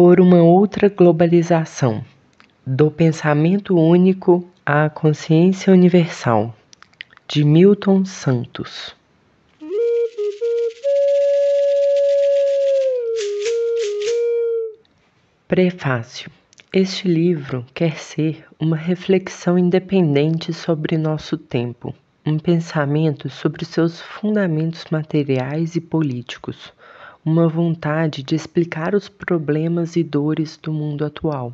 por uma outra globalização, do pensamento único à consciência universal, de Milton Santos. Prefácio Este livro quer ser uma reflexão independente sobre nosso tempo, um pensamento sobre seus fundamentos materiais e políticos uma vontade de explicar os problemas e dores do mundo atual.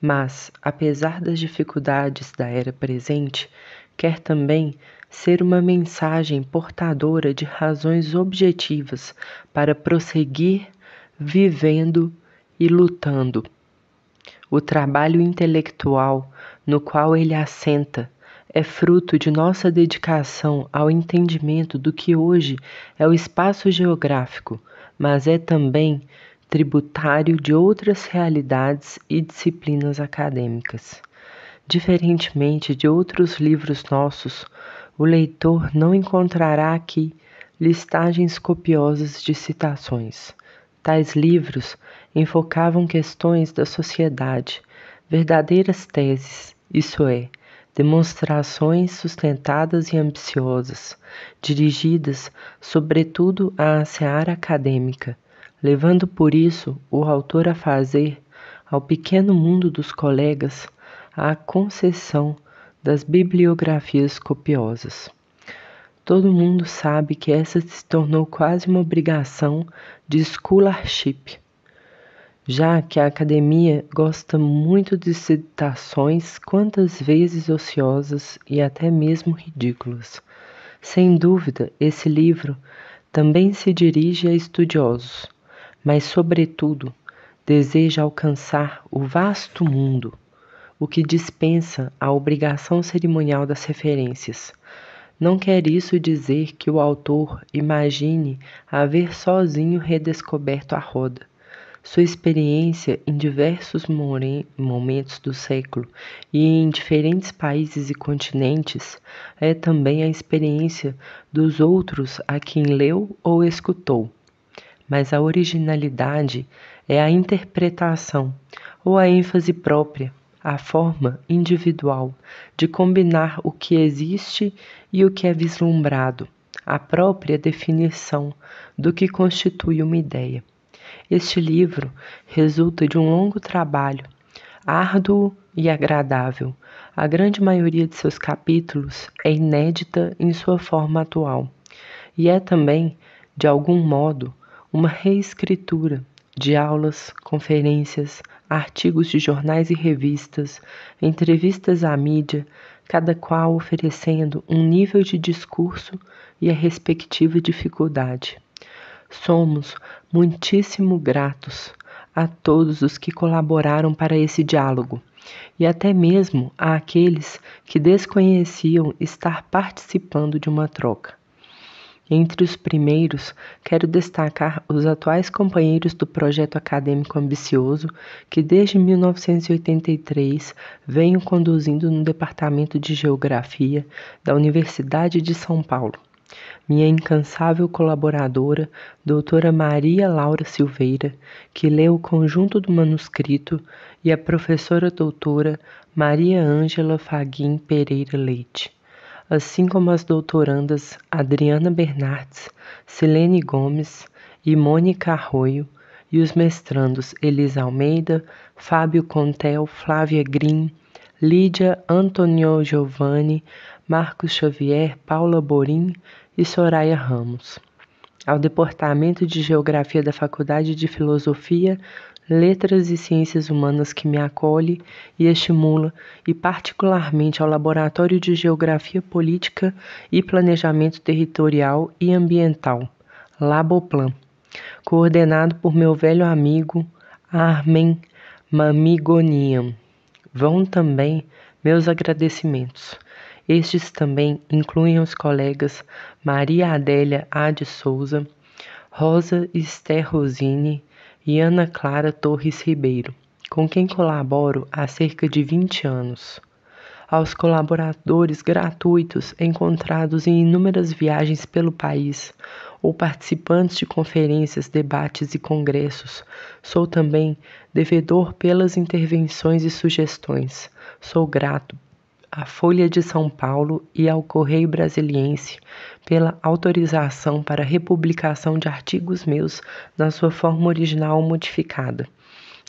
Mas, apesar das dificuldades da era presente, quer também ser uma mensagem portadora de razões objetivas para prosseguir vivendo e lutando. O trabalho intelectual no qual ele assenta é fruto de nossa dedicação ao entendimento do que hoje é o espaço geográfico, mas é também tributário de outras realidades e disciplinas acadêmicas. Diferentemente de outros livros nossos, o leitor não encontrará aqui listagens copiosas de citações. Tais livros enfocavam questões da sociedade, verdadeiras teses, isso é, demonstrações sustentadas e ambiciosas, dirigidas sobretudo à seara acadêmica, levando por isso o autor a fazer ao pequeno mundo dos colegas a concessão das bibliografias copiosas. Todo mundo sabe que essa se tornou quase uma obrigação de scholarship já que a academia gosta muito de citações quantas vezes ociosas e até mesmo ridículas. Sem dúvida, esse livro também se dirige a estudiosos, mas, sobretudo, deseja alcançar o vasto mundo, o que dispensa a obrigação cerimonial das referências. Não quer isso dizer que o autor imagine haver sozinho redescoberto a roda sua experiência em diversos momentos do século e em diferentes países e continentes é também a experiência dos outros a quem leu ou escutou. Mas a originalidade é a interpretação ou a ênfase própria, a forma individual de combinar o que existe e o que é vislumbrado, a própria definição do que constitui uma ideia. Este livro resulta de um longo trabalho, árduo e agradável. A grande maioria de seus capítulos é inédita em sua forma atual e é também, de algum modo, uma reescritura de aulas, conferências, artigos de jornais e revistas, entrevistas à mídia, cada qual oferecendo um nível de discurso e a respectiva dificuldade. Somos muitíssimo gratos a todos os que colaboraram para esse diálogo e até mesmo a aqueles que desconheciam estar participando de uma troca. Entre os primeiros, quero destacar os atuais companheiros do projeto acadêmico ambicioso que desde 1983 venho conduzindo no Departamento de Geografia da Universidade de São Paulo minha incansável colaboradora, doutora Maria Laura Silveira, que lê o conjunto do manuscrito, e a professora doutora Maria Ângela Faguim Pereira Leite, assim como as doutorandas Adriana Bernardes, Silene Gomes e Mônica Arroio, e os mestrandos Elisa Almeida, Fábio Contel, Flávia Grimm, Lídia Antonio Giovanni, Marcos Xavier, Paula Borim e Soraya Ramos. Ao Departamento de Geografia da Faculdade de Filosofia, Letras e Ciências Humanas que me acolhe e estimula, e particularmente ao Laboratório de Geografia Política e Planejamento Territorial e Ambiental, Laboplan, coordenado por meu velho amigo Armen Mamigonian. Vão também meus agradecimentos. Estes também incluem os colegas Maria Adélia A. de Souza, Rosa Esther Rosini e Ana Clara Torres Ribeiro, com quem colaboro há cerca de 20 anos. Aos colaboradores gratuitos encontrados em inúmeras viagens pelo país, ou participantes de conferências, debates e congressos. Sou também devedor pelas intervenções e sugestões. Sou grato à Folha de São Paulo e ao Correio Brasiliense pela autorização para republicação de artigos meus na sua forma original modificada.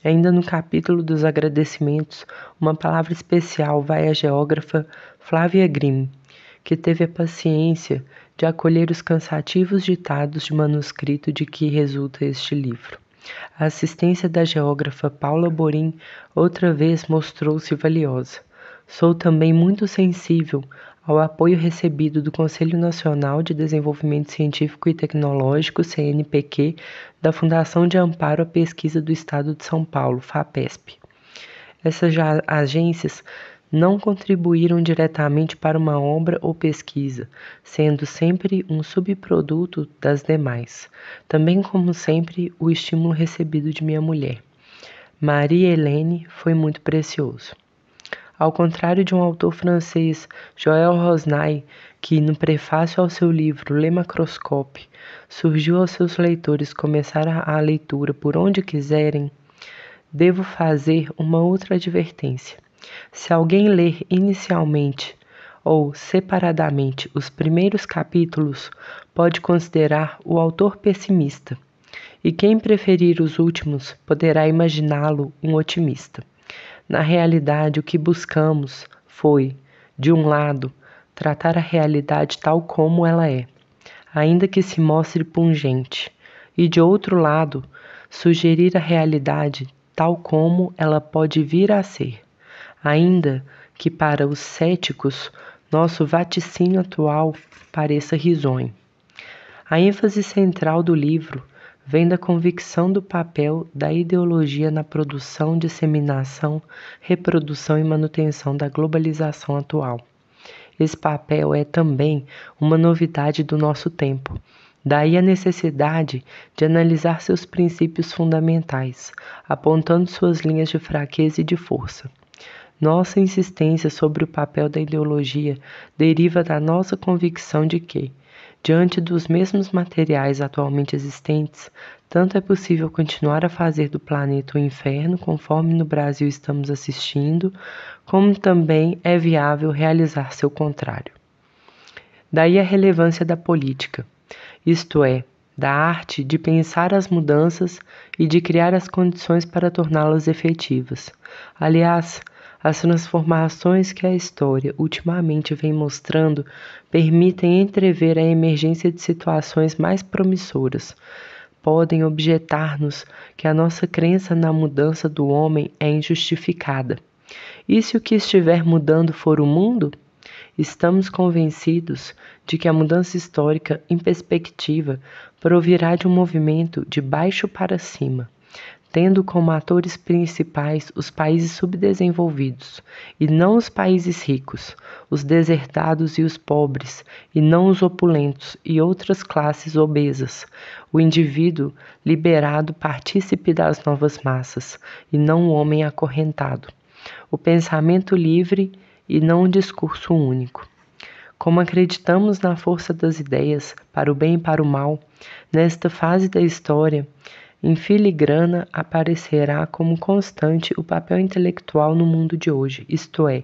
Ainda no capítulo dos agradecimentos, uma palavra especial vai à geógrafa Flávia Grimm, que teve a paciência de acolher os cansativos ditados de manuscrito de que resulta este livro. A assistência da geógrafa Paula Borim outra vez mostrou-se valiosa. Sou também muito sensível ao apoio recebido do Conselho Nacional de Desenvolvimento Científico e Tecnológico, CNPq, da Fundação de Amparo à Pesquisa do Estado de São Paulo, FAPESP. Essas agências não contribuíram diretamente para uma obra ou pesquisa, sendo sempre um subproduto das demais, também como sempre o estímulo recebido de minha mulher. Maria Helene foi muito precioso. Ao contrário de um autor francês, Joël Rosnay, que no prefácio ao seu livro Le Macroscope surgiu aos seus leitores começar a leitura por onde quiserem, devo fazer uma outra advertência. Se alguém ler inicialmente ou separadamente os primeiros capítulos, pode considerar o autor pessimista, e quem preferir os últimos poderá imaginá-lo um otimista. Na realidade, o que buscamos foi, de um lado, tratar a realidade tal como ela é, ainda que se mostre pungente, e de outro lado, sugerir a realidade tal como ela pode vir a ser, ainda que para os céticos nosso vaticínio atual pareça risonho. A ênfase central do livro vem da convicção do papel da ideologia na produção, disseminação, reprodução e manutenção da globalização atual. Esse papel é também uma novidade do nosso tempo. Daí a necessidade de analisar seus princípios fundamentais, apontando suas linhas de fraqueza e de força. Nossa insistência sobre o papel da ideologia deriva da nossa convicção de que, Diante dos mesmos materiais atualmente existentes, tanto é possível continuar a fazer do planeta o um inferno, conforme no Brasil estamos assistindo, como também é viável realizar seu contrário. Daí a relevância da política, isto é, da arte de pensar as mudanças e de criar as condições para torná-las efetivas. Aliás, as transformações que a história ultimamente vem mostrando permitem entrever a emergência de situações mais promissoras. Podem objetar-nos que a nossa crença na mudança do homem é injustificada. E se o que estiver mudando for o mundo? Estamos convencidos de que a mudança histórica em perspectiva provirá de um movimento de baixo para cima, tendo como atores principais os países subdesenvolvidos, e não os países ricos, os desertados e os pobres, e não os opulentos e outras classes obesas, o indivíduo liberado partícipe das novas massas, e não o homem acorrentado, o pensamento livre e não o discurso único. Como acreditamos na força das ideias, para o bem e para o mal, nesta fase da história, em filigrana aparecerá como constante o papel intelectual no mundo de hoje, isto é,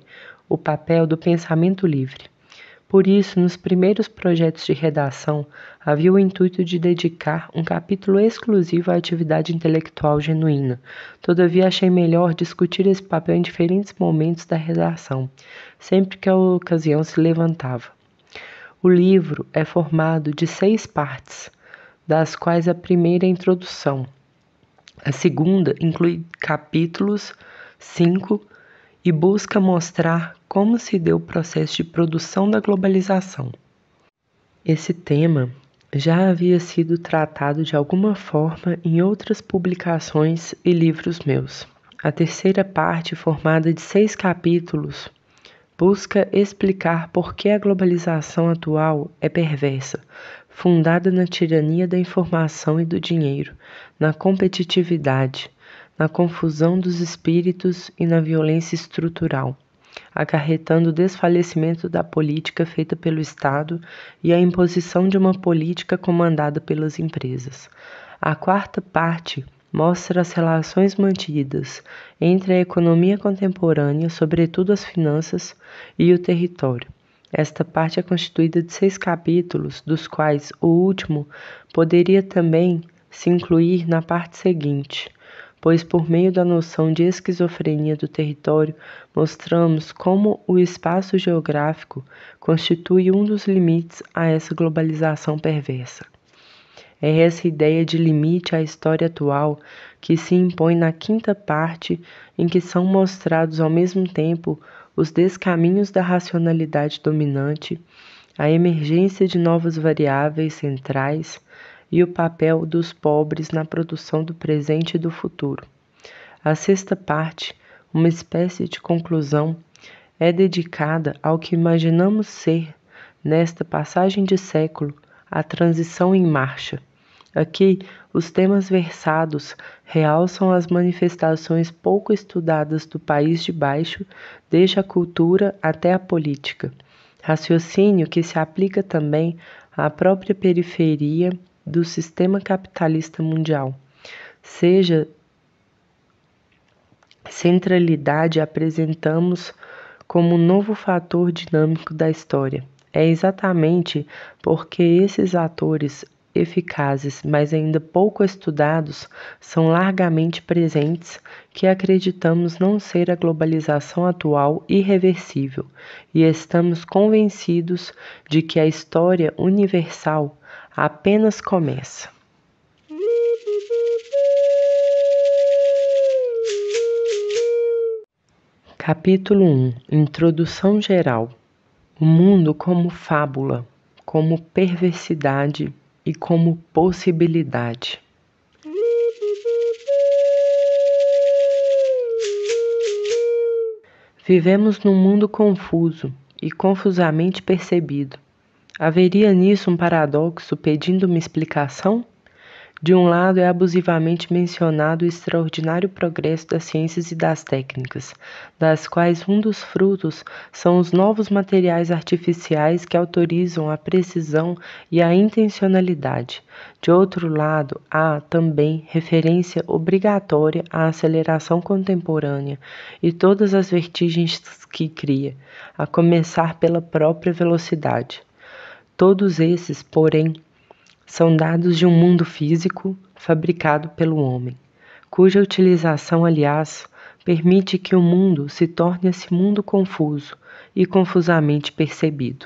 o papel do pensamento livre. Por isso, nos primeiros projetos de redação, havia o intuito de dedicar um capítulo exclusivo à atividade intelectual genuína. Todavia, achei melhor discutir esse papel em diferentes momentos da redação, sempre que a ocasião se levantava. O livro é formado de seis partes das quais a primeira é a introdução. A segunda inclui capítulos 5 e busca mostrar como se deu o processo de produção da globalização. Esse tema já havia sido tratado de alguma forma em outras publicações e livros meus. A terceira parte, formada de seis capítulos, busca explicar por que a globalização atual é perversa, fundada na tirania da informação e do dinheiro, na competitividade, na confusão dos espíritos e na violência estrutural, acarretando o desfalecimento da política feita pelo Estado e a imposição de uma política comandada pelas empresas. A quarta parte mostra as relações mantidas entre a economia contemporânea, sobretudo as finanças, e o território esta parte é constituída de seis capítulos, dos quais o último poderia também se incluir na parte seguinte, pois, por meio da noção de esquizofrenia do território, mostramos como o espaço geográfico constitui um dos limites a essa globalização perversa. É essa ideia de limite à história atual que se impõe na quinta parte, em que são mostrados ao mesmo tempo os descaminhos da racionalidade dominante, a emergência de novas variáveis centrais e o papel dos pobres na produção do presente e do futuro. A sexta parte, uma espécie de conclusão, é dedicada ao que imaginamos ser, nesta passagem de século, a transição em marcha. Aqui, os temas versados realçam as manifestações pouco estudadas do país de baixo, desde a cultura até a política. Raciocínio que se aplica também à própria periferia do sistema capitalista mundial. Seja centralidade apresentamos como um novo fator dinâmico da história. É exatamente porque esses atores eficazes, mas ainda pouco estudados, são largamente presentes, que acreditamos não ser a globalização atual irreversível, e estamos convencidos de que a história universal apenas começa. Capítulo 1 Introdução Geral O mundo como fábula, como perversidade e como possibilidade. Vivemos num mundo confuso e confusamente percebido. Haveria nisso um paradoxo pedindo uma explicação? De um lado, é abusivamente mencionado o extraordinário progresso das ciências e das técnicas, das quais um dos frutos são os novos materiais artificiais que autorizam a precisão e a intencionalidade. De outro lado, há também referência obrigatória à aceleração contemporânea e todas as vertigens que cria, a começar pela própria velocidade. Todos esses, porém, são dados de um mundo físico fabricado pelo homem, cuja utilização, aliás, permite que o mundo se torne esse mundo confuso e confusamente percebido.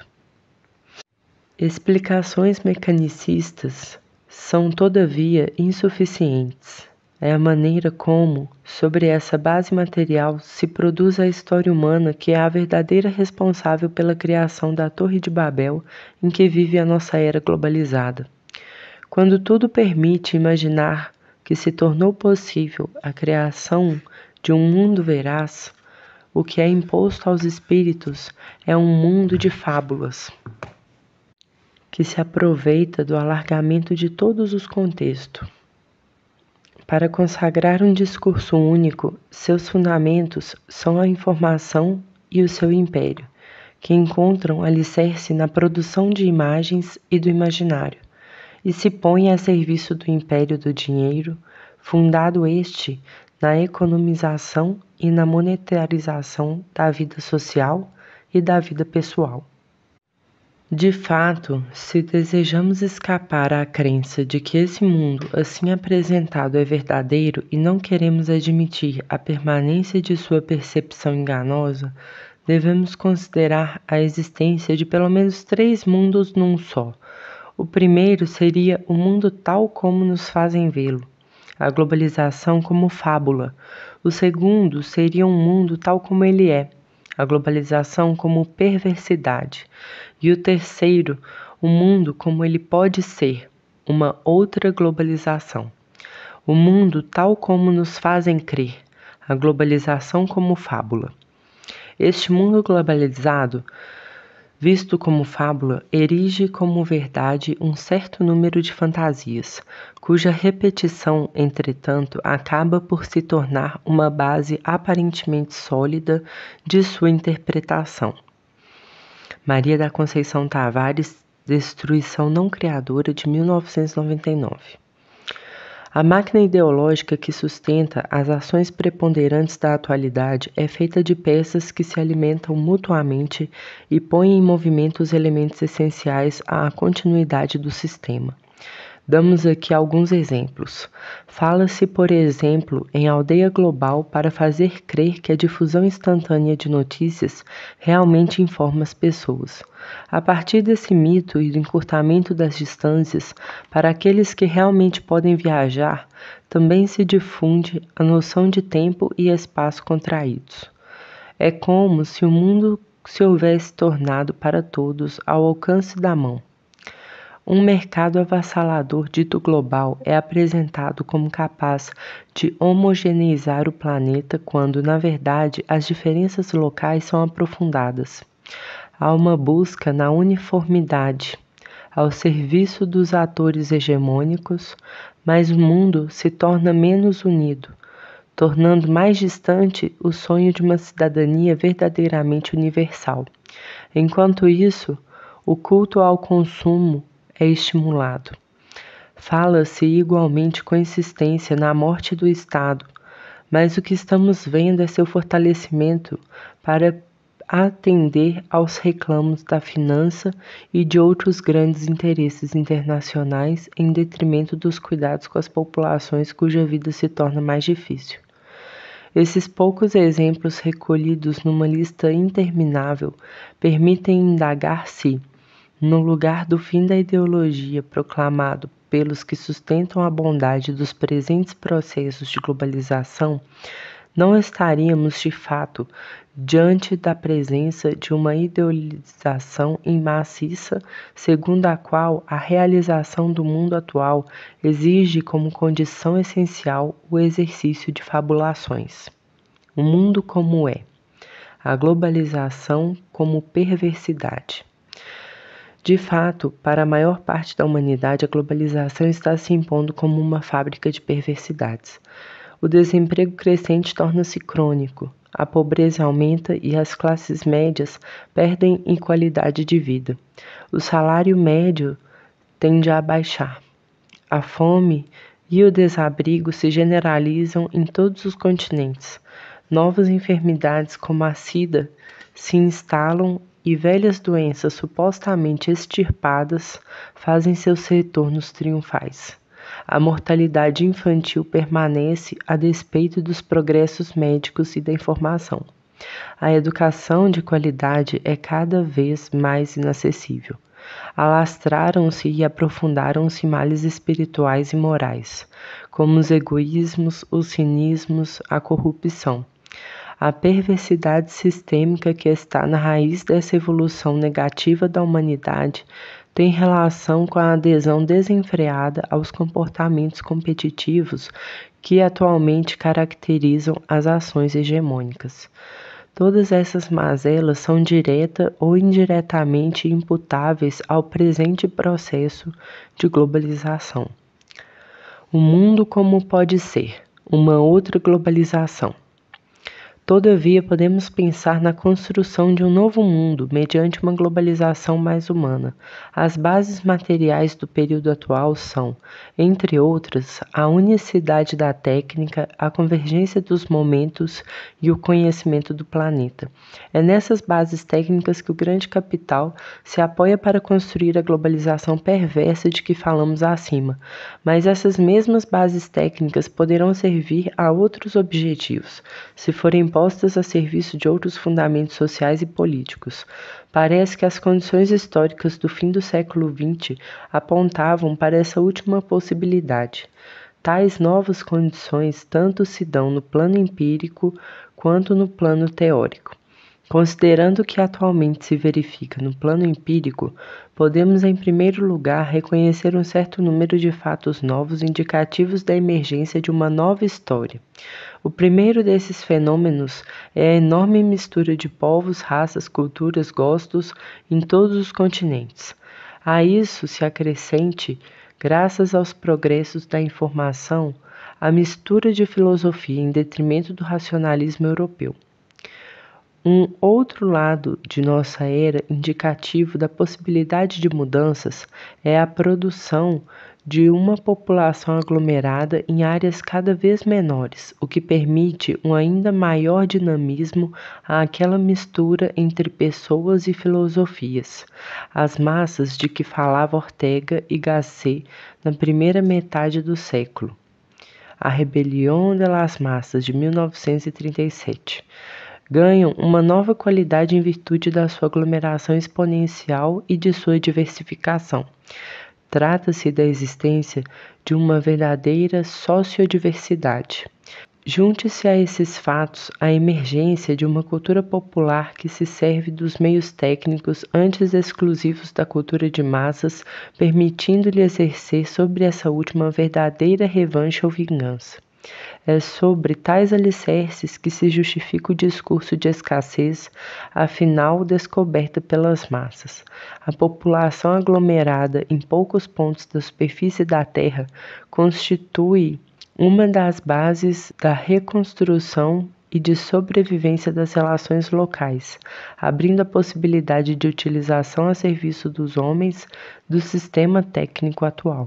Explicações mecanicistas são, todavia, insuficientes. É a maneira como, sobre essa base material, se produz a história humana que é a verdadeira responsável pela criação da Torre de Babel em que vive a nossa era globalizada. Quando tudo permite imaginar que se tornou possível a criação de um mundo veraz, o que é imposto aos espíritos é um mundo de fábulas, que se aproveita do alargamento de todos os contextos. Para consagrar um discurso único, seus fundamentos são a informação e o seu império, que encontram alicerce na produção de imagens e do imaginário e se põe a serviço do império do dinheiro, fundado este na economização e na monetarização da vida social e da vida pessoal. De fato, se desejamos escapar à crença de que esse mundo assim apresentado é verdadeiro e não queremos admitir a permanência de sua percepção enganosa, devemos considerar a existência de pelo menos três mundos num só, o primeiro seria o mundo tal como nos fazem vê-lo, a globalização como fábula. O segundo seria um mundo tal como ele é, a globalização como perversidade. E o terceiro, o mundo como ele pode ser, uma outra globalização. O mundo tal como nos fazem crer, a globalização como fábula. Este mundo globalizado visto como fábula, erige como verdade um certo número de fantasias, cuja repetição, entretanto, acaba por se tornar uma base aparentemente sólida de sua interpretação. Maria da Conceição Tavares, Destruição Não Criadora de 1999. A máquina ideológica que sustenta as ações preponderantes da atualidade é feita de peças que se alimentam mutuamente e põem em movimento os elementos essenciais à continuidade do sistema. Damos aqui alguns exemplos. Fala-se, por exemplo, em aldeia global para fazer crer que a difusão instantânea de notícias realmente informa as pessoas. A partir desse mito e do encurtamento das distâncias, para aqueles que realmente podem viajar, também se difunde a noção de tempo e espaço contraídos. É como se o mundo se houvesse tornado para todos ao alcance da mão. Um mercado avassalador dito global é apresentado como capaz de homogeneizar o planeta quando, na verdade, as diferenças locais são aprofundadas. Há uma busca na uniformidade, ao serviço dos atores hegemônicos, mas o mundo se torna menos unido, tornando mais distante o sonho de uma cidadania verdadeiramente universal. Enquanto isso, o culto ao consumo é estimulado. Fala-se igualmente com insistência na morte do Estado, mas o que estamos vendo é seu fortalecimento para atender aos reclamos da finança e de outros grandes interesses internacionais em detrimento dos cuidados com as populações cuja vida se torna mais difícil. Esses poucos exemplos recolhidos numa lista interminável permitem indagar se, no lugar do fim da ideologia proclamado pelos que sustentam a bondade dos presentes processos de globalização, não estaríamos de fato diante da presença de uma idealização em maciça, segundo a qual a realização do mundo atual exige como condição essencial o exercício de fabulações. O mundo como é, a globalização como perversidade. De fato, para a maior parte da humanidade, a globalização está se impondo como uma fábrica de perversidades. O desemprego crescente torna-se crônico, a pobreza aumenta e as classes médias perdem em qualidade de vida. O salário médio tende a baixar. A fome e o desabrigo se generalizam em todos os continentes. Novas enfermidades, como a SIDA, se instalam e velhas doenças supostamente extirpadas fazem seus retornos triunfais. A mortalidade infantil permanece a despeito dos progressos médicos e da informação. A educação de qualidade é cada vez mais inacessível. Alastraram-se e aprofundaram-se males espirituais e morais, como os egoísmos, os cinismos, a corrupção a perversidade sistêmica que está na raiz dessa evolução negativa da humanidade tem relação com a adesão desenfreada aos comportamentos competitivos que atualmente caracterizam as ações hegemônicas. Todas essas mazelas são direta ou indiretamente imputáveis ao presente processo de globalização. O mundo como pode ser uma outra globalização. Todavia, podemos pensar na construção de um novo mundo mediante uma globalização mais humana. As bases materiais do período atual são, entre outras, a unicidade da técnica, a convergência dos momentos e o conhecimento do planeta. É nessas bases técnicas que o grande capital se apoia para construir a globalização perversa de que falamos acima, mas essas mesmas bases técnicas poderão servir a outros objetivos, se forem postas a serviço de outros fundamentos sociais e políticos. Parece que as condições históricas do fim do século XX apontavam para essa última possibilidade. Tais novas condições tanto se dão no plano empírico quanto no plano teórico. Considerando o que atualmente se verifica no plano empírico, podemos em primeiro lugar reconhecer um certo número de fatos novos indicativos da emergência de uma nova história. O primeiro desses fenômenos é a enorme mistura de povos, raças, culturas, gostos em todos os continentes. A isso se acrescente, graças aos progressos da informação, a mistura de filosofia em detrimento do racionalismo europeu. Um outro lado de nossa era indicativo da possibilidade de mudanças é a produção de uma população aglomerada em áreas cada vez menores, o que permite um ainda maior dinamismo àquela mistura entre pessoas e filosofias. As massas de que falava Ortega e Gasset na primeira metade do século. A Rebelião de las Massas de 1937 ganham uma nova qualidade em virtude da sua aglomeração exponencial e de sua diversificação trata-se da existência de uma verdadeira sociodiversidade. Junte-se a esses fatos a emergência de uma cultura popular que se serve dos meios técnicos antes exclusivos da cultura de massas, permitindo-lhe exercer sobre essa última verdadeira revanche ou vingança. É sobre tais alicerces que se justifica o discurso de escassez, afinal descoberta pelas massas. A população aglomerada em poucos pontos da superfície da Terra constitui uma das bases da reconstrução e de sobrevivência das relações locais, abrindo a possibilidade de utilização a serviço dos homens do sistema técnico atual.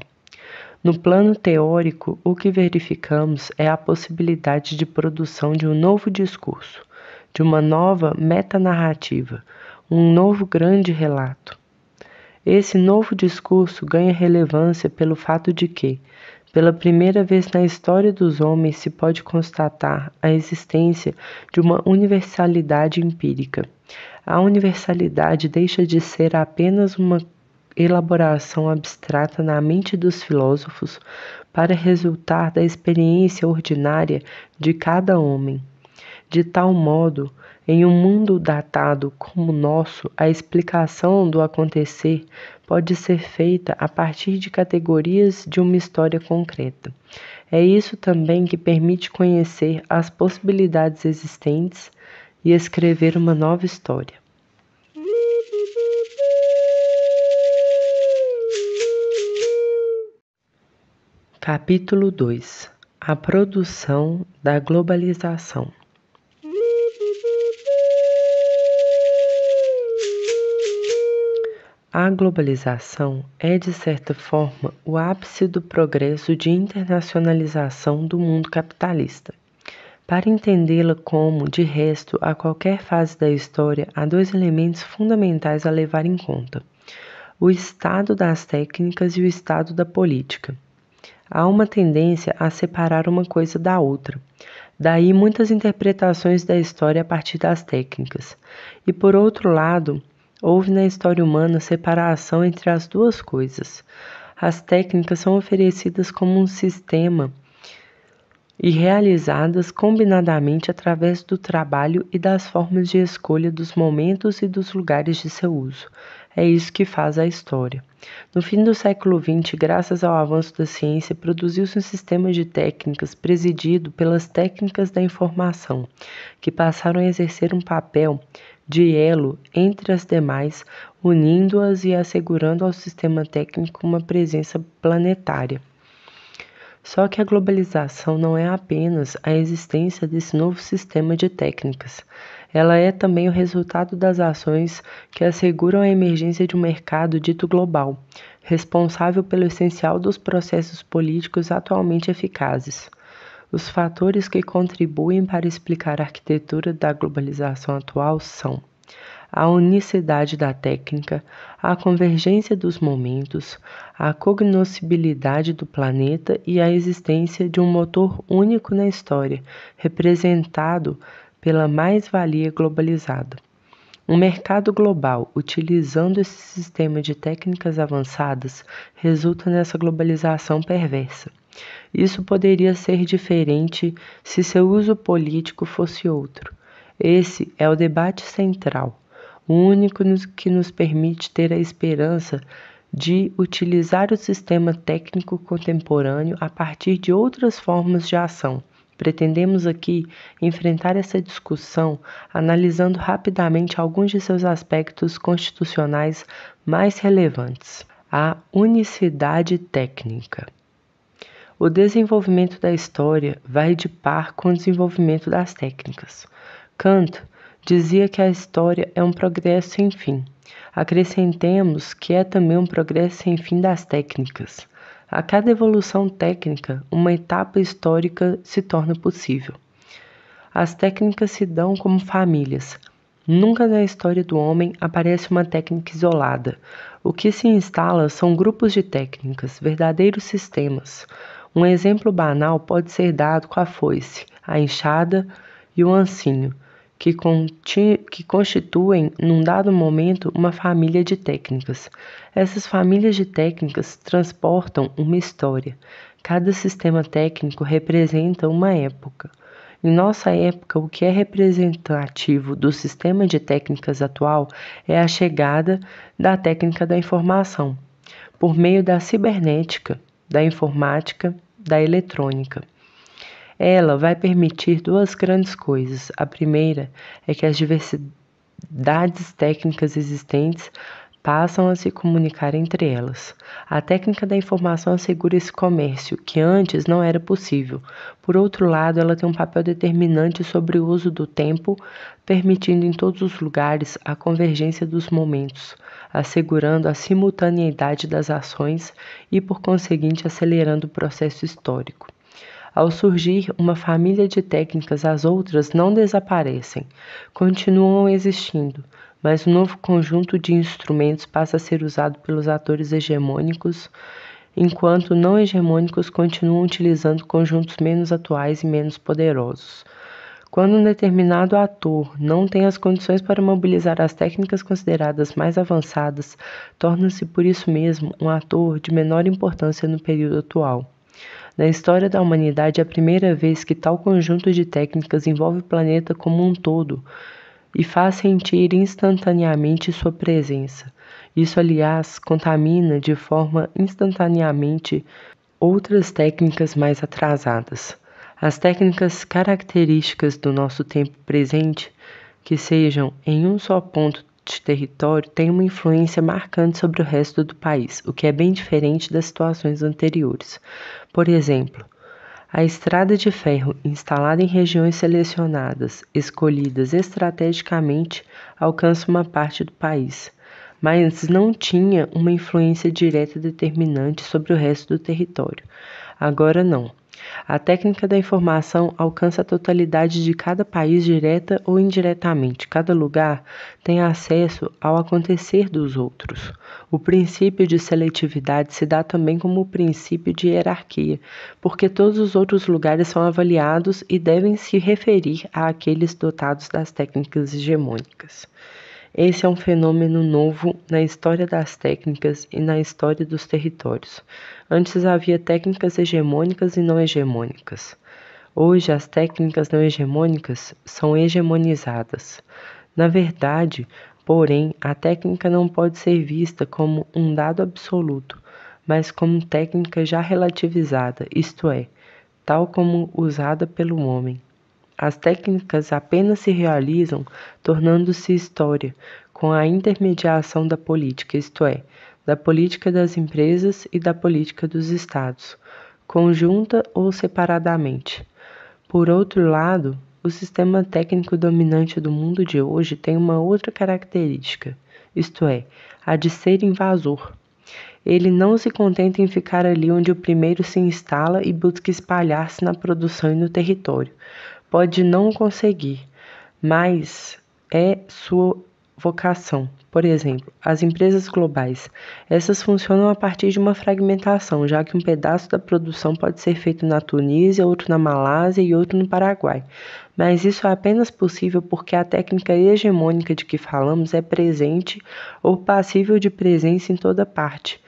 No plano teórico, o que verificamos é a possibilidade de produção de um novo discurso, de uma nova metanarrativa, um novo grande relato. Esse novo discurso ganha relevância pelo fato de que, pela primeira vez na história dos homens, se pode constatar a existência de uma universalidade empírica. A universalidade deixa de ser apenas uma elaboração abstrata na mente dos filósofos para resultar da experiência ordinária de cada homem. De tal modo, em um mundo datado como o nosso, a explicação do acontecer pode ser feita a partir de categorias de uma história concreta. É isso também que permite conhecer as possibilidades existentes e escrever uma nova história. Capítulo 2 A produção da globalização. A globalização é, de certa forma, o ápice do progresso de internacionalização do mundo capitalista. Para entendê-la como, de resto, a qualquer fase da história, há dois elementos fundamentais a levar em conta: o estado das técnicas e o estado da política. Há uma tendência a separar uma coisa da outra. Daí muitas interpretações da história a partir das técnicas. E por outro lado, houve na história humana separação entre as duas coisas. As técnicas são oferecidas como um sistema e realizadas combinadamente através do trabalho e das formas de escolha dos momentos e dos lugares de seu uso. É isso que faz a história. No fim do século XX, graças ao avanço da ciência, produziu-se um sistema de técnicas presidido pelas técnicas da informação, que passaram a exercer um papel de elo entre as demais, unindo-as e assegurando ao sistema técnico uma presença planetária. Só que a globalização não é apenas a existência desse novo sistema de técnicas ela é também o resultado das ações que asseguram a emergência de um mercado dito global, responsável pelo essencial dos processos políticos atualmente eficazes. Os fatores que contribuem para explicar a arquitetura da globalização atual são a unicidade da técnica, a convergência dos momentos, a cognoscibilidade do planeta e a existência de um motor único na história, representado pela mais-valia globalizada. Um mercado global utilizando esse sistema de técnicas avançadas resulta nessa globalização perversa. Isso poderia ser diferente se seu uso político fosse outro. Esse é o debate central, o único que nos permite ter a esperança de utilizar o sistema técnico contemporâneo a partir de outras formas de ação Pretendemos aqui enfrentar essa discussão analisando rapidamente alguns de seus aspectos constitucionais mais relevantes. A unicidade técnica. O desenvolvimento da história vai de par com o desenvolvimento das técnicas. Kant dizia que a história é um progresso sem fim. Acrescentemos que é também um progresso sem fim das técnicas. A cada evolução técnica, uma etapa histórica se torna possível. As técnicas se dão como famílias. Nunca na história do homem aparece uma técnica isolada. O que se instala são grupos de técnicas, verdadeiros sistemas. Um exemplo banal pode ser dado com a foice, a enxada e o ancinho que, que constituem, num dado momento, uma família de técnicas. Essas famílias de técnicas transportam uma história. Cada sistema técnico representa uma época. Em nossa época, o que é representativo do sistema de técnicas atual é a chegada da técnica da informação, por meio da cibernética, da informática, da eletrônica. Ela vai permitir duas grandes coisas. A primeira é que as diversidades técnicas existentes passam a se comunicar entre elas. A técnica da informação assegura esse comércio, que antes não era possível. Por outro lado, ela tem um papel determinante sobre o uso do tempo, permitindo em todos os lugares a convergência dos momentos, assegurando a simultaneidade das ações e, por conseguinte, acelerando o processo histórico. Ao surgir uma família de técnicas, as outras não desaparecem, continuam existindo, mas um novo conjunto de instrumentos passa a ser usado pelos atores hegemônicos, enquanto não hegemônicos continuam utilizando conjuntos menos atuais e menos poderosos. Quando um determinado ator não tem as condições para mobilizar as técnicas consideradas mais avançadas, torna-se por isso mesmo um ator de menor importância no período atual. Na história da humanidade é a primeira vez que tal conjunto de técnicas envolve o planeta como um todo e faz sentir instantaneamente sua presença. Isso, aliás, contamina de forma instantaneamente outras técnicas mais atrasadas. As técnicas características do nosso tempo presente, que sejam em um só ponto de território tem uma influência marcante sobre o resto do país, o que é bem diferente das situações anteriores. Por exemplo, a estrada de ferro instalada em regiões selecionadas, escolhidas estrategicamente, alcança uma parte do país, mas não tinha uma influência direta determinante sobre o resto do território. Agora não. A técnica da informação alcança a totalidade de cada país direta ou indiretamente. Cada lugar tem acesso ao acontecer dos outros. O princípio de seletividade se dá também como princípio de hierarquia, porque todos os outros lugares são avaliados e devem se referir àqueles dotados das técnicas hegemônicas. Esse é um fenômeno novo na história das técnicas e na história dos territórios. Antes havia técnicas hegemônicas e não hegemônicas. Hoje, as técnicas não hegemônicas são hegemonizadas. Na verdade, porém, a técnica não pode ser vista como um dado absoluto, mas como técnica já relativizada, isto é, tal como usada pelo homem. As técnicas apenas se realizam tornando-se história, com a intermediação da política, isto é, da política das empresas e da política dos estados, conjunta ou separadamente. Por outro lado, o sistema técnico dominante do mundo de hoje tem uma outra característica, isto é, a de ser invasor. Ele não se contenta em ficar ali onde o primeiro se instala e busca espalhar-se na produção e no território. Pode não conseguir, mas é sua vocação. Por exemplo, as empresas globais. Essas funcionam a partir de uma fragmentação, já que um pedaço da produção pode ser feito na Tunísia, outro na Malásia e outro no Paraguai. Mas isso é apenas possível porque a técnica hegemônica de que falamos é presente ou passível de presença em toda parte.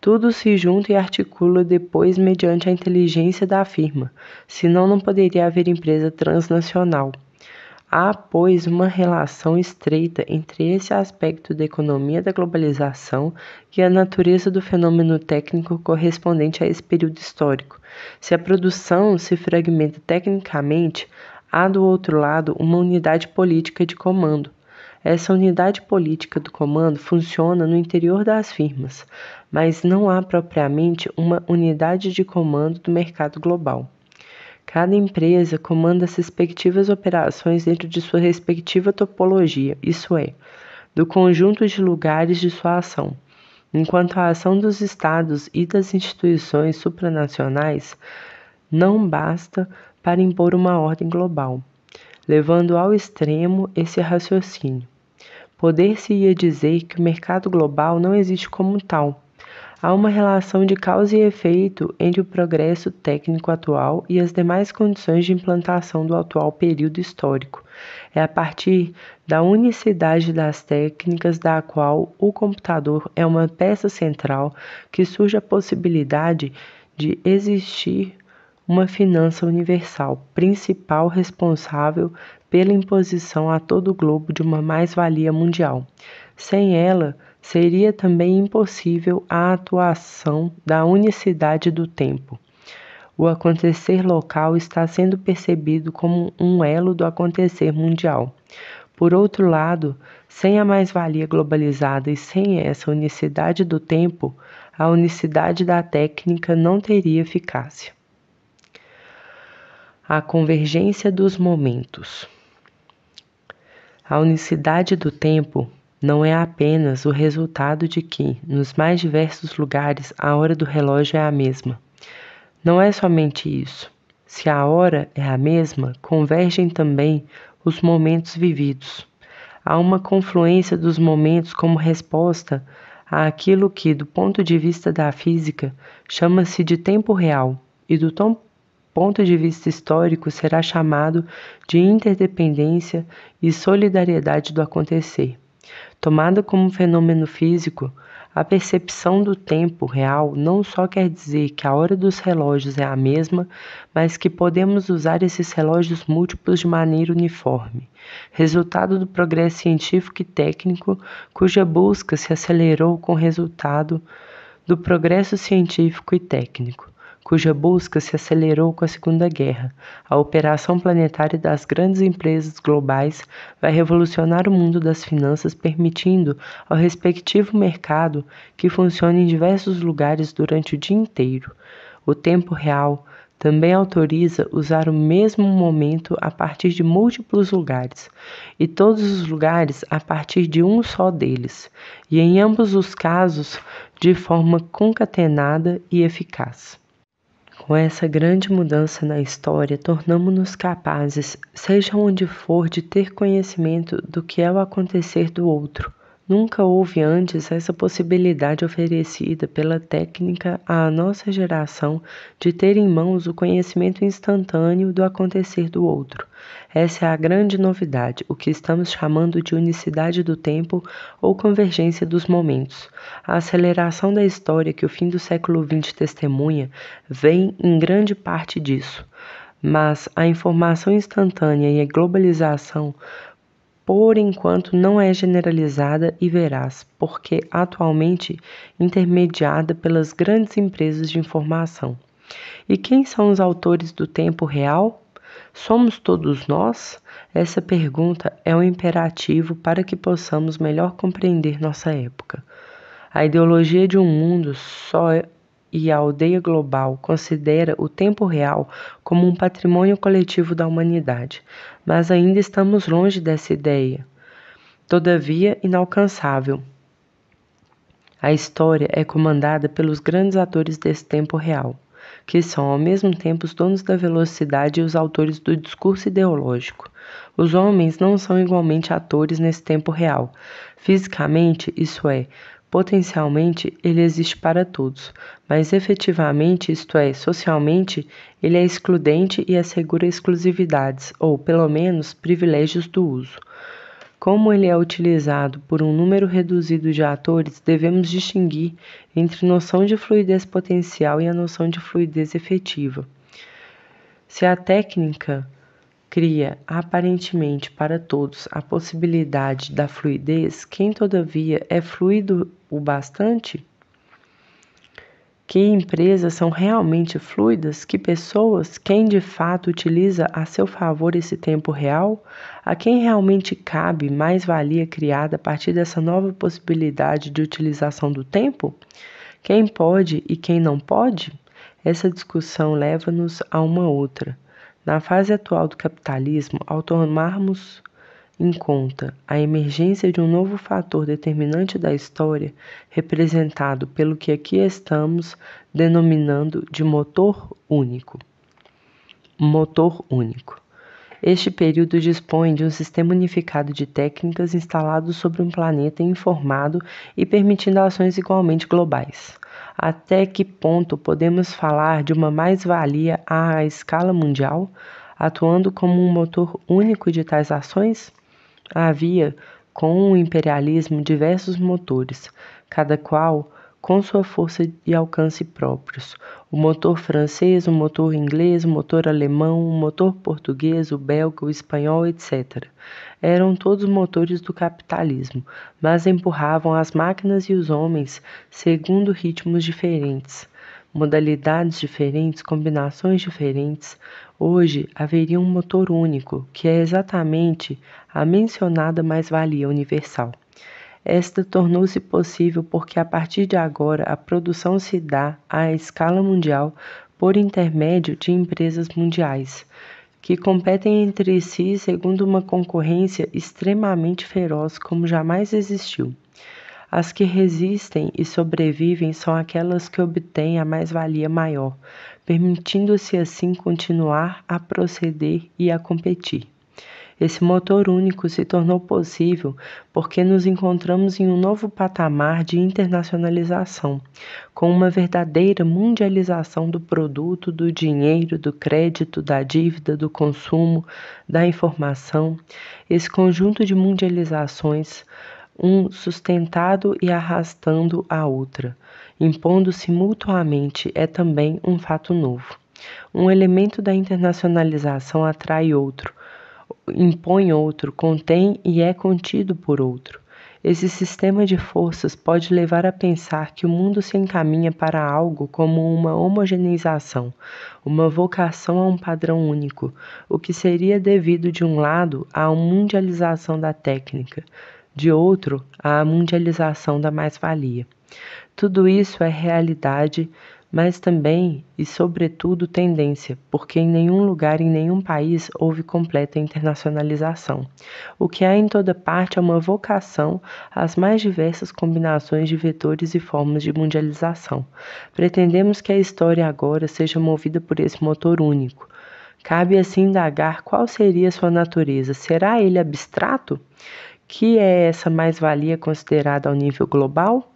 Tudo se junta e articula depois mediante a inteligência da firma, senão não poderia haver empresa transnacional. Há, pois, uma relação estreita entre esse aspecto da economia da globalização e a natureza do fenômeno técnico correspondente a esse período histórico. Se a produção se fragmenta tecnicamente, há do outro lado uma unidade política de comando. Essa unidade política do comando funciona no interior das firmas, mas não há propriamente uma unidade de comando do mercado global. Cada empresa comanda as respectivas operações dentro de sua respectiva topologia, isso é, do conjunto de lugares de sua ação. Enquanto a ação dos estados e das instituições supranacionais não basta para impor uma ordem global, levando ao extremo esse raciocínio. Poder-se-ia dizer que o mercado global não existe como tal, Há uma relação de causa e efeito entre o progresso técnico atual e as demais condições de implantação do atual período histórico. É a partir da unicidade das técnicas da qual o computador é uma peça central que surge a possibilidade de existir uma finança universal, principal responsável pela imposição a todo o globo de uma mais-valia mundial. Sem ela, seria também impossível a atuação da unicidade do tempo. O acontecer local está sendo percebido como um elo do acontecer mundial. Por outro lado, sem a mais-valia globalizada e sem essa unicidade do tempo, a unicidade da técnica não teria eficácia. A convergência dos momentos. A unicidade do tempo não é apenas o resultado de que, nos mais diversos lugares, a hora do relógio é a mesma. Não é somente isso. Se a hora é a mesma, convergem também os momentos vividos. Há uma confluência dos momentos como resposta àquilo que, do ponto de vista da física, chama-se de tempo real e do ponto de vista histórico será chamado de interdependência e solidariedade do acontecer. Tomada como fenômeno físico, a percepção do tempo real não só quer dizer que a hora dos relógios é a mesma, mas que podemos usar esses relógios múltiplos de maneira uniforme, resultado do progresso científico e técnico, cuja busca se acelerou com o resultado do progresso científico e técnico cuja busca se acelerou com a Segunda Guerra. A operação planetária das grandes empresas globais vai revolucionar o mundo das finanças, permitindo ao respectivo mercado que funcione em diversos lugares durante o dia inteiro. O tempo real também autoriza usar o mesmo momento a partir de múltiplos lugares, e todos os lugares a partir de um só deles, e em ambos os casos de forma concatenada e eficaz. Com essa grande mudança na história, tornamos-nos capazes, seja onde for, de ter conhecimento do que é o acontecer do outro. Nunca houve antes essa possibilidade oferecida pela técnica à nossa geração de ter em mãos o conhecimento instantâneo do acontecer do outro. Essa é a grande novidade, o que estamos chamando de unicidade do tempo ou convergência dos momentos. A aceleração da história que o fim do século XX testemunha vem em grande parte disso. Mas a informação instantânea e a globalização por enquanto não é generalizada e veraz, porque atualmente intermediada pelas grandes empresas de informação. E quem são os autores do tempo real? Somos todos nós? Essa pergunta é um imperativo para que possamos melhor compreender nossa época. A ideologia de um mundo só é e a aldeia global considera o tempo real como um patrimônio coletivo da humanidade, mas ainda estamos longe dessa ideia, todavia inalcançável. A história é comandada pelos grandes atores desse tempo real, que são ao mesmo tempo os donos da velocidade e os autores do discurso ideológico. Os homens não são igualmente atores nesse tempo real. Fisicamente, isso é, Potencialmente, ele existe para todos, mas efetivamente, isto é, socialmente, ele é excludente e assegura exclusividades, ou pelo menos privilégios do uso. Como ele é utilizado por um número reduzido de atores, devemos distinguir entre noção de fluidez potencial e a noção de fluidez efetiva. Se a técnica cria aparentemente para todos a possibilidade da fluidez, quem todavia é fluido o bastante? Que empresas são realmente fluidas? Que pessoas? Quem de fato utiliza a seu favor esse tempo real? A quem realmente cabe mais-valia criada a partir dessa nova possibilidade de utilização do tempo? Quem pode e quem não pode? Essa discussão leva-nos a uma outra. Na fase atual do capitalismo, ao tomarmos em conta a emergência de um novo fator determinante da história, representado pelo que aqui estamos denominando de motor único. Motor único. Este período dispõe de um sistema unificado de técnicas instalado sobre um planeta informado e permitindo ações igualmente globais. Até que ponto podemos falar de uma mais-valia à escala mundial, atuando como um motor único de tais ações? Havia, com o imperialismo, diversos motores, cada qual com sua força e alcance próprios. O motor francês, o motor inglês, o motor alemão, o motor português, o belga, o espanhol, etc. Eram todos motores do capitalismo, mas empurravam as máquinas e os homens segundo ritmos diferentes modalidades diferentes, combinações diferentes, hoje haveria um motor único, que é exatamente a mencionada mais-valia universal. Esta tornou-se possível porque a partir de agora a produção se dá à escala mundial por intermédio de empresas mundiais, que competem entre si segundo uma concorrência extremamente feroz como jamais existiu. As que resistem e sobrevivem são aquelas que obtêm a mais-valia maior, permitindo-se assim continuar a proceder e a competir. Esse motor único se tornou possível porque nos encontramos em um novo patamar de internacionalização, com uma verdadeira mundialização do produto, do dinheiro, do crédito, da dívida, do consumo, da informação. Esse conjunto de mundializações um sustentado e arrastando a outra, impondo-se mutuamente, é também um fato novo. Um elemento da internacionalização atrai outro, impõe outro, contém e é contido por outro. Esse sistema de forças pode levar a pensar que o mundo se encaminha para algo como uma homogeneização, uma vocação a um padrão único, o que seria devido, de um lado, à mundialização da técnica, de outro, à mundialização da mais-valia. Tudo isso é realidade, mas também e sobretudo tendência, porque em nenhum lugar, em nenhum país houve completa internacionalização. O que há em toda parte é uma vocação às mais diversas combinações de vetores e formas de mundialização. Pretendemos que a história agora seja movida por esse motor único. Cabe assim indagar qual seria sua natureza. Será ele abstrato? que é essa mais-valia considerada ao nível global?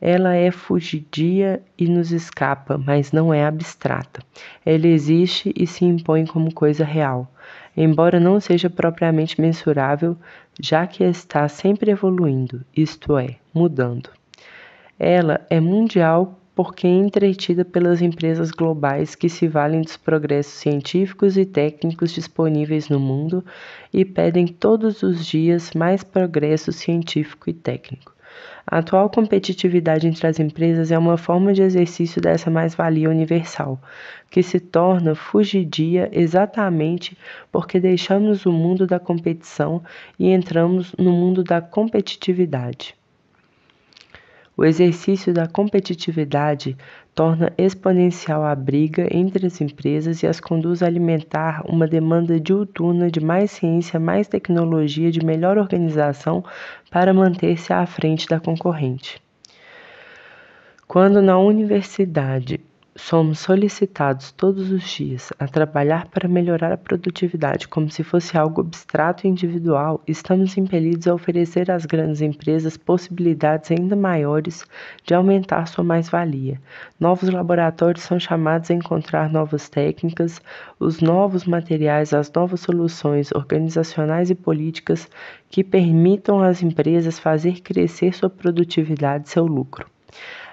Ela é fugidia e nos escapa, mas não é abstrata. Ela existe e se impõe como coisa real, embora não seja propriamente mensurável, já que está sempre evoluindo, isto é, mudando. Ela é mundial porque é entretida pelas empresas globais que se valem dos progressos científicos e técnicos disponíveis no mundo e pedem todos os dias mais progresso científico e técnico. A atual competitividade entre as empresas é uma forma de exercício dessa mais-valia universal, que se torna fugidia exatamente porque deixamos o mundo da competição e entramos no mundo da competitividade. O exercício da competitividade torna exponencial a briga entre as empresas e as conduz a alimentar uma demanda diuturna de mais ciência, mais tecnologia, de melhor organização para manter-se à frente da concorrente. Quando na universidade Somos solicitados todos os dias a trabalhar para melhorar a produtividade como se fosse algo abstrato e individual, estamos impelidos a oferecer às grandes empresas possibilidades ainda maiores de aumentar sua mais-valia. Novos laboratórios são chamados a encontrar novas técnicas, os novos materiais, as novas soluções organizacionais e políticas que permitam às empresas fazer crescer sua produtividade e seu lucro.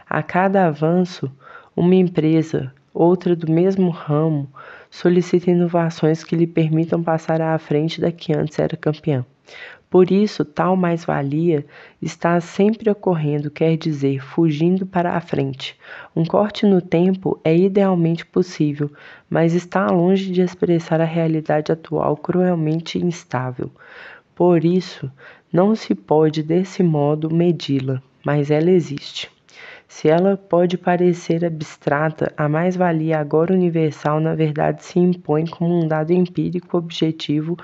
A cada avanço, uma empresa, outra do mesmo ramo, solicita inovações que lhe permitam passar à frente da que antes era campeã. Por isso, tal mais-valia está sempre ocorrendo, quer dizer, fugindo para a frente. Um corte no tempo é idealmente possível, mas está longe de expressar a realidade atual cruelmente instável. Por isso, não se pode desse modo medi-la, mas ela existe. Se ela pode parecer abstrata, a mais-valia agora universal na verdade se impõe como um dado empírico objetivo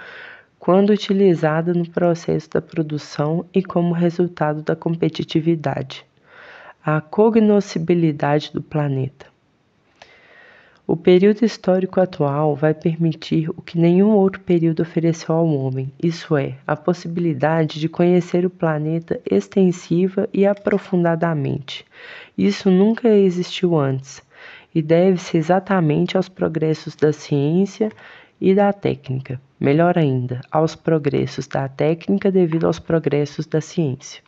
quando utilizada no processo da produção e como resultado da competitividade. A cognoscibilidade do planeta. O período histórico atual vai permitir o que nenhum outro período ofereceu ao homem, isso é, a possibilidade de conhecer o planeta extensiva e aprofundadamente. Isso nunca existiu antes e deve-se exatamente aos progressos da ciência e da técnica, melhor ainda, aos progressos da técnica devido aos progressos da ciência.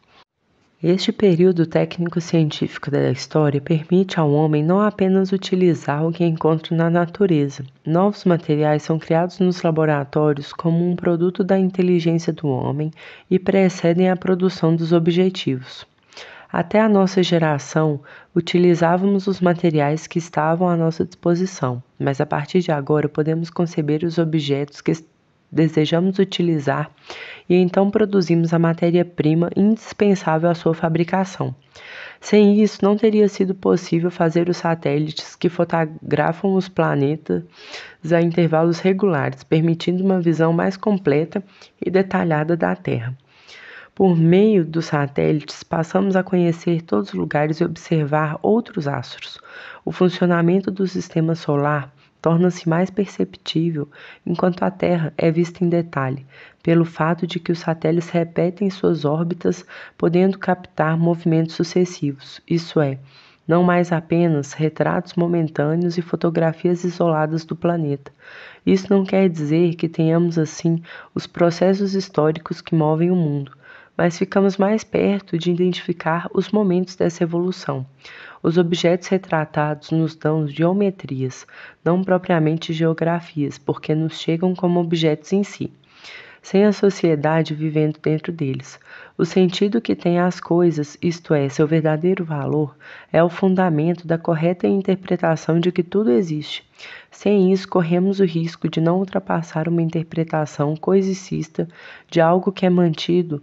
Este período técnico-científico da história permite ao homem não apenas utilizar o que encontra na natureza. Novos materiais são criados nos laboratórios como um produto da inteligência do homem e precedem a produção dos objetivos. Até a nossa geração, utilizávamos os materiais que estavam à nossa disposição, mas a partir de agora podemos conceber os objetos que desejamos utilizar e então produzimos a matéria-prima indispensável à sua fabricação. Sem isso, não teria sido possível fazer os satélites que fotografam os planetas a intervalos regulares, permitindo uma visão mais completa e detalhada da Terra. Por meio dos satélites, passamos a conhecer todos os lugares e observar outros astros. O funcionamento do sistema solar torna-se mais perceptível enquanto a Terra é vista em detalhe, pelo fato de que os satélites repetem suas órbitas, podendo captar movimentos sucessivos, Isso é, não mais apenas retratos momentâneos e fotografias isoladas do planeta. Isso não quer dizer que tenhamos assim os processos históricos que movem o mundo, mas ficamos mais perto de identificar os momentos dessa evolução. Os objetos retratados nos dão geometrias, não propriamente geografias, porque nos chegam como objetos em si, sem a sociedade vivendo dentro deles. O sentido que têm as coisas, isto é, seu verdadeiro valor, é o fundamento da correta interpretação de que tudo existe. Sem isso, corremos o risco de não ultrapassar uma interpretação coisicista de algo que é mantido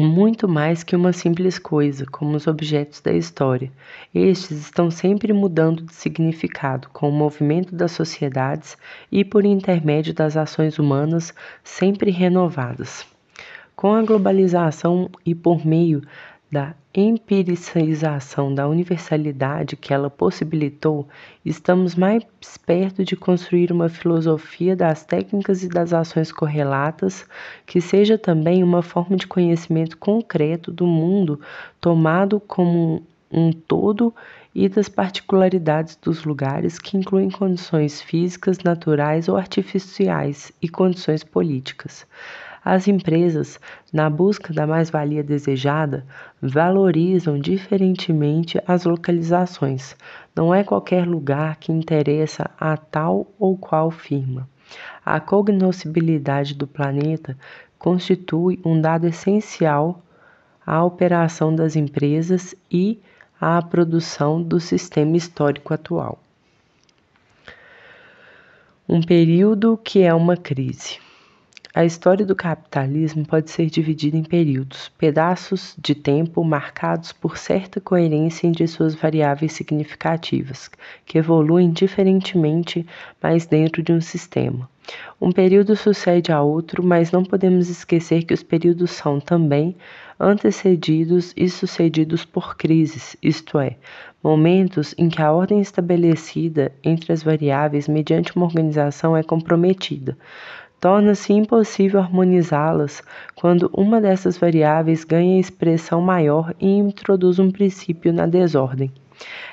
muito mais que uma simples coisa, como os objetos da história. Estes estão sempre mudando de significado com o movimento das sociedades e por intermédio das ações humanas sempre renovadas. Com a globalização e por meio da empiricização da universalidade que ela possibilitou, estamos mais perto de construir uma filosofia das técnicas e das ações correlatas, que seja também uma forma de conhecimento concreto do mundo tomado como um todo e das particularidades dos lugares, que incluem condições físicas, naturais ou artificiais e condições políticas. As empresas, na busca da mais-valia desejada, valorizam diferentemente as localizações. Não é qualquer lugar que interessa a tal ou qual firma. A cognoscibilidade do planeta constitui um dado essencial à operação das empresas e à produção do sistema histórico atual. Um período que é uma crise. A história do capitalismo pode ser dividida em períodos, pedaços de tempo marcados por certa coerência entre suas variáveis significativas, que evoluem diferentemente, mas dentro de um sistema. Um período sucede a outro, mas não podemos esquecer que os períodos são também antecedidos e sucedidos por crises, isto é, momentos em que a ordem estabelecida entre as variáveis mediante uma organização é comprometida, torna-se impossível harmonizá-las quando uma dessas variáveis ganha expressão maior e introduz um princípio na desordem.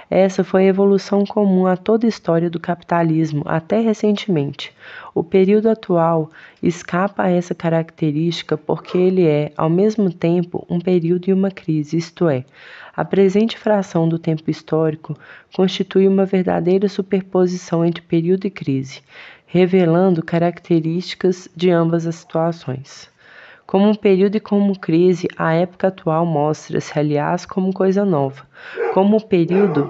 Essa foi a evolução comum a toda a história do capitalismo até recentemente. O período atual escapa a essa característica porque ele é, ao mesmo tempo, um período e uma crise, isto é, a presente fração do tempo histórico constitui uma verdadeira superposição entre período e crise revelando características de ambas as situações. Como um período e como crise, a época atual mostra-se, aliás, como coisa nova. Como período,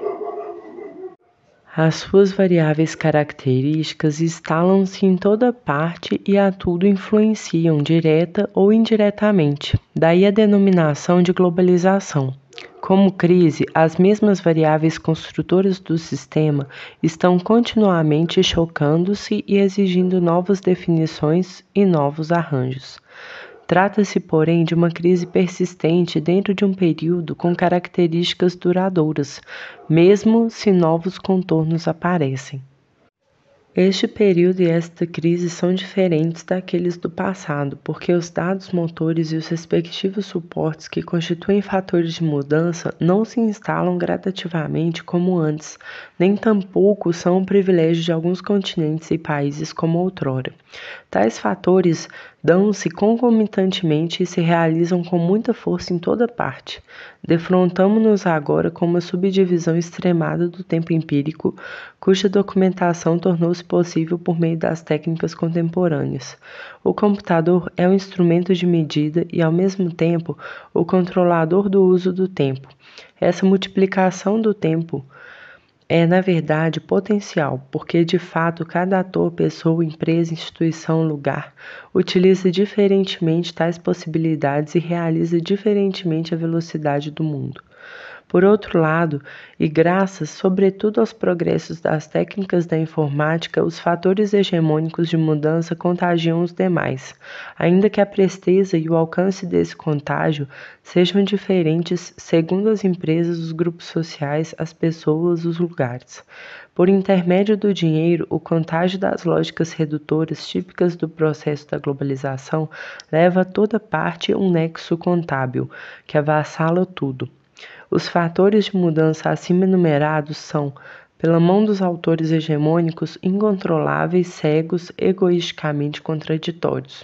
as suas variáveis características instalam-se em toda parte e a tudo influenciam direta ou indiretamente. Daí a denominação de globalização. Como crise, as mesmas variáveis construtoras do sistema estão continuamente chocando-se e exigindo novas definições e novos arranjos. Trata-se, porém, de uma crise persistente dentro de um período com características duradouras, mesmo se novos contornos aparecem. Este período e esta crise são diferentes daqueles do passado, porque os dados motores e os respectivos suportes que constituem fatores de mudança não se instalam gradativamente como antes, nem tampouco são um privilégio de alguns continentes e países como outrora. Tais fatores dão-se concomitantemente e se realizam com muita força em toda parte. Defrontamo-nos agora com uma subdivisão extremada do tempo empírico, cuja documentação tornou-se possível por meio das técnicas contemporâneas. O computador é um instrumento de medida e, ao mesmo tempo, o controlador do uso do tempo. Essa multiplicação do tempo é, na verdade, potencial, porque de fato cada ator, pessoa, empresa, instituição, lugar utiliza diferentemente tais possibilidades e realiza diferentemente a velocidade do mundo. Por outro lado, e graças sobretudo aos progressos das técnicas da informática, os fatores hegemônicos de mudança contagiam os demais, ainda que a presteza e o alcance desse contágio sejam diferentes segundo as empresas, os grupos sociais, as pessoas, os lugares. Por intermédio do dinheiro, o contágio das lógicas redutoras típicas do processo da globalização leva a toda parte um nexo contábil que avassala tudo. Os fatores de mudança acima enumerados são, pela mão dos autores hegemônicos, incontroláveis, cegos, egoisticamente contraditórios.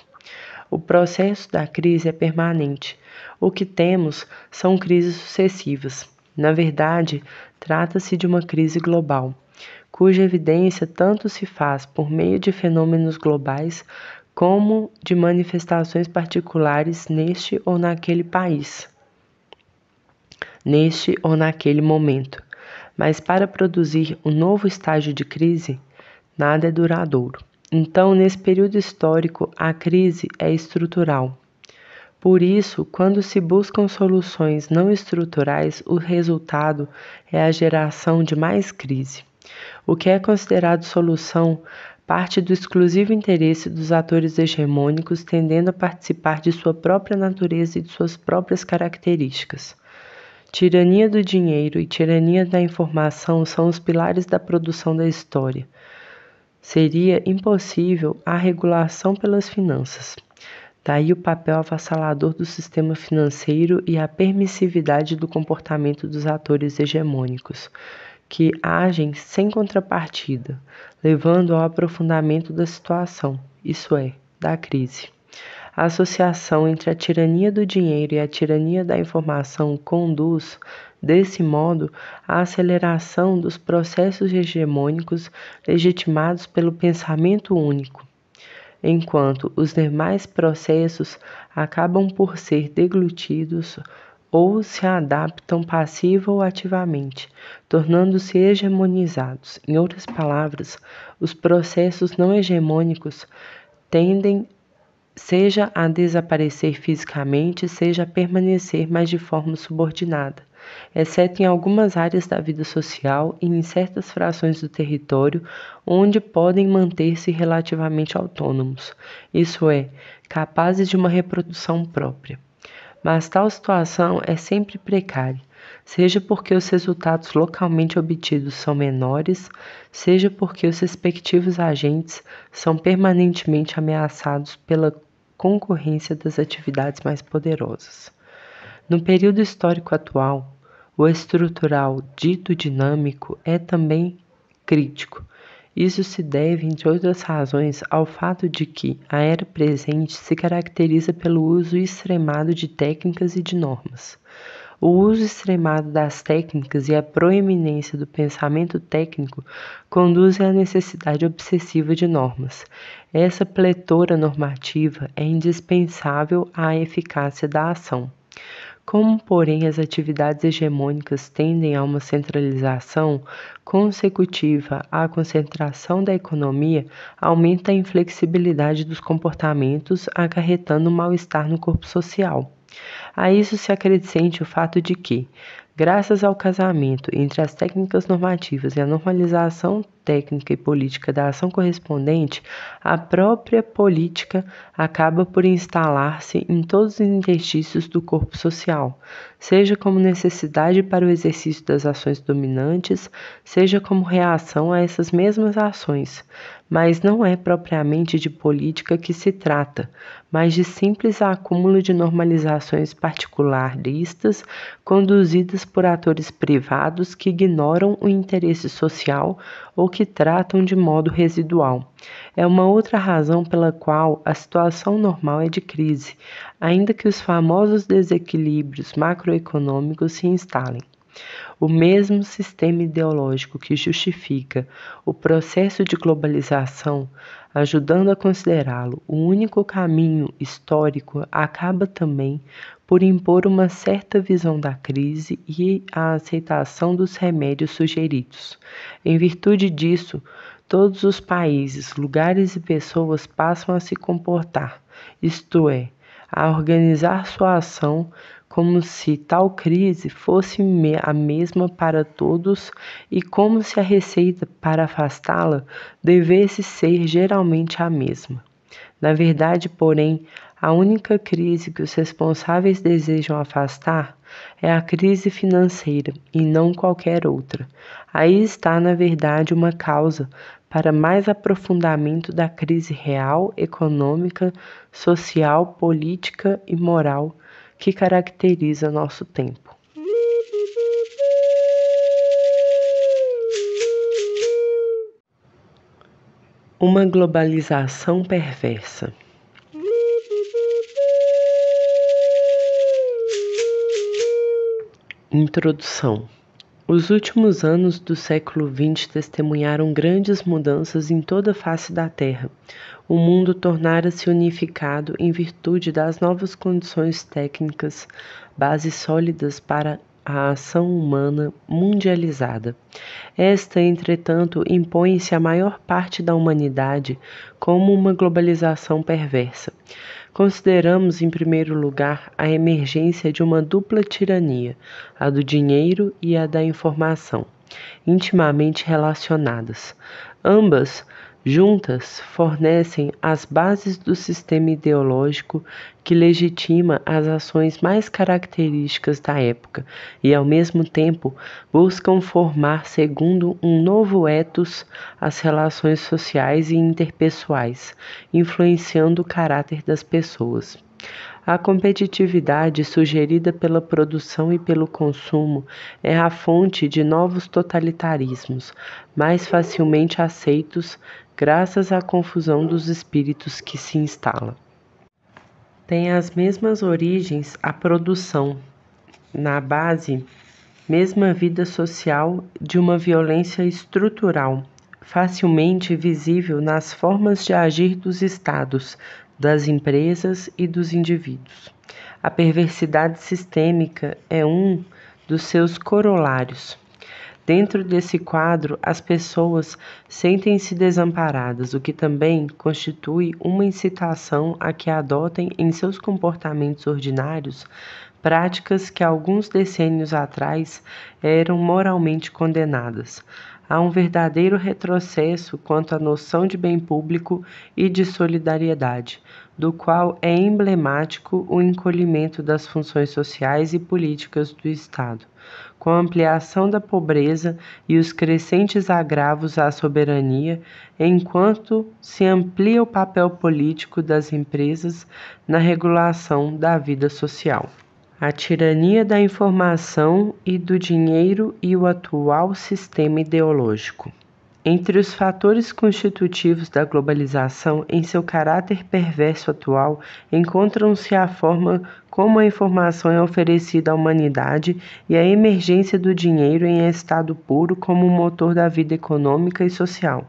O processo da crise é permanente. O que temos são crises sucessivas. Na verdade, trata-se de uma crise global, cuja evidência tanto se faz por meio de fenômenos globais como de manifestações particulares neste ou naquele país neste ou naquele momento, mas para produzir um novo estágio de crise, nada é duradouro. Então, nesse período histórico, a crise é estrutural. Por isso, quando se buscam soluções não estruturais, o resultado é a geração de mais crise. O que é considerado solução parte do exclusivo interesse dos atores hegemônicos tendendo a participar de sua própria natureza e de suas próprias características. Tirania do dinheiro e tirania da informação são os pilares da produção da história. Seria impossível a regulação pelas finanças. Daí o papel avassalador do sistema financeiro e a permissividade do comportamento dos atores hegemônicos, que agem sem contrapartida, levando ao aprofundamento da situação, isso é, da crise. A associação entre a tirania do dinheiro e a tirania da informação conduz, desse modo, à aceleração dos processos hegemônicos legitimados pelo pensamento único, enquanto os demais processos acabam por ser deglutidos ou se adaptam passiva ou ativamente, tornando-se hegemonizados. Em outras palavras, os processos não hegemônicos tendem seja a desaparecer fisicamente, seja a permanecer, mas de forma subordinada, exceto em algumas áreas da vida social e em certas frações do território onde podem manter-se relativamente autônomos, isso é, capazes de uma reprodução própria. Mas tal situação é sempre precária seja porque os resultados localmente obtidos são menores, seja porque os respectivos agentes são permanentemente ameaçados pela concorrência das atividades mais poderosas. No período histórico atual, o estrutural dito dinâmico é também crítico. Isso se deve, entre outras razões, ao fato de que a era presente se caracteriza pelo uso extremado de técnicas e de normas. O uso extremado das técnicas e a proeminência do pensamento técnico conduzem à necessidade obsessiva de normas. Essa pletora normativa é indispensável à eficácia da ação. Como, porém, as atividades hegemônicas tendem a uma centralização consecutiva à concentração da economia, aumenta a inflexibilidade dos comportamentos, acarretando um mal-estar no corpo social. A isso se acrescente o fato de que, graças ao casamento entre as técnicas normativas e a normalização técnica e política da ação correspondente, a própria política acaba por instalar-se em todos os interstícios do corpo social, seja como necessidade para o exercício das ações dominantes, seja como reação a essas mesmas ações, mas não é propriamente de política que se trata, mas de simples acúmulo de normalizações particularistas conduzidas por atores privados que ignoram o interesse social ou que tratam de modo residual. É uma outra razão pela qual a situação normal é de crise, ainda que os famosos desequilíbrios macroeconômicos se instalem. O mesmo sistema ideológico que justifica o processo de globalização, ajudando a considerá-lo o único caminho histórico, acaba também por impor uma certa visão da crise e a aceitação dos remédios sugeridos. Em virtude disso, todos os países, lugares e pessoas passam a se comportar, isto é, a organizar sua ação como se tal crise fosse a mesma para todos e como se a receita para afastá-la devesse ser geralmente a mesma. Na verdade, porém, a única crise que os responsáveis desejam afastar é a crise financeira e não qualquer outra. Aí está, na verdade, uma causa para mais aprofundamento da crise real, econômica, social, política e moral que caracteriza nosso tempo. Uma globalização perversa. Introdução Os últimos anos do século XX testemunharam grandes mudanças em toda a face da Terra. O mundo tornara-se unificado em virtude das novas condições técnicas, bases sólidas para a ação humana mundializada. Esta, entretanto, impõe-se à maior parte da humanidade como uma globalização perversa. Consideramos, em primeiro lugar, a emergência de uma dupla tirania, a do dinheiro e a da informação, intimamente relacionadas. Ambas Juntas, fornecem as bases do sistema ideológico que legitima as ações mais características da época e, ao mesmo tempo, buscam formar, segundo um novo ethos, as relações sociais e interpessoais, influenciando o caráter das pessoas. A competitividade sugerida pela produção e pelo consumo é a fonte de novos totalitarismos, mais facilmente aceitos graças à confusão dos espíritos que se instala. Tem as mesmas origens a produção, na base, mesma vida social de uma violência estrutural, facilmente visível nas formas de agir dos estados, das empresas e dos indivíduos. A perversidade sistêmica é um dos seus corolários. Dentro desse quadro, as pessoas sentem-se desamparadas, o que também constitui uma incitação a que adotem em seus comportamentos ordinários práticas que alguns decênios atrás eram moralmente condenadas. Há um verdadeiro retrocesso quanto à noção de bem público e de solidariedade, do qual é emblemático o encolhimento das funções sociais e políticas do Estado, com a ampliação da pobreza e os crescentes agravos à soberania, enquanto se amplia o papel político das empresas na regulação da vida social. A tirania da informação e do dinheiro e o atual sistema ideológico. Entre os fatores constitutivos da globalização, em seu caráter perverso atual, encontram-se a forma como a informação é oferecida à humanidade e a emergência do dinheiro em estado puro como motor da vida econômica e social.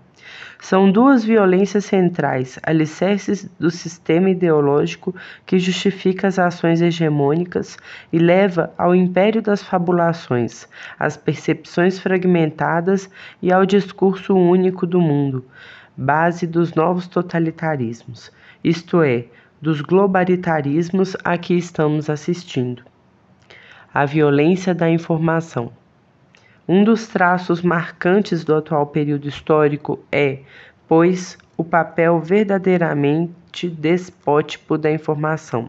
São duas violências centrais, alicerces do sistema ideológico que justifica as ações hegemônicas e leva ao império das fabulações, às percepções fragmentadas e ao discurso único do mundo, base dos novos totalitarismos, isto é, dos globalitarismos a que estamos assistindo. A violência da informação. Um dos traços marcantes do atual período histórico é, pois, o papel verdadeiramente despótico da informação.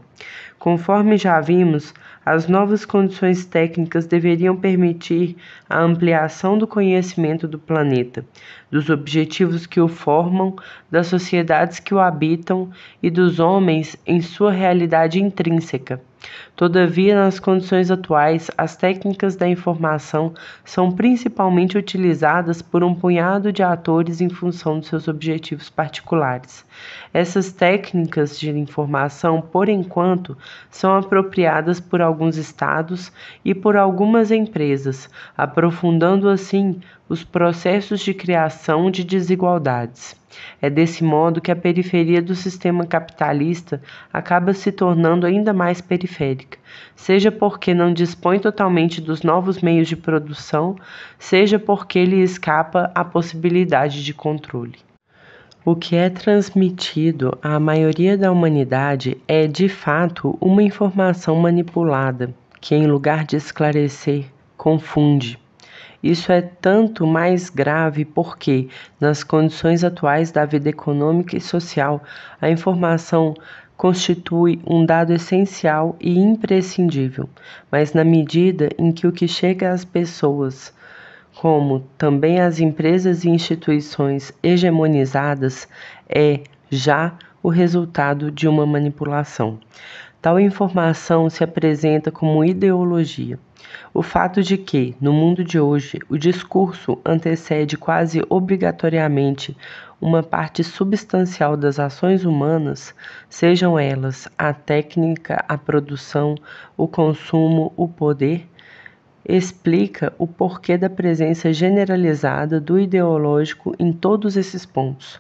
Conforme já vimos, as novas condições técnicas deveriam permitir a ampliação do conhecimento do planeta, dos objetivos que o formam, das sociedades que o habitam e dos homens em sua realidade intrínseca. Todavia, nas condições atuais, as técnicas da informação são principalmente utilizadas por um punhado de atores em função de seus objetivos particulares. Essas técnicas de informação, por enquanto, são apropriadas por alguns estados e por algumas empresas, aprofundando assim os processos de criação de desigualdades. É desse modo que a periferia do sistema capitalista acaba se tornando ainda mais periférica, seja porque não dispõe totalmente dos novos meios de produção, seja porque lhe escapa a possibilidade de controle. O que é transmitido à maioria da humanidade é, de fato, uma informação manipulada, que, em lugar de esclarecer, confunde. Isso é tanto mais grave porque, nas condições atuais da vida econômica e social, a informação constitui um dado essencial e imprescindível, mas na medida em que o que chega às pessoas como também as empresas e instituições hegemonizadas, é já o resultado de uma manipulação. Tal informação se apresenta como ideologia. O fato de que, no mundo de hoje, o discurso antecede quase obrigatoriamente uma parte substancial das ações humanas, sejam elas a técnica, a produção, o consumo, o poder, explica o porquê da presença generalizada do ideológico em todos esses pontos.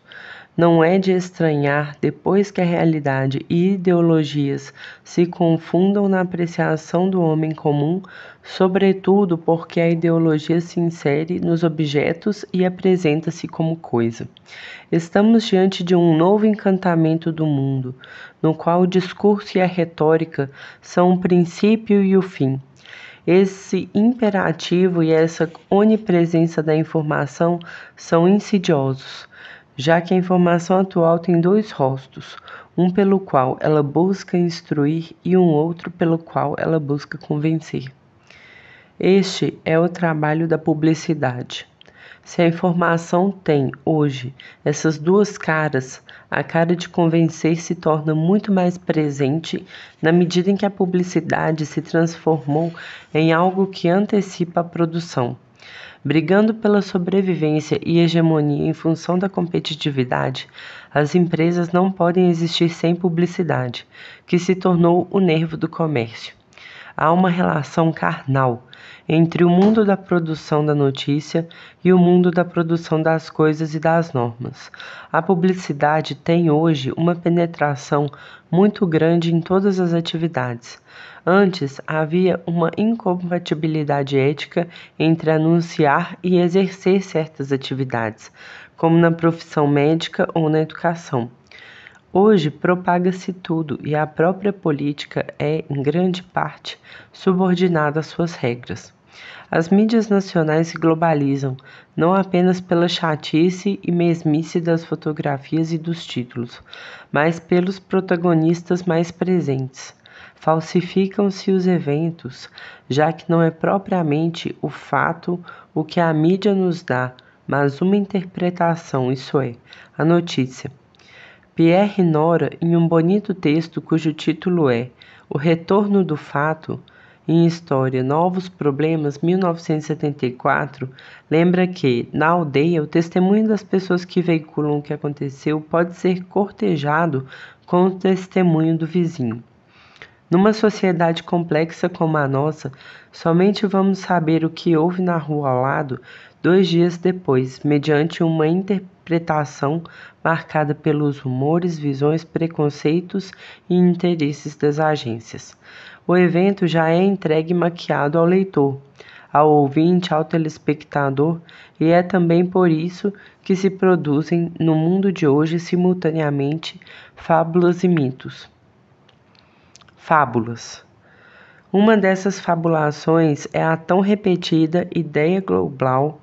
Não é de estranhar depois que a realidade e ideologias se confundam na apreciação do homem comum, sobretudo porque a ideologia se insere nos objetos e apresenta-se como coisa. Estamos diante de um novo encantamento do mundo, no qual o discurso e a retórica são o princípio e o fim, esse imperativo e essa onipresença da informação são insidiosos, já que a informação atual tem dois rostos, um pelo qual ela busca instruir e um outro pelo qual ela busca convencer. Este é o trabalho da publicidade. Se a informação tem, hoje, essas duas caras, a cara de convencer se torna muito mais presente na medida em que a publicidade se transformou em algo que antecipa a produção. Brigando pela sobrevivência e hegemonia em função da competitividade, as empresas não podem existir sem publicidade, que se tornou o nervo do comércio. Há uma relação carnal entre o mundo da produção da notícia e o mundo da produção das coisas e das normas. A publicidade tem hoje uma penetração muito grande em todas as atividades. Antes havia uma incompatibilidade ética entre anunciar e exercer certas atividades, como na profissão médica ou na educação. Hoje propaga-se tudo e a própria política é, em grande parte, subordinada às suas regras. As mídias nacionais se globalizam, não apenas pela chatice e mesmice das fotografias e dos títulos, mas pelos protagonistas mais presentes. Falsificam-se os eventos, já que não é propriamente o fato o que a mídia nos dá, mas uma interpretação, isso é, a notícia. Pierre Nora, em um bonito texto cujo título é O Retorno do Fato, em História Novos Problemas, 1974, lembra que, na aldeia, o testemunho das pessoas que veiculam o que aconteceu pode ser cortejado com o testemunho do vizinho. Numa sociedade complexa como a nossa, somente vamos saber o que houve na rua ao lado dois dias depois, mediante uma interpretação marcada pelos rumores, visões, preconceitos e interesses das agências o evento já é entregue maquiado ao leitor, ao ouvinte, ao telespectador, e é também por isso que se produzem no mundo de hoje simultaneamente fábulas e mitos. Fábulas. Uma dessas fabulações é a tão repetida Ideia Global,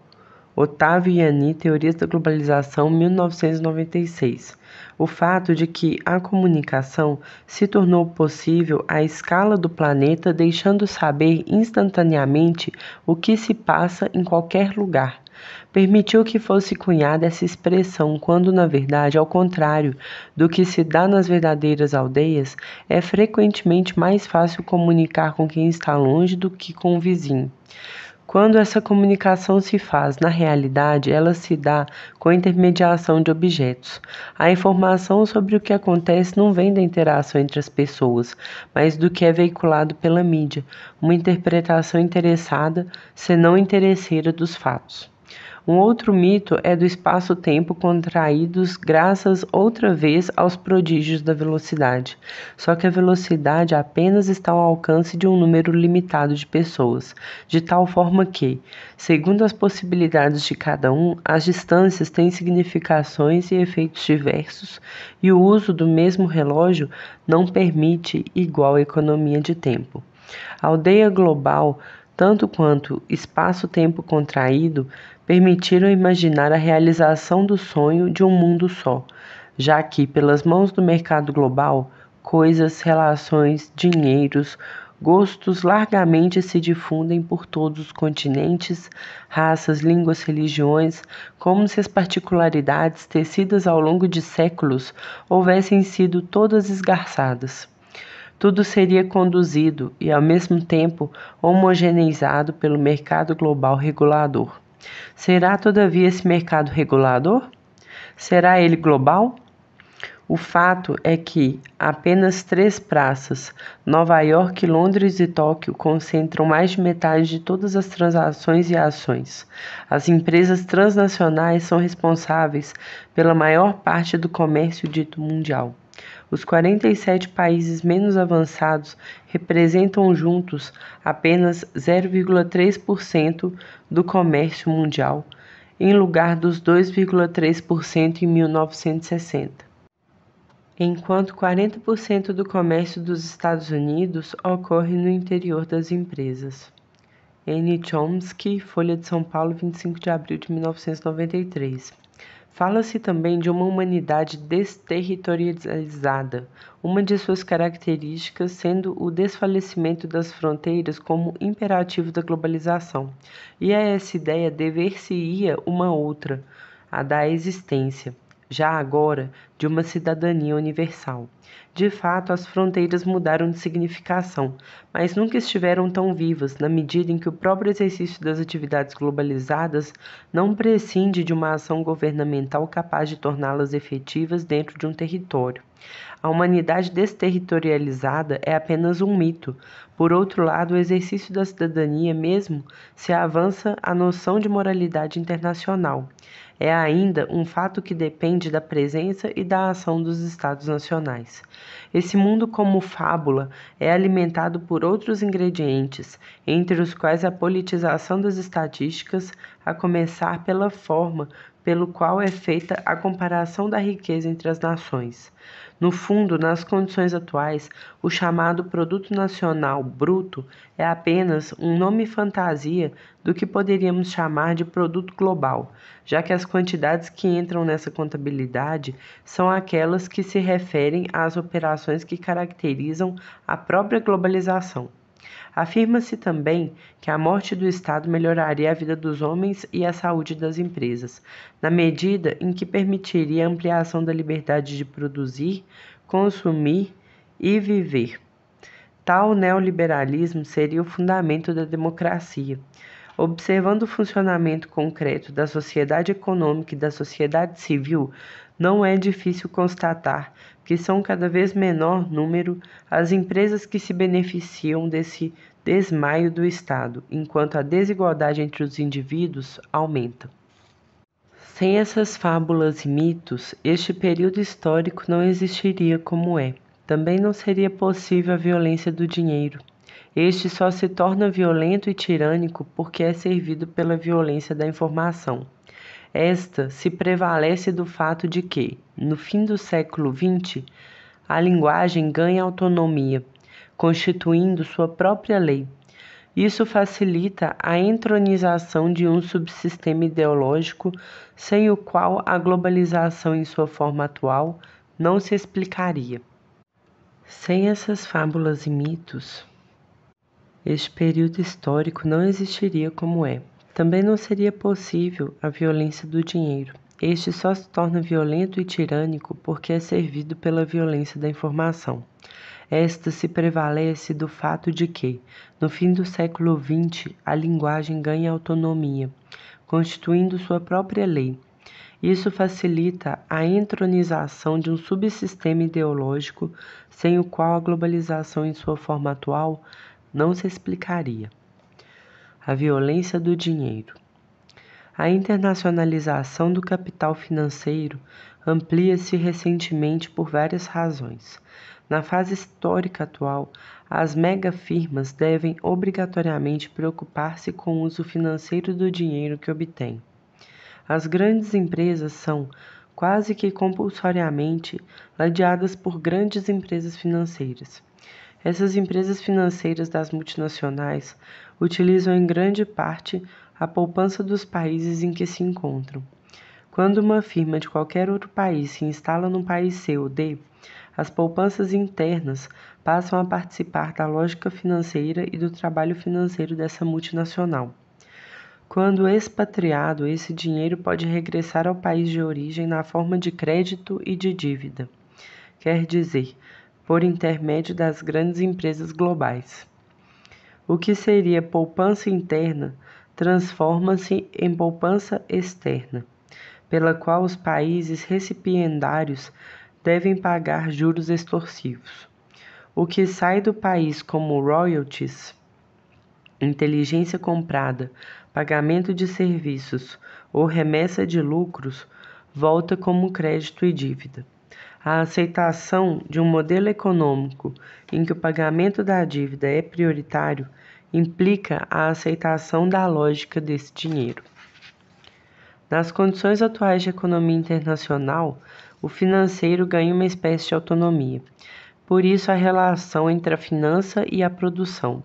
Otávio Yanni, Teorias da Globalização, 1996, o fato de que a comunicação se tornou possível à escala do planeta, deixando saber instantaneamente o que se passa em qualquer lugar. Permitiu que fosse cunhada essa expressão, quando, na verdade, ao contrário do que se dá nas verdadeiras aldeias, é frequentemente mais fácil comunicar com quem está longe do que com o vizinho. Quando essa comunicação se faz na realidade, ela se dá com a intermediação de objetos. A informação sobre o que acontece não vem da interação entre as pessoas, mas do que é veiculado pela mídia, uma interpretação interessada, se não interesseira dos fatos. Um outro mito é do espaço-tempo contraídos graças outra vez aos prodígios da velocidade. Só que a velocidade apenas está ao alcance de um número limitado de pessoas, de tal forma que, segundo as possibilidades de cada um, as distâncias têm significações e efeitos diversos, e o uso do mesmo relógio não permite igual economia de tempo. A aldeia global tanto quanto espaço-tempo contraído permitiram imaginar a realização do sonho de um mundo só, já que, pelas mãos do mercado global, coisas, relações, dinheiros, gostos largamente se difundem por todos os continentes, raças, línguas, religiões, como se as particularidades tecidas ao longo de séculos houvessem sido todas esgarçadas. Tudo seria conduzido e, ao mesmo tempo, homogeneizado pelo mercado global regulador. Será, todavia, esse mercado regulador? Será ele global? O fato é que apenas três praças, Nova York, Londres e Tóquio, concentram mais de metade de todas as transações e ações. As empresas transnacionais são responsáveis pela maior parte do comércio dito mundial. Os 47 países menos avançados representam juntos apenas 0,3% do comércio mundial, em lugar dos 2,3% em 1960. Enquanto 40% do comércio dos Estados Unidos ocorre no interior das empresas. N. Chomsky, Folha de São Paulo, 25 de abril de 1993. Fala-se também de uma humanidade desterritorializada, uma de suas características sendo o desfalecimento das fronteiras como imperativo da globalização, e a essa ideia dever-se-ia uma outra, a da existência, já agora, de uma cidadania universal. De fato, as fronteiras mudaram de significação, mas nunca estiveram tão vivas, na medida em que o próprio exercício das atividades globalizadas não prescinde de uma ação governamental capaz de torná-las efetivas dentro de um território. A humanidade desterritorializada é apenas um mito. Por outro lado, o exercício da cidadania mesmo se avança a noção de moralidade internacional é ainda um fato que depende da presença e da ação dos Estados nacionais. Esse mundo, como fábula, é alimentado por outros ingredientes, entre os quais a politização das estatísticas, a começar pela forma pelo qual é feita a comparação da riqueza entre as nações. No fundo, nas condições atuais, o chamado Produto Nacional Bruto é apenas um nome fantasia do que poderíamos chamar de produto global, já que as quantidades que entram nessa contabilidade são aquelas que se referem às operações que caracterizam a própria globalização. Afirma-se também que a morte do Estado melhoraria a vida dos homens e a saúde das empresas, na medida em que permitiria a ampliação da liberdade de produzir, consumir e viver. Tal neoliberalismo seria o fundamento da democracia. Observando o funcionamento concreto da sociedade econômica e da sociedade civil, não é difícil constatar que são cada vez menor número as empresas que se beneficiam desse desmaio do Estado, enquanto a desigualdade entre os indivíduos aumenta. Sem essas fábulas e mitos, este período histórico não existiria como é. Também não seria possível a violência do dinheiro. Este só se torna violento e tirânico porque é servido pela violência da informação. Esta se prevalece do fato de que, no fim do século XX, a linguagem ganha autonomia, constituindo sua própria lei. Isso facilita a entronização de um subsistema ideológico sem o qual a globalização em sua forma atual não se explicaria. Sem essas fábulas e mitos, este período histórico não existiria como é. Também não seria possível a violência do dinheiro. Este só se torna violento e tirânico porque é servido pela violência da informação. Esta se prevalece do fato de que, no fim do século XX, a linguagem ganha autonomia, constituindo sua própria lei. Isso facilita a entronização de um subsistema ideológico sem o qual a globalização, em sua forma atual, não se explicaria a violência do dinheiro. A internacionalização do capital financeiro amplia-se recentemente por várias razões. Na fase histórica atual, as megafirmas devem obrigatoriamente preocupar-se com o uso financeiro do dinheiro que obtêm. As grandes empresas são, quase que compulsoriamente, ladeadas por grandes empresas financeiras. Essas empresas financeiras das multinacionais utilizam em grande parte a poupança dos países em que se encontram. Quando uma firma de qualquer outro país se instala num país seu D, as poupanças internas passam a participar da lógica financeira e do trabalho financeiro dessa multinacional. Quando expatriado, esse dinheiro pode regressar ao país de origem na forma de crédito e de dívida, quer dizer, por intermédio das grandes empresas globais. O que seria poupança interna transforma-se em poupança externa, pela qual os países recipiendários devem pagar juros extorsivos. O que sai do país como royalties, inteligência comprada, pagamento de serviços ou remessa de lucros volta como crédito e dívida. A aceitação de um modelo econômico em que o pagamento da dívida é prioritário implica a aceitação da lógica desse dinheiro. Nas condições atuais de economia internacional, o financeiro ganha uma espécie de autonomia. Por isso, a relação entre a finança e a produção,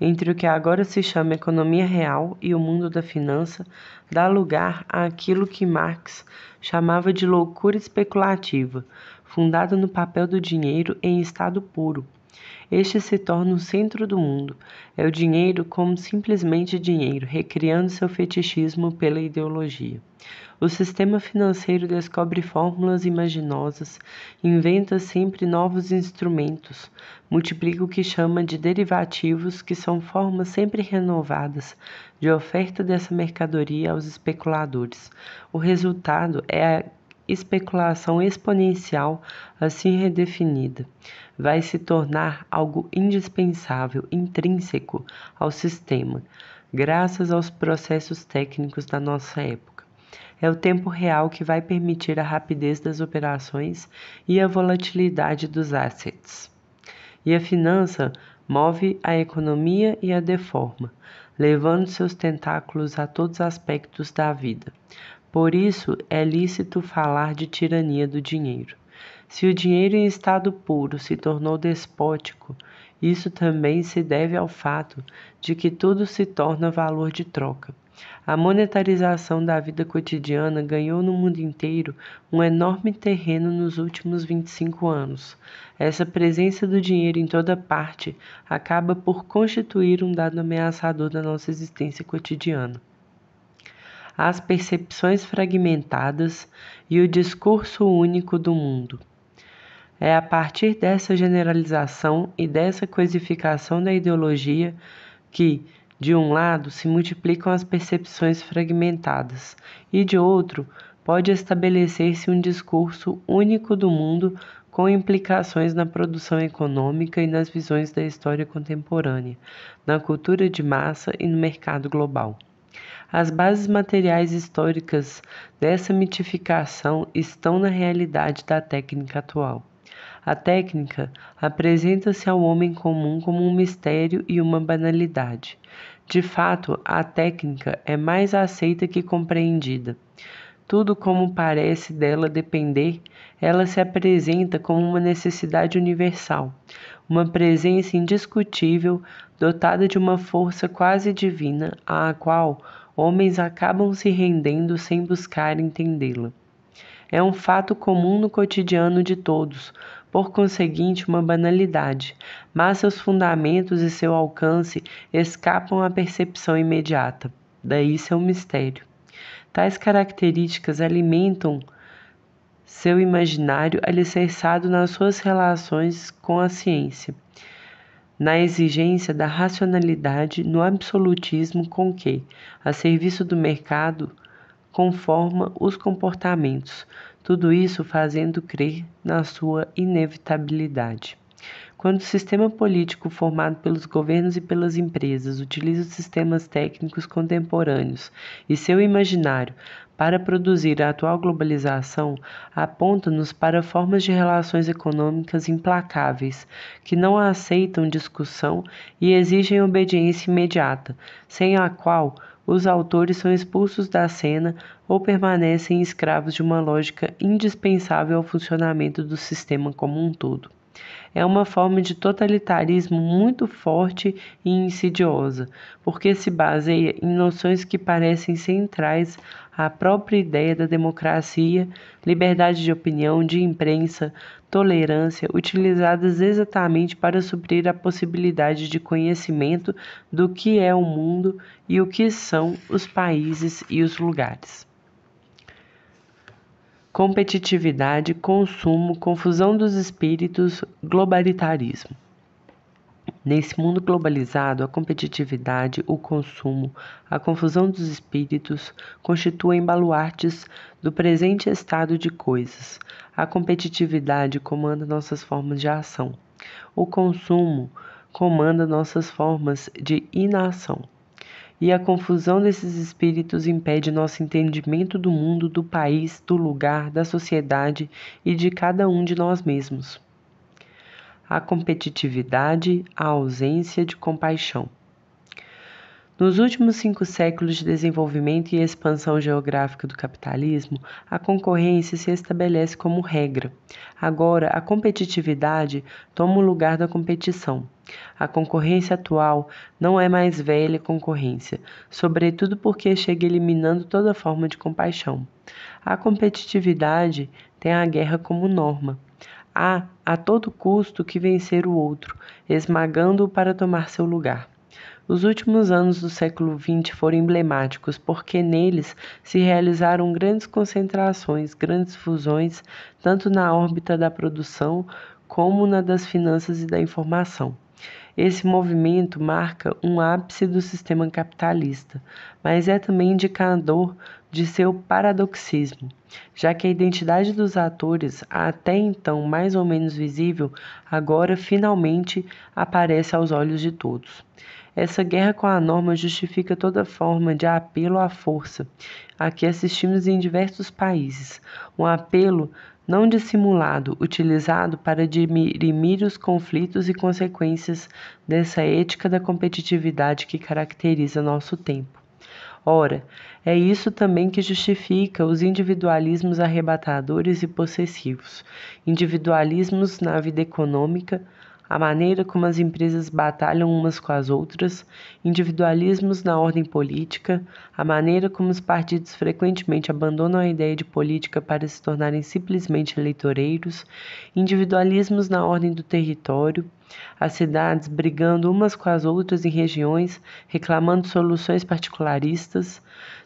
entre o que agora se chama economia real e o mundo da finança, dá lugar àquilo que Marx chamava de loucura especulativa, fundada no papel do dinheiro em estado puro, este se torna o centro do mundo. É o dinheiro como simplesmente dinheiro, recriando seu fetichismo pela ideologia. O sistema financeiro descobre fórmulas imaginosas, inventa sempre novos instrumentos, multiplica o que chama de derivativos, que são formas sempre renovadas de oferta dessa mercadoria aos especuladores. O resultado é a especulação exponencial assim redefinida vai se tornar algo indispensável, intrínseco ao sistema, graças aos processos técnicos da nossa época. É o tempo real que vai permitir a rapidez das operações e a volatilidade dos assets. E a finança move a economia e a deforma, levando seus tentáculos a todos os aspectos da vida. Por isso é lícito falar de tirania do dinheiro. Se o dinheiro em estado puro se tornou despótico, isso também se deve ao fato de que tudo se torna valor de troca. A monetarização da vida cotidiana ganhou no mundo inteiro um enorme terreno nos últimos 25 anos. Essa presença do dinheiro em toda parte acaba por constituir um dado ameaçador da nossa existência cotidiana as percepções fragmentadas e o discurso único do mundo. É a partir dessa generalização e dessa coisificação da ideologia que, de um lado, se multiplicam as percepções fragmentadas e, de outro, pode estabelecer-se um discurso único do mundo com implicações na produção econômica e nas visões da história contemporânea, na cultura de massa e no mercado global. As bases materiais históricas dessa mitificação estão na realidade da técnica atual. A técnica apresenta-se ao homem comum como um mistério e uma banalidade. De fato, a técnica é mais aceita que compreendida. Tudo como parece dela depender, ela se apresenta como uma necessidade universal, uma presença indiscutível, dotada de uma força quase divina, à qual homens acabam se rendendo sem buscar entendê-la. É um fato comum no cotidiano de todos, por conseguinte, uma banalidade, mas seus fundamentos e seu alcance escapam à percepção imediata, daí seu mistério. Tais características alimentam seu imaginário alicerçado nas suas relações com a ciência, na exigência da racionalidade, no absolutismo com que, a serviço do mercado, conforma os comportamentos, tudo isso fazendo crer na sua inevitabilidade. Quando o sistema político formado pelos governos e pelas empresas utiliza os sistemas técnicos contemporâneos e seu imaginário para produzir a atual globalização, aponta-nos para formas de relações econômicas implacáveis, que não aceitam discussão e exigem obediência imediata, sem a qual os autores são expulsos da cena ou permanecem escravos de uma lógica indispensável ao funcionamento do sistema como um todo. É uma forma de totalitarismo muito forte e insidiosa, porque se baseia em noções que parecem centrais a própria ideia da democracia, liberdade de opinião, de imprensa, tolerância, utilizadas exatamente para suprir a possibilidade de conhecimento do que é o mundo e o que são os países e os lugares competitividade, consumo, confusão dos espíritos, globalitarismo. Nesse mundo globalizado, a competitividade, o consumo, a confusão dos espíritos constituem baluartes do presente estado de coisas. A competitividade comanda nossas formas de ação. O consumo comanda nossas formas de inação. E a confusão desses espíritos impede nosso entendimento do mundo, do país, do lugar, da sociedade e de cada um de nós mesmos a competitividade, a ausência de compaixão. Nos últimos cinco séculos de desenvolvimento e expansão geográfica do capitalismo, a concorrência se estabelece como regra. Agora, a competitividade toma o lugar da competição. A concorrência atual não é mais velha concorrência, sobretudo porque chega eliminando toda forma de compaixão. A competitividade tem a guerra como norma há a todo custo que vencer o outro, esmagando-o para tomar seu lugar. Os últimos anos do século XX foram emblemáticos porque neles se realizaram grandes concentrações, grandes fusões, tanto na órbita da produção como na das finanças e da informação. Esse movimento marca um ápice do sistema capitalista, mas é também indicador de seu paradoxismo, já que a identidade dos atores, até então mais ou menos visível, agora finalmente aparece aos olhos de todos. Essa guerra com a norma justifica toda forma de apelo à força, a que assistimos em diversos países. Um apelo não dissimulado, utilizado para dirimir os conflitos e consequências dessa ética da competitividade que caracteriza nosso tempo. Ora, é isso também que justifica os individualismos arrebatadores e possessivos, individualismos na vida econômica, a maneira como as empresas batalham umas com as outras, individualismos na ordem política, a maneira como os partidos frequentemente abandonam a ideia de política para se tornarem simplesmente eleitoreiros, individualismos na ordem do território, as cidades brigando umas com as outras em regiões, reclamando soluções particularistas,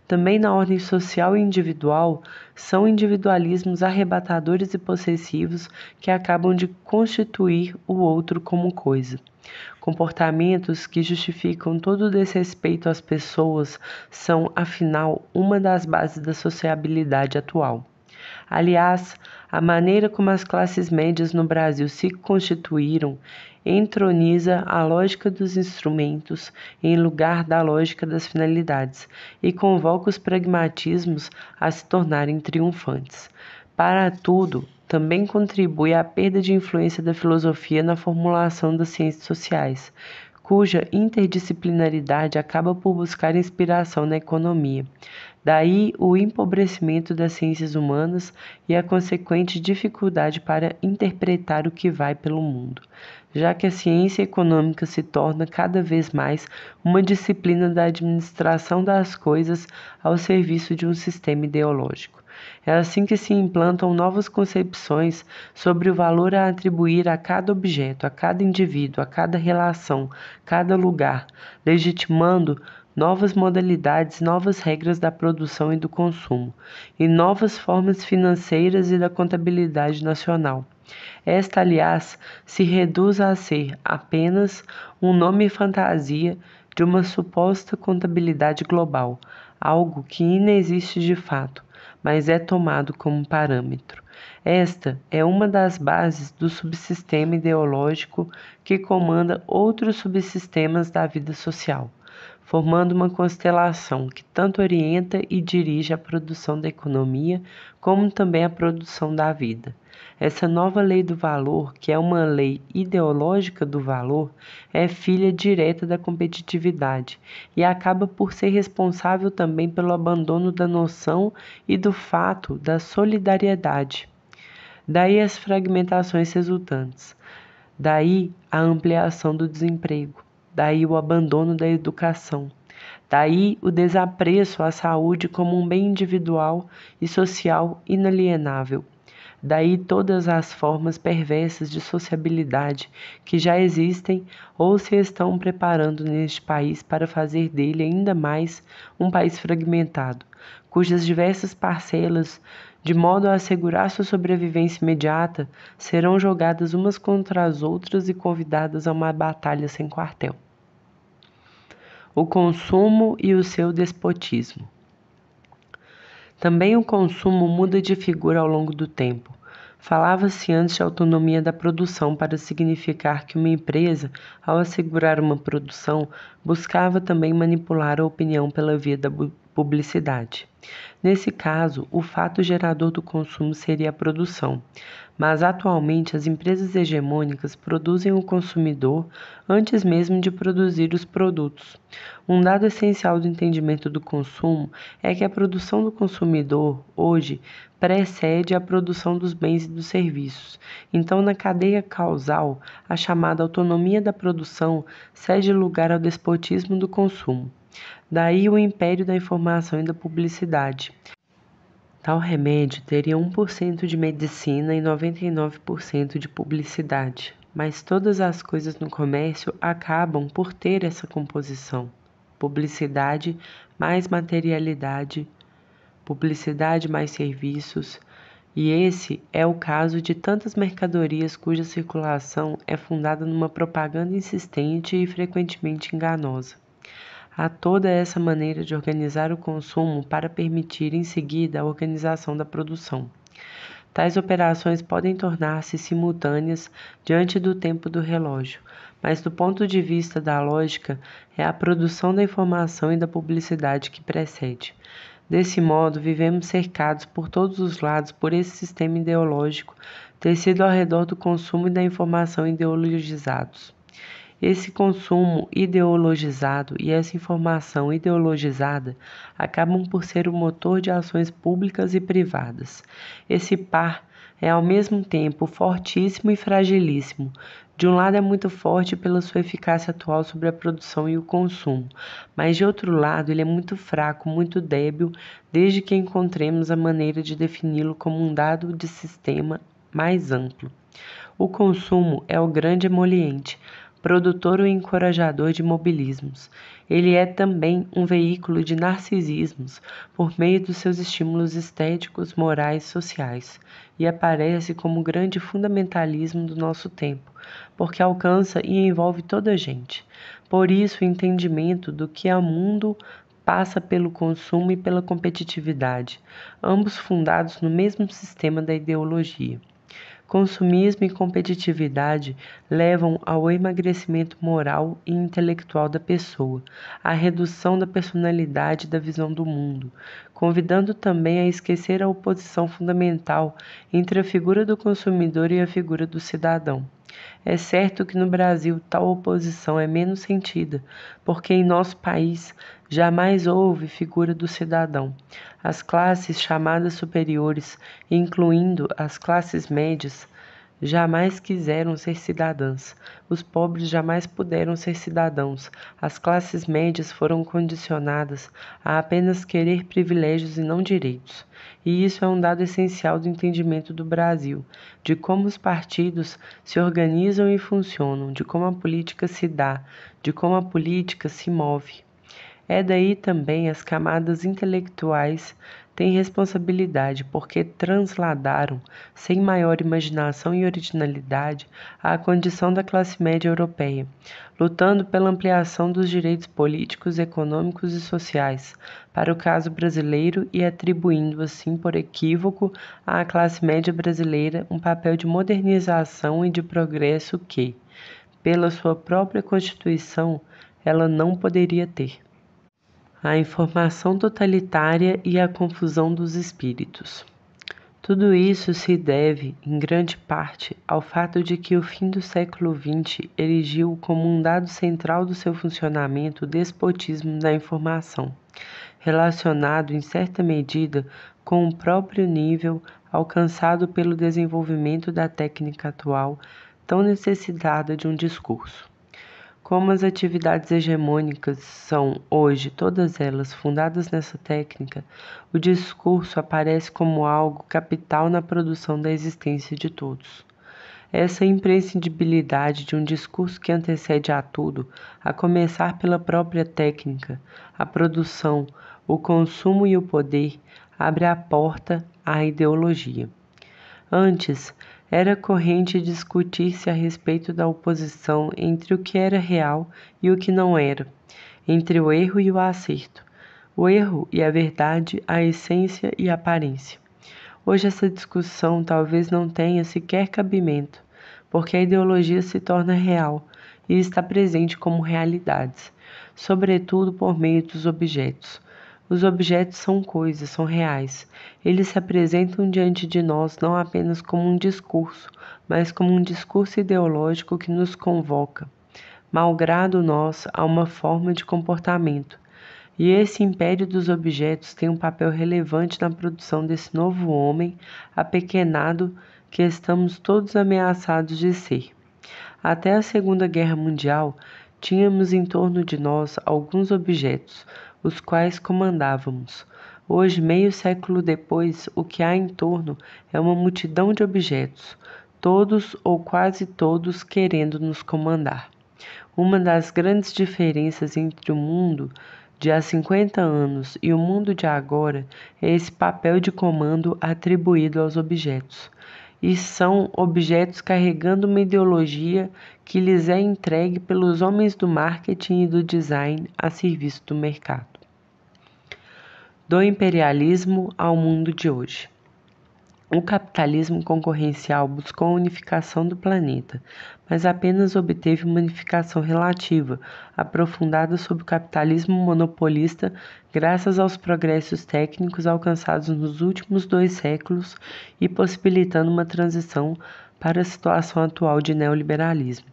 também na ordem social e individual, são individualismos arrebatadores e possessivos que acabam de constituir o outro como coisa. Comportamentos que justificam todo o desrespeito às pessoas são, afinal, uma das bases da sociabilidade atual. Aliás, a maneira como as classes médias no Brasil se constituíram entroniza a lógica dos instrumentos em lugar da lógica das finalidades e convoca os pragmatismos a se tornarem triunfantes. Para tudo, também contribui à perda de influência da filosofia na formulação das ciências sociais, cuja interdisciplinaridade acaba por buscar inspiração na economia. Daí o empobrecimento das ciências humanas e a consequente dificuldade para interpretar o que vai pelo mundo já que a ciência econômica se torna cada vez mais uma disciplina da administração das coisas ao serviço de um sistema ideológico. É assim que se implantam novas concepções sobre o valor a atribuir a cada objeto, a cada indivíduo, a cada relação, cada lugar, legitimando novas modalidades, novas regras da produção e do consumo, e novas formas financeiras e da contabilidade nacional. Esta, aliás, se reduz a ser apenas um nome fantasia de uma suposta contabilidade global, algo que inexiste de fato, mas é tomado como parâmetro. Esta é uma das bases do subsistema ideológico que comanda outros subsistemas da vida social formando uma constelação que tanto orienta e dirige a produção da economia, como também a produção da vida. Essa nova lei do valor, que é uma lei ideológica do valor, é filha direta da competitividade e acaba por ser responsável também pelo abandono da noção e do fato da solidariedade. Daí as fragmentações resultantes. Daí a ampliação do desemprego daí o abandono da educação, daí o desapreço à saúde como um bem individual e social inalienável. Daí todas as formas perversas de sociabilidade que já existem ou se estão preparando neste país para fazer dele ainda mais um país fragmentado, cujas diversas parcelas, de modo a assegurar sua sobrevivência imediata, serão jogadas umas contra as outras e convidadas a uma batalha sem quartel o consumo e o seu despotismo. Também o consumo muda de figura ao longo do tempo. Falava-se antes de autonomia da produção para significar que uma empresa, ao assegurar uma produção, buscava também manipular a opinião pela via da publicidade. Nesse caso, o fato gerador do consumo seria a produção, mas atualmente as empresas hegemônicas produzem o consumidor antes mesmo de produzir os produtos. Um dado essencial do entendimento do consumo é que a produção do consumidor, hoje, precede a produção dos bens e dos serviços. Então, na cadeia causal, a chamada autonomia da produção cede lugar ao despotismo do consumo. Daí o império da informação e da publicidade. Tal remédio teria 1% de medicina e 99% de publicidade, mas todas as coisas no comércio acabam por ter essa composição: publicidade mais materialidade, publicidade mais serviços, e esse é o caso de tantas mercadorias cuja circulação é fundada numa propaganda insistente e frequentemente enganosa. Há toda essa maneira de organizar o consumo para permitir em seguida a organização da produção. Tais operações podem tornar-se simultâneas diante do tempo do relógio, mas do ponto de vista da lógica, é a produção da informação e da publicidade que precede. Desse modo, vivemos cercados por todos os lados por esse sistema ideológico tecido ao redor do consumo e da informação ideologizados. Esse consumo ideologizado e essa informação ideologizada acabam por ser o motor de ações públicas e privadas. Esse par é ao mesmo tempo fortíssimo e fragilíssimo. De um lado, é muito forte pela sua eficácia atual sobre a produção e o consumo, mas de outro lado, ele é muito fraco, muito débil, desde que encontremos a maneira de defini-lo como um dado de sistema mais amplo. O consumo é o grande emoliente, produtor e encorajador de mobilismos. Ele é também um veículo de narcisismos por meio dos seus estímulos estéticos, morais, sociais, e aparece como o grande fundamentalismo do nosso tempo, porque alcança e envolve toda a gente. Por isso, o entendimento do que o é mundo passa pelo consumo e pela competitividade, ambos fundados no mesmo sistema da ideologia. Consumismo e competitividade levam ao emagrecimento moral e intelectual da pessoa, à redução da personalidade e da visão do mundo, convidando também a esquecer a oposição fundamental entre a figura do consumidor e a figura do cidadão. É certo que no Brasil tal oposição é menos sentida, porque em nosso país Jamais houve figura do cidadão. As classes chamadas superiores, incluindo as classes médias, jamais quiseram ser cidadãs. Os pobres jamais puderam ser cidadãos. As classes médias foram condicionadas a apenas querer privilégios e não direitos. E isso é um dado essencial do entendimento do Brasil, de como os partidos se organizam e funcionam, de como a política se dá, de como a política se move. É daí também as camadas intelectuais têm responsabilidade porque transladaram, sem maior imaginação e originalidade, a condição da classe média europeia, lutando pela ampliação dos direitos políticos, econômicos e sociais para o caso brasileiro e atribuindo assim por equívoco à classe média brasileira um papel de modernização e de progresso que, pela sua própria constituição, ela não poderia ter a informação totalitária e a confusão dos espíritos. Tudo isso se deve, em grande parte, ao fato de que o fim do século XX erigiu como um dado central do seu funcionamento o despotismo da informação, relacionado em certa medida com o próprio nível alcançado pelo desenvolvimento da técnica atual, tão necessitada de um discurso. Como as atividades hegemônicas são, hoje, todas elas fundadas nessa técnica, o discurso aparece como algo capital na produção da existência de todos. Essa imprescindibilidade de um discurso que antecede a tudo, a começar pela própria técnica, a produção, o consumo e o poder, abre a porta à ideologia. Antes, era corrente discutir-se a respeito da oposição entre o que era real e o que não era, entre o erro e o acerto, o erro e a verdade, a essência e a aparência. Hoje essa discussão talvez não tenha sequer cabimento, porque a ideologia se torna real e está presente como realidades, sobretudo por meio dos objetos os objetos são coisas, são reais. Eles se apresentam diante de nós não apenas como um discurso, mas como um discurso ideológico que nos convoca, malgrado nós, a uma forma de comportamento. E esse império dos objetos tem um papel relevante na produção desse novo homem apequenado que estamos todos ameaçados de ser. Até a Segunda Guerra Mundial, tínhamos em torno de nós alguns objetos, os quais comandávamos. Hoje, meio século depois, o que há em torno é uma multidão de objetos, todos ou quase todos querendo nos comandar. Uma das grandes diferenças entre o mundo de há 50 anos e o mundo de agora é esse papel de comando atribuído aos objetos. E são objetos carregando uma ideologia que lhes é entregue pelos homens do marketing e do design a serviço do mercado. Do imperialismo ao mundo de hoje. O capitalismo concorrencial buscou a unificação do planeta, mas apenas obteve uma unificação relativa, aprofundada sob o capitalismo monopolista, graças aos progressos técnicos alcançados nos últimos dois séculos e possibilitando uma transição para a situação atual de neoliberalismo.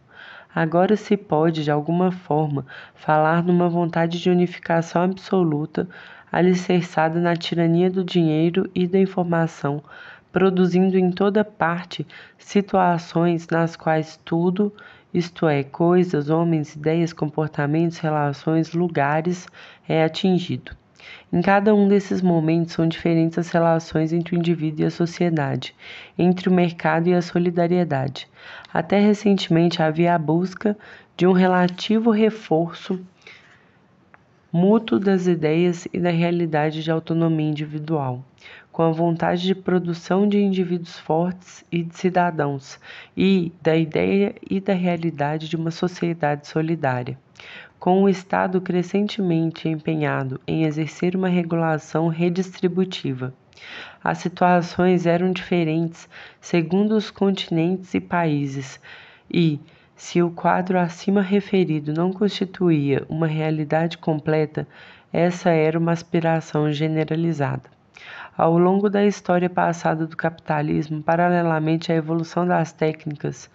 Agora se pode, de alguma forma, falar numa vontade de unificação absoluta, alicerçada na tirania do dinheiro e da informação, produzindo em toda parte situações nas quais tudo, isto é, coisas, homens, ideias, comportamentos, relações, lugares, é atingido. Em cada um desses momentos são diferentes as relações entre o indivíduo e a sociedade, entre o mercado e a solidariedade. Até recentemente havia a busca de um relativo reforço mútuo das ideias e da realidade de autonomia individual, com a vontade de produção de indivíduos fortes e de cidadãos, e da ideia e da realidade de uma sociedade solidária. Com o Estado crescentemente empenhado em exercer uma regulação redistributiva, as situações eram diferentes segundo os continentes e países, e, se o quadro acima referido não constituía uma realidade completa, essa era uma aspiração generalizada. Ao longo da história passada do capitalismo, paralelamente à evolução das técnicas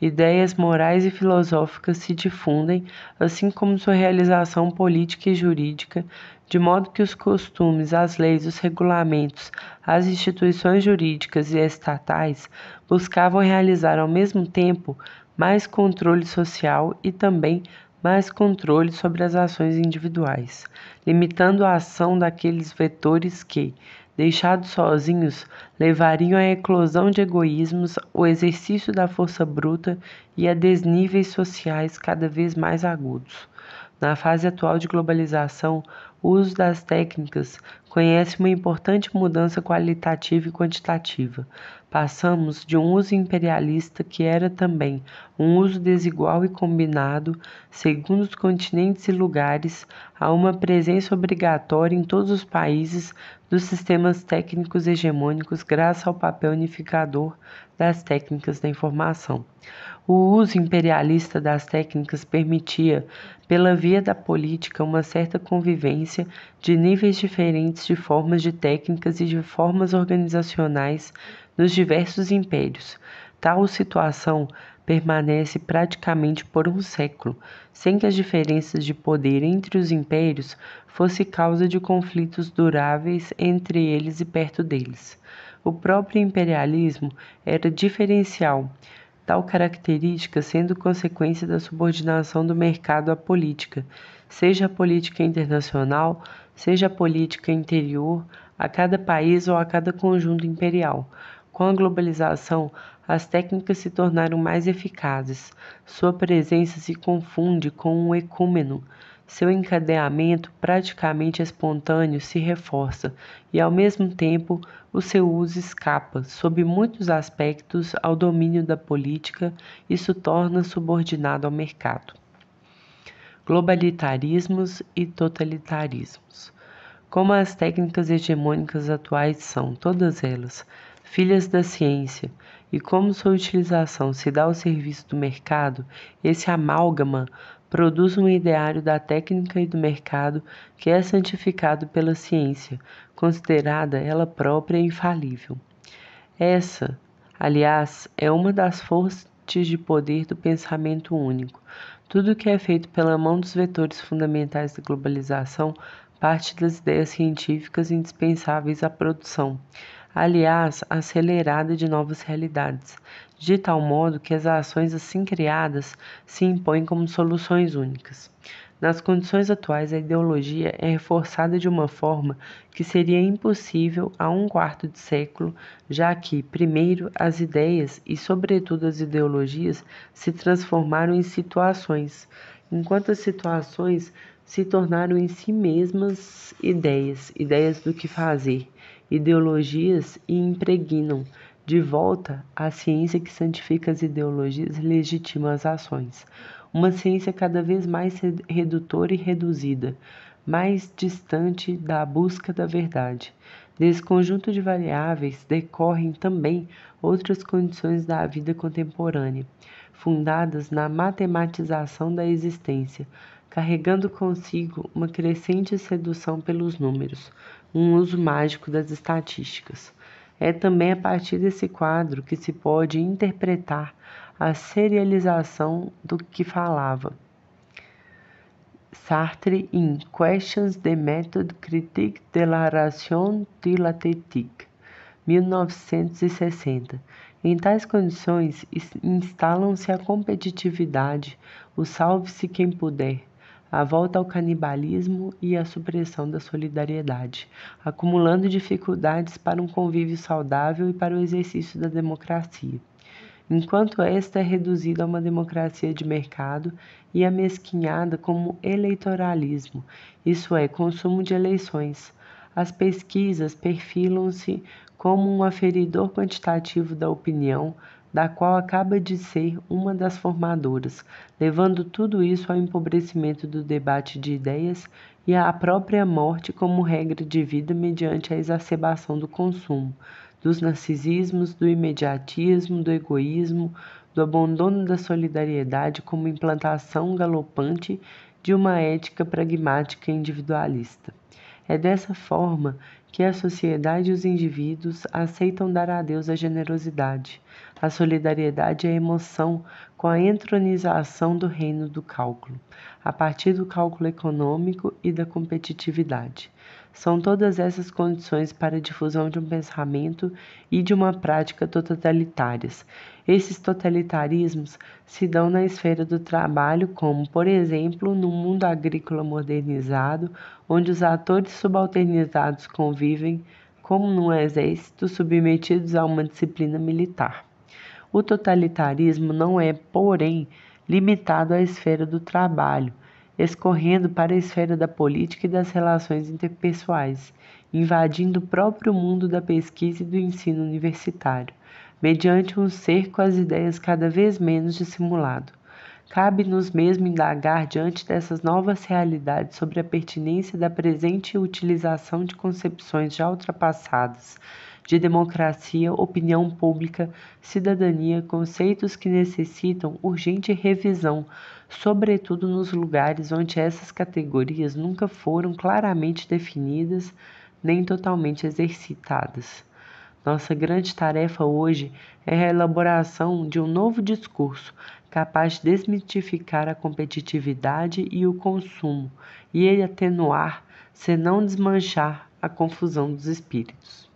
ideias morais e filosóficas se difundem, assim como sua realização política e jurídica, de modo que os costumes, as leis, os regulamentos, as instituições jurídicas e estatais buscavam realizar ao mesmo tempo mais controle social e também mais controle sobre as ações individuais, limitando a ação daqueles vetores que, deixados sozinhos, levariam à eclosão de egoísmos, o exercício da força bruta e a desníveis sociais cada vez mais agudos. Na fase atual de globalização, o uso das técnicas conhece uma importante mudança qualitativa e quantitativa. Passamos de um uso imperialista que era também um uso desigual e combinado, segundo os continentes e lugares, a uma presença obrigatória em todos os países dos sistemas técnicos hegemônicos, graças ao papel unificador das técnicas da informação. O uso imperialista das técnicas permitia, pela via da política, uma certa convivência de níveis diferentes de formas de técnicas e de formas organizacionais nos diversos impérios. Tal situação permanece praticamente por um século, sem que as diferenças de poder entre os impérios fosse causa de conflitos duráveis entre eles e perto deles. O próprio imperialismo era diferencial, tal característica sendo consequência da subordinação do mercado à política, seja a política internacional, seja a política interior, a cada país ou a cada conjunto imperial. Com a globalização, as técnicas se tornaram mais eficazes. Sua presença se confunde com um ecúmeno. Seu encadeamento praticamente espontâneo se reforça e, ao mesmo tempo, o seu uso escapa, sob muitos aspectos, ao domínio da política e se torna subordinado ao mercado. Globalitarismos e totalitarismos. Como as técnicas hegemônicas atuais são, todas elas, filhas da ciência, e como sua utilização se dá ao serviço do mercado, esse amálgama produz um ideário da técnica e do mercado que é santificado pela ciência, considerada ela própria infalível. Essa, aliás, é uma das fontes de poder do pensamento único. Tudo que é feito pela mão dos vetores fundamentais da globalização parte das ideias científicas indispensáveis à produção aliás, acelerada de novas realidades, de tal modo que as ações assim criadas se impõem como soluções únicas. Nas condições atuais, a ideologia é reforçada de uma forma que seria impossível há um quarto de século, já que, primeiro, as ideias e, sobretudo, as ideologias se transformaram em situações, enquanto as situações se tornaram em si mesmas ideias, ideias do que fazer, ideologias e impregnam de volta a ciência que santifica as ideologias e legitima as ações. Uma ciência cada vez mais redutora e reduzida, mais distante da busca da verdade. Desse conjunto de variáveis decorrem também outras condições da vida contemporânea, fundadas na matematização da existência, carregando consigo uma crescente sedução pelos números, um uso mágico das estatísticas. É também a partir desse quadro que se pode interpretar a serialização do que falava. Sartre em Questions de Méthode Critique de la Ration de la Tétique, 1960. Em tais condições, instalam-se a competitividade, o salve-se quem puder, a volta ao canibalismo e a supressão da solidariedade, acumulando dificuldades para um convívio saudável e para o exercício da democracia. Enquanto esta é reduzida a uma democracia de mercado e amesquinhada como eleitoralismo, isso é, consumo de eleições, as pesquisas perfilam-se como um aferidor quantitativo da opinião, da qual acaba de ser uma das formadoras, levando tudo isso ao empobrecimento do debate de ideias e à própria morte como regra de vida mediante a exacerbação do consumo, dos narcisismos, do imediatismo, do egoísmo, do abandono da solidariedade como implantação galopante de uma ética pragmática individualista. É dessa forma que a sociedade e os indivíduos aceitam dar a Deus a generosidade. A solidariedade e a emoção com a entronização do reino do cálculo, a partir do cálculo econômico e da competitividade. São todas essas condições para a difusão de um pensamento e de uma prática totalitárias. Esses totalitarismos se dão na esfera do trabalho, como, por exemplo, no mundo agrícola modernizado, onde os atores subalternizados convivem, como no exército, submetidos a uma disciplina militar. O totalitarismo não é, porém, limitado à esfera do trabalho escorrendo para a esfera da política e das relações interpessoais, invadindo o próprio mundo da pesquisa e do ensino universitário, mediante um cerco às ideias cada vez menos dissimulado. Cabe-nos mesmo indagar diante dessas novas realidades sobre a pertinência da presente utilização de concepções já ultrapassadas de democracia, opinião pública, cidadania, conceitos que necessitam urgente revisão sobretudo nos lugares onde essas categorias nunca foram claramente definidas nem totalmente exercitadas. Nossa grande tarefa hoje é a elaboração de um novo discurso capaz de desmitificar a competitividade e o consumo e atenuar, se não desmanchar, a confusão dos espíritos.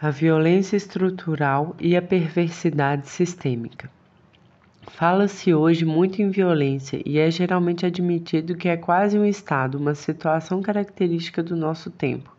A violência estrutural e a perversidade sistêmica. Fala-se hoje muito em violência e é geralmente admitido que é quase um estado, uma situação característica do nosso tempo.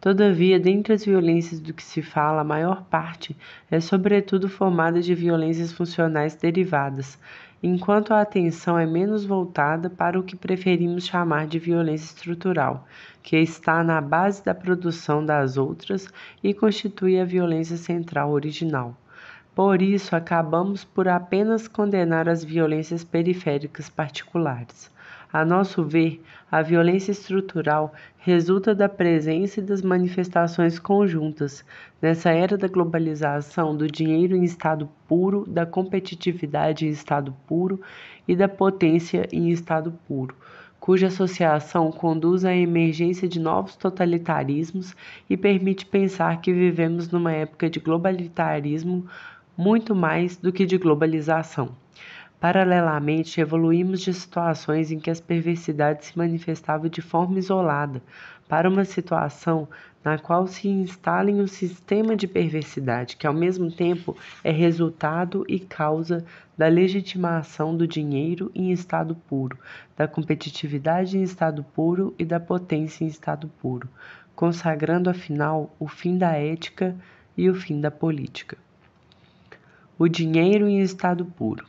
Todavia, dentre as violências do que se fala, a maior parte é sobretudo formada de violências funcionais derivadas, enquanto a atenção é menos voltada para o que preferimos chamar de violência estrutural, que está na base da produção das outras e constitui a violência central original. Por isso, acabamos por apenas condenar as violências periféricas particulares. A nosso ver, a violência estrutural resulta da presença e das manifestações conjuntas, nessa era da globalização, do dinheiro em estado puro, da competitividade em estado puro e da potência em estado puro, cuja associação conduz à emergência de novos totalitarismos e permite pensar que vivemos numa época de globalitarismo muito mais do que de globalização. Paralelamente, evoluímos de situações em que as perversidades se manifestavam de forma isolada para uma situação na qual se instala em um sistema de perversidade que, ao mesmo tempo, é resultado e causa da legitimação do dinheiro em estado puro, da competitividade em estado puro e da potência em estado puro, consagrando, afinal, o fim da ética e o fim da política o dinheiro em estado puro.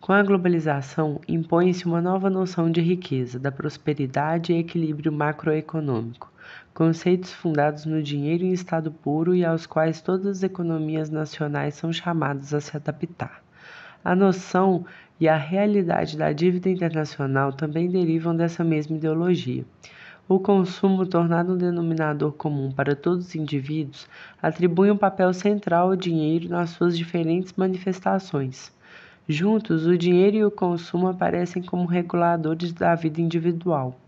Com a globalização, impõe-se uma nova noção de riqueza, da prosperidade e equilíbrio macroeconômico, conceitos fundados no dinheiro em estado puro e aos quais todas as economias nacionais são chamadas a se adaptar. A noção e a realidade da dívida internacional também derivam dessa mesma ideologia. O consumo, tornado um denominador comum para todos os indivíduos, atribui um papel central ao dinheiro nas suas diferentes manifestações. Juntos, o dinheiro e o consumo aparecem como reguladores da vida individual.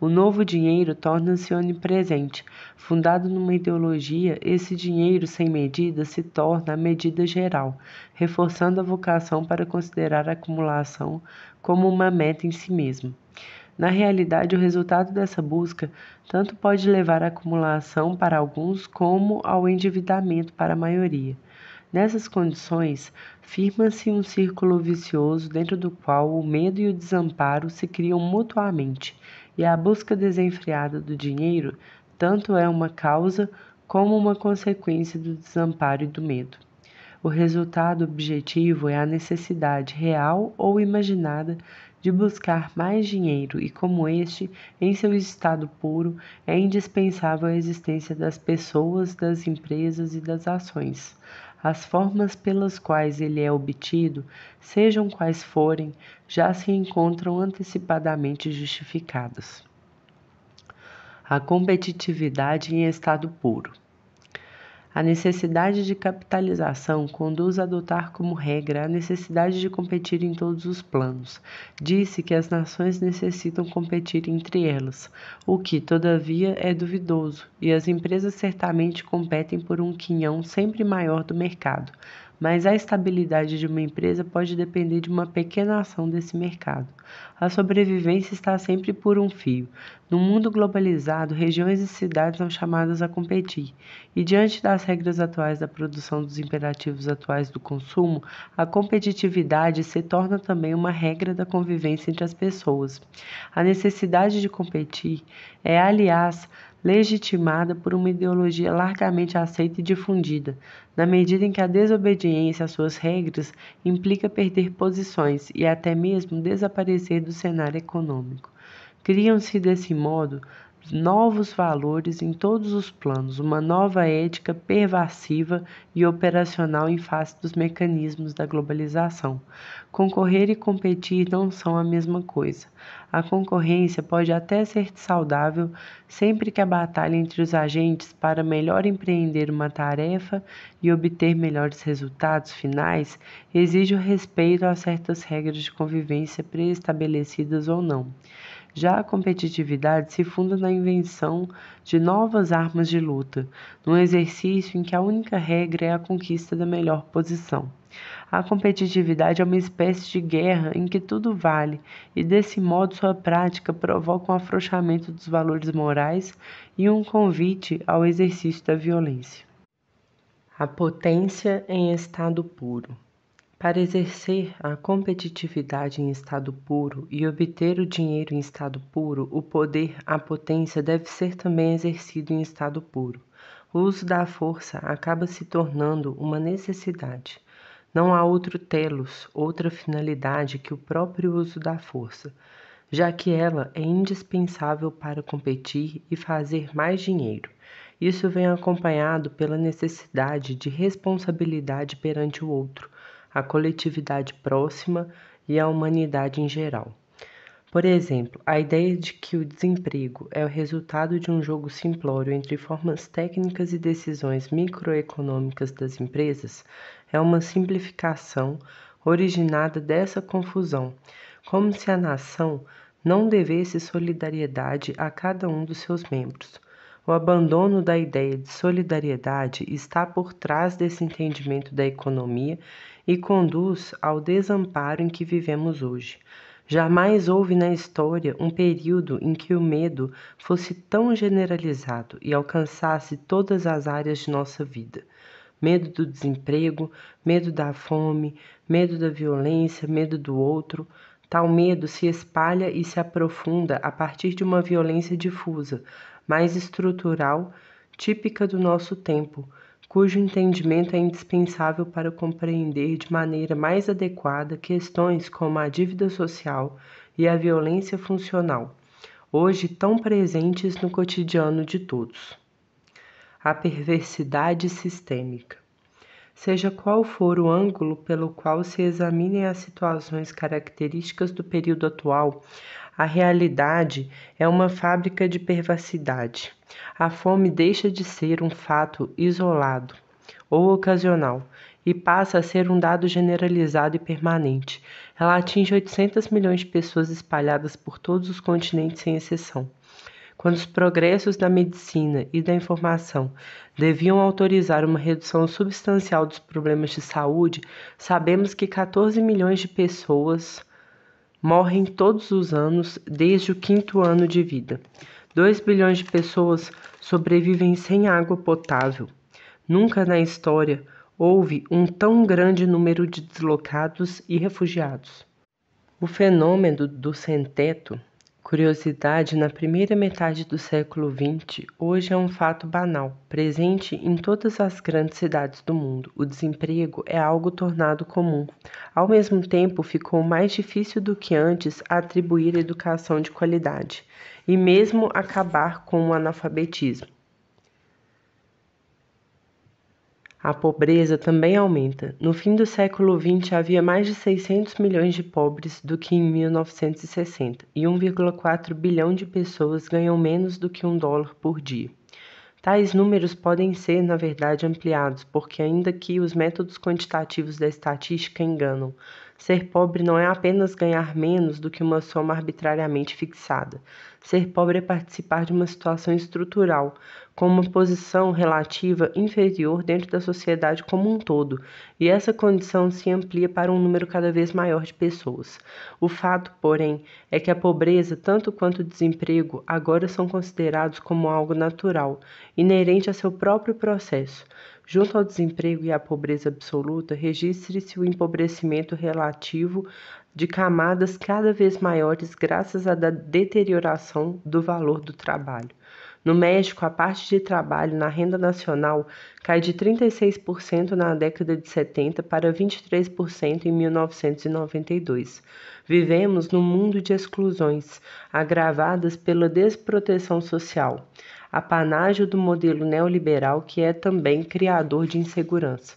O novo dinheiro torna-se onipresente. Fundado numa ideologia, esse dinheiro sem medida se torna a medida geral, reforçando a vocação para considerar a acumulação como uma meta em si mesmo. Na realidade, o resultado dessa busca tanto pode levar à acumulação para alguns como ao endividamento para a maioria. Nessas condições, firma-se um círculo vicioso dentro do qual o medo e o desamparo se criam mutuamente, e a busca desenfreada do dinheiro tanto é uma causa como uma consequência do desamparo e do medo. O resultado objetivo é a necessidade real ou imaginada de buscar mais dinheiro e como este, em seu estado puro, é indispensável a existência das pessoas, das empresas e das ações. As formas pelas quais ele é obtido, sejam quais forem, já se encontram antecipadamente justificadas. A competitividade em estado puro. A necessidade de capitalização conduz a adotar como regra a necessidade de competir em todos os planos. Disse que as nações necessitam competir entre elas, o que, todavia, é duvidoso, e as empresas certamente competem por um quinhão sempre maior do mercado, mas a estabilidade de uma empresa pode depender de uma pequena ação desse mercado. A sobrevivência está sempre por um fio. No mundo globalizado, regiões e cidades são chamadas a competir, e diante das regras atuais da produção dos imperativos atuais do consumo, a competitividade se torna também uma regra da convivência entre as pessoas. A necessidade de competir é, aliás, legitimada por uma ideologia largamente aceita e difundida, na medida em que a desobediência às suas regras implica perder posições e até mesmo desaparecer do cenário econômico. Criam-se, desse modo, novos valores em todos os planos, uma nova ética pervasiva e operacional em face dos mecanismos da globalização. Concorrer e competir não são a mesma coisa. A concorrência pode até ser saudável sempre que a batalha entre os agentes para melhor empreender uma tarefa e obter melhores resultados finais exige o respeito a certas regras de convivência pré-estabelecidas ou não. Já a competitividade se funda na invenção de novas armas de luta, num exercício em que a única regra é a conquista da melhor posição. A competitividade é uma espécie de guerra em que tudo vale, e desse modo sua prática provoca um afrouxamento dos valores morais e um convite ao exercício da violência. A potência em estado puro. Para exercer a competitividade em estado puro e obter o dinheiro em estado puro, o poder, a potência deve ser também exercido em estado puro. O uso da força acaba se tornando uma necessidade. Não há outro telos, outra finalidade que o próprio uso da força, já que ela é indispensável para competir e fazer mais dinheiro. Isso vem acompanhado pela necessidade de responsabilidade perante o outro a coletividade próxima e à humanidade em geral. Por exemplo, a ideia de que o desemprego é o resultado de um jogo simplório entre formas técnicas e decisões microeconômicas das empresas é uma simplificação originada dessa confusão, como se a nação não devesse solidariedade a cada um dos seus membros. O abandono da ideia de solidariedade está por trás desse entendimento da economia e conduz ao desamparo em que vivemos hoje. Jamais houve na história um período em que o medo fosse tão generalizado e alcançasse todas as áreas de nossa vida. Medo do desemprego, medo da fome, medo da violência, medo do outro. Tal medo se espalha e se aprofunda a partir de uma violência difusa, mais estrutural, típica do nosso tempo, cujo entendimento é indispensável para compreender de maneira mais adequada questões como a dívida social e a violência funcional, hoje tão presentes no cotidiano de todos. A perversidade sistêmica. Seja qual for o ângulo pelo qual se examinem as situações características do período atual, a realidade é uma fábrica de perversidade. A fome deixa de ser um fato isolado ou ocasional e passa a ser um dado generalizado e permanente. Ela atinge 800 milhões de pessoas espalhadas por todos os continentes sem exceção. Quando os progressos da medicina e da informação deviam autorizar uma redução substancial dos problemas de saúde, sabemos que 14 milhões de pessoas morrem todos os anos desde o quinto ano de vida. 2 bilhões de pessoas sobrevivem sem água potável. Nunca na história houve um tão grande número de deslocados e refugiados. O fenômeno do sem-teto Curiosidade na primeira metade do século XX hoje é um fato banal, presente em todas as grandes cidades do mundo. O desemprego é algo tornado comum. Ao mesmo tempo, ficou mais difícil do que antes atribuir educação de qualidade e mesmo acabar com o analfabetismo. A pobreza também aumenta. No fim do século XX havia mais de 600 milhões de pobres do que em 1960, e 1,4 bilhão de pessoas ganham menos do que um dólar por dia. Tais números podem ser, na verdade, ampliados, porque, ainda que os métodos quantitativos da estatística enganam, Ser pobre não é apenas ganhar menos do que uma soma arbitrariamente fixada. Ser pobre é participar de uma situação estrutural, com uma posição relativa inferior dentro da sociedade como um todo, e essa condição se amplia para um número cada vez maior de pessoas. O fato, porém, é que a pobreza, tanto quanto o desemprego, agora são considerados como algo natural, inerente a seu próprio processo. Junto ao desemprego e à pobreza absoluta, registre-se o empobrecimento relativo de camadas cada vez maiores graças à deterioração do valor do trabalho. No México, a parte de trabalho na renda nacional cai de 36% na década de 70 para 23% em 1992. Vivemos num mundo de exclusões, agravadas pela desproteção social apanágio do modelo neoliberal que é também criador de insegurança.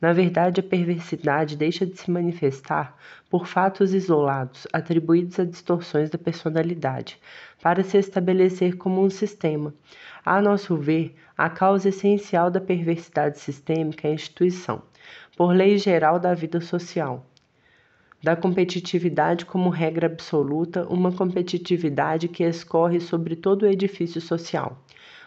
Na verdade, a perversidade deixa de se manifestar por fatos isolados, atribuídos a distorções da personalidade, para se estabelecer como um sistema. A nosso ver, a causa essencial da perversidade sistêmica é a instituição, por lei geral da vida social, da competitividade como regra absoluta, uma competitividade que escorre sobre todo o edifício social.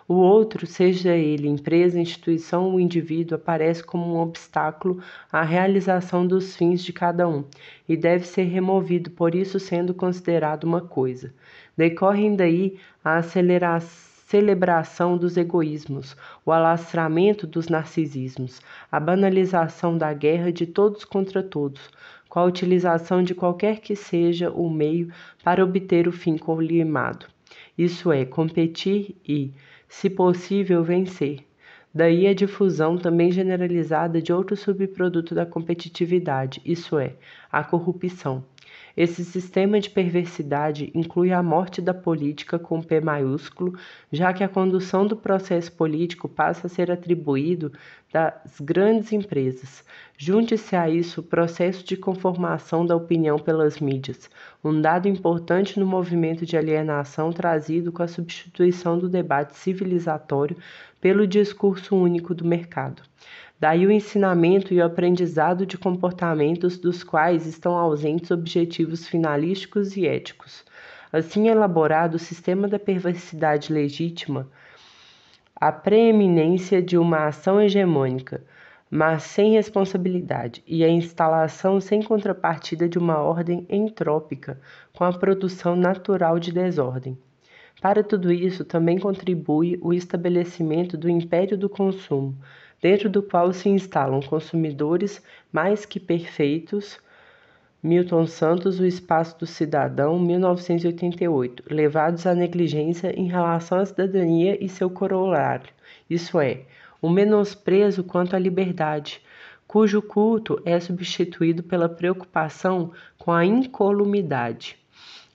O outro, seja ele empresa, instituição ou indivíduo, aparece como um obstáculo à realização dos fins de cada um e deve ser removido, por isso sendo considerado uma coisa. Decorrem daí a celebração dos egoísmos, o alastramento dos narcisismos, a banalização da guerra de todos contra todos, com a utilização de qualquer que seja o meio para obter o fim colimado, isso é, competir e, se possível, vencer. Daí a difusão também generalizada de outro subproduto da competitividade, isso é, a corrupção. Esse sistema de perversidade inclui a morte da política com P maiúsculo, já que a condução do processo político passa a ser atribuído das grandes empresas. Junte-se a isso o processo de conformação da opinião pelas mídias, um dado importante no movimento de alienação trazido com a substituição do debate civilizatório pelo discurso único do mercado. Daí o ensinamento e o aprendizado de comportamentos dos quais estão ausentes objetivos finalísticos e éticos. Assim elaborado o sistema da perversidade legítima, a preeminência de uma ação hegemônica, mas sem responsabilidade, e a instalação sem contrapartida de uma ordem entrópica, com a produção natural de desordem. Para tudo isso também contribui o estabelecimento do império do consumo, dentro do qual se instalam consumidores mais que perfeitos. Milton Santos, O Espaço do Cidadão, 1988, levados à negligência em relação à cidadania e seu corolário, isso é, o menosprezo quanto à liberdade, cujo culto é substituído pela preocupação com a incolumidade.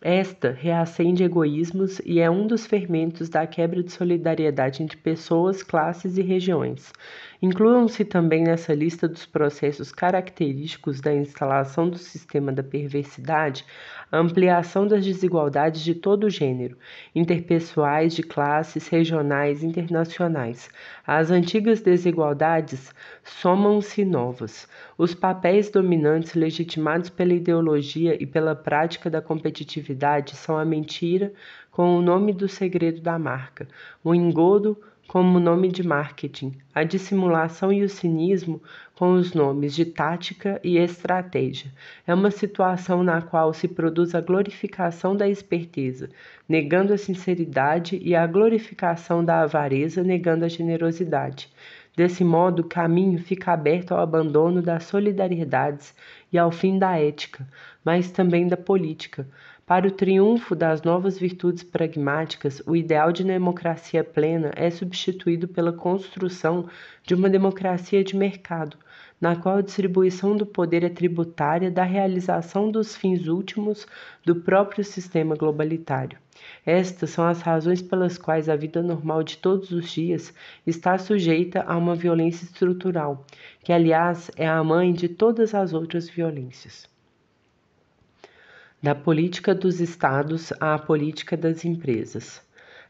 Esta reacende egoísmos e é um dos fermentos da quebra de solidariedade entre pessoas, classes e regiões, Incluam-se também nessa lista dos processos característicos da instalação do sistema da perversidade a ampliação das desigualdades de todo gênero, interpessoais, de classes, regionais, internacionais. As antigas desigualdades somam-se novas. Os papéis dominantes legitimados pela ideologia e pela prática da competitividade são a mentira com o nome do segredo da marca, o engodo como nome de marketing, a dissimulação e o cinismo com os nomes de tática e estratégia. É uma situação na qual se produz a glorificação da esperteza, negando a sinceridade, e a glorificação da avareza, negando a generosidade. Desse modo, o caminho fica aberto ao abandono das solidariedades e ao fim da ética, mas também da política, para o triunfo das novas virtudes pragmáticas, o ideal de democracia plena é substituído pela construção de uma democracia de mercado, na qual a distribuição do poder é tributária da realização dos fins últimos do próprio sistema globalitário. Estas são as razões pelas quais a vida normal de todos os dias está sujeita a uma violência estrutural, que, aliás, é a mãe de todas as outras violências da política dos estados à política das empresas.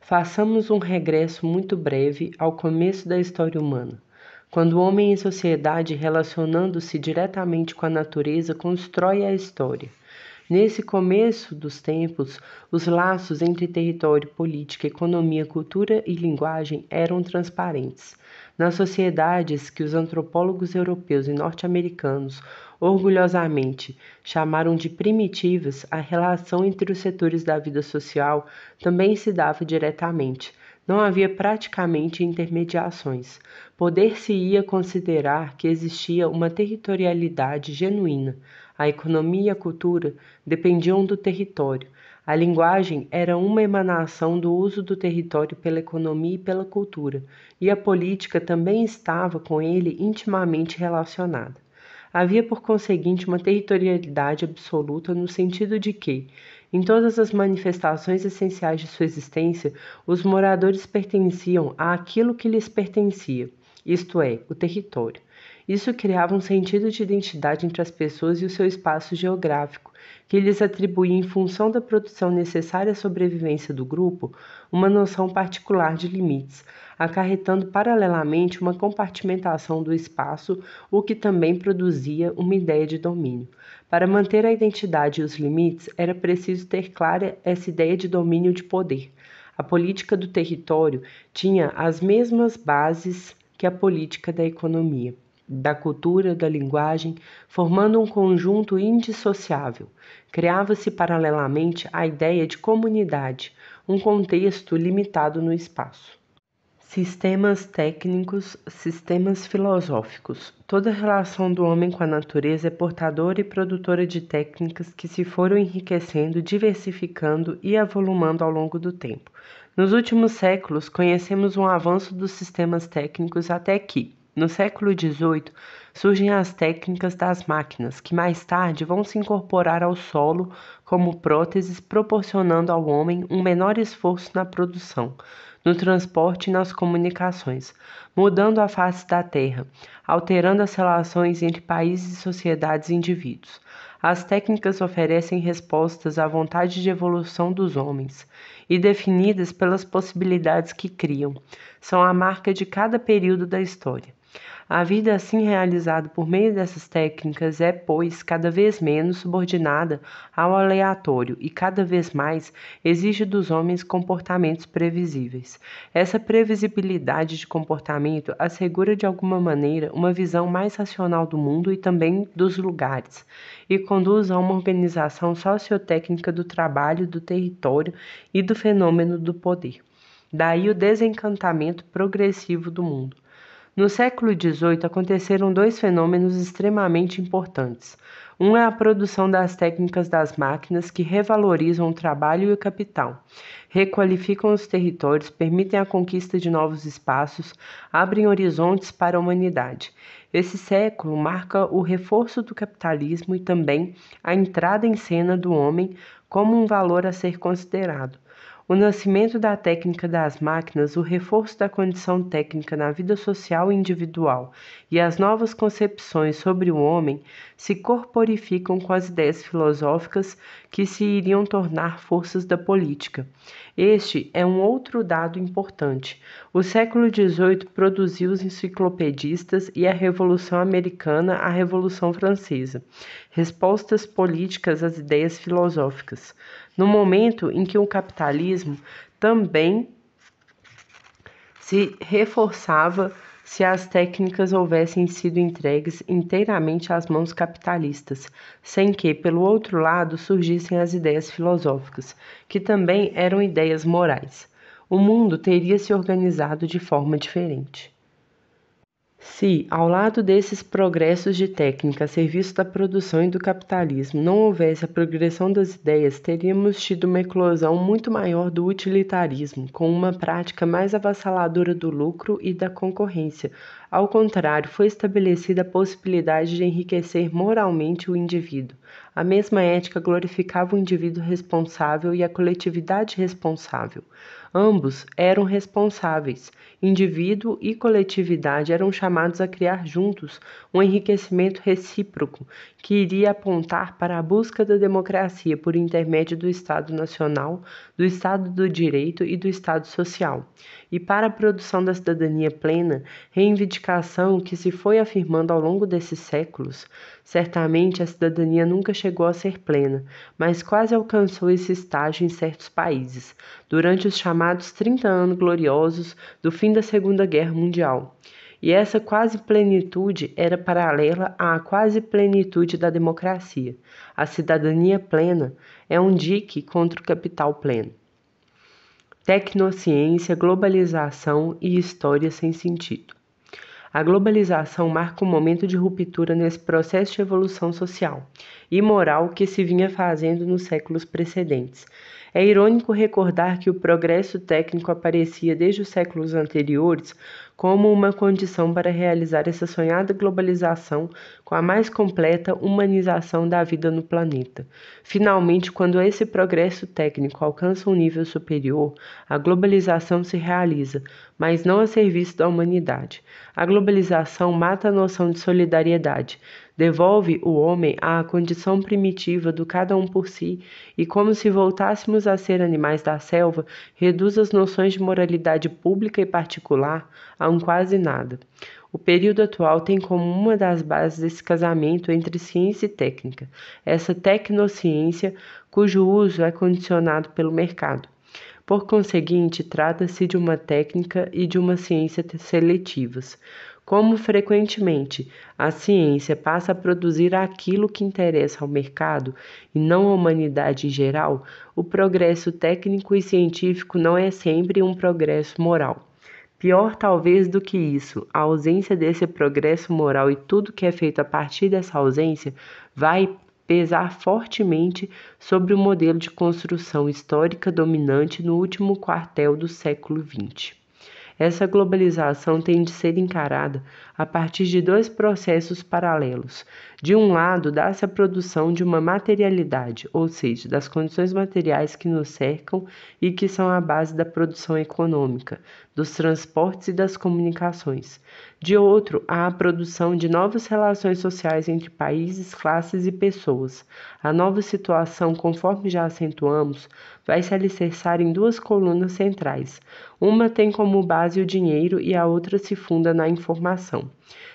Façamos um regresso muito breve ao começo da história humana, quando o homem em sociedade, relacionando-se diretamente com a natureza, constrói a história. Nesse começo dos tempos, os laços entre território, política, economia, cultura e linguagem eram transparentes. Nas sociedades que os antropólogos europeus e norte-americanos orgulhosamente chamaram de primitivas, a relação entre os setores da vida social também se dava diretamente. Não havia praticamente intermediações. Poder-se-ia considerar que existia uma territorialidade genuína. A economia e a cultura dependiam do território. A linguagem era uma emanação do uso do território pela economia e pela cultura, e a política também estava com ele intimamente relacionada. Havia, por conseguinte, uma territorialidade absoluta no sentido de que, em todas as manifestações essenciais de sua existência, os moradores pertenciam àquilo que lhes pertencia, isto é, o território. Isso criava um sentido de identidade entre as pessoas e o seu espaço geográfico, que lhes atribuía, em função da produção necessária à sobrevivência do grupo, uma noção particular de limites, acarretando paralelamente uma compartimentação do espaço, o que também produzia uma ideia de domínio. Para manter a identidade e os limites, era preciso ter clara essa ideia de domínio de poder. A política do território tinha as mesmas bases que a política da economia da cultura, da linguagem, formando um conjunto indissociável. Criava-se paralelamente a ideia de comunidade, um contexto limitado no espaço. Sistemas técnicos, sistemas filosóficos. Toda relação do homem com a natureza é portadora e produtora de técnicas que se foram enriquecendo, diversificando e avolumando ao longo do tempo. Nos últimos séculos, conhecemos um avanço dos sistemas técnicos até que, no século XVIII, surgem as técnicas das máquinas, que mais tarde vão se incorporar ao solo como próteses, proporcionando ao homem um menor esforço na produção, no transporte e nas comunicações, mudando a face da Terra, alterando as relações entre países, sociedades e indivíduos. As técnicas oferecem respostas à vontade de evolução dos homens e definidas pelas possibilidades que criam, são a marca de cada período da história. A vida assim realizada por meio dessas técnicas é, pois, cada vez menos subordinada ao aleatório e cada vez mais exige dos homens comportamentos previsíveis. Essa previsibilidade de comportamento assegura de alguma maneira uma visão mais racional do mundo e também dos lugares, e conduz a uma organização sociotécnica do trabalho, do território e do fenômeno do poder. Daí o desencantamento progressivo do mundo. No século XVIII aconteceram dois fenômenos extremamente importantes. Um é a produção das técnicas das máquinas que revalorizam o trabalho e o capital, requalificam os territórios, permitem a conquista de novos espaços, abrem horizontes para a humanidade. Esse século marca o reforço do capitalismo e também a entrada em cena do homem como um valor a ser considerado o nascimento da técnica das máquinas, o reforço da condição técnica na vida social e individual e as novas concepções sobre o homem se corporificam com as ideias filosóficas que se iriam tornar forças da política. Este é um outro dado importante. O século XVIII produziu os enciclopedistas e a Revolução Americana a Revolução Francesa, respostas políticas às ideias filosóficas. No momento em que o capitalismo também se reforçava se as técnicas houvessem sido entregues inteiramente às mãos capitalistas, sem que, pelo outro lado, surgissem as ideias filosóficas, que também eram ideias morais. O mundo teria se organizado de forma diferente. Se, ao lado desses progressos de técnica a serviço da produção e do capitalismo, não houvesse a progressão das ideias, teríamos tido uma eclosão muito maior do utilitarismo, com uma prática mais avassaladora do lucro e da concorrência. Ao contrário, foi estabelecida a possibilidade de enriquecer moralmente o indivíduo. A mesma ética glorificava o indivíduo responsável e a coletividade responsável. Ambos eram responsáveis. Indivíduo e coletividade eram chamados a criar juntos um enriquecimento recíproco que iria apontar para a busca da democracia por intermédio do Estado Nacional, do Estado do Direito e do Estado Social e para a produção da cidadania plena, reivindicação que se foi afirmando ao longo desses séculos. Certamente a cidadania nunca chegou a ser plena, mas quase alcançou esse estágio em certos países, durante os chamados 30 anos gloriosos do fim da Segunda Guerra Mundial e essa quase plenitude era paralela à quase plenitude da democracia. A cidadania plena é um dique contra o capital pleno. Tecnociência, globalização e história sem sentido. A globalização marca um momento de ruptura nesse processo de evolução social e moral que se vinha fazendo nos séculos precedentes. É irônico recordar que o progresso técnico aparecia desde os séculos anteriores como uma condição para realizar essa sonhada globalização com a mais completa humanização da vida no planeta. Finalmente, quando esse progresso técnico alcança um nível superior, a globalização se realiza, mas não a serviço da humanidade. A globalização mata a noção de solidariedade, devolve o homem à condição primitiva do cada um por si e, como se voltássemos a ser animais da selva, reduz as noções de moralidade pública e particular a um quase nada. O período atual tem como uma das bases esse casamento entre ciência e técnica, essa tecnociência cujo uso é condicionado pelo mercado. Por conseguinte, trata-se de uma técnica e de uma ciência seletivas. Como frequentemente a ciência passa a produzir aquilo que interessa ao mercado e não à humanidade em geral, o progresso técnico e científico não é sempre um progresso moral. Pior talvez do que isso, a ausência desse progresso moral e tudo que é feito a partir dessa ausência vai pesar fortemente sobre o modelo de construção histórica dominante no último quartel do século XX. Essa globalização tem de ser encarada a partir de dois processos paralelos. De um lado, dá-se a produção de uma materialidade, ou seja, das condições materiais que nos cercam e que são a base da produção econômica, dos transportes e das comunicações. De outro, há a produção de novas relações sociais entre países, classes e pessoas. A nova situação, conforme já acentuamos, vai se alicerçar em duas colunas centrais. Uma tem como base o dinheiro e a outra se funda na informação.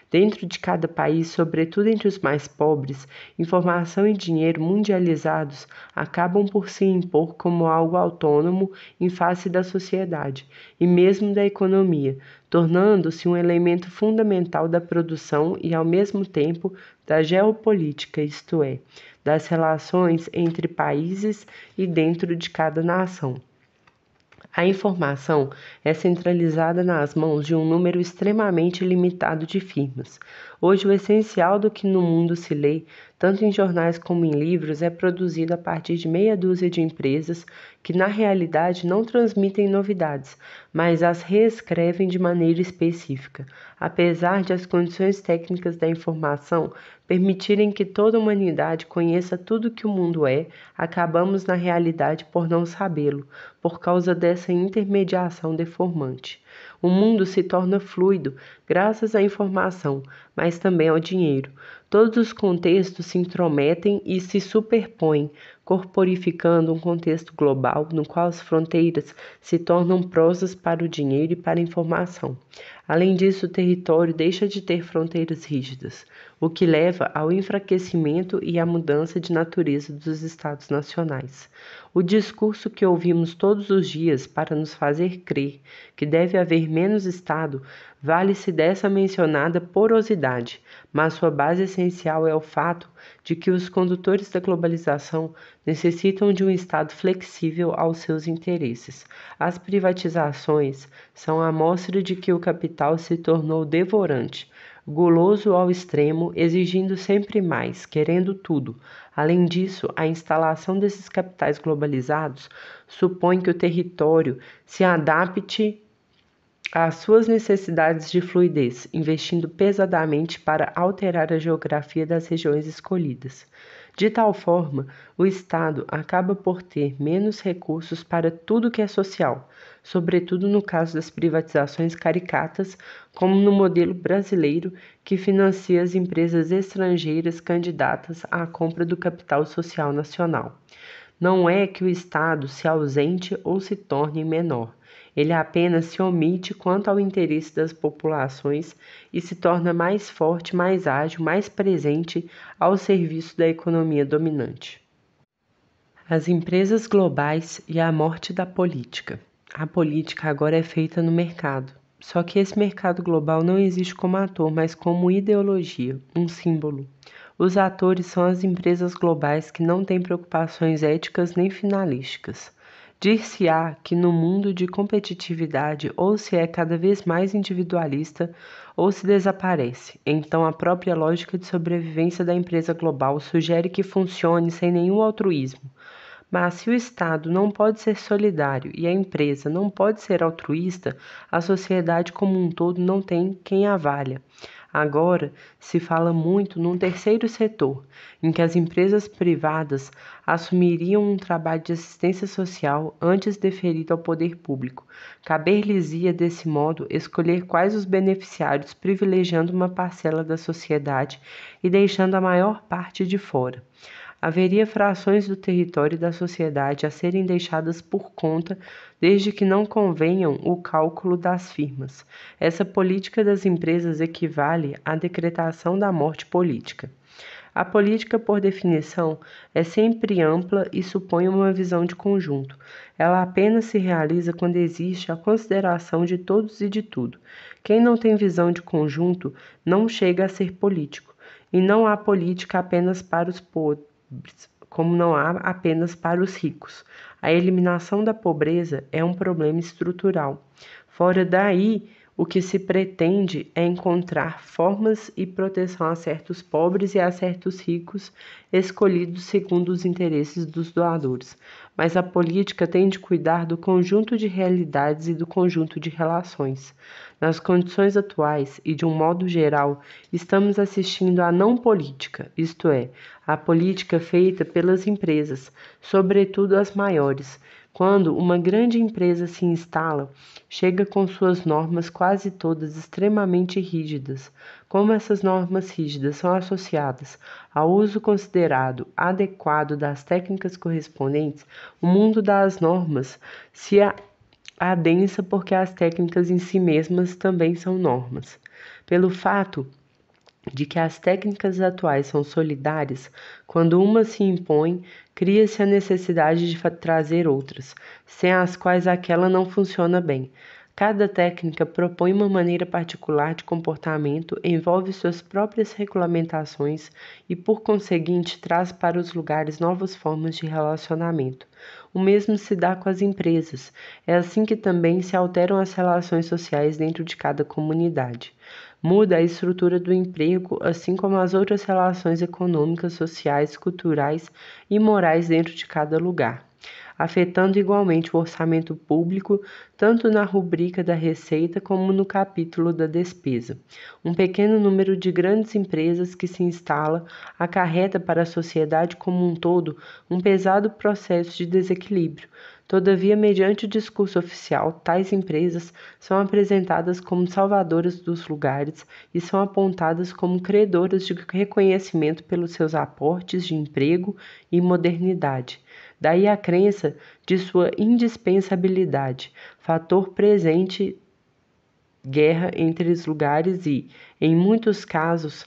Dentro de cada país, sobretudo entre os mais pobres, informação e dinheiro mundializados acabam por se impor como algo autônomo em face da sociedade e mesmo da economia, tornando-se um elemento fundamental da produção e, ao mesmo tempo, da geopolítica, isto é, das relações entre países e dentro de cada nação. A informação é centralizada nas mãos de um número extremamente limitado de firmas. Hoje, o essencial do que no mundo se lê, tanto em jornais como em livros, é produzido a partir de meia dúzia de empresas que, na realidade, não transmitem novidades, mas as reescrevem de maneira específica, apesar de as condições técnicas da informação permitirem que toda a humanidade conheça tudo que o mundo é, acabamos na realidade por não sabê-lo, por causa dessa intermediação deformante. O mundo se torna fluido graças à informação, mas também ao dinheiro. Todos os contextos se intrometem e se superpõem, corporificando um contexto global no qual as fronteiras se tornam prosas para o dinheiro e para a informação. Além disso, o território deixa de ter fronteiras rígidas, o que leva ao enfraquecimento e à mudança de natureza dos estados nacionais. O discurso que ouvimos todos os dias para nos fazer crer que deve haver menos Estado Vale-se dessa mencionada porosidade, mas sua base essencial é o fato de que os condutores da globalização necessitam de um Estado flexível aos seus interesses. As privatizações são a mostra de que o capital se tornou devorante, guloso ao extremo, exigindo sempre mais, querendo tudo. Além disso, a instalação desses capitais globalizados supõe que o território se adapte às suas necessidades de fluidez, investindo pesadamente para alterar a geografia das regiões escolhidas. De tal forma, o Estado acaba por ter menos recursos para tudo que é social, sobretudo no caso das privatizações caricatas, como no modelo brasileiro, que financia as empresas estrangeiras candidatas à compra do capital social nacional. Não é que o Estado se ausente ou se torne menor ele apenas se omite quanto ao interesse das populações e se torna mais forte, mais ágil, mais presente ao serviço da economia dominante. As empresas globais e a morte da política. A política agora é feita no mercado. Só que esse mercado global não existe como ator, mas como ideologia, um símbolo. Os atores são as empresas globais que não têm preocupações éticas nem finalísticas. Dir-se-á que no mundo de competitividade ou se é cada vez mais individualista ou se desaparece. Então a própria lógica de sobrevivência da empresa global sugere que funcione sem nenhum altruísmo. Mas se o Estado não pode ser solidário e a empresa não pode ser altruísta, a sociedade como um todo não tem quem a valha. Agora se fala muito num terceiro setor, em que as empresas privadas assumiriam um trabalho de assistência social antes deferido ao poder público. Caber-lhes-ia, desse modo, escolher quais os beneficiários, privilegiando uma parcela da sociedade e deixando a maior parte de fora haveria frações do território e da sociedade a serem deixadas por conta desde que não convenham o cálculo das firmas. Essa política das empresas equivale à decretação da morte política. A política, por definição, é sempre ampla e supõe uma visão de conjunto. Ela apenas se realiza quando existe a consideração de todos e de tudo. Quem não tem visão de conjunto não chega a ser político, e não há política apenas para os pobres, como não há apenas para os ricos. A eliminação da pobreza é um problema estrutural. Fora daí, o que se pretende é encontrar formas e proteção a certos pobres e a certos ricos, escolhidos segundo os interesses dos doadores. Mas a política tem de cuidar do conjunto de realidades e do conjunto de relações. Nas condições atuais e de um modo geral, estamos assistindo à não política, isto é, à política feita pelas empresas, sobretudo as maiores. Quando uma grande empresa se instala, chega com suas normas quase todas extremamente rígidas. Como essas normas rígidas são associadas ao uso considerado adequado das técnicas correspondentes, o mundo das normas se a densa porque as técnicas em si mesmas também são normas. Pelo fato de que as técnicas atuais são solidárias, quando uma se impõe, cria-se a necessidade de trazer outras, sem as quais aquela não funciona bem. Cada técnica propõe uma maneira particular de comportamento, envolve suas próprias regulamentações e, por conseguinte, traz para os lugares novas formas de relacionamento. O mesmo se dá com as empresas. É assim que também se alteram as relações sociais dentro de cada comunidade. Muda a estrutura do emprego, assim como as outras relações econômicas, sociais, culturais e morais dentro de cada lugar afetando igualmente o orçamento público, tanto na rubrica da receita como no capítulo da despesa. Um pequeno número de grandes empresas que se instala acarreta para a sociedade como um todo um pesado processo de desequilíbrio. Todavia, mediante o discurso oficial, tais empresas são apresentadas como salvadoras dos lugares e são apontadas como credoras de reconhecimento pelos seus aportes de emprego e modernidade. Daí a crença de sua indispensabilidade, fator presente guerra entre os lugares e, em muitos casos,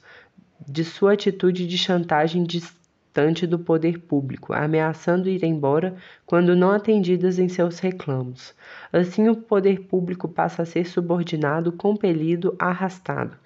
de sua atitude de chantagem distante do poder público, ameaçando ir embora quando não atendidas em seus reclamos. Assim, o poder público passa a ser subordinado, compelido, arrastado.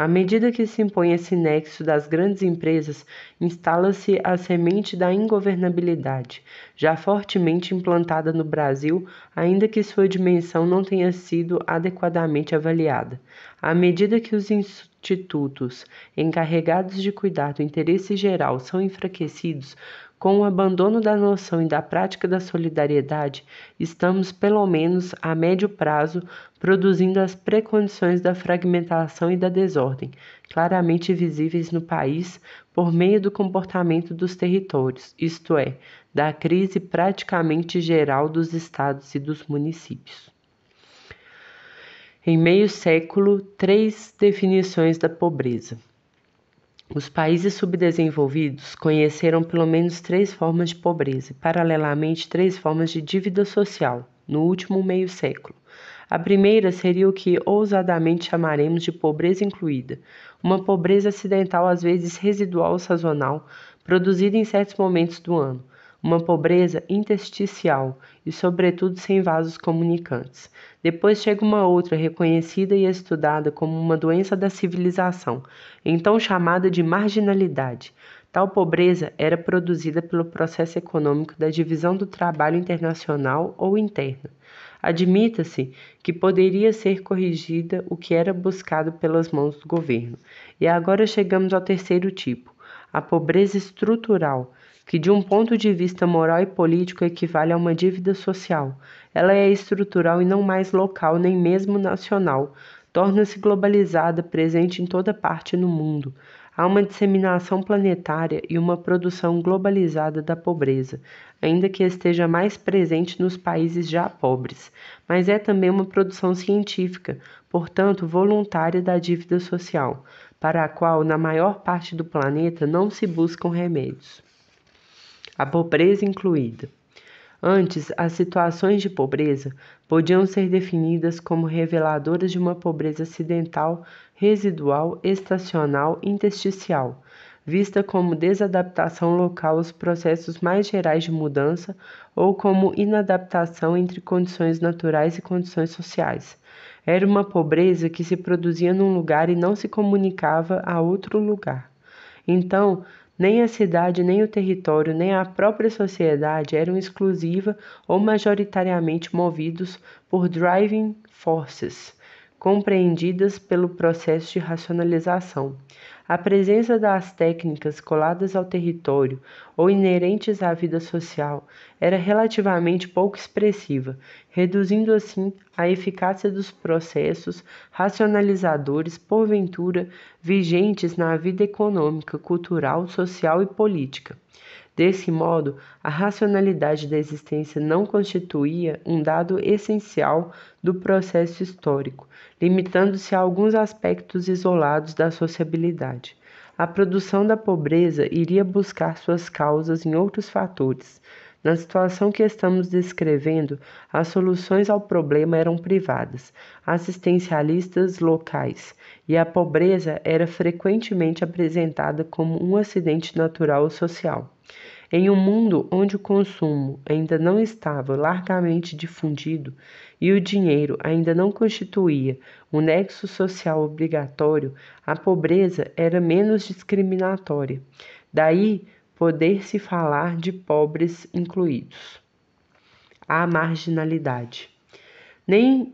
À medida que se impõe esse nexo das grandes empresas, instala-se a semente da ingovernabilidade, já fortemente implantada no Brasil, ainda que sua dimensão não tenha sido adequadamente avaliada. À medida que os institutos encarregados de cuidar do interesse geral são enfraquecidos, com o abandono da noção e da prática da solidariedade, estamos, pelo menos a médio prazo, produzindo as precondições da fragmentação e da desordem, claramente visíveis no país por meio do comportamento dos territórios, isto é, da crise praticamente geral dos estados e dos municípios. Em meio século, três definições da pobreza. Os países subdesenvolvidos conheceram pelo menos três formas de pobreza e, paralelamente, três formas de dívida social no último meio século. A primeira seria o que ousadamente chamaremos de pobreza incluída, uma pobreza acidental, às vezes residual ou sazonal, produzida em certos momentos do ano uma pobreza intersticial e, sobretudo, sem vasos comunicantes. Depois chega uma outra, reconhecida e estudada como uma doença da civilização, então chamada de marginalidade. Tal pobreza era produzida pelo processo econômico da divisão do trabalho internacional ou interna. Admita-se que poderia ser corrigida o que era buscado pelas mãos do governo. E agora chegamos ao terceiro tipo, a pobreza estrutural, que de um ponto de vista moral e político equivale a uma dívida social. Ela é estrutural e não mais local nem mesmo nacional. Torna-se globalizada, presente em toda parte no mundo. Há uma disseminação planetária e uma produção globalizada da pobreza, ainda que esteja mais presente nos países já pobres, mas é também uma produção científica, portanto voluntária da dívida social, para a qual, na maior parte do planeta, não se buscam remédios a pobreza incluída. Antes, as situações de pobreza podiam ser definidas como reveladoras de uma pobreza acidental, residual, estacional, intersticial, vista como desadaptação local aos processos mais gerais de mudança ou como inadaptação entre condições naturais e condições sociais. Era uma pobreza que se produzia num lugar e não se comunicava a outro lugar. Então, nem a cidade, nem o território, nem a própria sociedade eram exclusiva ou majoritariamente movidos por driving forces compreendidas pelo processo de racionalização. A presença das técnicas coladas ao território ou inerentes à vida social era relativamente pouco expressiva, reduzindo assim a eficácia dos processos racionalizadores porventura vigentes na vida econômica, cultural, social e política. Desse modo, a racionalidade da existência não constituía um dado essencial do processo histórico, limitando-se a alguns aspectos isolados da sociabilidade. A produção da pobreza iria buscar suas causas em outros fatores, na situação que estamos descrevendo, as soluções ao problema eram privadas, assistencialistas locais, e a pobreza era frequentemente apresentada como um acidente natural ou social. Em um mundo onde o consumo ainda não estava largamente difundido e o dinheiro ainda não constituía um nexo social obrigatório, a pobreza era menos discriminatória. Daí poder-se falar de pobres incluídos. A marginalidade. Nem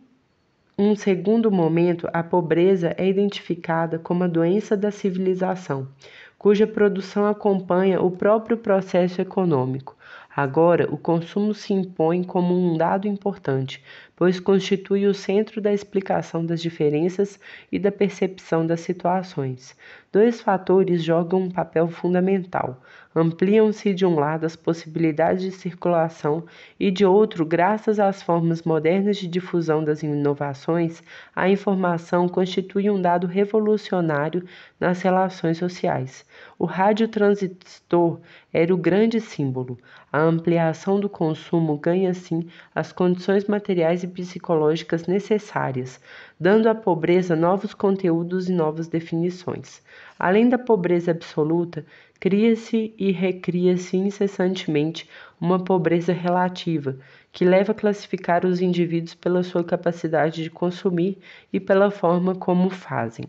um segundo momento, a pobreza é identificada como a doença da civilização, cuja produção acompanha o próprio processo econômico. Agora, o consumo se impõe como um dado importante, pois constitui o centro da explicação das diferenças e da percepção das situações. Dois fatores jogam um papel fundamental. Ampliam-se de um lado as possibilidades de circulação e de outro, graças às formas modernas de difusão das inovações, a informação constitui um dado revolucionário nas relações sociais. O rádio transistor era o grande símbolo. A ampliação do consumo ganha assim as condições materiais e psicológicas necessárias, dando à pobreza novos conteúdos e novas definições. Além da pobreza absoluta, cria-se e recria-se incessantemente uma pobreza relativa, que leva a classificar os indivíduos pela sua capacidade de consumir e pela forma como fazem.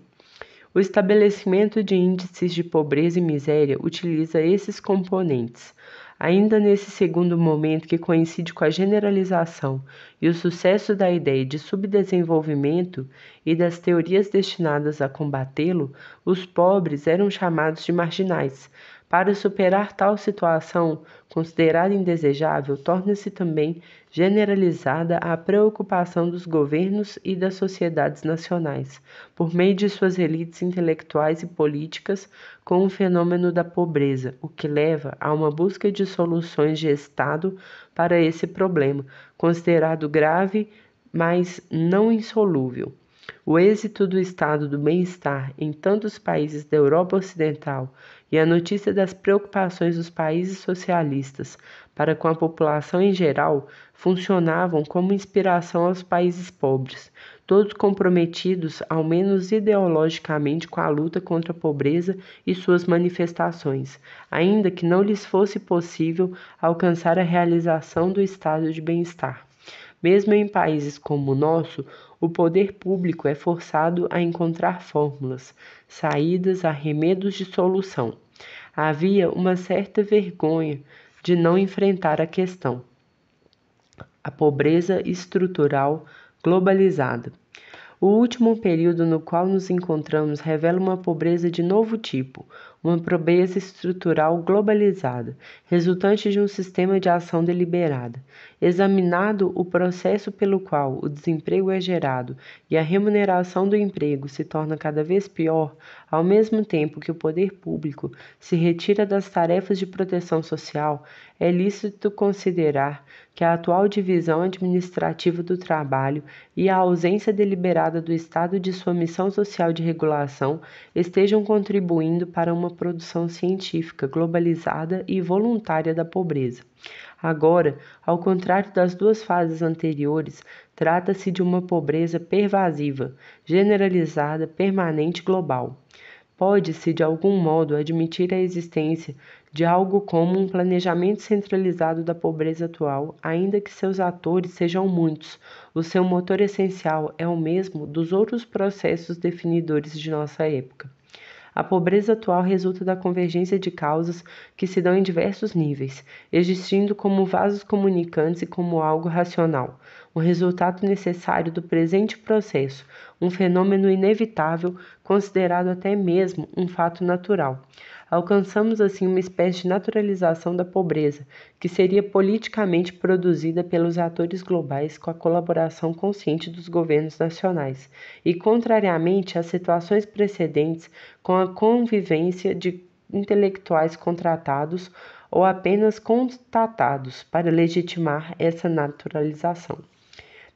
O estabelecimento de índices de pobreza e miséria utiliza esses componentes Ainda nesse segundo momento, que coincide com a generalização e o sucesso da ideia de subdesenvolvimento e das teorias destinadas a combatê-lo, os pobres eram chamados de marginais. Para superar tal situação, considerada indesejável, torna-se também generalizada a preocupação dos governos e das sociedades nacionais, por meio de suas elites intelectuais e políticas, com o fenômeno da pobreza, o que leva a uma busca de soluções de Estado para esse problema, considerado grave, mas não insolúvel. O êxito do estado do bem-estar em tantos países da Europa Ocidental e a notícia das preocupações dos países socialistas para com a população em geral funcionavam como inspiração aos países pobres, todos comprometidos, ao menos ideologicamente, com a luta contra a pobreza e suas manifestações, ainda que não lhes fosse possível alcançar a realização do estado de bem-estar. Mesmo em países como o nosso, o poder público é forçado a encontrar fórmulas, saídas, arremedos de solução. Havia uma certa vergonha de não enfrentar a questão. A pobreza estrutural globalizada. O último período no qual nos encontramos revela uma pobreza de novo tipo, uma pobreza estrutural globalizada, resultante de um sistema de ação deliberada. Examinado o processo pelo qual o desemprego é gerado e a remuneração do emprego se torna cada vez pior, ao mesmo tempo que o poder público se retira das tarefas de proteção social, é lícito considerar que a atual divisão administrativa do trabalho e a ausência deliberada do Estado de sua missão social de regulação estejam contribuindo para uma produção científica globalizada e voluntária da pobreza. Agora, ao contrário das duas fases anteriores, trata-se de uma pobreza pervasiva, generalizada, permanente global. Pode-se, de algum modo, admitir a existência de algo como um planejamento centralizado da pobreza atual, ainda que seus atores sejam muitos. O seu motor essencial é o mesmo dos outros processos definidores de nossa época. A pobreza atual resulta da convergência de causas que se dão em diversos níveis, existindo como vasos comunicantes e como algo racional, um resultado necessário do presente processo, um fenômeno inevitável, considerado até mesmo um fato natural. Alcançamos assim uma espécie de naturalização da pobreza, que seria politicamente produzida pelos atores globais com a colaboração consciente dos governos nacionais, e contrariamente às situações precedentes com a convivência de intelectuais contratados ou apenas constatados para legitimar essa naturalização.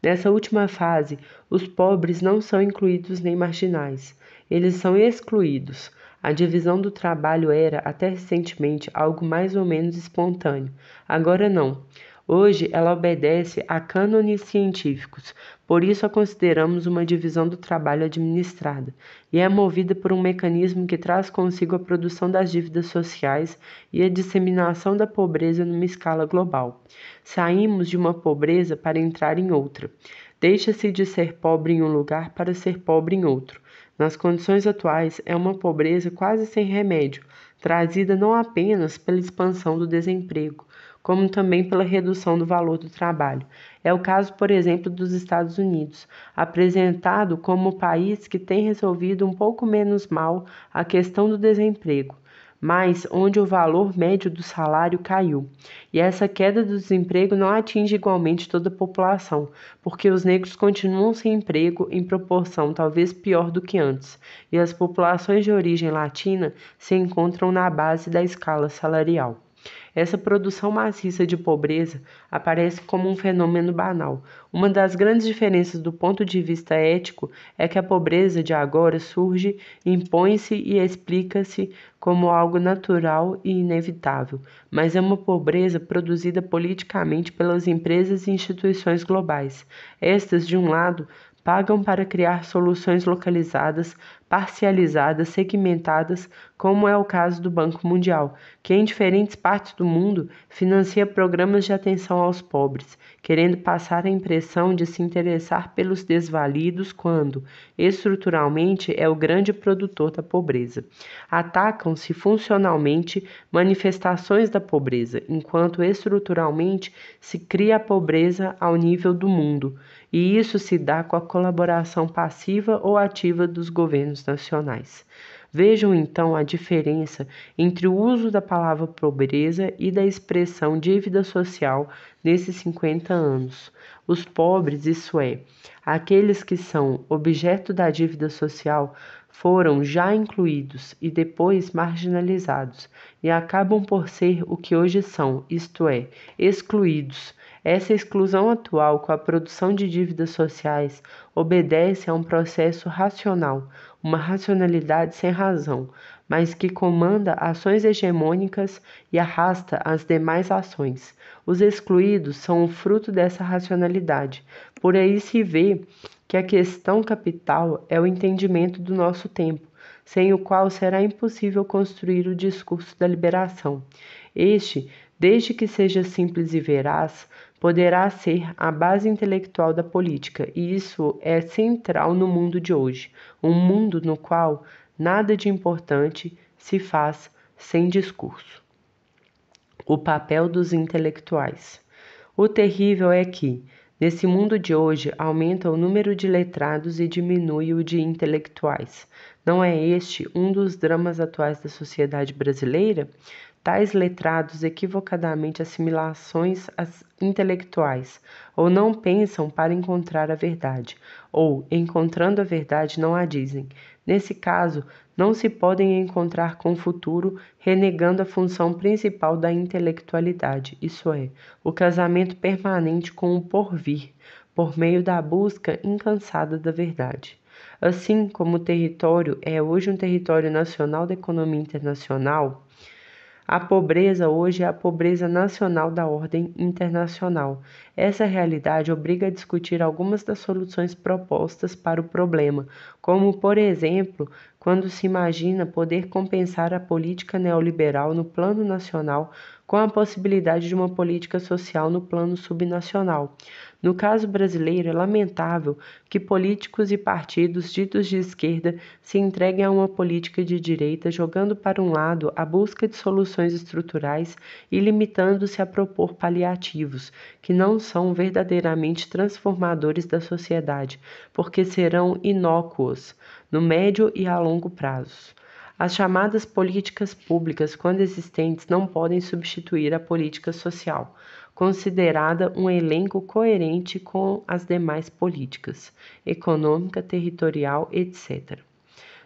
Nessa última fase, os pobres não são incluídos nem marginais, eles são excluídos, a divisão do trabalho era, até recentemente, algo mais ou menos espontâneo. Agora não. Hoje ela obedece a cânones científicos, por isso a consideramos uma divisão do trabalho administrada, e é movida por um mecanismo que traz consigo a produção das dívidas sociais e a disseminação da pobreza numa escala global. Saímos de uma pobreza para entrar em outra. Deixa-se de ser pobre em um lugar para ser pobre em outro nas condições atuais, é uma pobreza quase sem remédio, trazida não apenas pela expansão do desemprego, como também pela redução do valor do trabalho. É o caso, por exemplo, dos Estados Unidos, apresentado como o país que tem resolvido um pouco menos mal a questão do desemprego mas onde o valor médio do salário caiu. E essa queda do desemprego não atinge igualmente toda a população, porque os negros continuam sem emprego em proporção talvez pior do que antes, e as populações de origem latina se encontram na base da escala salarial. Essa produção maciça de pobreza aparece como um fenômeno banal. Uma das grandes diferenças do ponto de vista ético é que a pobreza de agora surge, impõe-se e explica-se como algo natural e inevitável, mas é uma pobreza produzida politicamente pelas empresas e instituições globais. Estas, de um lado, pagam para criar soluções localizadas parcializadas, segmentadas, como é o caso do Banco Mundial, que em diferentes partes do mundo financia programas de atenção aos pobres, querendo passar a impressão de se interessar pelos desvalidos quando, estruturalmente, é o grande produtor da pobreza. Atacam-se funcionalmente manifestações da pobreza, enquanto estruturalmente se cria a pobreza ao nível do mundo, e isso se dá com a colaboração passiva ou ativa dos governos nacionais. Vejam então a diferença entre o uso da palavra pobreza e da expressão dívida social nesses 50 anos. Os pobres, isso é, aqueles que são objeto da dívida social, foram já incluídos e depois marginalizados, e acabam por ser o que hoje são, isto é, excluídos. Essa exclusão atual com a produção de dívidas sociais obedece a um processo racional, uma racionalidade sem razão, mas que comanda ações hegemônicas e arrasta as demais ações. Os excluídos são o fruto dessa racionalidade. Por aí se vê que a questão capital é o entendimento do nosso tempo, sem o qual será impossível construir o discurso da liberação. Este, desde que seja simples e veraz, poderá ser a base intelectual da política, e isso é central no mundo de hoje, um mundo no qual nada de importante se faz sem discurso. O papel dos intelectuais. O terrível é que, Nesse mundo de hoje, aumenta o número de letrados e diminui o de intelectuais. Não é este um dos dramas atuais da sociedade brasileira? tais letrados equivocadamente assimilações as intelectuais, ou não pensam para encontrar a verdade, ou, encontrando a verdade, não a dizem. Nesse caso, não se podem encontrar com o futuro renegando a função principal da intelectualidade, isso é, o casamento permanente com o porvir, por meio da busca incansada da verdade. Assim como o território é hoje um território nacional da economia internacional, a pobreza hoje é a pobreza nacional da ordem internacional. Essa realidade obriga a discutir algumas das soluções propostas para o problema, como, por exemplo, quando se imagina poder compensar a política neoliberal no plano nacional com a possibilidade de uma política social no plano subnacional. No caso brasileiro, é lamentável que políticos e partidos ditos de esquerda se entreguem a uma política de direita, jogando para um lado a busca de soluções estruturais e limitando-se a propor paliativos, que não são verdadeiramente transformadores da sociedade, porque serão inócuos no médio e a longo prazos. As chamadas políticas públicas, quando existentes, não podem substituir a política social, considerada um elenco coerente com as demais políticas, econômica, territorial, etc.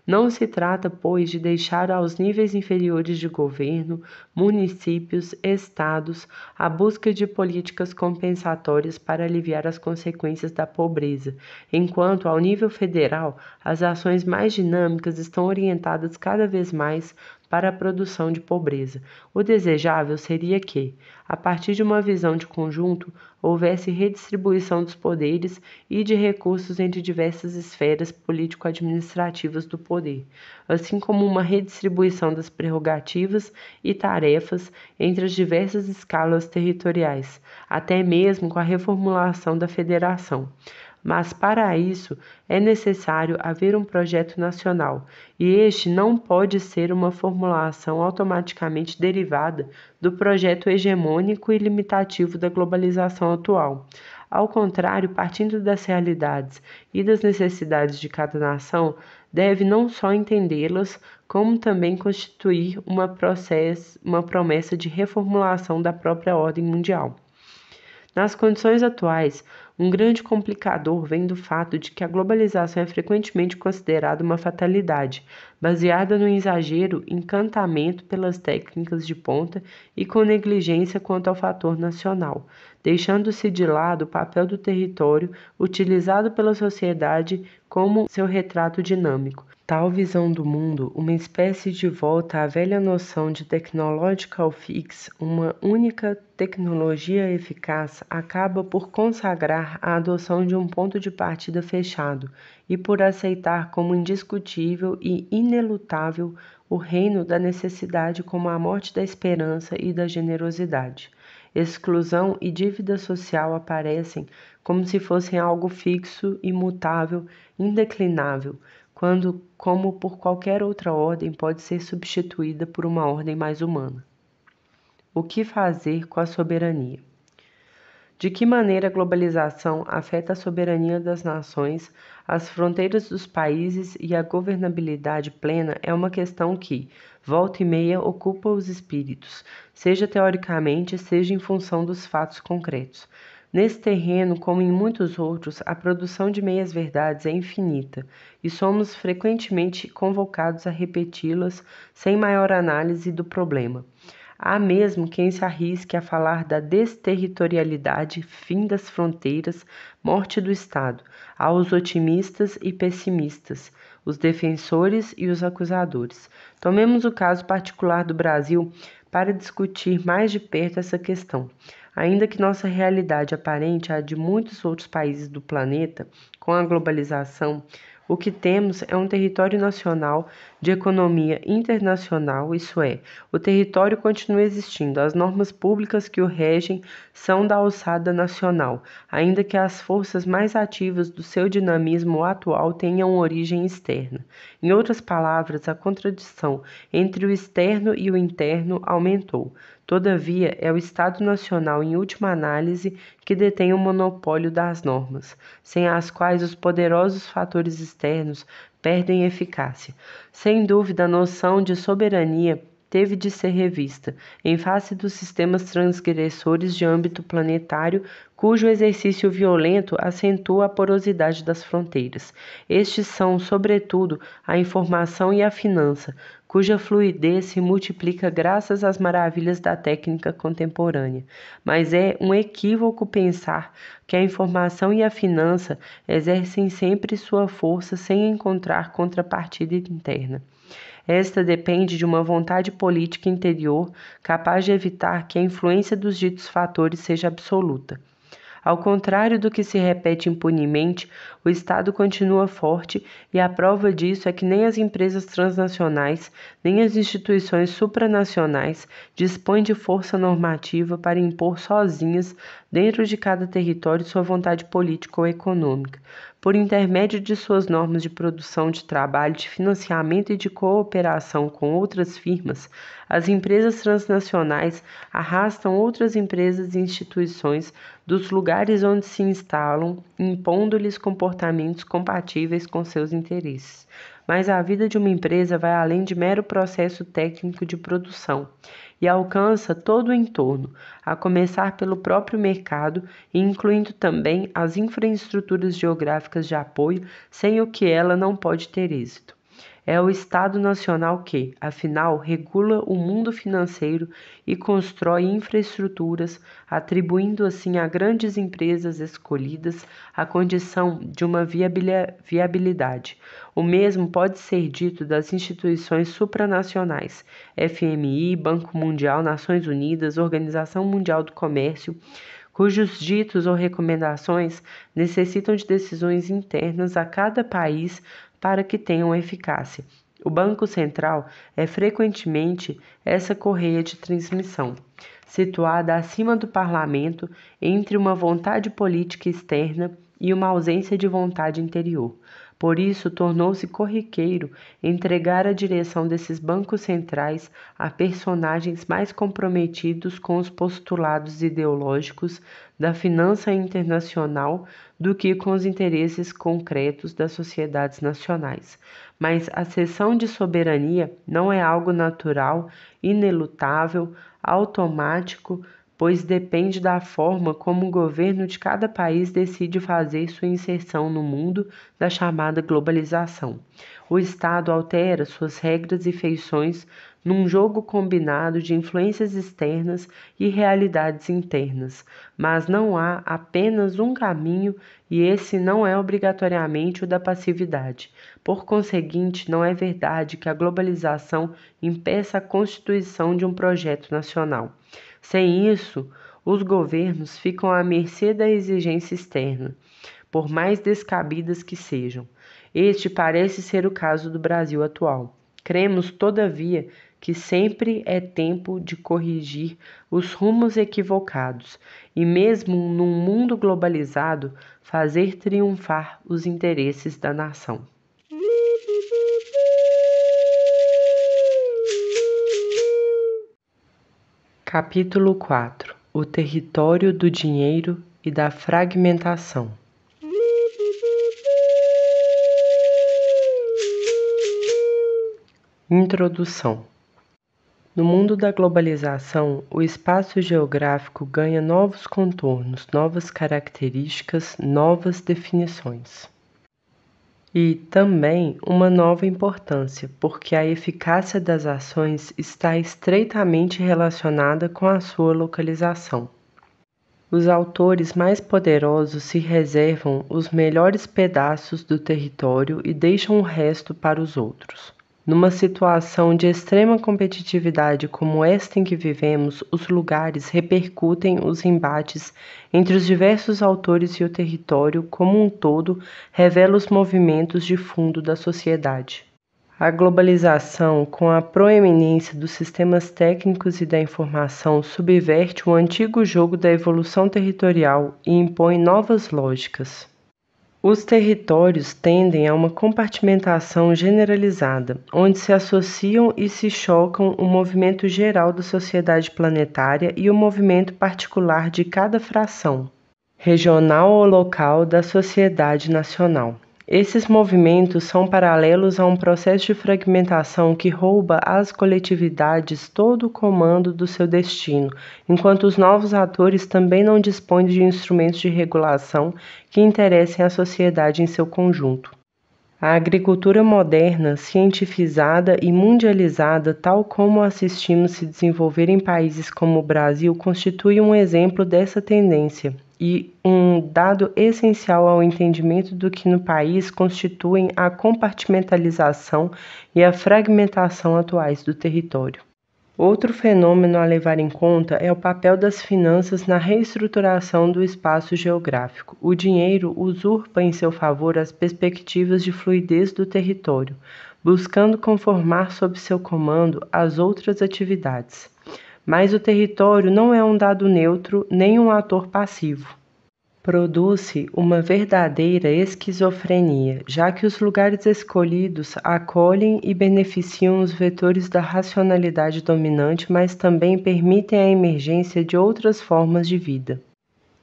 Não se trata, pois, de deixar aos níveis inferiores de governo, municípios, estados, a busca de políticas compensatórias para aliviar as consequências da pobreza, enquanto, ao nível federal, as ações mais dinâmicas estão orientadas cada vez mais para a produção de pobreza. O desejável seria que, a partir de uma visão de conjunto, houvesse redistribuição dos poderes e de recursos entre diversas esferas político-administrativas do poder, assim como uma redistribuição das prerrogativas e tarefas entre as diversas escalas territoriais, até mesmo com a reformulação da federação mas para isso é necessário haver um projeto nacional, e este não pode ser uma formulação automaticamente derivada do projeto hegemônico e limitativo da globalização atual. Ao contrário, partindo das realidades e das necessidades de cada nação, deve não só entendê-las, como também constituir uma, process, uma promessa de reformulação da própria ordem mundial. Nas condições atuais, um grande complicador vem do fato de que a globalização é frequentemente considerada uma fatalidade, baseada no exagero encantamento pelas técnicas de ponta e com negligência quanto ao fator nacional, deixando-se de lado o papel do território utilizado pela sociedade como seu retrato dinâmico, tal visão do mundo uma espécie de volta à velha noção de technological fix, uma única tecnologia eficaz, acaba por consagrar a adoção de um ponto de partida fechado e por aceitar como indiscutível e inelutável o reino da necessidade como a morte da esperança e da generosidade. Exclusão e dívida social aparecem como se fossem algo fixo, imutável, indeclinável quando, como por qualquer outra ordem, pode ser substituída por uma ordem mais humana. O que fazer com a soberania? De que maneira a globalização afeta a soberania das nações, as fronteiras dos países e a governabilidade plena é uma questão que, volta e meia, ocupa os espíritos, seja teoricamente, seja em função dos fatos concretos. Nesse terreno, como em muitos outros, a produção de meias-verdades é infinita e somos frequentemente convocados a repeti-las sem maior análise do problema. Há mesmo quem se arrisque a falar da desterritorialidade, fim das fronteiras, morte do Estado, aos otimistas e pessimistas, os defensores e os acusadores. Tomemos o caso particular do Brasil para discutir mais de perto essa questão. Ainda que nossa realidade aparente à de muitos outros países do planeta, com a globalização, o que temos é um território nacional de economia internacional, isso é, o território continua existindo, as normas públicas que o regem são da alçada nacional, ainda que as forças mais ativas do seu dinamismo atual tenham origem externa. Em outras palavras, a contradição entre o externo e o interno aumentou. Todavia, é o Estado Nacional, em última análise, que detém o monopólio das normas, sem as quais os poderosos fatores externos perdem eficácia. Sem dúvida, a noção de soberania teve de ser revista, em face dos sistemas transgressores de âmbito planetário, cujo exercício violento acentua a porosidade das fronteiras. Estes são, sobretudo, a informação e a finança, cuja fluidez se multiplica graças às maravilhas da técnica contemporânea. Mas é um equívoco pensar que a informação e a finança exercem sempre sua força sem encontrar contrapartida interna. Esta depende de uma vontade política interior capaz de evitar que a influência dos ditos fatores seja absoluta. Ao contrário do que se repete impunemente, o Estado continua forte e a prova disso é que nem as empresas transnacionais, nem as instituições supranacionais dispõem de força normativa para impor sozinhas, dentro de cada território, sua vontade política ou econômica. Por intermédio de suas normas de produção de trabalho, de financiamento e de cooperação com outras firmas, as empresas transnacionais arrastam outras empresas e instituições dos lugares onde se instalam, impondo-lhes comportamentos comportamentos compatíveis com seus interesses. Mas a vida de uma empresa vai além de mero processo técnico de produção e alcança todo o entorno, a começar pelo próprio mercado e incluindo também as infraestruturas geográficas de apoio, sem o que ela não pode ter êxito. É o Estado Nacional que, afinal, regula o mundo financeiro e constrói infraestruturas, atribuindo assim a grandes empresas escolhidas a condição de uma viabilidade. O mesmo pode ser dito das instituições supranacionais, FMI, Banco Mundial, Nações Unidas, Organização Mundial do Comércio, cujos ditos ou recomendações necessitam de decisões internas a cada país para que tenham eficácia. O Banco Central é frequentemente essa correia de transmissão, situada acima do parlamento entre uma vontade política externa e uma ausência de vontade interior. Por isso, tornou-se corriqueiro entregar a direção desses bancos centrais a personagens mais comprometidos com os postulados ideológicos da finança internacional do que com os interesses concretos das sociedades nacionais. Mas a cessão de soberania não é algo natural, inelutável, automático, pois depende da forma como o governo de cada país decide fazer sua inserção no mundo da chamada globalização. O Estado altera suas regras e feições num jogo combinado de influências externas e realidades internas, mas não há apenas um caminho e esse não é obrigatoriamente o da passividade. Por conseguinte, não é verdade que a globalização impeça a constituição de um projeto nacional. Sem isso, os governos ficam à mercê da exigência externa, por mais descabidas que sejam. Este parece ser o caso do Brasil atual. Cremos, todavia, que sempre é tempo de corrigir os rumos equivocados e, mesmo num mundo globalizado, fazer triunfar os interesses da nação. Capítulo 4 O território do dinheiro e da fragmentação. Introdução no mundo da globalização, o espaço geográfico ganha novos contornos, novas características, novas definições. E também uma nova importância, porque a eficácia das ações está estreitamente relacionada com a sua localização. Os autores mais poderosos se reservam os melhores pedaços do território e deixam o resto para os outros. Numa situação de extrema competitividade como esta em que vivemos, os lugares repercutem os embates entre os diversos autores e o território, como um todo, revela os movimentos de fundo da sociedade. A globalização, com a proeminência dos sistemas técnicos e da informação, subverte o antigo jogo da evolução territorial e impõe novas lógicas. Os territórios tendem a uma compartimentação generalizada, onde se associam e se chocam o movimento geral da sociedade planetária e o movimento particular de cada fração, regional ou local da sociedade nacional. Esses movimentos são paralelos a um processo de fragmentação que rouba às coletividades todo o comando do seu destino, enquanto os novos atores também não dispõem de instrumentos de regulação que interessem à sociedade em seu conjunto. A agricultura moderna, cientificada e mundializada, tal como assistimos se desenvolver em países como o Brasil, constitui um exemplo dessa tendência e um dado essencial ao entendimento do que no país constituem a compartimentalização e a fragmentação atuais do território. Outro fenômeno a levar em conta é o papel das finanças na reestruturação do espaço geográfico. O dinheiro usurpa em seu favor as perspectivas de fluidez do território, buscando conformar sob seu comando as outras atividades mas o território não é um dado neutro nem um ator passivo. Produz-se uma verdadeira esquizofrenia, já que os lugares escolhidos acolhem e beneficiam os vetores da racionalidade dominante, mas também permitem a emergência de outras formas de vida.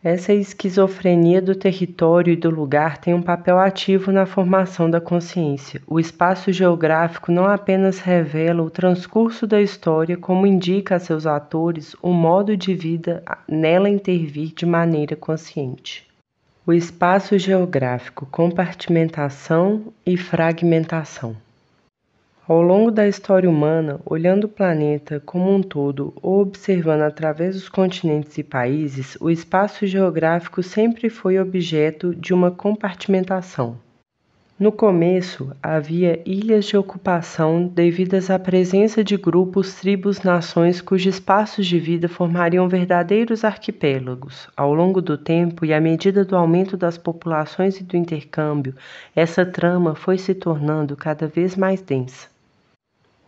Essa esquizofrenia do território e do lugar tem um papel ativo na formação da consciência. O espaço geográfico não apenas revela o transcurso da história, como indica a seus atores o modo de vida nela intervir de maneira consciente. O espaço geográfico, compartimentação e fragmentação. Ao longo da história humana, olhando o planeta como um todo ou observando através dos continentes e países, o espaço geográfico sempre foi objeto de uma compartimentação. No começo, havia ilhas de ocupação devidas à presença de grupos, tribos, nações cujos espaços de vida formariam verdadeiros arquipélagos. Ao longo do tempo e à medida do aumento das populações e do intercâmbio, essa trama foi se tornando cada vez mais densa.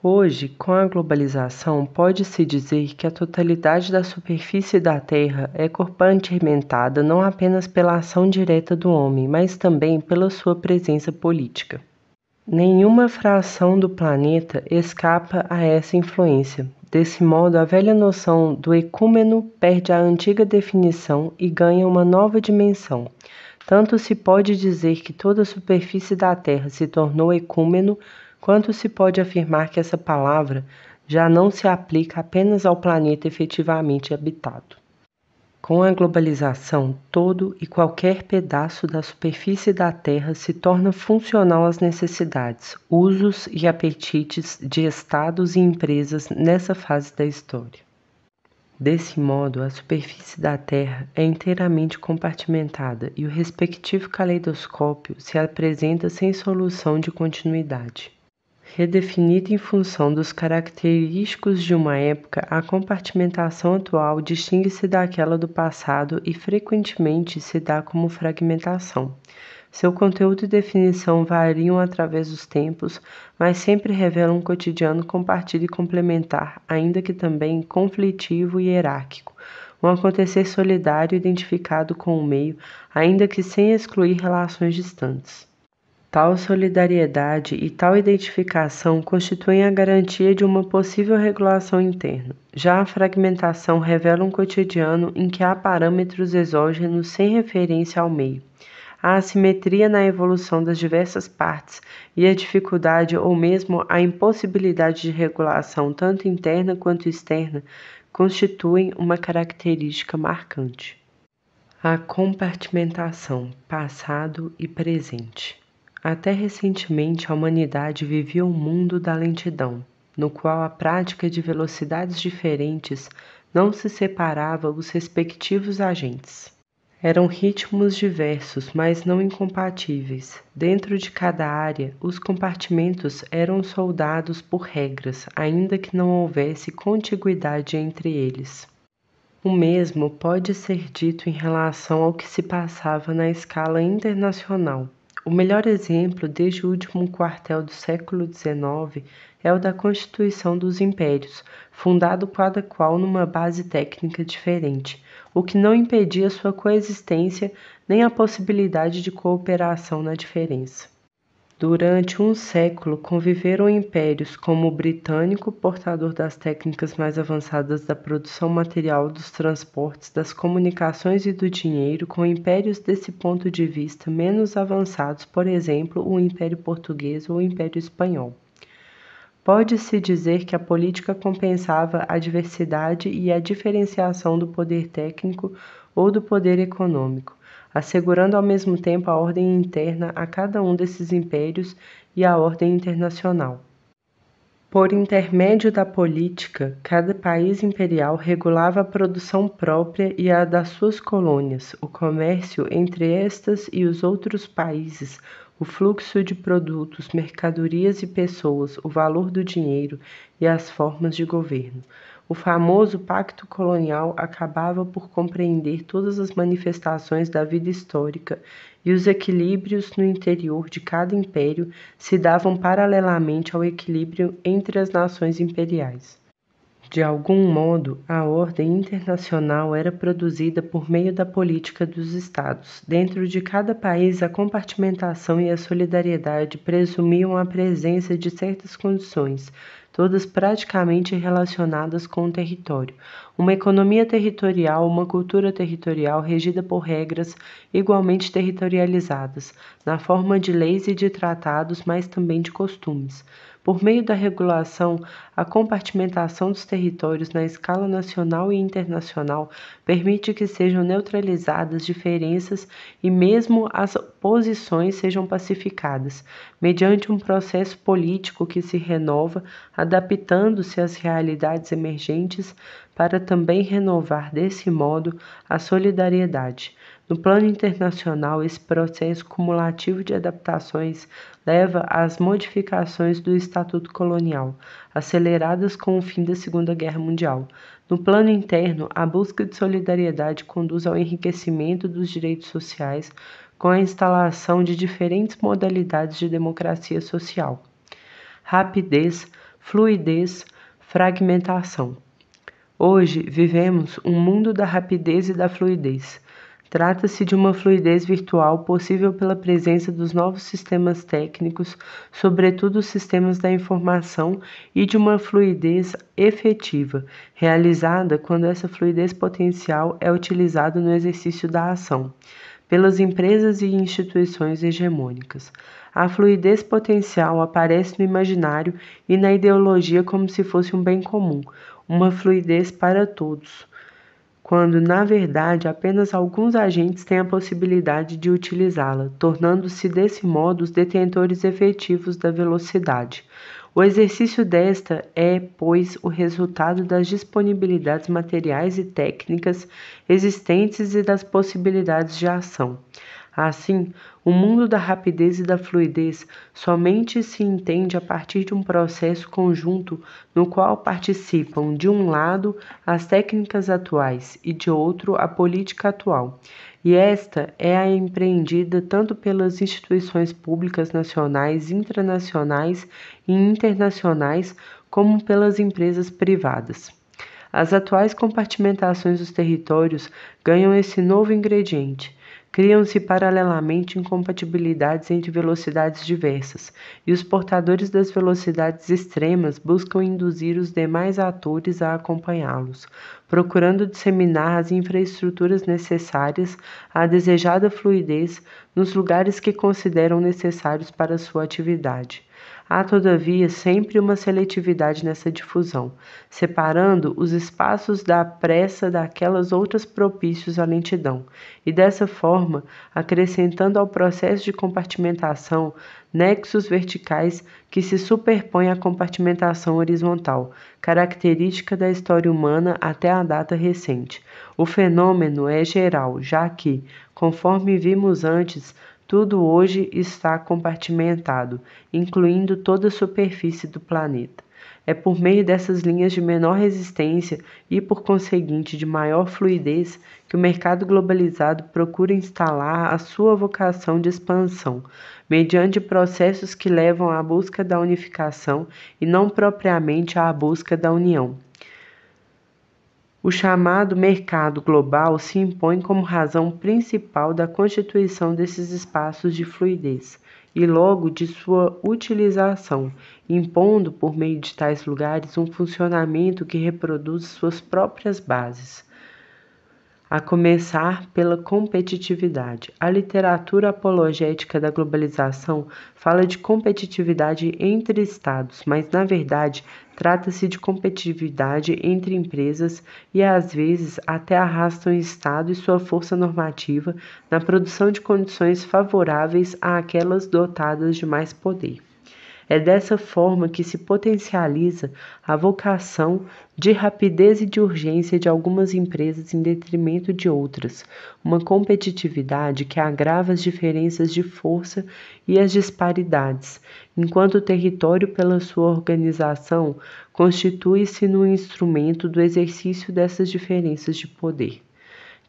Hoje, com a globalização, pode-se dizer que a totalidade da superfície da Terra é compartimentada não apenas pela ação direta do homem, mas também pela sua presença política. Nenhuma fração do planeta escapa a essa influência. Desse modo, a velha noção do ecúmeno perde a antiga definição e ganha uma nova dimensão. Tanto se pode dizer que toda a superfície da Terra se tornou ecúmeno quanto se pode afirmar que essa palavra já não se aplica apenas ao planeta efetivamente habitado. Com a globalização, todo e qualquer pedaço da superfície da Terra se torna funcional às necessidades, usos e apetites de estados e empresas nessa fase da história. Desse modo, a superfície da Terra é inteiramente compartimentada e o respectivo caleidoscópio se apresenta sem solução de continuidade redefinida em função dos característicos de uma época, a compartimentação atual distingue-se daquela do passado e frequentemente se dá como fragmentação. Seu conteúdo e definição variam através dos tempos, mas sempre revelam um cotidiano compartido e complementar, ainda que também conflitivo e hierárquico. Um acontecer solidário identificado com o meio, ainda que sem excluir relações distantes. Tal solidariedade e tal identificação constituem a garantia de uma possível regulação interna. Já a fragmentação revela um cotidiano em que há parâmetros exógenos sem referência ao meio. A assimetria na evolução das diversas partes e a dificuldade ou mesmo a impossibilidade de regulação tanto interna quanto externa constituem uma característica marcante. A compartimentação passado e presente. Até recentemente, a humanidade vivia um mundo da lentidão, no qual a prática de velocidades diferentes não se separava os respectivos agentes. Eram ritmos diversos, mas não incompatíveis. Dentro de cada área, os compartimentos eram soldados por regras, ainda que não houvesse contiguidade entre eles. O mesmo pode ser dito em relação ao que se passava na escala internacional, o melhor exemplo desde o último quartel do século XIX é o da constituição dos impérios, fundado cada qual numa base técnica diferente, o que não impedia sua coexistência nem a possibilidade de cooperação na diferença. Durante um século, conviveram impérios como o britânico, portador das técnicas mais avançadas da produção material, dos transportes, das comunicações e do dinheiro, com impérios desse ponto de vista menos avançados, por exemplo, o Império Português ou o Império Espanhol. Pode-se dizer que a política compensava a diversidade e a diferenciação do poder técnico ou do poder econômico assegurando ao mesmo tempo a ordem interna a cada um desses impérios e a ordem internacional. Por intermédio da política, cada país imperial regulava a produção própria e a das suas colônias, o comércio entre estas e os outros países, o fluxo de produtos, mercadorias e pessoas, o valor do dinheiro e as formas de governo. O famoso pacto colonial acabava por compreender todas as manifestações da vida histórica, e os equilíbrios no interior de cada império se davam paralelamente ao equilíbrio entre as nações imperiais. De algum modo, a ordem internacional era produzida por meio da política dos Estados. Dentro de cada país, a compartimentação e a solidariedade presumiam a presença de certas condições, todas praticamente relacionadas com o território. Uma economia territorial, uma cultura territorial regida por regras igualmente territorializadas, na forma de leis e de tratados, mas também de costumes por meio da regulação, a compartimentação dos territórios na escala nacional e internacional permite que sejam neutralizadas diferenças e mesmo as posições sejam pacificadas, mediante um processo político que se renova, adaptando-se às realidades emergentes para também renovar desse modo a solidariedade no plano internacional, esse processo cumulativo de adaptações leva às modificações do Estatuto Colonial, aceleradas com o fim da Segunda Guerra Mundial. No plano interno, a busca de solidariedade conduz ao enriquecimento dos direitos sociais com a instalação de diferentes modalidades de democracia social. Rapidez, fluidez, fragmentação. Hoje vivemos um mundo da rapidez e da fluidez. Trata-se de uma fluidez virtual possível pela presença dos novos sistemas técnicos, sobretudo os sistemas da informação, e de uma fluidez efetiva, realizada quando essa fluidez potencial é utilizada no exercício da ação, pelas empresas e instituições hegemônicas. A fluidez potencial aparece no imaginário e na ideologia como se fosse um bem comum, uma fluidez para todos quando na verdade apenas alguns agentes têm a possibilidade de utilizá-la, tornando-se desse modo os detentores efetivos da velocidade. O exercício desta é, pois, o resultado das disponibilidades materiais e técnicas existentes e das possibilidades de ação. Assim, o mundo da rapidez e da fluidez somente se entende a partir de um processo conjunto no qual participam, de um lado, as técnicas atuais e, de outro, a política atual. E esta é a empreendida tanto pelas instituições públicas nacionais, internacionais e internacionais, como pelas empresas privadas. As atuais compartimentações dos territórios ganham esse novo ingrediente Criam-se paralelamente incompatibilidades entre velocidades diversas, e os portadores das velocidades extremas buscam induzir os demais atores a acompanhá-los, procurando disseminar as infraestruturas necessárias à desejada fluidez nos lugares que consideram necessários para sua atividade. Há, todavia, sempre uma seletividade nessa difusão, separando os espaços da pressa daquelas outras propícios à lentidão, e dessa forma acrescentando ao processo de compartimentação nexos verticais que se superpõem à compartimentação horizontal, característica da história humana até a data recente. O fenômeno é geral, já que, conforme vimos antes, tudo hoje está compartimentado, incluindo toda a superfície do planeta. É por meio dessas linhas de menor resistência e, por conseguinte, de maior fluidez, que o mercado globalizado procura instalar a sua vocação de expansão, mediante processos que levam à busca da unificação e não propriamente à busca da união. O chamado mercado global se impõe como razão principal da constituição desses espaços de fluidez e logo de sua utilização, impondo por meio de tais lugares um funcionamento que reproduz suas próprias bases. A começar pela competitividade. A literatura apologética da globalização fala de competitividade entre Estados, mas na verdade Trata-se de competitividade entre empresas e às vezes até arrastam o Estado e sua força normativa na produção de condições favoráveis àquelas dotadas de mais poder. É dessa forma que se potencializa a vocação de rapidez e de urgência de algumas empresas em detrimento de outras, uma competitividade que agrava as diferenças de força e as disparidades, enquanto o território, pela sua organização, constitui-se no instrumento do exercício dessas diferenças de poder.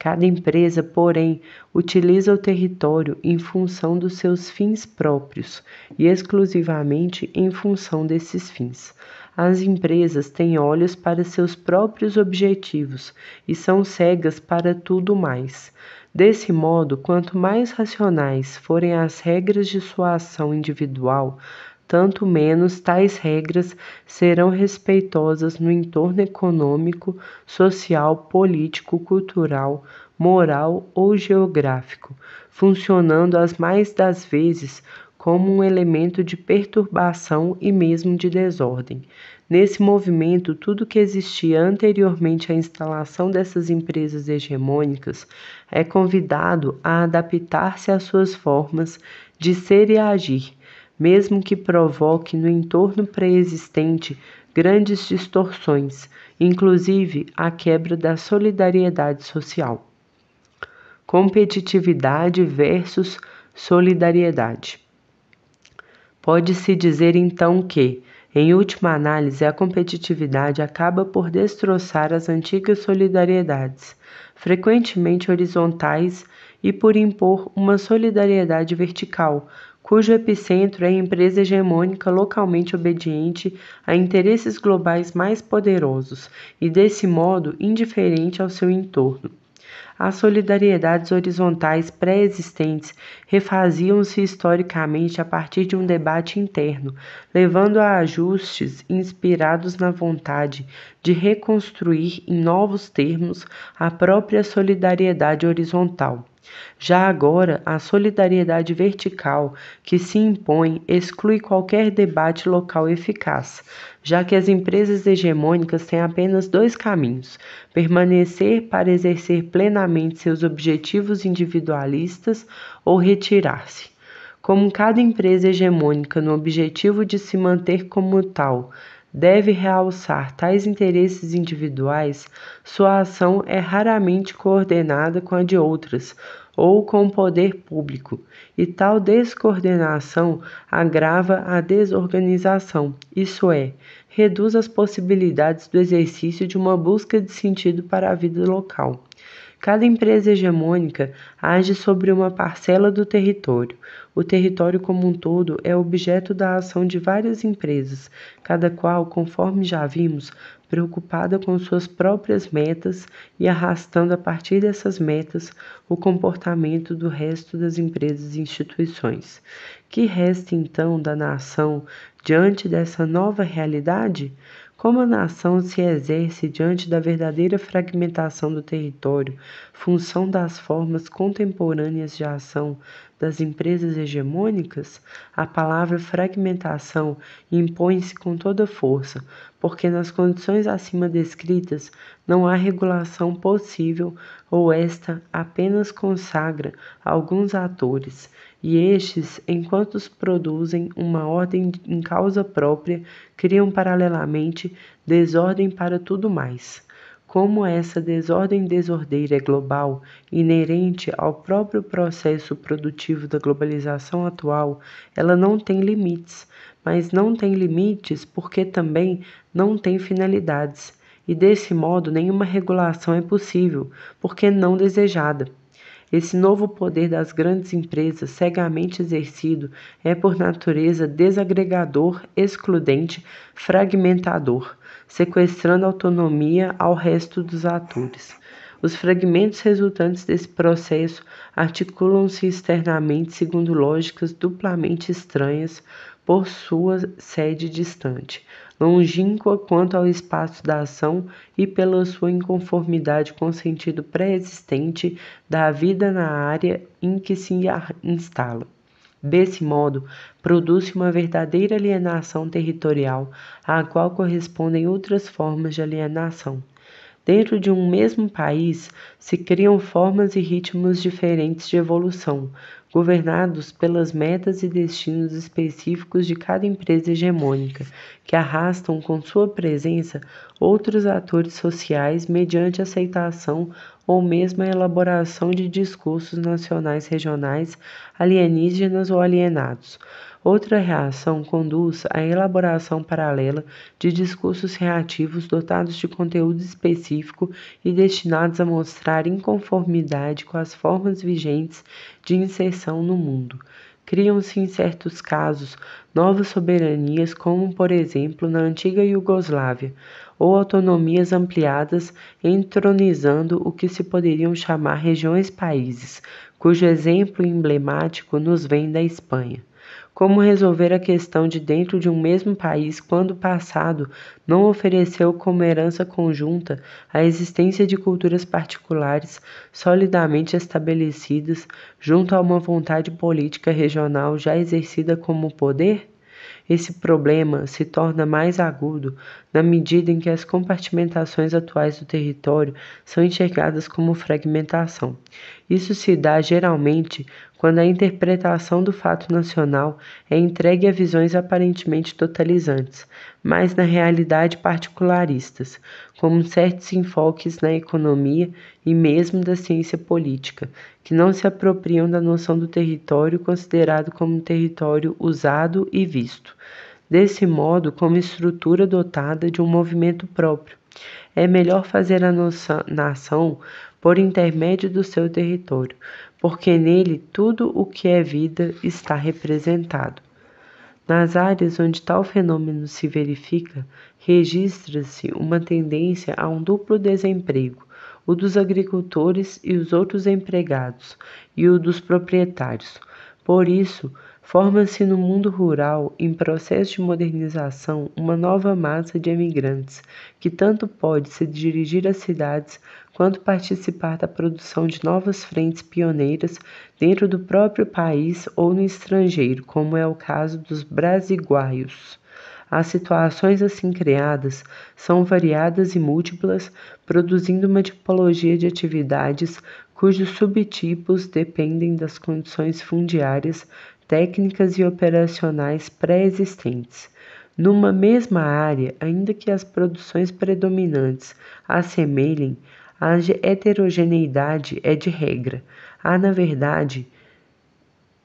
Cada empresa, porém, utiliza o território em função dos seus fins próprios e exclusivamente em função desses fins. As empresas têm olhos para seus próprios objetivos e são cegas para tudo mais. Desse modo, quanto mais racionais forem as regras de sua ação individual, tanto menos tais regras serão respeitosas no entorno econômico, social, político, cultural, moral ou geográfico, funcionando as mais das vezes como um elemento de perturbação e mesmo de desordem. Nesse movimento, tudo que existia anteriormente à instalação dessas empresas hegemônicas é convidado a adaptar-se às suas formas de ser e agir mesmo que provoque no entorno pré-existente grandes distorções, inclusive a quebra da solidariedade social. Competitividade versus solidariedade. Pode-se dizer então que, em última análise, a competitividade acaba por destroçar as antigas solidariedades, frequentemente horizontais, e por impor uma solidariedade vertical, cujo epicentro é a empresa hegemônica localmente obediente a interesses globais mais poderosos e, desse modo, indiferente ao seu entorno. As solidariedades horizontais pré-existentes refaziam-se historicamente a partir de um debate interno, levando a ajustes inspirados na vontade de reconstruir em novos termos a própria solidariedade horizontal. Já agora, a solidariedade vertical que se impõe exclui qualquer debate local eficaz, já que as empresas hegemônicas têm apenas dois caminhos: permanecer para exercer plenamente seus objetivos individualistas ou retirar-se. Como cada empresa hegemônica no objetivo de se manter como tal deve realçar tais interesses individuais, sua ação é raramente coordenada com a de outras ou com o poder público, e tal descoordenação agrava a desorganização, isso é, reduz as possibilidades do exercício de uma busca de sentido para a vida local. Cada empresa hegemônica age sobre uma parcela do território, o território como um todo é objeto da ação de várias empresas, cada qual, conforme já vimos, preocupada com suas próprias metas e arrastando a partir dessas metas o comportamento do resto das empresas e instituições. Que resta então da nação diante dessa nova realidade? Como a nação se exerce diante da verdadeira fragmentação do território, função das formas contemporâneas de ação, das empresas hegemônicas, a palavra fragmentação impõe-se com toda força, porque nas condições acima descritas não há regulação possível ou esta apenas consagra alguns atores, e estes, enquanto produzem uma ordem em causa própria, criam paralelamente desordem para tudo mais. Como essa desordem desordeira é global, inerente ao próprio processo produtivo da globalização atual, ela não tem limites, mas não tem limites porque também não tem finalidades, e desse modo nenhuma regulação é possível, porque não desejada. Esse novo poder das grandes empresas, cegamente exercido, é por natureza desagregador, excludente, fragmentador sequestrando autonomia ao resto dos atores. Os fragmentos resultantes desse processo articulam-se externamente segundo lógicas duplamente estranhas por sua sede distante, longínqua quanto ao espaço da ação e pela sua inconformidade com o sentido pré-existente da vida na área em que se instala. Desse modo, produz uma verdadeira alienação territorial, à qual correspondem outras formas de alienação. Dentro de um mesmo país se criam formas e ritmos diferentes de evolução, governados pelas metas e destinos específicos de cada empresa hegemônica, que arrastam com sua presença outros atores sociais mediante aceitação ou mesmo a elaboração de discursos nacionais regionais alienígenas ou alienados. Outra reação conduz à elaboração paralela de discursos reativos dotados de conteúdo específico e destinados a mostrar inconformidade com as formas vigentes de inserção no mundo. Criam-se, em certos casos, novas soberanias, como, por exemplo, na antiga Iugoslávia, ou autonomias ampliadas, entronizando o que se poderiam chamar regiões-países, cujo exemplo emblemático nos vem da Espanha. Como resolver a questão de dentro de um mesmo país quando o passado não ofereceu como herança conjunta a existência de culturas particulares solidamente estabelecidas junto a uma vontade política regional já exercida como poder? Esse problema se torna mais agudo na medida em que as compartimentações atuais do território são enxergadas como fragmentação. Isso se dá geralmente quando a interpretação do fato nacional é entregue a visões aparentemente totalizantes, mas na realidade particularistas, como certos enfoques na economia e mesmo da ciência política, que não se apropriam da noção do território considerado como território usado e visto, desse modo como estrutura dotada de um movimento próprio. É melhor fazer a noção, nação por intermédio do seu território, porque nele tudo o que é vida está representado. Nas áreas onde tal fenômeno se verifica, registra-se uma tendência a um duplo desemprego, o dos agricultores e os outros empregados, e o dos proprietários. Por isso, forma-se no mundo rural, em processo de modernização, uma nova massa de emigrantes, que tanto pode se dirigir às cidades quanto participar da produção de novas frentes pioneiras dentro do próprio país ou no estrangeiro, como é o caso dos brasiguaios. As situações assim criadas são variadas e múltiplas, produzindo uma tipologia de atividades cujos subtipos dependem das condições fundiárias, técnicas e operacionais pré-existentes. Numa mesma área, ainda que as produções predominantes assemelhem, a heterogeneidade é de regra. Há, na verdade,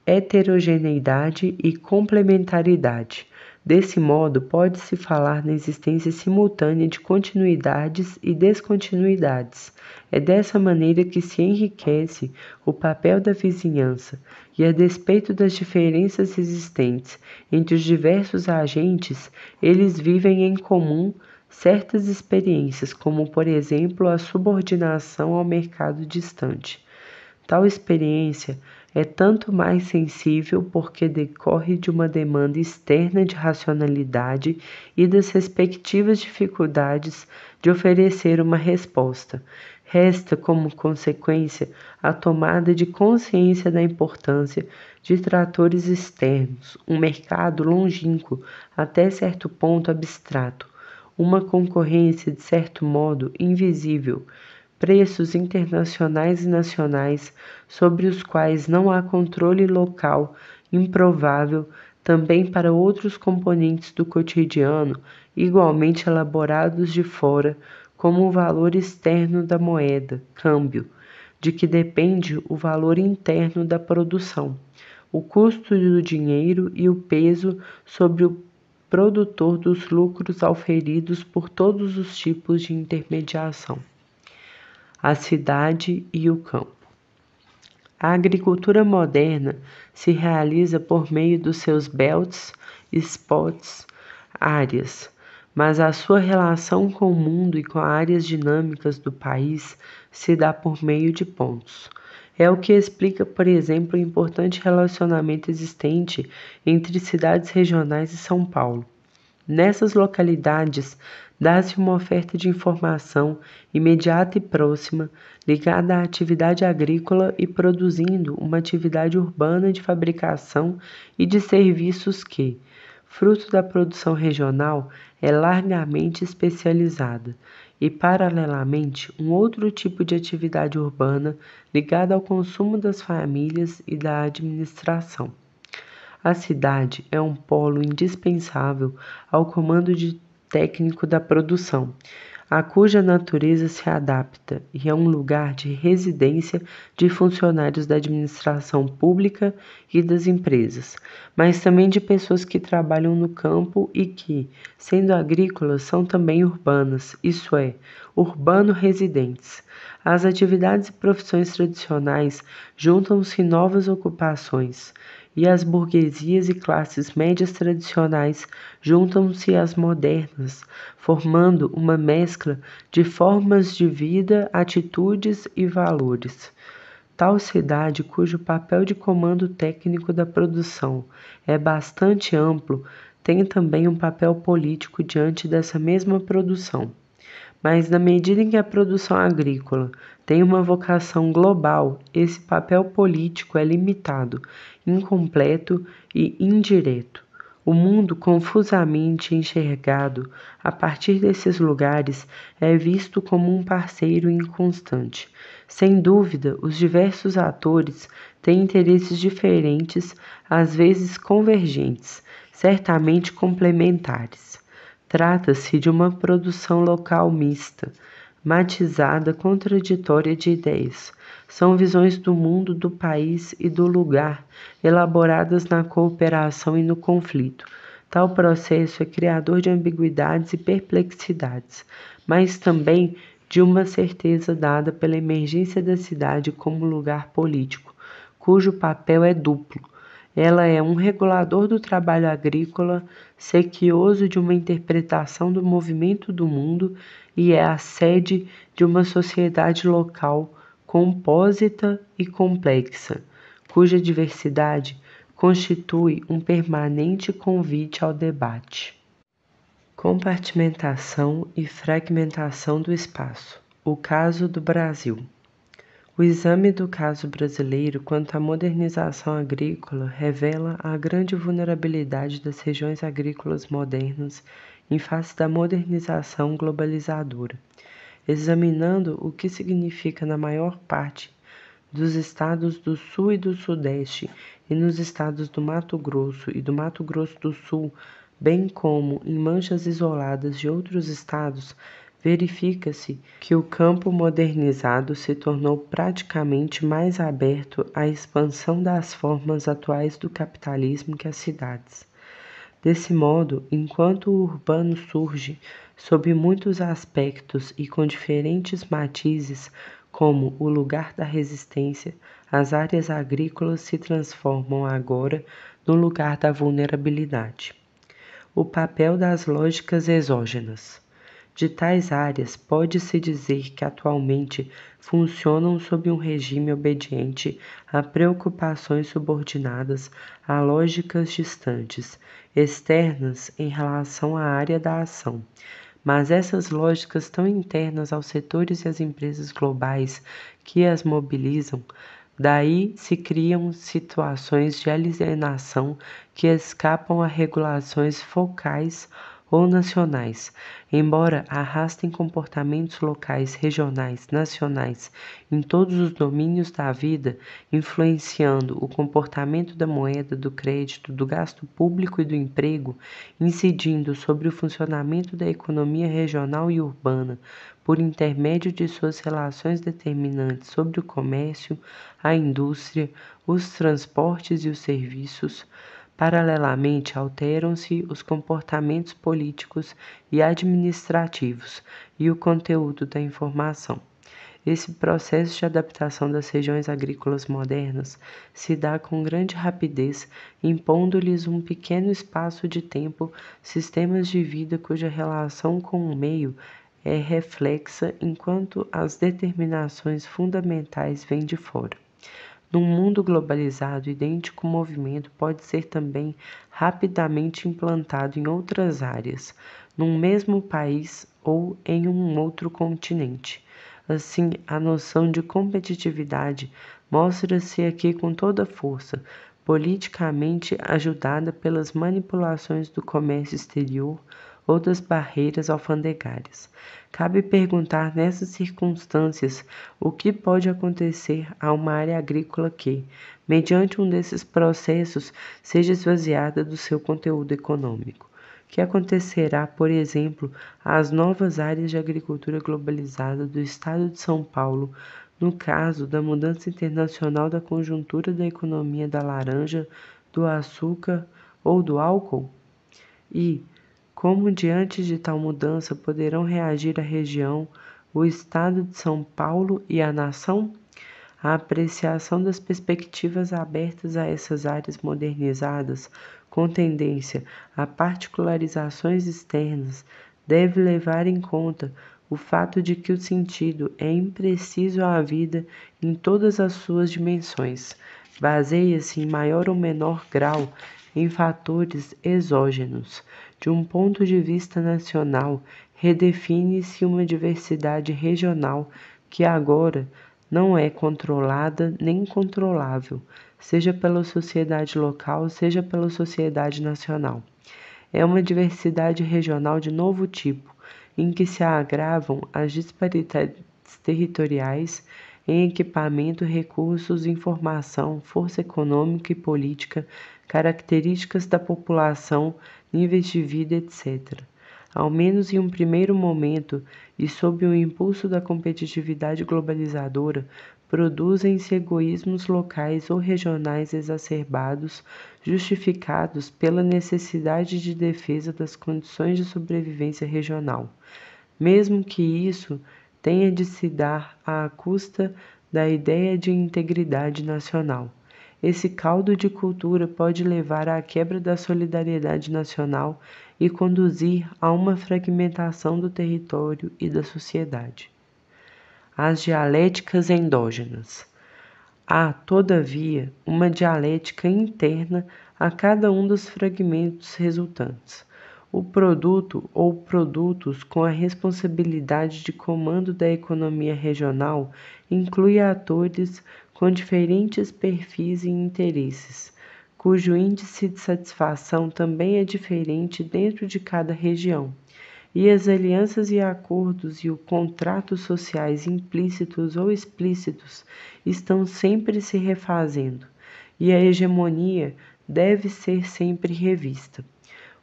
heterogeneidade e complementaridade. Desse modo, pode-se falar na existência simultânea de continuidades e descontinuidades. É dessa maneira que se enriquece o papel da vizinhança, e a despeito das diferenças existentes entre os diversos agentes, eles vivem em comum certas experiências, como por exemplo a subordinação ao mercado distante. Tal experiência é tanto mais sensível porque decorre de uma demanda externa de racionalidade e das respectivas dificuldades de oferecer uma resposta. Resta como consequência a tomada de consciência da importância de tratores externos, um mercado longínquo, até certo ponto abstrato, uma concorrência de certo modo invisível, preços internacionais e nacionais sobre os quais não há controle local, improvável também para outros componentes do cotidiano, igualmente elaborados de fora, como o valor externo da moeda, câmbio, de que depende o valor interno da produção, o custo do dinheiro e o peso sobre o produtor dos lucros auferidos por todos os tipos de intermediação, a cidade e o campo. A agricultura moderna se realiza por meio dos seus belts, spots, áreas, mas a sua relação com o mundo e com áreas dinâmicas do país se dá por meio de pontos é o que explica, por exemplo, o importante relacionamento existente entre cidades regionais e São Paulo. Nessas localidades, dá-se uma oferta de informação imediata e próxima, ligada à atividade agrícola e produzindo uma atividade urbana de fabricação e de serviços que, fruto da produção regional, é largamente especializada e, paralelamente, um outro tipo de atividade urbana ligada ao consumo das famílias e da administração. A cidade é um polo indispensável ao comando técnico da produção a cuja natureza se adapta e é um lugar de residência de funcionários da administração pública e das empresas, mas também de pessoas que trabalham no campo e que, sendo agrícolas, são também urbanas, isto é, urbano-residentes. As atividades e profissões tradicionais juntam-se novas ocupações e as burguesias e classes médias tradicionais juntam-se às modernas, formando uma mescla de formas de vida, atitudes e valores. Tal cidade, cujo papel de comando técnico da produção é bastante amplo, tem também um papel político diante dessa mesma produção mas na medida em que a produção agrícola tem uma vocação global, esse papel político é limitado, incompleto e indireto. O mundo confusamente enxergado a partir desses lugares é visto como um parceiro inconstante. Sem dúvida, os diversos atores têm interesses diferentes, às vezes convergentes, certamente complementares. Trata-se de uma produção local mista, matizada, contraditória de ideias. São visões do mundo, do país e do lugar, elaboradas na cooperação e no conflito. Tal processo é criador de ambiguidades e perplexidades, mas também de uma certeza dada pela emergência da cidade como lugar político, cujo papel é duplo ela é um regulador do trabalho agrícola, sequioso de uma interpretação do movimento do mundo e é a sede de uma sociedade local compósita e complexa, cuja diversidade constitui um permanente convite ao debate. Compartimentação e fragmentação do espaço. O caso do Brasil. O exame do caso brasileiro quanto à modernização agrícola revela a grande vulnerabilidade das regiões agrícolas modernas em face da modernização globalizadora, examinando o que significa na maior parte dos estados do Sul e do Sudeste e nos estados do Mato Grosso e do Mato Grosso do Sul, bem como em manchas isoladas de outros estados, verifica-se que o campo modernizado se tornou praticamente mais aberto à expansão das formas atuais do capitalismo que as cidades. Desse modo, enquanto o urbano surge, sob muitos aspectos e com diferentes matizes, como o lugar da resistência, as áreas agrícolas se transformam agora no lugar da vulnerabilidade. O papel das lógicas exógenas de tais áreas pode-se dizer que atualmente funcionam sob um regime obediente a preocupações subordinadas a lógicas distantes, externas em relação à área da ação. Mas essas lógicas tão internas aos setores e às empresas globais que as mobilizam, daí se criam situações de alienação que escapam a regulações focais ou nacionais, embora arrastem comportamentos locais, regionais, nacionais, em todos os domínios da vida, influenciando o comportamento da moeda, do crédito, do gasto público e do emprego, incidindo sobre o funcionamento da economia regional e urbana, por intermédio de suas relações determinantes sobre o comércio, a indústria, os transportes e os serviços, Paralelamente, alteram-se os comportamentos políticos e administrativos e o conteúdo da informação. Esse processo de adaptação das regiões agrícolas modernas se dá com grande rapidez, impondo-lhes um pequeno espaço de tempo sistemas de vida cuja relação com o meio é reflexa enquanto as determinações fundamentais vêm de fora. Num mundo globalizado, idêntico movimento pode ser também rapidamente implantado em outras áreas, num mesmo país ou em um outro continente. Assim, a noção de competitividade mostra-se aqui com toda força, politicamente ajudada pelas manipulações do comércio exterior outras barreiras alfandegárias. Cabe perguntar nessas circunstâncias o que pode acontecer a uma área agrícola que, mediante um desses processos, seja esvaziada do seu conteúdo econômico. O que acontecerá, por exemplo, às novas áreas de agricultura globalizada do estado de São Paulo, no caso da mudança internacional da conjuntura da economia da laranja, do açúcar ou do álcool? E como diante de tal mudança poderão reagir a região, o Estado de São Paulo e a nação? A apreciação das perspectivas abertas a essas áreas modernizadas, com tendência a particularizações externas, deve levar em conta o fato de que o sentido é impreciso à vida em todas as suas dimensões, baseia-se em maior ou menor grau em fatores exógenos de um ponto de vista nacional, redefine-se uma diversidade regional que agora não é controlada nem controlável, seja pela sociedade local, seja pela sociedade nacional. É uma diversidade regional de novo tipo, em que se agravam as disparidades territoriais em equipamento, recursos, informação, força econômica e política, características da população níveis de vida, etc. Ao menos em um primeiro momento, e sob o impulso da competitividade globalizadora, produzem-se egoísmos locais ou regionais exacerbados, justificados pela necessidade de defesa das condições de sobrevivência regional, mesmo que isso tenha de se dar à custa da ideia de integridade nacional. Esse caldo de cultura pode levar à quebra da solidariedade nacional e conduzir a uma fragmentação do território e da sociedade. As dialéticas endógenas. Há, todavia, uma dialética interna a cada um dos fragmentos resultantes. O produto ou produtos com a responsabilidade de comando da economia regional inclui atores com diferentes perfis e interesses, cujo índice de satisfação também é diferente dentro de cada região, e as alianças e acordos e os contratos sociais implícitos ou explícitos estão sempre se refazendo, e a hegemonia deve ser sempre revista.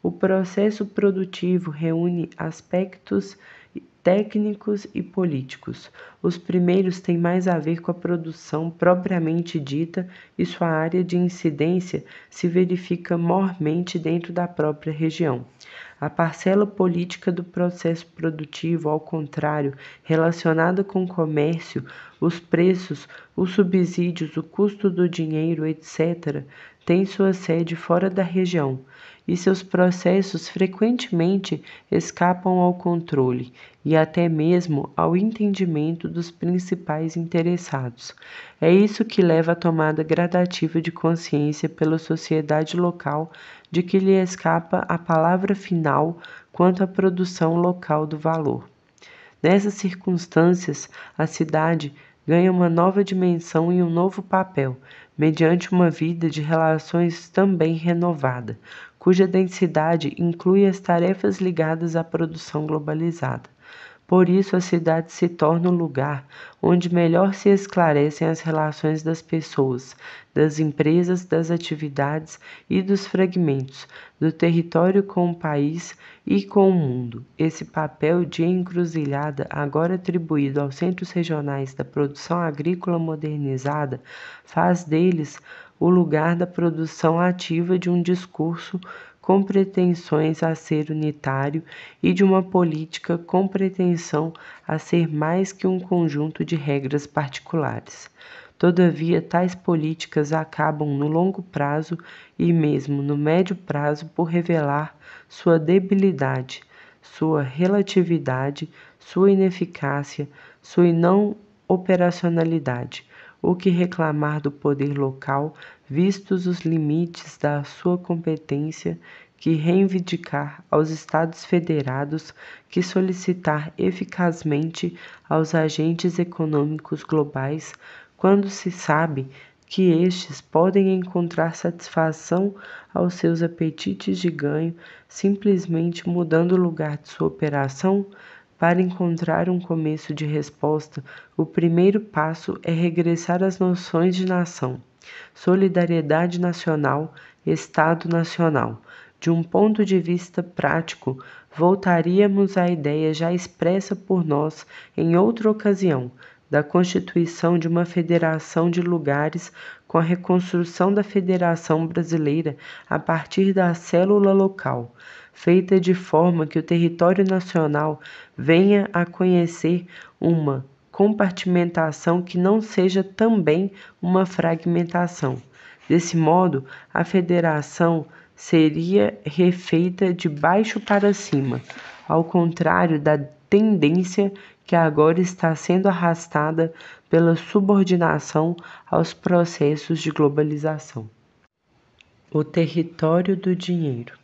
O processo produtivo reúne aspectos técnicos e políticos. Os primeiros têm mais a ver com a produção propriamente dita e sua área de incidência se verifica mormente dentro da própria região. A parcela política do processo produtivo, ao contrário, relacionada com o comércio, os preços, os subsídios, o custo do dinheiro, etc., tem sua sede fora da região e seus processos frequentemente escapam ao controle e até mesmo ao entendimento dos principais interessados. É isso que leva à tomada gradativa de consciência pela sociedade local de que lhe escapa a palavra final quanto à produção local do valor. Nessas circunstâncias, a cidade ganha uma nova dimensão e um novo papel, mediante uma vida de relações também renovada, cuja densidade inclui as tarefas ligadas à produção globalizada. Por isso, a cidade se torna o lugar onde melhor se esclarecem as relações das pessoas, das empresas, das atividades e dos fragmentos, do território com o país e com o mundo. Esse papel de encruzilhada, agora atribuído aos centros regionais da produção agrícola modernizada, faz deles o lugar da produção ativa de um discurso com pretensões a ser unitário e de uma política com pretensão a ser mais que um conjunto de regras particulares. Todavia, tais políticas acabam no longo prazo e mesmo no médio prazo por revelar sua debilidade, sua relatividade, sua ineficácia, sua não operacionalidade o que reclamar do poder local, vistos os limites da sua competência, que reivindicar aos Estados federados, que solicitar eficazmente aos agentes econômicos globais, quando se sabe que estes podem encontrar satisfação aos seus apetites de ganho simplesmente mudando o lugar de sua operação, para encontrar um começo de resposta, o primeiro passo é regressar às noções de nação, solidariedade nacional, Estado nacional. De um ponto de vista prático, voltaríamos à ideia já expressa por nós em outra ocasião, da constituição de uma federação de lugares com a reconstrução da Federação Brasileira a partir da célula local feita de forma que o território nacional venha a conhecer uma compartimentação que não seja também uma fragmentação. Desse modo, a federação seria refeita de baixo para cima, ao contrário da tendência que agora está sendo arrastada pela subordinação aos processos de globalização. O território do dinheiro.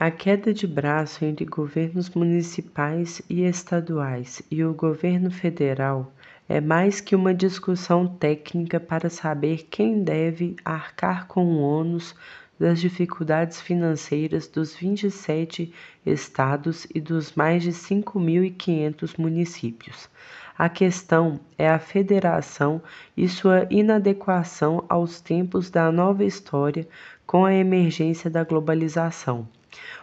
A queda de braço entre governos municipais e estaduais e o governo federal é mais que uma discussão técnica para saber quem deve arcar com o ônus das dificuldades financeiras dos 27 estados e dos mais de 5.500 municípios. A questão é a federação e sua inadequação aos tempos da nova história com a emergência da globalização.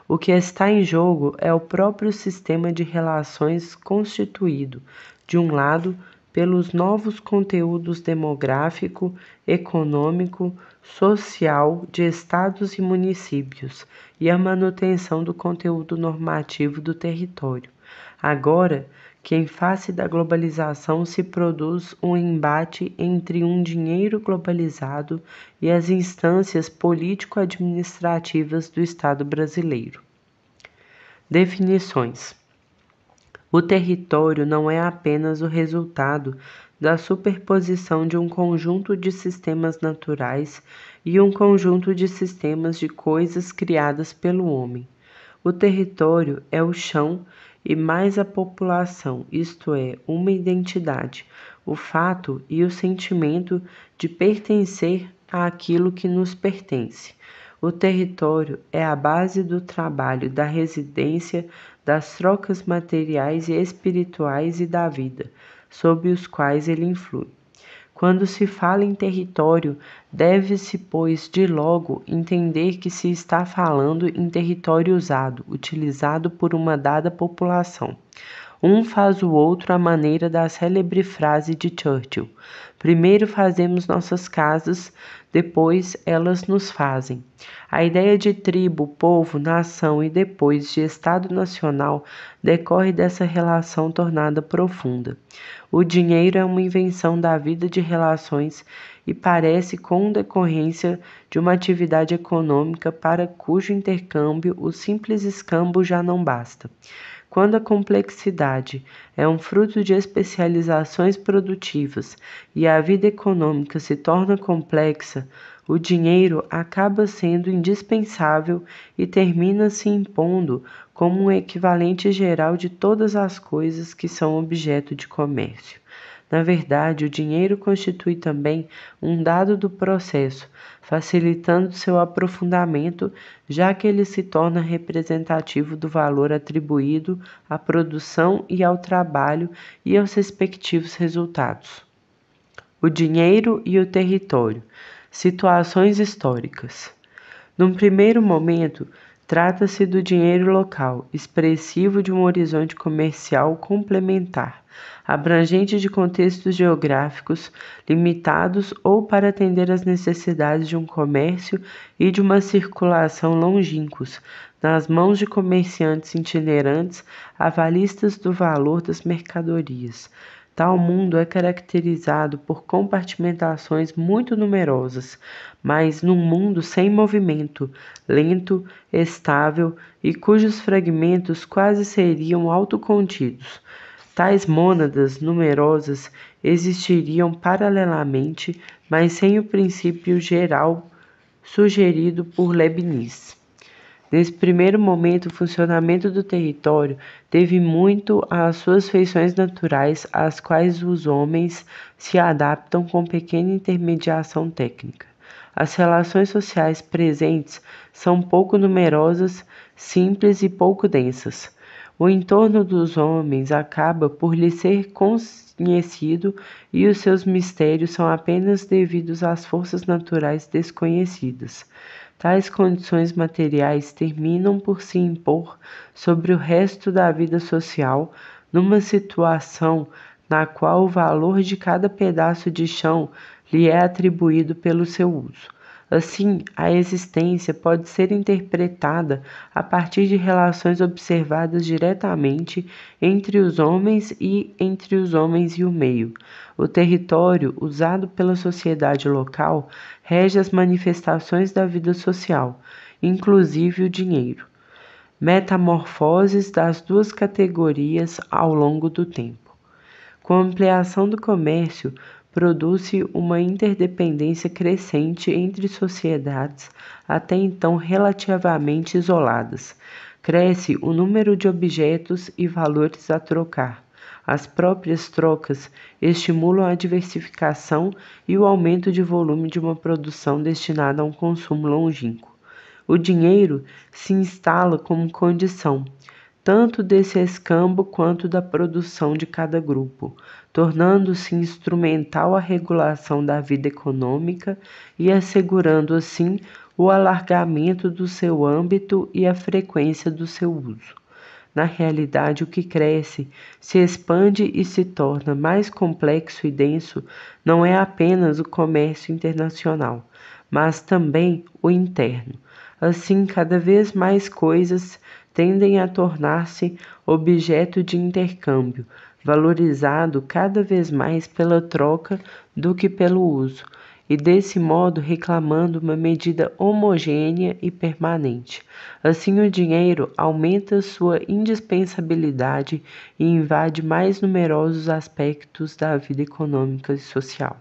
O que está em jogo é o próprio sistema de relações constituído, de um lado, pelos novos conteúdos demográfico, econômico, social de estados e municípios e a manutenção do conteúdo normativo do território. Agora, que, em face da globalização, se produz um embate entre um dinheiro globalizado e as instâncias político-administrativas do Estado brasileiro. Definições: O território não é apenas o resultado da superposição de um conjunto de sistemas naturais e um conjunto de sistemas de coisas criadas pelo homem. O território é o chão e mais a população, isto é, uma identidade, o fato e o sentimento de pertencer àquilo que nos pertence. O território é a base do trabalho, da residência, das trocas materiais e espirituais e da vida, sob os quais ele influi. Quando se fala em território, deve-se, pois, de logo entender que se está falando em território usado, utilizado por uma dada população. Um faz o outro à maneira da célebre frase de Churchill: primeiro fazemos nossas casas, depois elas nos fazem. A ideia de tribo, povo, nação e depois de Estado Nacional decorre dessa relação tornada profunda. O dinheiro é uma invenção da vida de relações e parece com decorrência de uma atividade econômica para cujo intercâmbio o simples escambo já não basta quando a complexidade é um fruto de especializações produtivas e a vida econômica se torna complexa, o dinheiro acaba sendo indispensável e termina se impondo como um equivalente geral de todas as coisas que são objeto de comércio. Na verdade, o dinheiro constitui também um dado do processo, facilitando seu aprofundamento, já que ele se torna representativo do valor atribuído à produção e ao trabalho e aos respectivos resultados. O dinheiro e o território, situações históricas. Num primeiro momento, Trata-se do dinheiro local, expressivo de um horizonte comercial complementar, abrangente de contextos geográficos limitados ou para atender às necessidades de um comércio e de uma circulação longínquos, nas mãos de comerciantes itinerantes, avalistas do valor das mercadorias. Tal mundo é caracterizado por compartimentações muito numerosas, mas num mundo sem movimento, lento, estável e cujos fragmentos quase seriam autocontidos. Tais mônadas numerosas existiriam paralelamente, mas sem o princípio geral sugerido por Leibniz. Nesse primeiro momento, o funcionamento do território teve muito às suas feições naturais, às quais os homens se adaptam com pequena intermediação técnica. As relações sociais presentes são pouco numerosas, simples e pouco densas. O entorno dos homens acaba por lhe ser conhecido e os seus mistérios são apenas devidos às forças naturais desconhecidas. Tais condições materiais terminam por se impor sobre o resto da vida social numa situação na qual o valor de cada pedaço de chão lhe é atribuído pelo seu uso. Assim, a existência pode ser interpretada a partir de relações observadas diretamente entre os homens e entre os homens e o meio. O território usado pela sociedade local rege as manifestações da vida social, inclusive o dinheiro. Metamorfoses das duas categorias ao longo do tempo. Com a ampliação do comércio, produz-se uma interdependência crescente entre sociedades até então relativamente isoladas. Cresce o número de objetos e valores a trocar. As próprias trocas estimulam a diversificação e o aumento de volume de uma produção destinada a um consumo longínquo. O dinheiro se instala como condição, tanto desse escambo quanto da produção de cada grupo, tornando-se instrumental à regulação da vida econômica e assegurando assim o alargamento do seu âmbito e a frequência do seu uso. Na realidade, o que cresce, se expande e se torna mais complexo e denso não é apenas o comércio internacional, mas também o interno. Assim, cada vez mais coisas tendem a tornar-se objeto de intercâmbio, valorizado cada vez mais pela troca do que pelo uso, e desse modo reclamando uma medida homogênea e permanente. Assim, o dinheiro aumenta sua indispensabilidade e invade mais numerosos aspectos da vida econômica e social.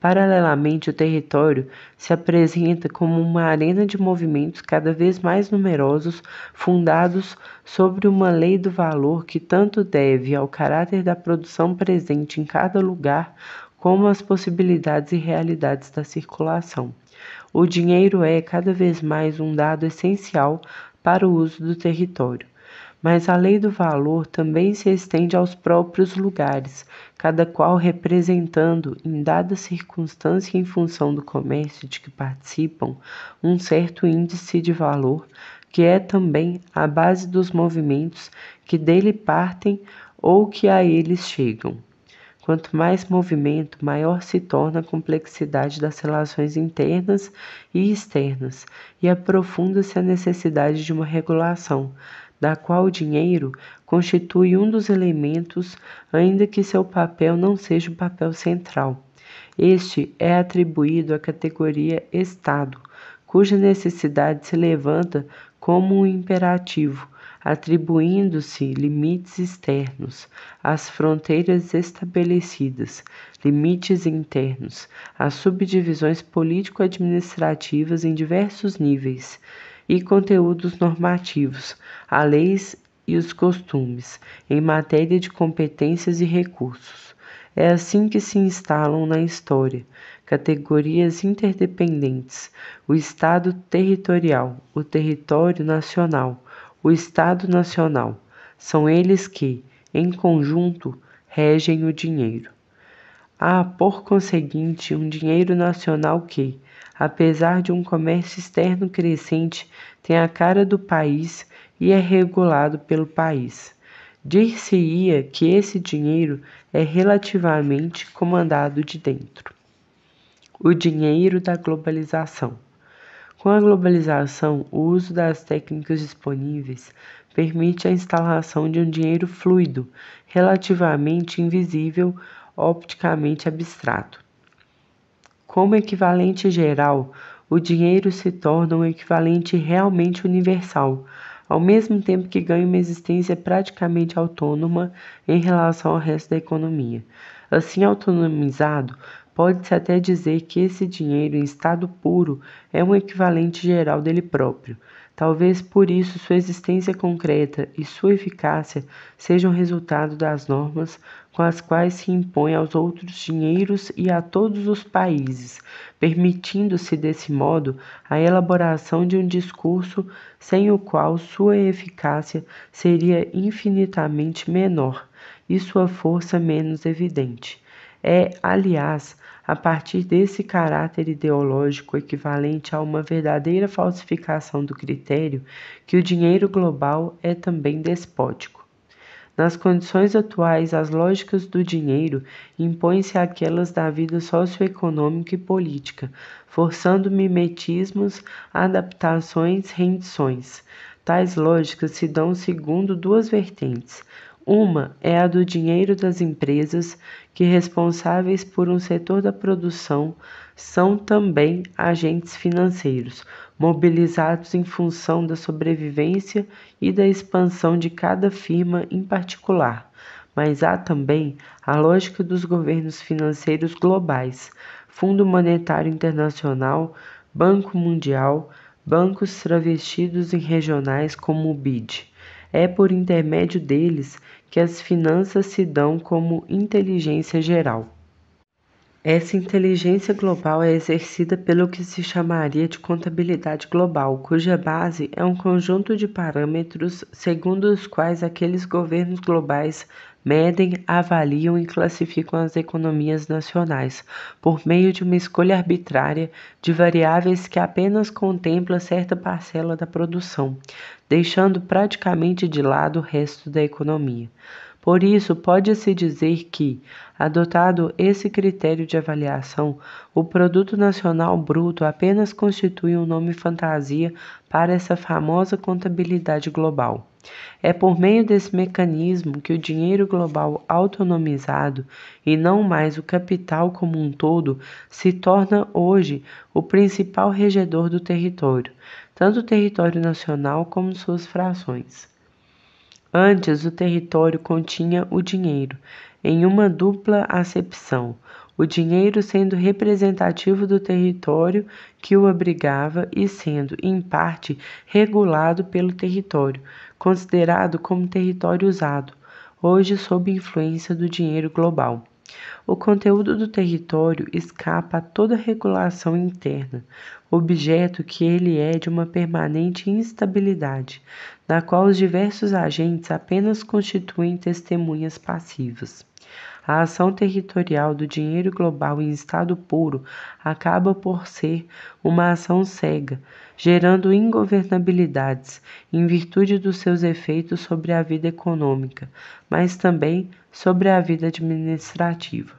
Paralelamente, o território se apresenta como uma arena de movimentos cada vez mais numerosos, fundados sobre uma lei do valor que tanto deve ao caráter da produção presente em cada lugar, como às possibilidades e realidades da circulação. O dinheiro é cada vez mais um dado essencial para o uso do território. Mas a lei do valor também se estende aos próprios lugares, cada qual representando, em dada circunstância e em função do comércio de que participam, um certo índice de valor, que é também a base dos movimentos que dele partem ou que a eles chegam. Quanto mais movimento, maior se torna a complexidade das relações internas e externas, e aprofunda-se a necessidade de uma regulação, da qual o dinheiro constitui um dos elementos, ainda que seu papel não seja o papel central. Este é atribuído à categoria Estado, cuja necessidade se levanta como um imperativo, atribuindo-se limites externos às fronteiras estabelecidas, limites internos às subdivisões político-administrativas em diversos níveis, e conteúdos normativos, a leis e os costumes em matéria de competências e recursos. É assim que se instalam na história categorias interdependentes: o Estado territorial, o território nacional, o Estado nacional. São eles que, em conjunto, regem o dinheiro. Há, por conseguinte, um dinheiro nacional que, apesar de um comércio externo crescente, tem a cara do país e é regulado pelo país. Dir-se-ia que esse dinheiro é relativamente comandado de dentro. O dinheiro da globalização. Com a globalização, o uso das técnicas disponíveis permite a instalação de um dinheiro fluido, relativamente invisível, opticamente abstrato. Como equivalente geral, o dinheiro se torna um equivalente realmente universal, ao mesmo tempo que ganha uma existência praticamente autônoma em relação ao resto da economia. Assim autonomizado, pode-se até dizer que esse dinheiro em estado puro é um equivalente geral dele próprio. Talvez por isso sua existência concreta e sua eficácia sejam resultado das normas com as quais se impõe aos outros dinheiros e a todos os países, permitindo-se desse modo a elaboração de um discurso sem o qual sua eficácia seria infinitamente menor e sua força menos evidente. É, aliás, a partir desse caráter ideológico equivalente a uma verdadeira falsificação do critério que o dinheiro global é também despótico. Nas condições atuais, as lógicas do dinheiro impõem-se àquelas da vida socioeconômica e política, forçando mimetismos, adaptações, rendições. Tais lógicas se dão segundo duas vertentes: uma é a do dinheiro das empresas, que, responsáveis por um setor da produção, são também agentes financeiros, mobilizados em função da sobrevivência e da expansão de cada firma em particular. Mas há também a lógica dos governos financeiros globais, Fundo Monetário Internacional, Banco Mundial, bancos travestidos em regionais como o BID. É por intermédio deles que as finanças se dão como inteligência geral. Essa inteligência global é exercida pelo que se chamaria de contabilidade global, cuja base é um conjunto de parâmetros segundo os quais aqueles governos globais medem, avaliam e classificam as economias nacionais, por meio de uma escolha arbitrária de variáveis que apenas contempla certa parcela da produção, deixando praticamente de lado o resto da economia. Por isso, pode-se dizer que, adotado esse critério de avaliação, o produto nacional bruto apenas constitui um nome fantasia para essa famosa contabilidade global. É por meio desse mecanismo que o dinheiro global autonomizado, e não mais o capital como um todo, se torna hoje o principal regedor do território, tanto o território nacional como suas frações. Antes, o território continha o dinheiro, em uma dupla acepção, o dinheiro sendo representativo do território que o abrigava e sendo, em parte, regulado pelo território, considerado como território usado, hoje sob influência do dinheiro global. O conteúdo do território escapa a toda regulação interna, objeto que ele é de uma permanente instabilidade, na qual os diversos agentes apenas constituem testemunhas passivas. A ação territorial do dinheiro global em estado puro acaba por ser uma ação cega, gerando ingovernabilidades em virtude dos seus efeitos sobre a vida econômica, mas também sobre a vida administrativa.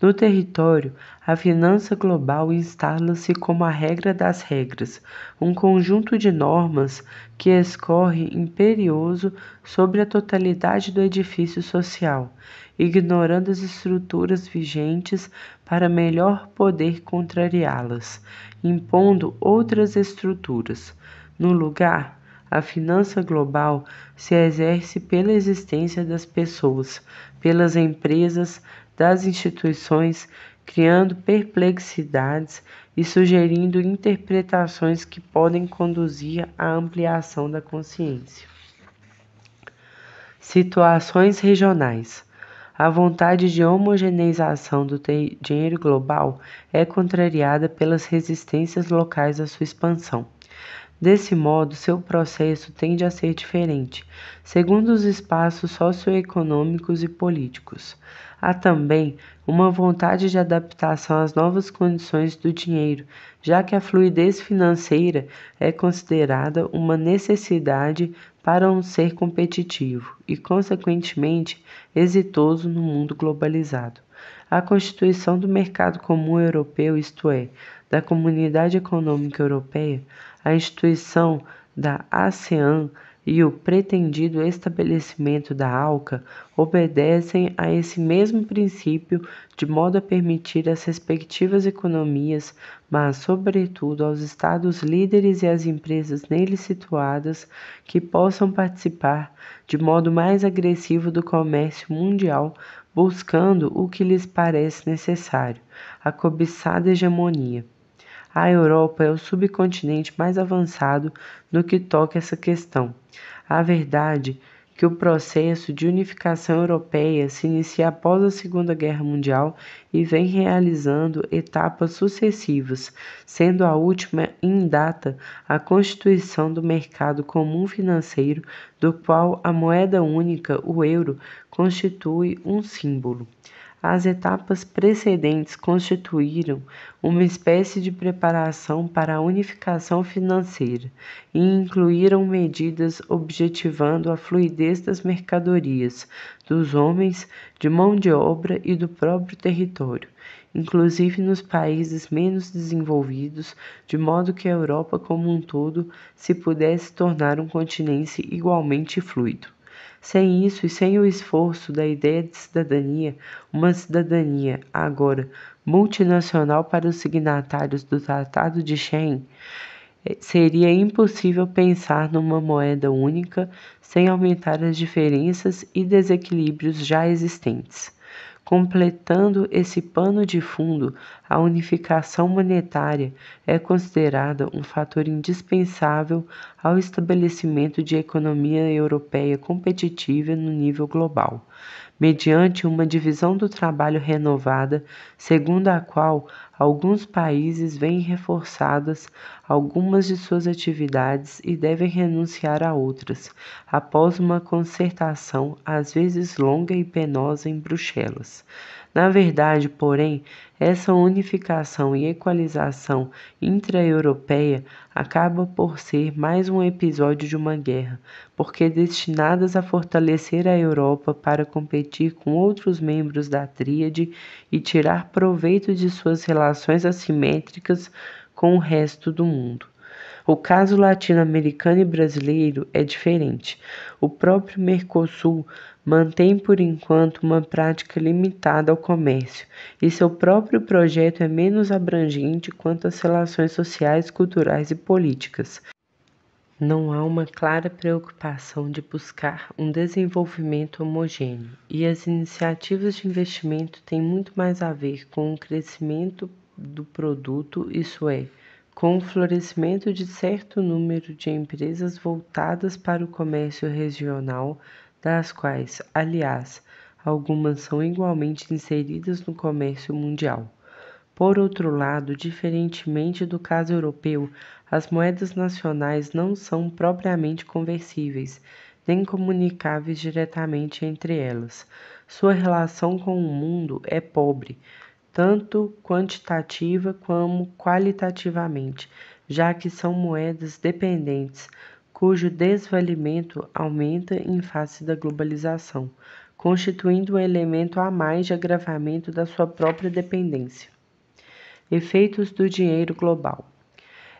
No território, a finança global instala-se como a regra das regras, um conjunto de normas que escorre imperioso sobre a totalidade do edifício social, ignorando as estruturas vigentes para melhor poder contrariá-las, impondo outras estruturas. No lugar, a finança global se exerce pela existência das pessoas, pelas empresas, das instituições, criando perplexidades e sugerindo interpretações que podem conduzir à ampliação da consciência. Situações regionais. A vontade de homogeneização do dinheiro global é contrariada pelas resistências locais à sua expansão. Desse modo, seu processo tende a ser diferente, segundo os espaços socioeconômicos e políticos. Há também uma vontade de adaptação às novas condições do dinheiro, já que a fluidez financeira é considerada uma necessidade para um ser competitivo e, consequentemente, exitoso no mundo globalizado. A constituição do mercado comum europeu, isto é, da Comunidade Econômica Europeia, a instituição da ASEAN e o pretendido estabelecimento da ALCA obedecem a esse mesmo princípio, de modo a permitir às respectivas economias, mas, sobretudo, aos Estados líderes e às empresas neles situadas, que possam participar de modo mais agressivo do comércio mundial, buscando o que lhes parece necessário a cobiçada hegemonia. A Europa é o subcontinente mais avançado no que toca essa questão. A verdade é que o processo de unificação europeia se inicia após a Segunda Guerra Mundial e vem realizando etapas sucessivas, sendo a última em data a constituição do mercado comum financeiro, do qual a moeda única, o euro, constitui um símbolo. As etapas precedentes constituíram uma espécie de preparação para a unificação financeira e incluíram medidas objetivando a fluidez das mercadorias, dos homens, de mão de obra e do próprio território, inclusive nos países menos desenvolvidos, de modo que a Europa como um todo se pudesse tornar um continente igualmente fluido. Sem isso e sem o esforço da ideia de cidadania, uma cidadania, agora multinacional para os signatários do Tratado de Schengen, eh, seria impossível pensar numa moeda única sem aumentar as diferenças e desequilíbrios já existentes. Completando esse pano de fundo, a unificação monetária é considerada um fator indispensável ao estabelecimento de economia europeia competitiva no nível global mediante uma divisão do trabalho renovada, segundo a qual alguns países veem reforçadas algumas de suas atividades e devem renunciar a outras, após uma concertação às vezes longa e penosa em Bruxelas. Na verdade, porém, essa unificação e equalização intra-europeia acaba por ser mais um episódio de uma guerra, porque destinadas a fortalecer a Europa para competir com outros membros da Tríade e tirar proveito de suas relações assimétricas com o resto do mundo. O caso latino-americano e brasileiro é diferente. O próprio Mercosul mantém por enquanto uma prática limitada ao comércio e seu próprio projeto é menos abrangente quanto às relações sociais, culturais e políticas. Não há uma clara preocupação de buscar um desenvolvimento homogêneo, e as iniciativas de investimento têm muito mais a ver com o crescimento do produto, isso é, com o florescimento de certo número de empresas voltadas para o comércio regional das quais, aliás, algumas são igualmente inseridas no comércio mundial. Por outro lado, diferentemente do caso europeu, as moedas nacionais não são propriamente conversíveis, nem comunicáveis diretamente entre elas. Sua relação com o mundo é pobre, tanto quantitativa como qualitativamente, já que são moedas dependentes cujo desvalimento aumenta em face da globalização, constituindo um elemento a mais de agravamento da sua própria dependência. Efeitos do dinheiro global.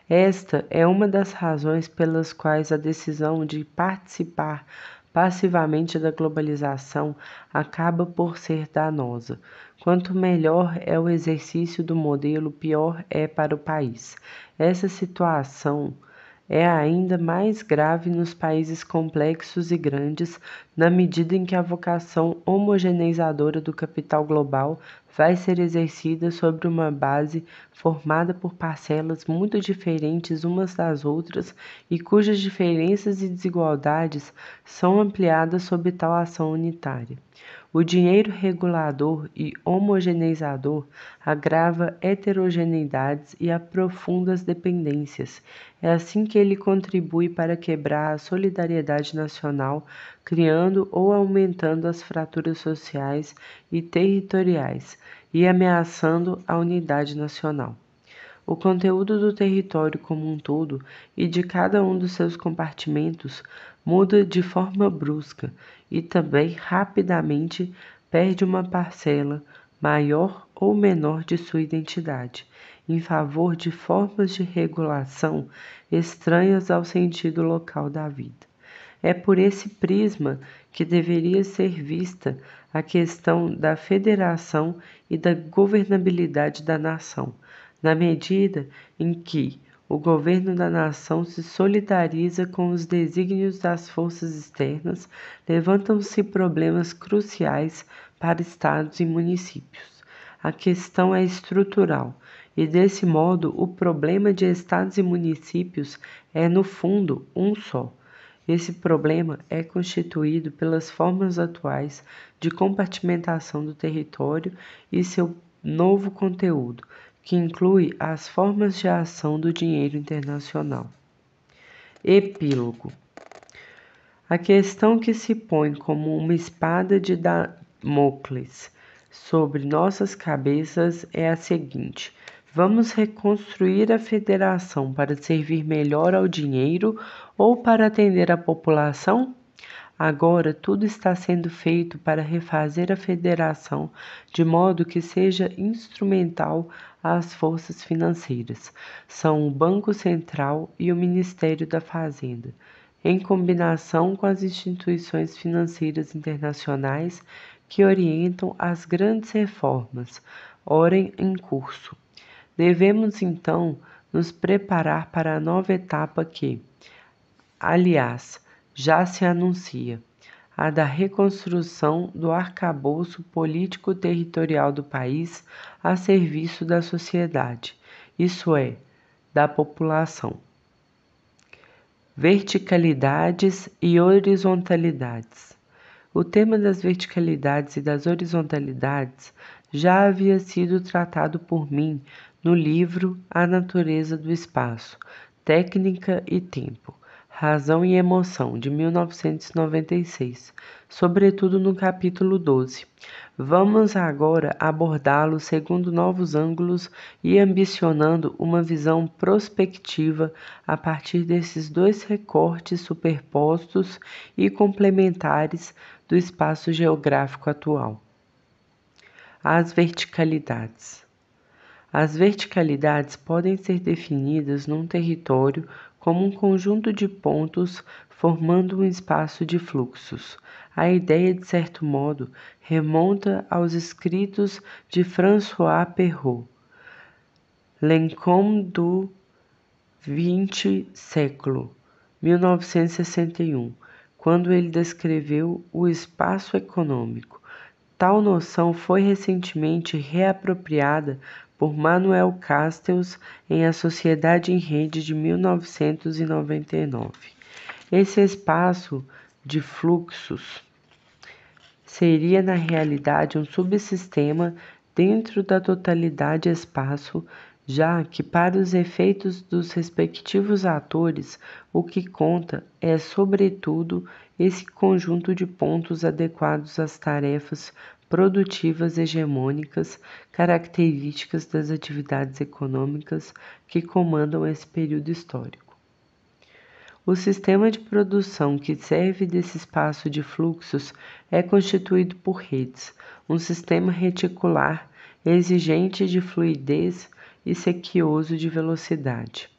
Esta é uma das razões pelas quais a decisão de participar passivamente da globalização acaba por ser danosa. Quanto melhor é o exercício do modelo, pior é para o país. Essa situação é ainda mais grave nos países complexos e grandes, na medida em que a vocação homogeneizadora do capital global vai ser exercida sobre uma base formada por parcelas muito diferentes umas das outras e cujas diferenças e desigualdades são ampliadas sob tal ação unitária. O dinheiro regulador e homogeneizador agrava heterogeneidades e aprofunda as dependências. É assim que ele contribui para quebrar a solidariedade nacional, criando ou aumentando as fraturas sociais e territoriais e ameaçando a unidade nacional. O conteúdo do território como um todo e de cada um dos seus compartimentos muda de forma brusca e também rapidamente perde uma parcela maior ou menor de sua identidade, em favor de formas de regulação estranhas ao sentido local da vida. É por esse prisma que deveria ser vista a questão da federação e da governabilidade da nação, na medida em que o governo da nação se solidariza com os desígnios das forças externas, levantam-se problemas cruciais para estados e municípios. A questão é estrutural e, desse modo, o problema de estados e municípios é, no fundo, um só. Esse problema é constituído pelas formas atuais de compartimentação do território e seu novo conteúdo, que inclui as formas de ação do dinheiro internacional. Epílogo: A questão que se põe como uma espada de Damocles sobre nossas cabeças é a seguinte: Vamos reconstruir a federação para servir melhor ao dinheiro ou para atender a população? Agora tudo está sendo feito para refazer a federação de modo que seja instrumental às forças financeiras. São o Banco Central e o Ministério da Fazenda, em combinação com as instituições financeiras internacionais que orientam as grandes reformas, ora em curso. Devemos então nos preparar para a nova etapa que, aliás, já se anuncia a da reconstrução do arcabouço político-territorial do país a serviço da sociedade, isso é, da população. Verticalidades e horizontalidades. O tema das verticalidades e das horizontalidades já havia sido tratado por mim no livro A Natureza do Espaço, Técnica e Tempo, Razão e Emoção, de 1996, sobretudo no capítulo 12. Vamos agora abordá-lo segundo novos ângulos e ambicionando uma visão prospectiva a partir desses dois recortes superpostos e complementares do espaço geográfico atual. As verticalidades. As verticalidades podem ser definidas num território como um conjunto de pontos formando um espaço de fluxos. A ideia, de certo modo, remonta aos escritos de François Perrault, Lencom do 20 século, 1961, quando ele descreveu o espaço econômico. Tal noção foi recentemente reapropriada por Manuel Castells em A Sociedade em Rede de 1999. Esse espaço de fluxos seria na realidade um subsistema dentro da totalidade espaço, já que para os efeitos dos respectivos atores, o que conta é sobretudo esse conjunto de pontos adequados às tarefas produtivas hegemônicas características das atividades econômicas que comandam esse período histórico. O sistema de produção que serve desse espaço de fluxos é constituído por redes, um sistema reticular exigente de fluidez e sequioso de velocidade.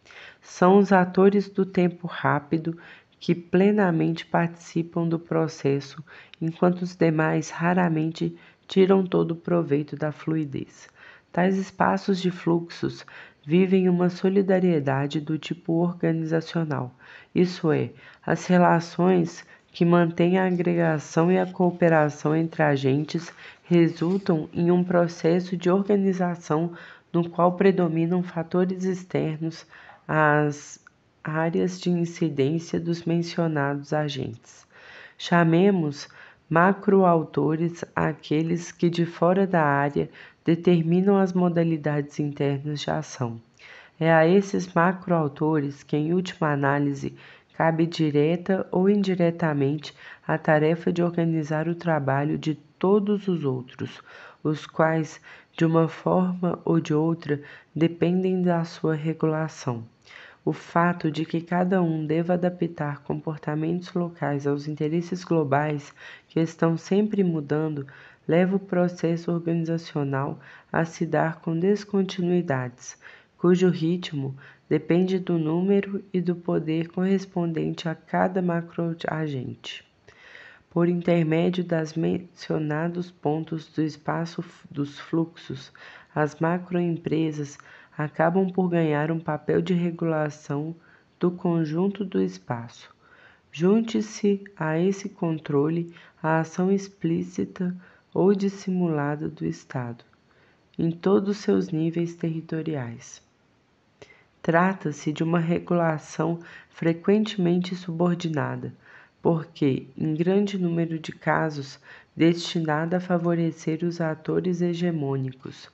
São os atores do tempo rápido que plenamente participam do processo, enquanto os demais raramente tiram todo o proveito da fluidez. Tais espaços de fluxos vivem uma solidariedade do tipo organizacional, isso é, as relações que mantêm a agregação e a cooperação entre agentes resultam em um processo de organização no qual predominam fatores externos às áreas de incidência dos mencionados agentes. Chamemos macroautores aqueles que de fora da área determinam as modalidades internas de ação. É a esses macroautores que, em última análise, cabe direta ou indiretamente a tarefa de organizar o trabalho de todos os outros, os quais, de uma forma ou de outra, dependem da sua regulação. O fato de que cada um deva adaptar comportamentos locais aos interesses globais que estão sempre mudando leva o processo organizacional a se dar com descontinuidades, cujo ritmo depende do número e do poder correspondente a cada macroagente. Por intermédio das mencionados pontos do espaço dos fluxos, as macroempresas acabam por ganhar um papel de regulação do conjunto do espaço. Junte-se a esse controle a ação explícita ou dissimulada do Estado, em todos os seus níveis territoriais. Trata-se de uma regulação frequentemente subordinada, porque, em grande número de casos, destinada a favorecer os atores hegemônicos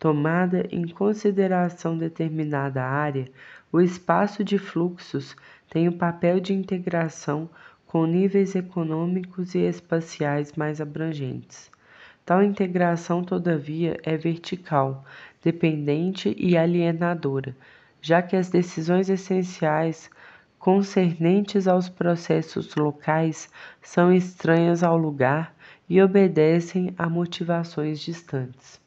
Tomada em consideração determinada área, o espaço de fluxos tem o papel de integração com níveis econômicos e espaciais mais abrangentes. Tal integração, todavia, é vertical, dependente e alienadora, já que as decisões essenciais concernentes aos processos locais são estranhas ao lugar e obedecem a motivações distantes.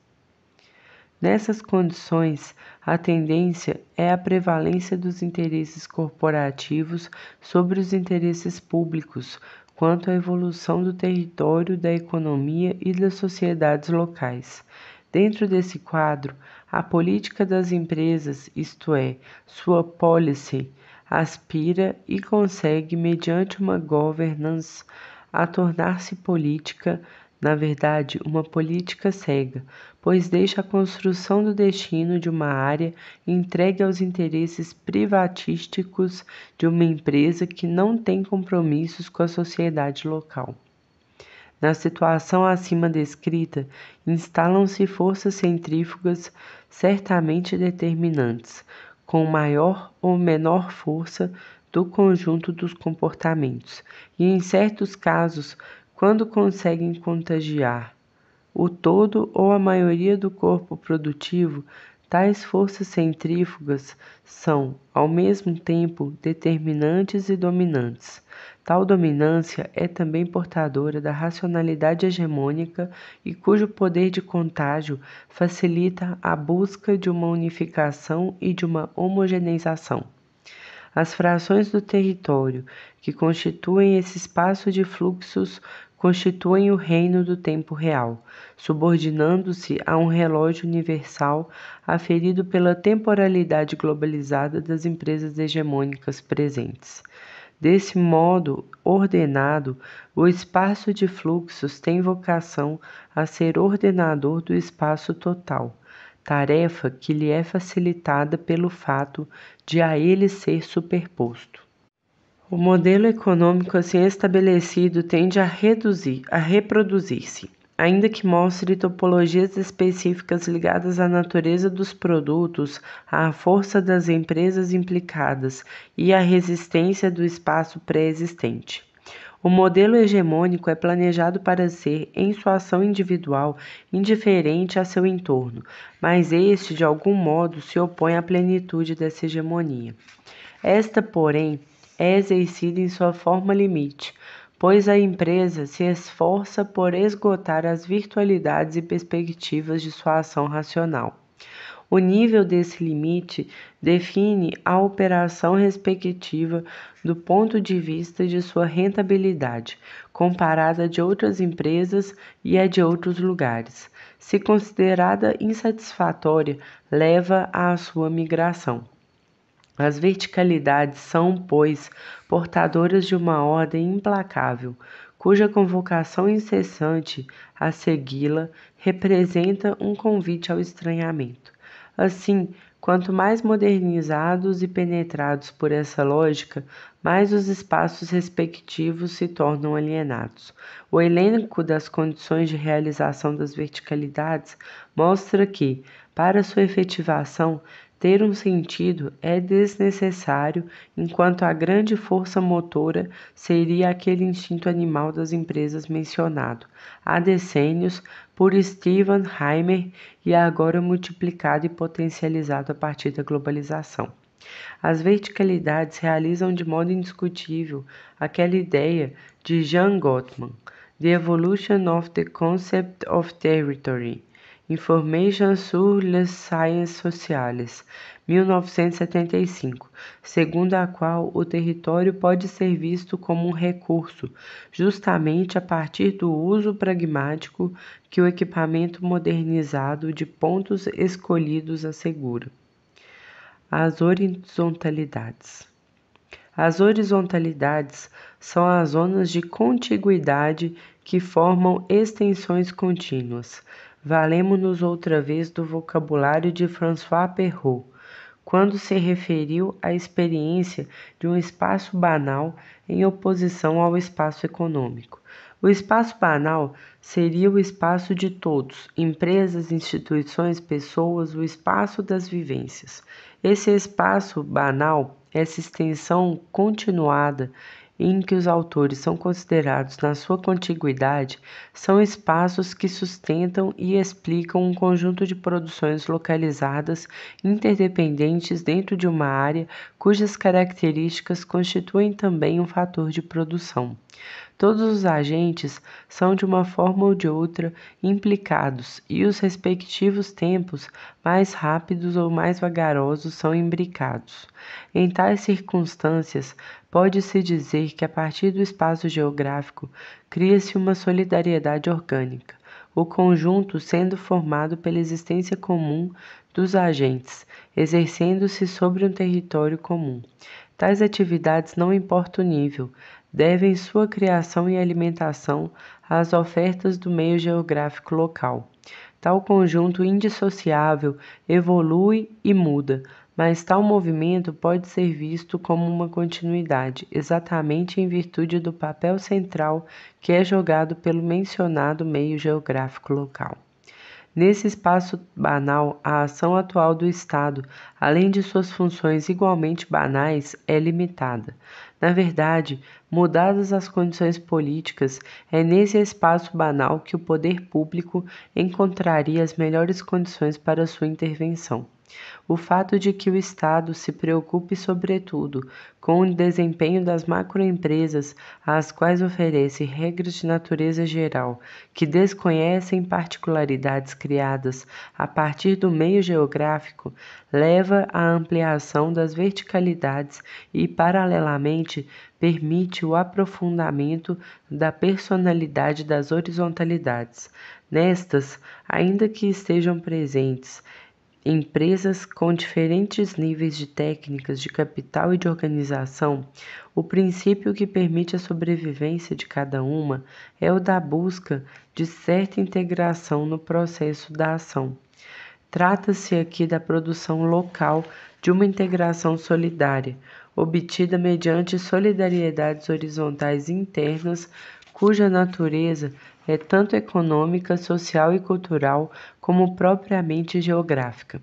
Nessas condições, a tendência é a prevalência dos interesses corporativos sobre os interesses públicos quanto à evolução do território, da economia e das sociedades locais. Dentro desse quadro, a política das empresas, isto é, sua policy, aspira e consegue, mediante uma governance, a tornar-se política na verdade, uma política cega, pois deixa a construção do destino de uma área entregue aos interesses privatísticos de uma empresa que não tem compromissos com a sociedade local. Na situação acima descrita, instalam-se forças centrífugas certamente determinantes, com maior ou menor força do conjunto dos comportamentos, e em certos casos quando conseguem contagiar o todo ou a maioria do corpo produtivo, tais forças centrífugas são, ao mesmo tempo, determinantes e dominantes. Tal dominância é também portadora da racionalidade hegemônica e cujo poder de contágio facilita a busca de uma unificação e de uma homogeneização. As frações do território que constituem esse espaço de fluxos constituem o reino do tempo real, subordinando-se a um relógio universal aferido pela temporalidade globalizada das empresas hegemônicas presentes. Desse modo ordenado, o espaço de fluxos tem vocação a ser ordenador do espaço total tarefa que lhe é facilitada pelo fato de a ele ser superposto. O modelo econômico assim estabelecido tende a reduzir, a reproduzir-se, ainda que mostre topologias específicas ligadas à natureza dos produtos, à força das empresas implicadas e à resistência do espaço pré-existente. O modelo hegemônico é planejado para ser, em sua ação individual, indiferente a seu entorno, mas este, de algum modo, se opõe à plenitude dessa hegemonia. Esta, porém, é exercida em sua forma limite, pois a empresa se esforça por esgotar as virtualidades e perspectivas de sua ação racional. O nível desse limite define a operação respectiva do ponto de vista de sua rentabilidade, comparada de outras empresas e a de outros lugares. Se considerada insatisfatória, leva à sua migração. As verticalidades são, pois, portadoras de uma ordem implacável, cuja convocação incessante a segui-la representa um convite ao estranhamento. Assim, Quanto mais modernizados e penetrados por essa lógica, mais os espaços respectivos se tornam alienados. O elenco das condições de realização das verticalidades mostra que, para sua efetivação, ter um sentido é desnecessário, enquanto a grande força motora seria aquele instinto animal das empresas mencionado há decênios por Steven Heimer e agora multiplicado e potencializado a partir da globalização. As verticalidades realizam de modo indiscutível aquela ideia de Jean Gottman, The Evolution of the Concept of Territory, Information sur les Sciences Sociales, 1975, segundo a qual o território pode ser visto como um recurso, justamente a partir do uso pragmático que o equipamento modernizado de pontos escolhidos assegura. As horizontalidades. As horizontalidades são as zonas de contiguidade que formam extensões contínuas, valemos nos outra vez do vocabulário de François Perrault, quando se referiu à experiência de um espaço banal em oposição ao espaço econômico. O espaço banal seria o espaço de todos, empresas, instituições, pessoas, o espaço das vivências. Esse espaço banal, essa extensão continuada em que os autores são considerados na sua contiguidade são espaços que sustentam e explicam um conjunto de produções localizadas interdependentes dentro de uma área cujas características constituem também um fator de produção. Todos os agentes são de uma forma ou de outra implicados e os respectivos tempos, mais rápidos ou mais vagarosos, são imbricados. Em tais circunstâncias, Pode-se dizer que a partir do espaço geográfico cria-se uma solidariedade orgânica, o conjunto sendo formado pela existência comum dos agentes, exercendo-se sobre um território comum. Tais atividades, não importa o nível, devem sua criação e alimentação às ofertas do meio geográfico local. Tal conjunto indissociável evolui e muda, mas tal movimento pode ser visto como uma continuidade, exatamente em virtude do papel central que é jogado pelo mencionado meio geográfico local. Nesse espaço banal, a ação atual do Estado, além de suas funções igualmente banais, é limitada. Na verdade, mudadas as condições políticas, é nesse espaço banal que o poder público encontraria as melhores condições para sua intervenção o fato de que o Estado se preocupe, sobretudo, com o desempenho das macroempresas, às quais oferece regras de natureza geral, que desconhecem particularidades criadas a partir do meio geográfico, leva à ampliação das verticalidades e, paralelamente, permite o aprofundamento da personalidade das horizontalidades. Nestas, ainda que estejam presentes empresas com diferentes níveis de técnicas de capital e de organização, o princípio que permite a sobrevivência de cada uma é o da busca de certa integração no processo da ação. Trata-se aqui da produção local de uma integração solidária, obtida mediante solidariedades horizontais internas, cuja natureza é tanto econômica, social e cultural como propriamente geográfica.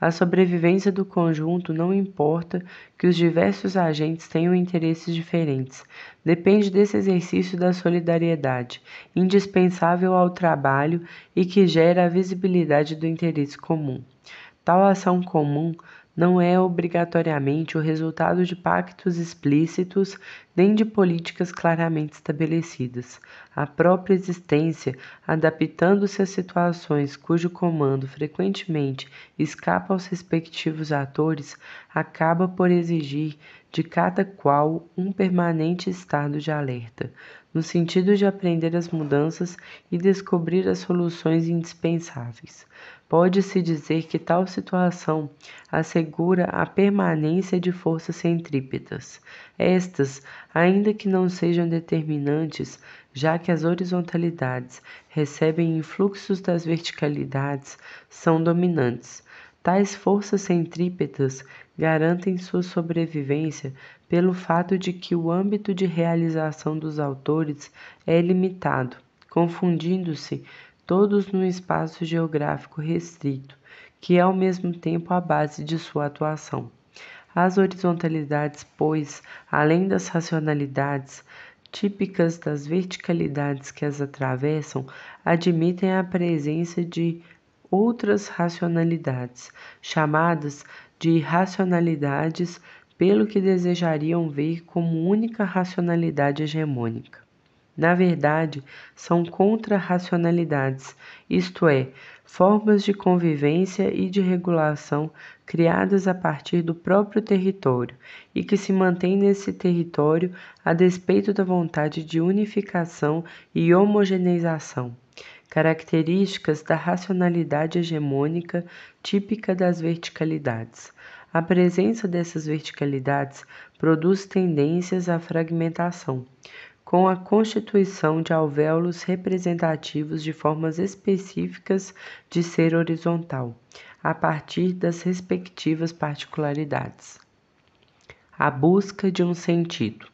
A sobrevivência do conjunto não importa que os diversos agentes tenham interesses diferentes, depende desse exercício da solidariedade, indispensável ao trabalho e que gera a visibilidade do interesse comum. Tal ação comum não é obrigatoriamente o resultado de pactos explícitos nem de políticas claramente estabelecidas. A própria existência, adaptando-se a situações cujo comando frequentemente escapa aos respectivos atores, acaba por exigir de cada qual um permanente estado de alerta, no sentido de aprender as mudanças e descobrir as soluções indispensáveis. Pode-se dizer que tal situação assegura a permanência de forças centrípetas. Estas, ainda que não sejam determinantes, já que as horizontalidades recebem influxos das verticalidades, são dominantes. Tais forças centrípetas garantem sua sobrevivência pelo fato de que o âmbito de realização dos autores é limitado, confundindo-se todos num espaço geográfico restrito, que é ao mesmo tempo a base de sua atuação. As horizontalidades, pois, além das racionalidades, típicas das verticalidades que as atravessam, admitem a presença de outras racionalidades, chamadas de racionalidades pelo que desejariam ver como única racionalidade hegemônica na verdade, são contra-racionalidades, isto é, formas de convivência e de regulação criadas a partir do próprio território e que se mantêm nesse território a despeito da vontade de unificação e homogeneização. Características da racionalidade hegemônica típica das verticalidades. A presença dessas verticalidades produz tendências à fragmentação, com a constituição de alvéolos representativos de formas específicas de ser horizontal, a partir das respectivas particularidades. A busca de um sentido.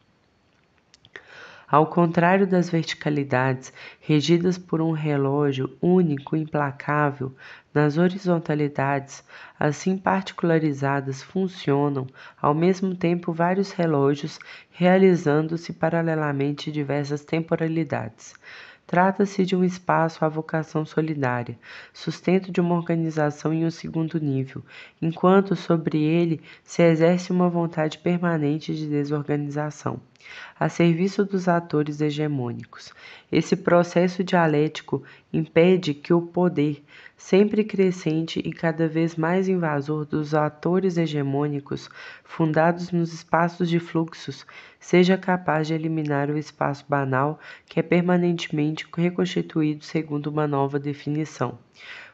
Ao contrário das verticalidades, regidas por um relógio único e implacável, nas horizontalidades, assim particularizadas, funcionam ao mesmo tempo vários relógios, realizando-se paralelamente diversas temporalidades. Trata-se de um espaço à vocação solidária, sustento de uma organização em um segundo nível, enquanto sobre ele se exerce uma vontade permanente de desorganização a serviço dos atores hegemônicos. Esse processo dialético impede que o poder, sempre crescente e cada vez mais invasor dos atores hegemônicos, fundados nos espaços de fluxos, seja capaz de eliminar o espaço banal que é permanentemente reconstituído segundo uma nova definição.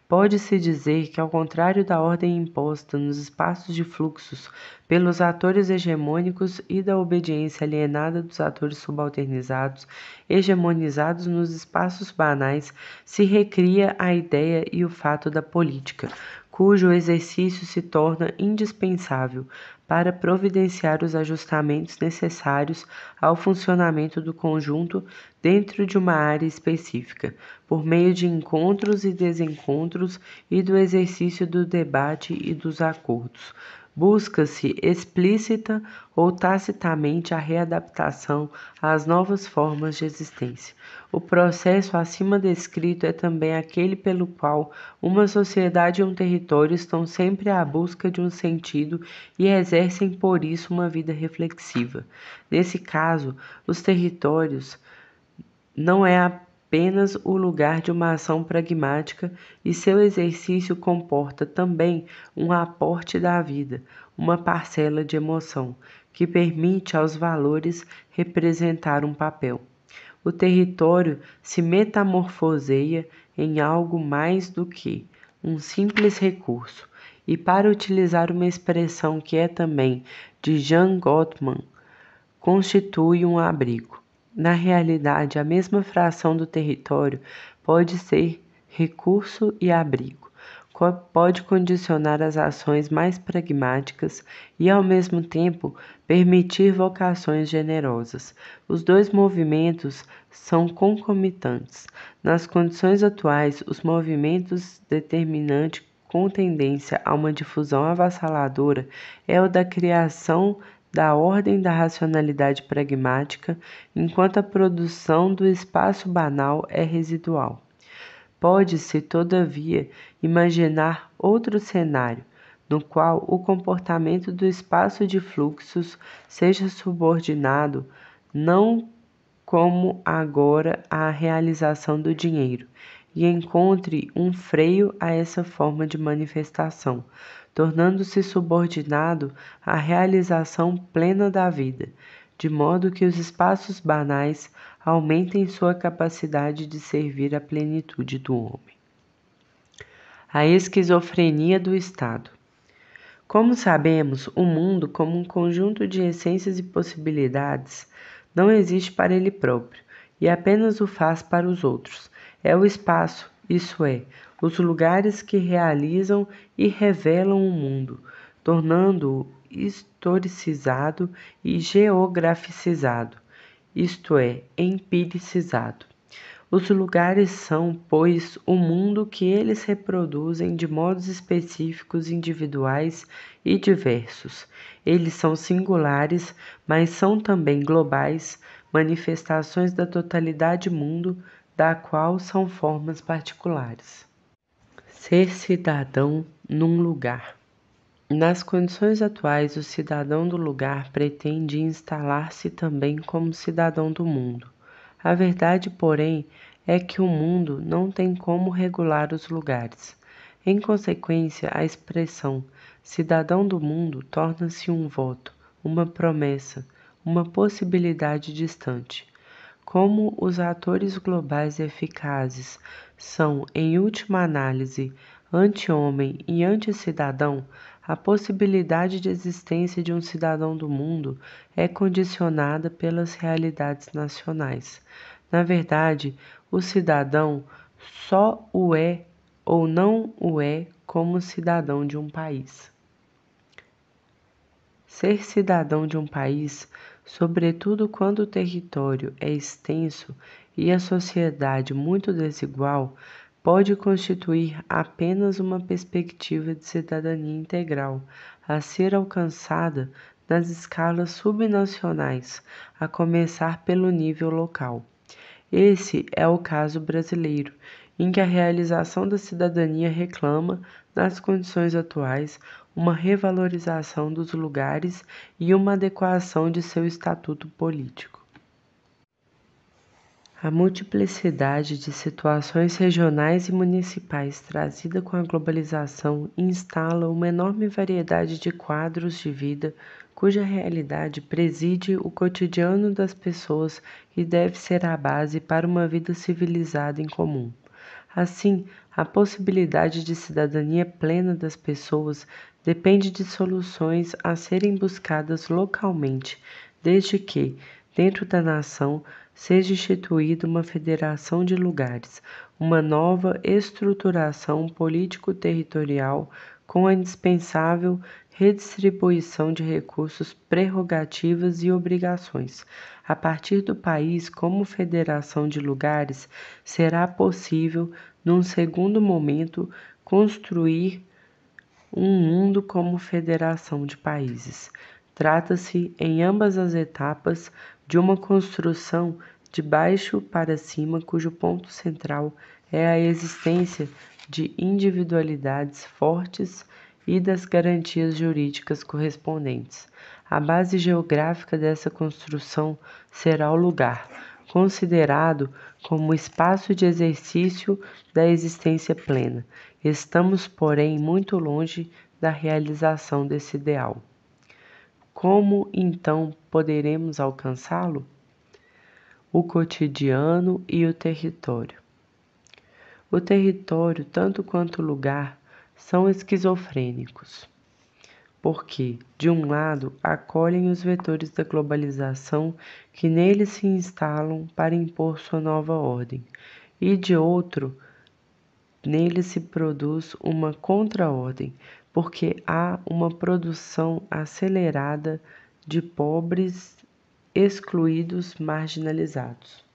Pode-se dizer que, ao contrário da ordem imposta nos espaços de fluxos pelos atores hegemônicos e da obediência alienada dos atores subalternizados, hegemonizados nos espaços banais, se recria a ideia e o fato da política, cujo exercício se torna indispensável para providenciar os ajustamentos necessários ao funcionamento do conjunto dentro de uma área específica, por meio de encontros e desencontros e do exercício do debate e dos acordos, busca-se explícita ou tacitamente a readaptação às novas formas de existência. O processo acima descrito é também aquele pelo qual uma sociedade e um território estão sempre à busca de um sentido e exercem por isso uma vida reflexiva. Nesse caso, os territórios não é a apenas o lugar de uma ação pragmática e seu exercício comporta também um aporte da vida, uma parcela de emoção, que permite aos valores representar um papel. O território se metamorfoseia em algo mais do que um simples recurso. E para utilizar uma expressão que é também de Jean Gottman, constitui um abrigo. Na realidade, a mesma fração do território pode ser recurso e abrigo, pode condicionar as ações mais pragmáticas e, ao mesmo tempo, permitir vocações generosas. Os dois movimentos são concomitantes. Nas condições atuais, os movimentos determinante com tendência a uma difusão avassaladora é o da criação da ordem da racionalidade pragmática, enquanto a produção do espaço banal é residual. Pode-se, todavia, imaginar outro cenário, no qual o comportamento do espaço de fluxos seja subordinado não como agora à realização do dinheiro, e encontre um freio a essa forma de manifestação, tornando-se subordinado à realização plena da vida, de modo que os espaços banais aumentem sua capacidade de servir à plenitude do homem. A esquizofrenia do Estado. Como sabemos, o mundo, como um conjunto de essências e possibilidades, não existe para ele próprio e apenas o faz para os outros. É o espaço, isso é, os lugares que realizam e revelam o mundo, tornando-o historicizado e geograficizado, isto é, empiricizado. Os lugares são, pois, o mundo que eles reproduzem de modos específicos, individuais e diversos. Eles são singulares, mas são também globais, manifestações da totalidade mundo, da qual são formas particulares. Ser cidadão num lugar. Nas condições atuais, o cidadão do lugar pretende instalar-se também como cidadão do mundo. A verdade, porém, é que o mundo não tem como regular os lugares. Em consequência, a expressão cidadão do mundo torna-se um voto, uma promessa, uma possibilidade distante. Como os atores globais eficazes são, em última análise, anti-homem e anti-cidadão, a possibilidade de existência de um cidadão do mundo é condicionada pelas realidades nacionais. Na verdade, o cidadão só o é ou não o é como cidadão de um país. Ser cidadão de um país, sobretudo quando o território é extenso, e a sociedade muito desigual pode constituir apenas uma perspectiva de cidadania integral a ser alcançada nas escalas subnacionais, a começar pelo nível local. Esse é o caso brasileiro, em que a realização da cidadania reclama, nas condições atuais, uma revalorização dos lugares e uma adequação de seu estatuto político. A multiplicidade de situações regionais e municipais trazida com a globalização instala uma enorme variedade de quadros de vida cuja realidade preside o cotidiano das pessoas e deve ser a base para uma vida civilizada em comum. Assim, a possibilidade de cidadania plena das pessoas depende de soluções a serem buscadas localmente, desde que, dentro da nação, seja instituída uma federação de lugares, uma nova estruturação político-territorial com a indispensável redistribuição de recursos, prerrogativas e obrigações. A partir do país como federação de lugares, será possível, num segundo momento, construir um mundo como federação de países. Trata-se, em ambas as etapas, de uma construção de baixo para cima cujo ponto central é a existência de individualidades fortes e das garantias jurídicas correspondentes. A base geográfica dessa construção será o lugar, considerado como espaço de exercício da existência plena. Estamos, porém, muito longe da realização desse ideal. Como então poderemos alcançá-lo? O cotidiano e o território. O território, tanto quanto o lugar, são esquizofrênicos, porque, de um lado, acolhem os vetores da globalização que neles se instalam para impor sua nova ordem, e de outro, neles se produz uma contra-ordem porque há uma produção acelerada de pobres, excluídos, marginalizados.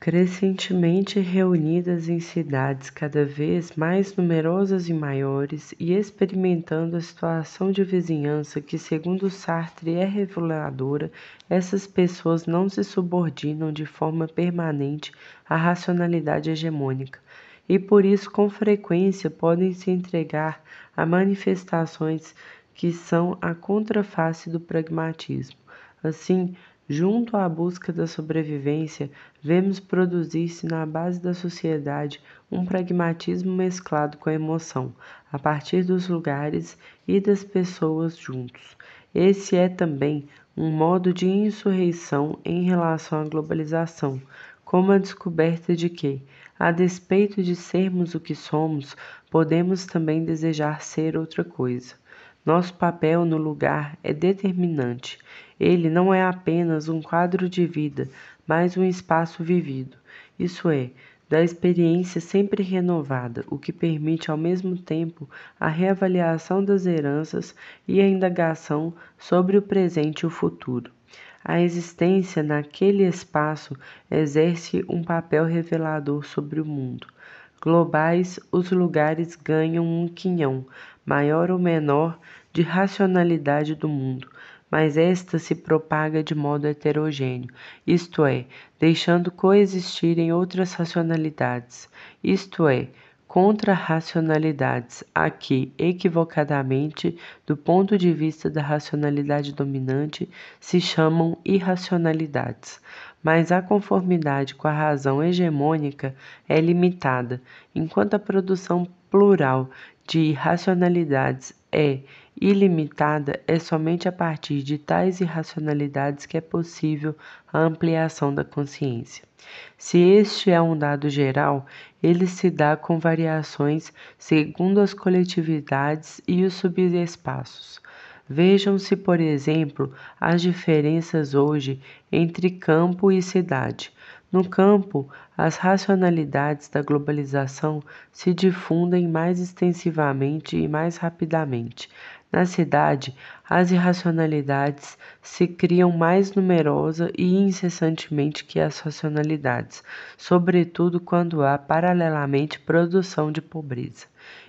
Crescentemente reunidas em cidades cada vez mais numerosas e maiores, e experimentando a situação de vizinhança que, segundo Sartre, é reveladora, essas pessoas não se subordinam de forma permanente à racionalidade hegemônica e por isso com frequência podem se entregar a manifestações que são a contraface do pragmatismo. Assim, junto à busca da sobrevivência, vemos produzir-se na base da sociedade um pragmatismo mesclado com a emoção, a partir dos lugares e das pessoas juntos. Esse é também um modo de insurreição em relação à globalização, como a descoberta de que a despeito de sermos o que somos, podemos também desejar ser outra coisa. Nosso papel no lugar é determinante. Ele não é apenas um quadro de vida, mas um espaço vivido. Isso é, da experiência sempre renovada, o que permite ao mesmo tempo a reavaliação das heranças e a indagação sobre o presente e o futuro. A existência naquele espaço exerce um papel revelador sobre o mundo. Globais, os lugares ganham um quinhão, maior ou menor, de racionalidade do mundo, mas esta se propaga de modo heterogêneo, isto é, deixando coexistirem outras racionalidades, isto é, contra racionalidades, aqui equivocadamente, do ponto de vista da racionalidade dominante, se chamam irracionalidades, mas a conformidade com a razão hegemônica é limitada, enquanto a produção plural de irracionalidades é ilimitada, é somente a partir de tais irracionalidades que é possível a ampliação da consciência. Se este é um dado geral, ele se dá com variações segundo as coletividades e os subespaços. Vejam-se, por exemplo, as diferenças hoje entre campo e cidade, no campo, as racionalidades da globalização se difundem mais extensivamente e mais rapidamente. Na cidade, as irracionalidades se criam mais numerosa e incessantemente que as racionalidades, sobretudo quando há paralelamente produção de pobreza.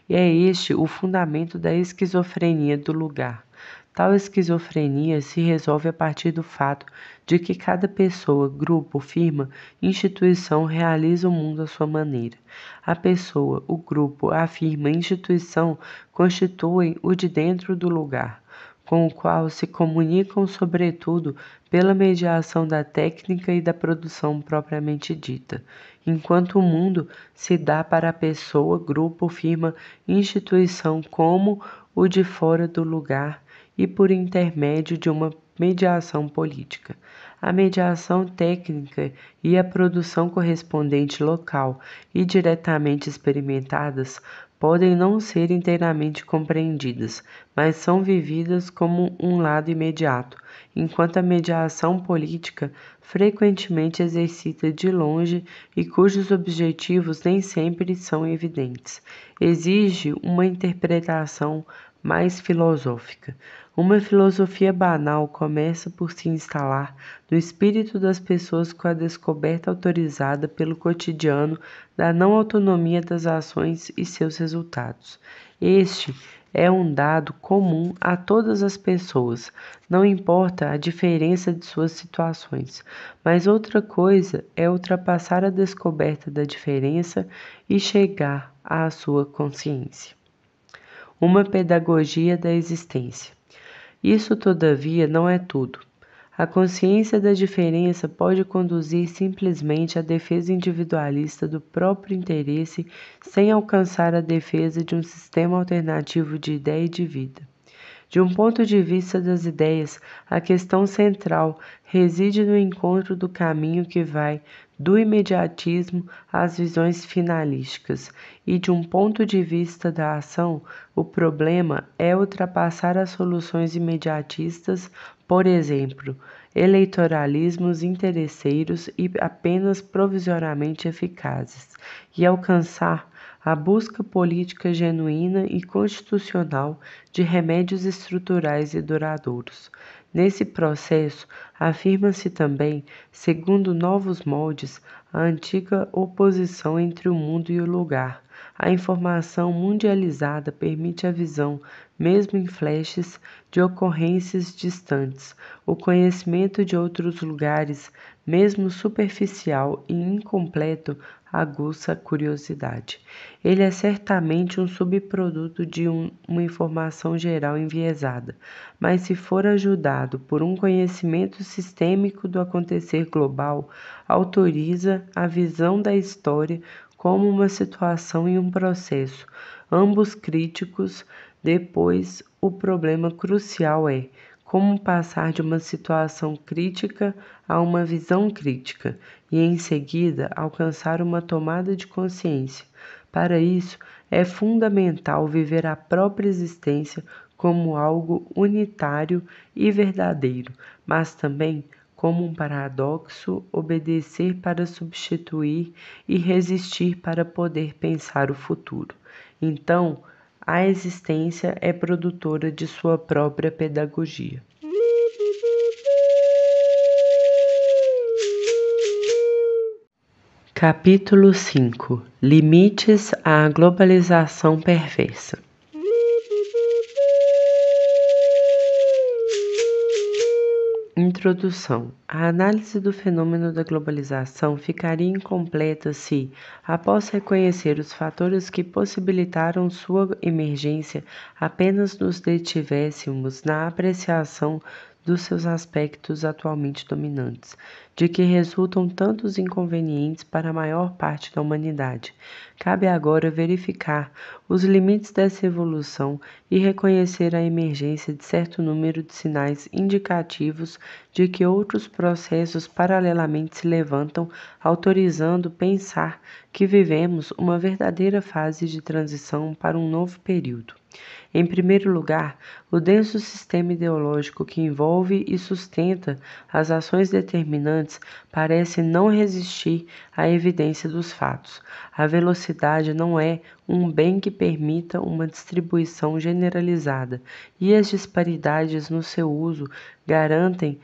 E é este o fundamento da esquizofrenia do lugar. Tal esquizofrenia se resolve a partir do fato de que cada pessoa, grupo, firma, instituição realiza o mundo à sua maneira. A pessoa, o grupo, a firma, a instituição constituem o de dentro do lugar, com o qual se comunicam, sobretudo, pela mediação da técnica e da produção propriamente dita, enquanto o mundo se dá para a pessoa, grupo, firma, instituição como o de fora do lugar e por intermédio de uma mediação política, a mediação técnica e a produção correspondente local e diretamente experimentadas podem não ser inteiramente compreendidas, mas são vividas como um lado imediato, enquanto a mediação política frequentemente exercita de longe e cujos objetivos nem sempre são evidentes. Exige uma interpretação mais filosófica. Uma filosofia banal começa por se instalar no espírito das pessoas com a descoberta autorizada pelo cotidiano da não autonomia das ações e seus resultados. Este é um dado comum a todas as pessoas, não importa a diferença de suas situações. Mas outra coisa é ultrapassar a descoberta da diferença e chegar à sua consciência uma pedagogia da existência. Isso, todavia, não é tudo. A consciência da diferença pode conduzir simplesmente à defesa individualista do próprio interesse, sem alcançar a defesa de um sistema alternativo de ideia e de vida. De um ponto de vista das ideias, a questão central reside no encontro do caminho que vai do imediatismo às visões finalísticas, e de um ponto de vista da ação, o problema é ultrapassar as soluções imediatistas, por exemplo, eleitoralismos interesseiros e apenas provisoriamente eficazes, e alcançar a busca política genuína e constitucional de remédios estruturais e duradouros. Nesse processo, afirma-se também, segundo novos moldes, a antiga oposição entre o mundo e o lugar. A informação mundializada permite a visão, mesmo em flashes, de ocorrências distantes, o conhecimento de outros lugares, mesmo superficial e incompleto, aguça a curiosidade. Ele é certamente um subproduto de um, uma informação geral enviesada, mas se for ajudado por um conhecimento sistêmico do acontecer global, autoriza a visão da história como uma situação e um processo, ambos críticos. Depois, o problema crucial é como passar de uma situação crítica a uma visão crítica e, em seguida, alcançar uma tomada de consciência. Para isso, é fundamental viver a própria existência como algo unitário e verdadeiro, mas também como um paradoxo, obedecer para substituir e resistir para poder pensar o futuro. Então, a existência é produtora de sua própria pedagogia. Capítulo 5 Limites à globalização perversa. Introdução: A análise do fenômeno da globalização ficaria incompleta se, após reconhecer os fatores que possibilitaram sua emergência, apenas nos detivéssemos na apreciação dos seus aspectos atualmente dominantes, de que resultam tantos inconvenientes para a maior parte da humanidade. Cabe agora verificar os limites dessa evolução e reconhecer a emergência de certo número de sinais indicativos de que outros processos paralelamente se levantam, autorizando pensar que vivemos uma verdadeira fase de transição para um novo período. Em primeiro lugar, o denso sistema ideológico que envolve e sustenta as ações determinantes parece não resistir à evidência dos fatos. A velocidade não é um bem que permita uma distribuição generalizada, e as disparidades no seu uso garantem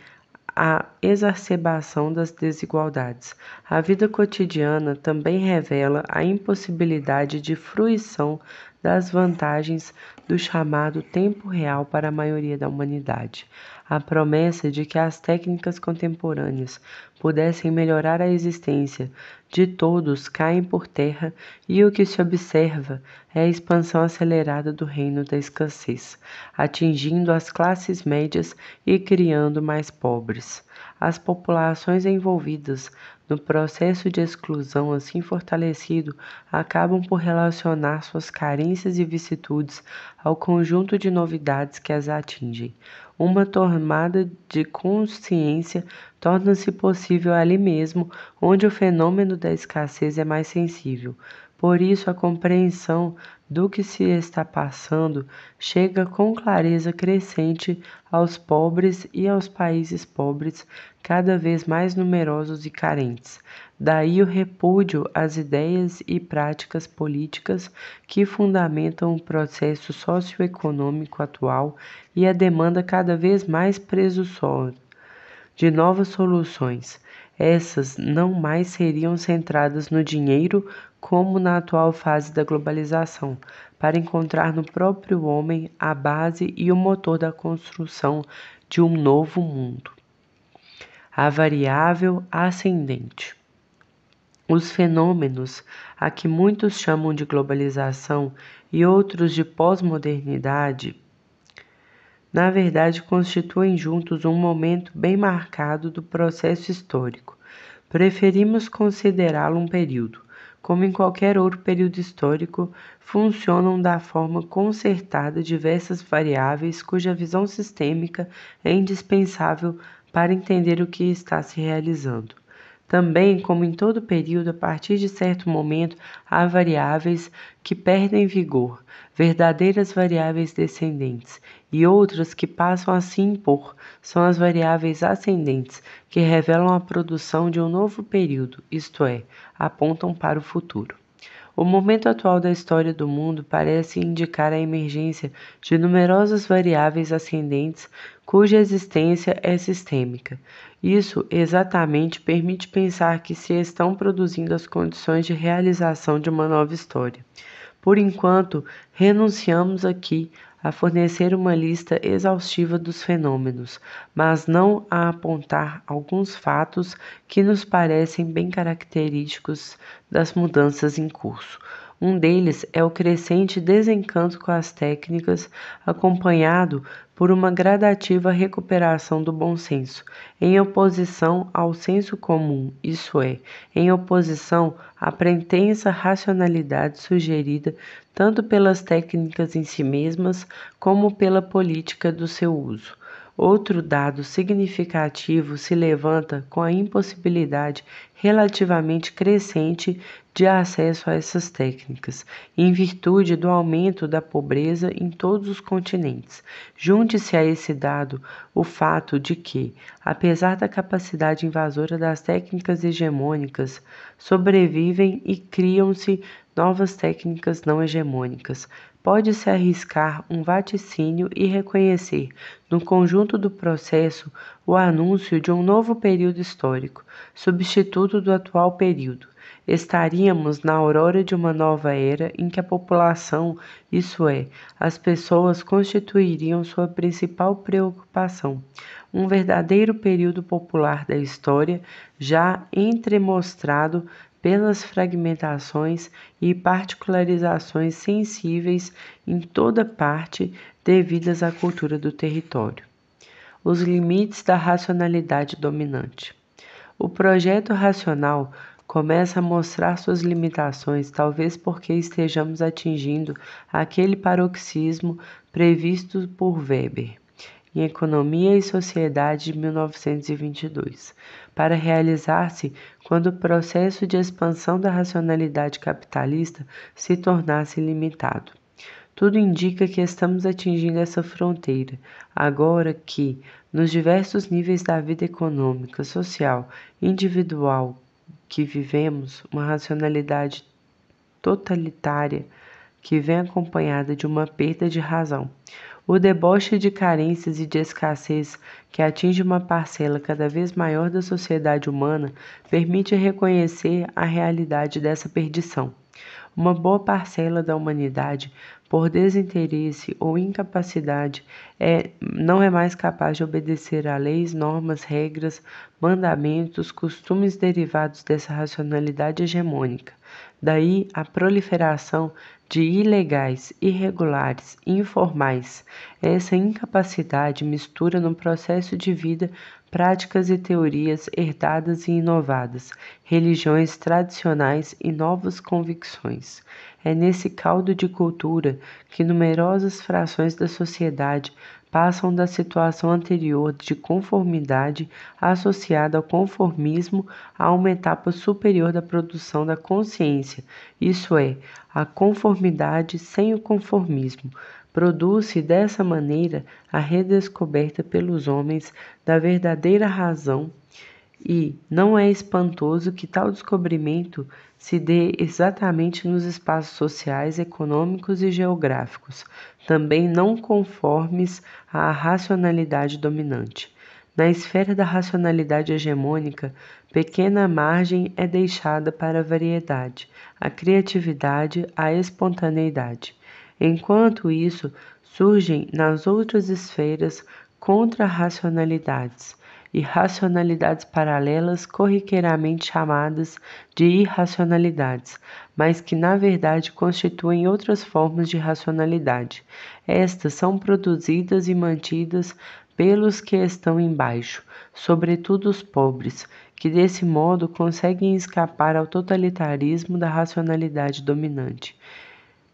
à exacerbação das desigualdades. A vida cotidiana também revela a impossibilidade de fruição das vantagens do chamado tempo real para a maioria da humanidade. A promessa de que as técnicas contemporâneas pudessem melhorar a existência de todos caem por terra e o que se observa é a expansão acelerada do reino da escassez, atingindo as classes médias e criando mais pobres. As populações envolvidas no processo de exclusão assim fortalecido, acabam por relacionar suas carências e vicissitudes ao conjunto de novidades que as atingem. Uma tomada de consciência torna-se possível ali mesmo, onde o fenômeno da escassez é mais sensível. Por isso, a compreensão do que se está passando chega com clareza crescente aos pobres e aos países pobres, cada vez mais numerosos e carentes. Daí o repúdio às ideias e práticas políticas que fundamentam o processo socioeconômico atual e a demanda cada vez mais presunçosa de novas soluções. Essas não mais seriam centradas no dinheiro como na atual fase da globalização, para encontrar no próprio homem a base e o motor da construção de um novo mundo. A variável ascendente. Os fenômenos a que muitos chamam de globalização e outros de pós-modernidade, na verdade constituem juntos um momento bem marcado do processo histórico. Preferimos considerá-lo um período, como em qualquer outro período histórico, funcionam da forma concertada diversas variáveis cuja visão sistêmica é indispensável para entender o que está se realizando. Também, como em todo período, a partir de certo momento há variáveis que perdem vigor, verdadeiras variáveis descendentes, e outras que passam a se impor são as variáveis ascendentes, que revelam a produção de um novo período, isto é, apontam para o futuro. O momento atual da história do mundo parece indicar a emergência de numerosas variáveis ascendentes cuja existência é sistêmica. Isso exatamente permite pensar que se estão produzindo as condições de realização de uma nova história. Por enquanto, renunciamos aqui a fornecer uma lista exaustiva dos fenômenos, mas não a apontar alguns fatos que nos parecem bem característicos das mudanças em curso. Um deles é o crescente desencanto com as técnicas, acompanhado por uma gradativa recuperação do bom senso, em oposição ao senso comum, isso é, em oposição à pretensa racionalidade sugerida tanto pelas técnicas em si mesmas como pela política do seu uso. Outro dado significativo se levanta com a impossibilidade relativamente crescente de acesso a essas técnicas, em virtude do aumento da pobreza em todos os continentes. Junte-se a esse dado o fato de que, apesar da capacidade invasora das técnicas hegemônicas, sobrevivem e criam-se novas técnicas não hegemônicas, pode-se arriscar um vaticínio e reconhecer, no conjunto do processo, o anúncio de um novo período histórico, substituto do atual período. Estaríamos na aurora de uma nova era em que a população, isso é, as pessoas, constituiriam sua principal preocupação. Um verdadeiro período popular da história, já entremostrado pelas fragmentações e particularizações sensíveis em toda parte devidas à cultura do território. Os limites da racionalidade dominante. O projeto racional começa a mostrar suas limitações, talvez porque estejamos atingindo aquele paroxismo previsto por Weber em Economia e Sociedade de 1922 para realizar-se quando o processo de expansão da racionalidade capitalista se tornasse limitado. Tudo indica que estamos atingindo essa fronteira, agora que, nos diversos níveis da vida econômica, social e individual que vivemos, uma racionalidade totalitária que vem acompanhada de uma perda de razão, o deboche de carências e de escassez que atinge uma parcela cada vez maior da sociedade humana permite reconhecer a realidade dessa perdição. Uma boa parcela da humanidade, por desinteresse ou incapacidade, é, não é mais capaz de obedecer a leis, normas, regras, mandamentos, costumes derivados dessa racionalidade hegemônica. Daí a proliferação de ilegais, irregulares, informais. Essa incapacidade mistura no processo de vida práticas e teorias herdadas e inovadas, religiões tradicionais e novas convicções. É nesse caldo de cultura que numerosas frações da sociedade passam da situação anterior de conformidade associada ao conformismo a uma etapa superior da produção da consciência, isso é, a conformidade sem o conformismo. Produz-se dessa maneira a redescoberta pelos homens da verdadeira razão e não é espantoso que tal descobrimento se dê exatamente nos espaços sociais, econômicos e geográficos, também não conformes à racionalidade dominante. Na esfera da racionalidade hegemônica, pequena margem é deixada para a variedade, a criatividade, a espontaneidade. Enquanto isso, surgem nas outras esferas contra-racionalidades e racionalidades paralelas, corriqueiramente chamadas de irracionalidades, mas que na verdade constituem outras formas de racionalidade. Estas são produzidas e mantidas pelos que estão embaixo, sobretudo os pobres, que desse modo conseguem escapar ao totalitarismo da racionalidade dominante.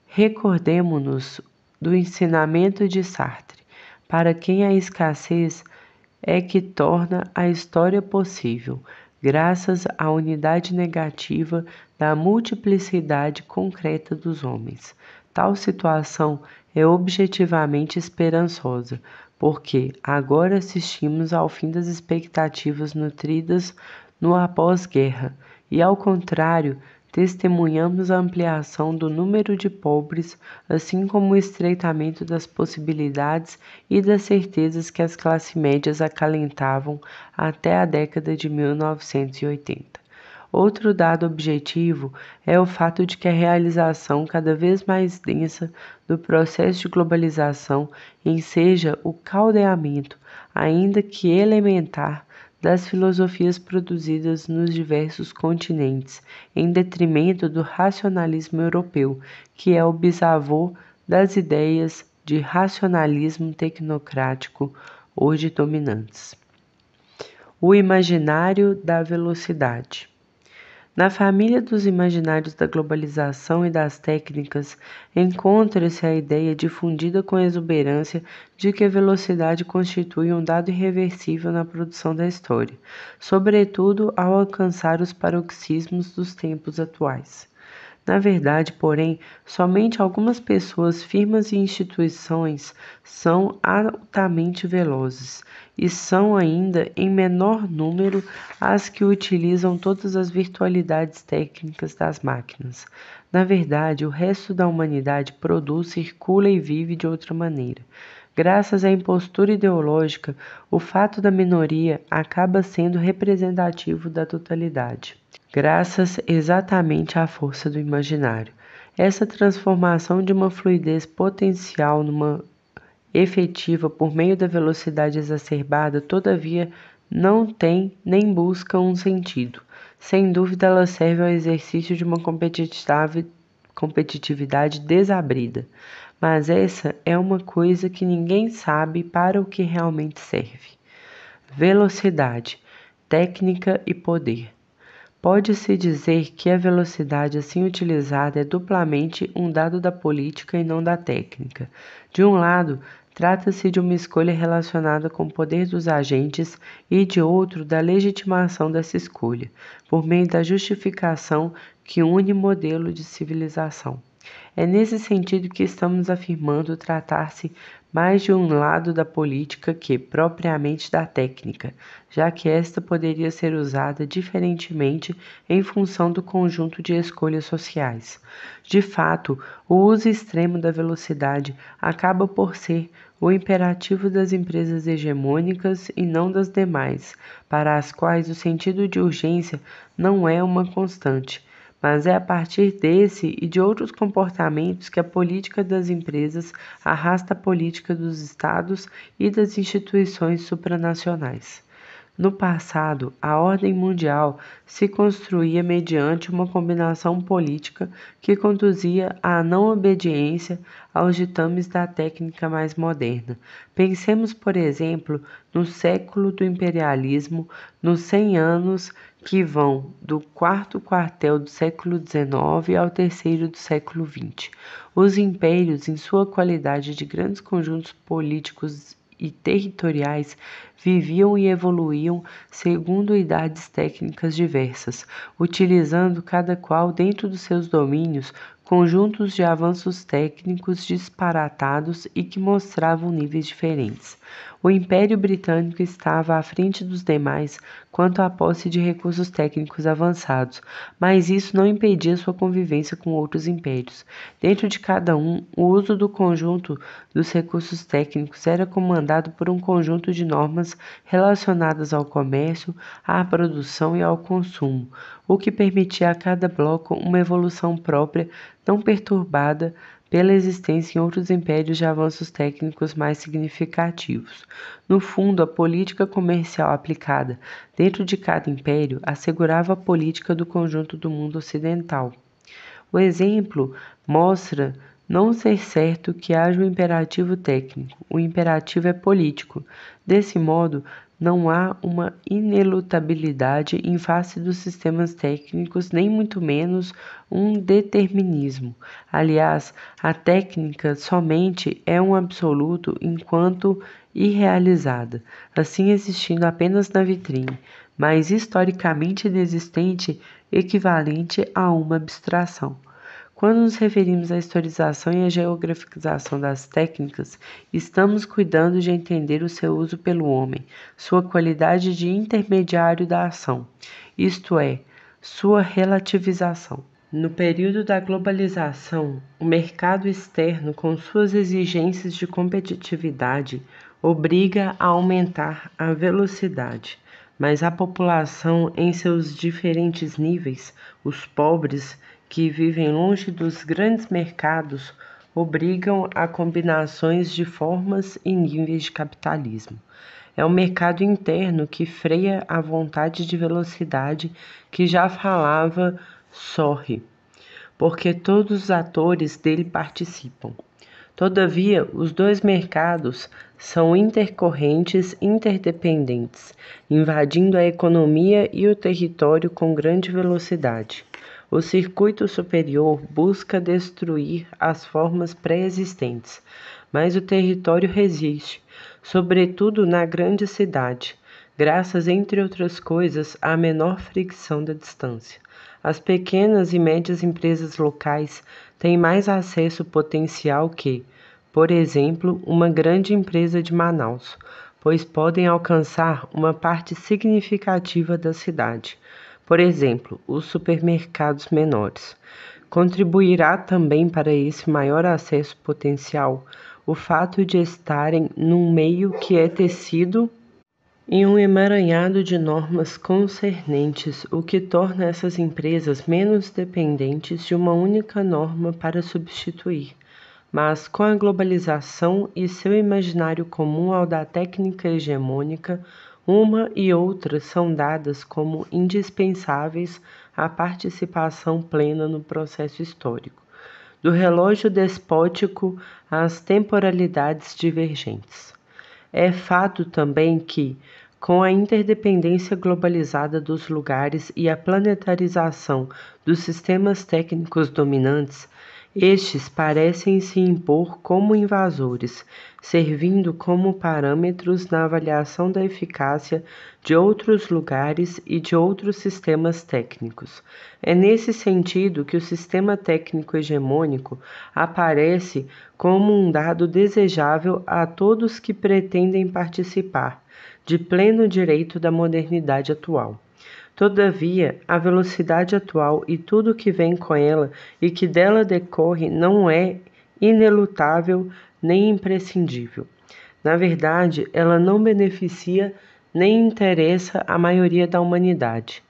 Recordemo-nos do ensinamento de Sartre, para quem a escassez é que torna a história possível, graças à unidade negativa da multiplicidade concreta dos homens. Tal situação é objetivamente esperançosa, porque agora assistimos ao fim das expectativas nutridas no após-guerra e, ao contrário testemunhamos a ampliação do número de pobres, assim como o estreitamento das possibilidades e das certezas que as classes médias acalentavam até a década de 1980. Outro dado objetivo é o fato de que a realização cada vez mais densa do processo de globalização enseja o caldeamento, ainda que elementar, das filosofias produzidas nos diversos continentes, em detrimento do racionalismo europeu, que é o bisavô das ideias de racionalismo tecnocrático hoje dominantes. O imaginário da velocidade. Na família dos imaginários da globalização e das técnicas, encontra-se a ideia difundida com exuberância de que a velocidade constitui um dado irreversível na produção da história, sobretudo ao alcançar os paroxismos dos tempos atuais. Na verdade, porém, somente algumas pessoas, firmas e instituições são altamente velozes e são ainda em menor número as que utilizam todas as virtualidades técnicas das máquinas. Na verdade, o resto da humanidade produz, circula e vive de outra maneira. Graças à impostura ideológica, o fato da minoria acaba sendo representativo da totalidade graças exatamente à força do imaginário. Essa transformação de uma fluidez potencial numa efetiva por meio da velocidade exacerbada, todavia, não tem nem busca um sentido. Sem dúvida, ela serve ao exercício de uma competitividade desabrida, mas essa é uma coisa que ninguém sabe para o que realmente serve. Velocidade, técnica e poder Pode-se dizer que a velocidade assim utilizada é duplamente um dado da política e não da técnica. De um lado, trata-se de uma escolha relacionada com o poder dos agentes e, de outro, da legitimação dessa escolha, por meio da justificação que une modelo de civilização. É nesse sentido que estamos afirmando tratar-se mais de um lado da política que propriamente da técnica, já que esta poderia ser usada diferentemente em função do conjunto de escolhas sociais. De fato, o uso extremo da velocidade acaba por ser o imperativo das empresas hegemônicas e não das demais, para as quais o sentido de urgência não é uma constante mas é a partir desse e de outros comportamentos que a política das empresas arrasta a política dos estados e das instituições supranacionais. No passado, a ordem mundial se construía mediante uma combinação política que conduzia à não obediência aos ditames da técnica mais moderna. Pensemos, por exemplo, no século do imperialismo, nos 100 anos que vão do quarto quartel do século XIX ao terceiro do século XX. Os impérios, em sua qualidade de grandes conjuntos políticos e territoriais viviam e evoluíam segundo idades técnicas diversas, utilizando cada qual dentro dos seus domínios conjuntos de avanços técnicos disparatados e que mostravam níveis diferentes. O Império Britânico estava à frente dos demais quanto à posse de recursos técnicos avançados, mas isso não impedia sua convivência com outros impérios. Dentro de cada um, o uso do conjunto dos recursos técnicos era comandado por um conjunto de normas relacionadas ao comércio, à produção e ao consumo, o que permitia a cada bloco uma evolução própria não perturbada pela existência em outros impérios de avanços técnicos mais significativos. No fundo, a política comercial aplicada dentro de cada império assegurava a política do conjunto do mundo ocidental. O exemplo mostra não ser certo que haja um imperativo técnico, o imperativo é político. Desse modo, não há uma inelutabilidade em face dos sistemas técnicos, nem muito menos um determinismo. Aliás, a técnica somente é um absoluto enquanto irrealizada, assim existindo apenas na vitrine, mas historicamente inexistente, equivalente a uma abstração. Quando nos referimos à historização e à geografização das técnicas, estamos cuidando de entender o seu uso pelo homem, sua qualidade de intermediário da ação, isto é, sua relativização. No período da globalização, o mercado externo, com suas exigências de competitividade, obriga a aumentar a velocidade, mas a população, em seus diferentes níveis, os pobres, que vivem longe dos grandes mercados obrigam a combinações de formas e níveis de capitalismo. É um mercado interno que freia a vontade de velocidade que já falava Sorre, porque todos os atores dele participam. Todavia, os dois mercados são intercorrentes, interdependentes, invadindo a economia e o território com grande velocidade. O circuito superior busca destruir as formas pré-existentes, mas o território resiste, sobretudo na grande cidade, graças, entre outras coisas, à menor fricção da distância. As pequenas e médias empresas locais têm mais acesso potencial que, por exemplo, uma grande empresa de Manaus, pois podem alcançar uma parte significativa da cidade por exemplo, os supermercados menores. Contribuirá também para esse maior acesso potencial o fato de estarem num meio que é tecido em um emaranhado de normas concernentes, o que torna essas empresas menos dependentes de uma única norma para substituir. Mas com a globalização e seu imaginário comum ao da técnica hegemônica, uma e outra são dadas como indispensáveis à participação plena no processo histórico, do relógio despótico às temporalidades divergentes. É fato também que, com a interdependência globalizada dos lugares e a planetarização dos sistemas técnicos dominantes, estes parecem se impor como invasores, servindo como parâmetros na avaliação da eficácia de outros lugares e de outros sistemas técnicos. É nesse sentido que o sistema técnico hegemônico aparece como um dado desejável a todos que pretendem participar, de pleno direito da modernidade atual. Todavia, a velocidade atual e tudo que vem com ela e que dela decorre não é inelutável nem imprescindível. Na verdade, ela não beneficia nem interessa a maioria da humanidade.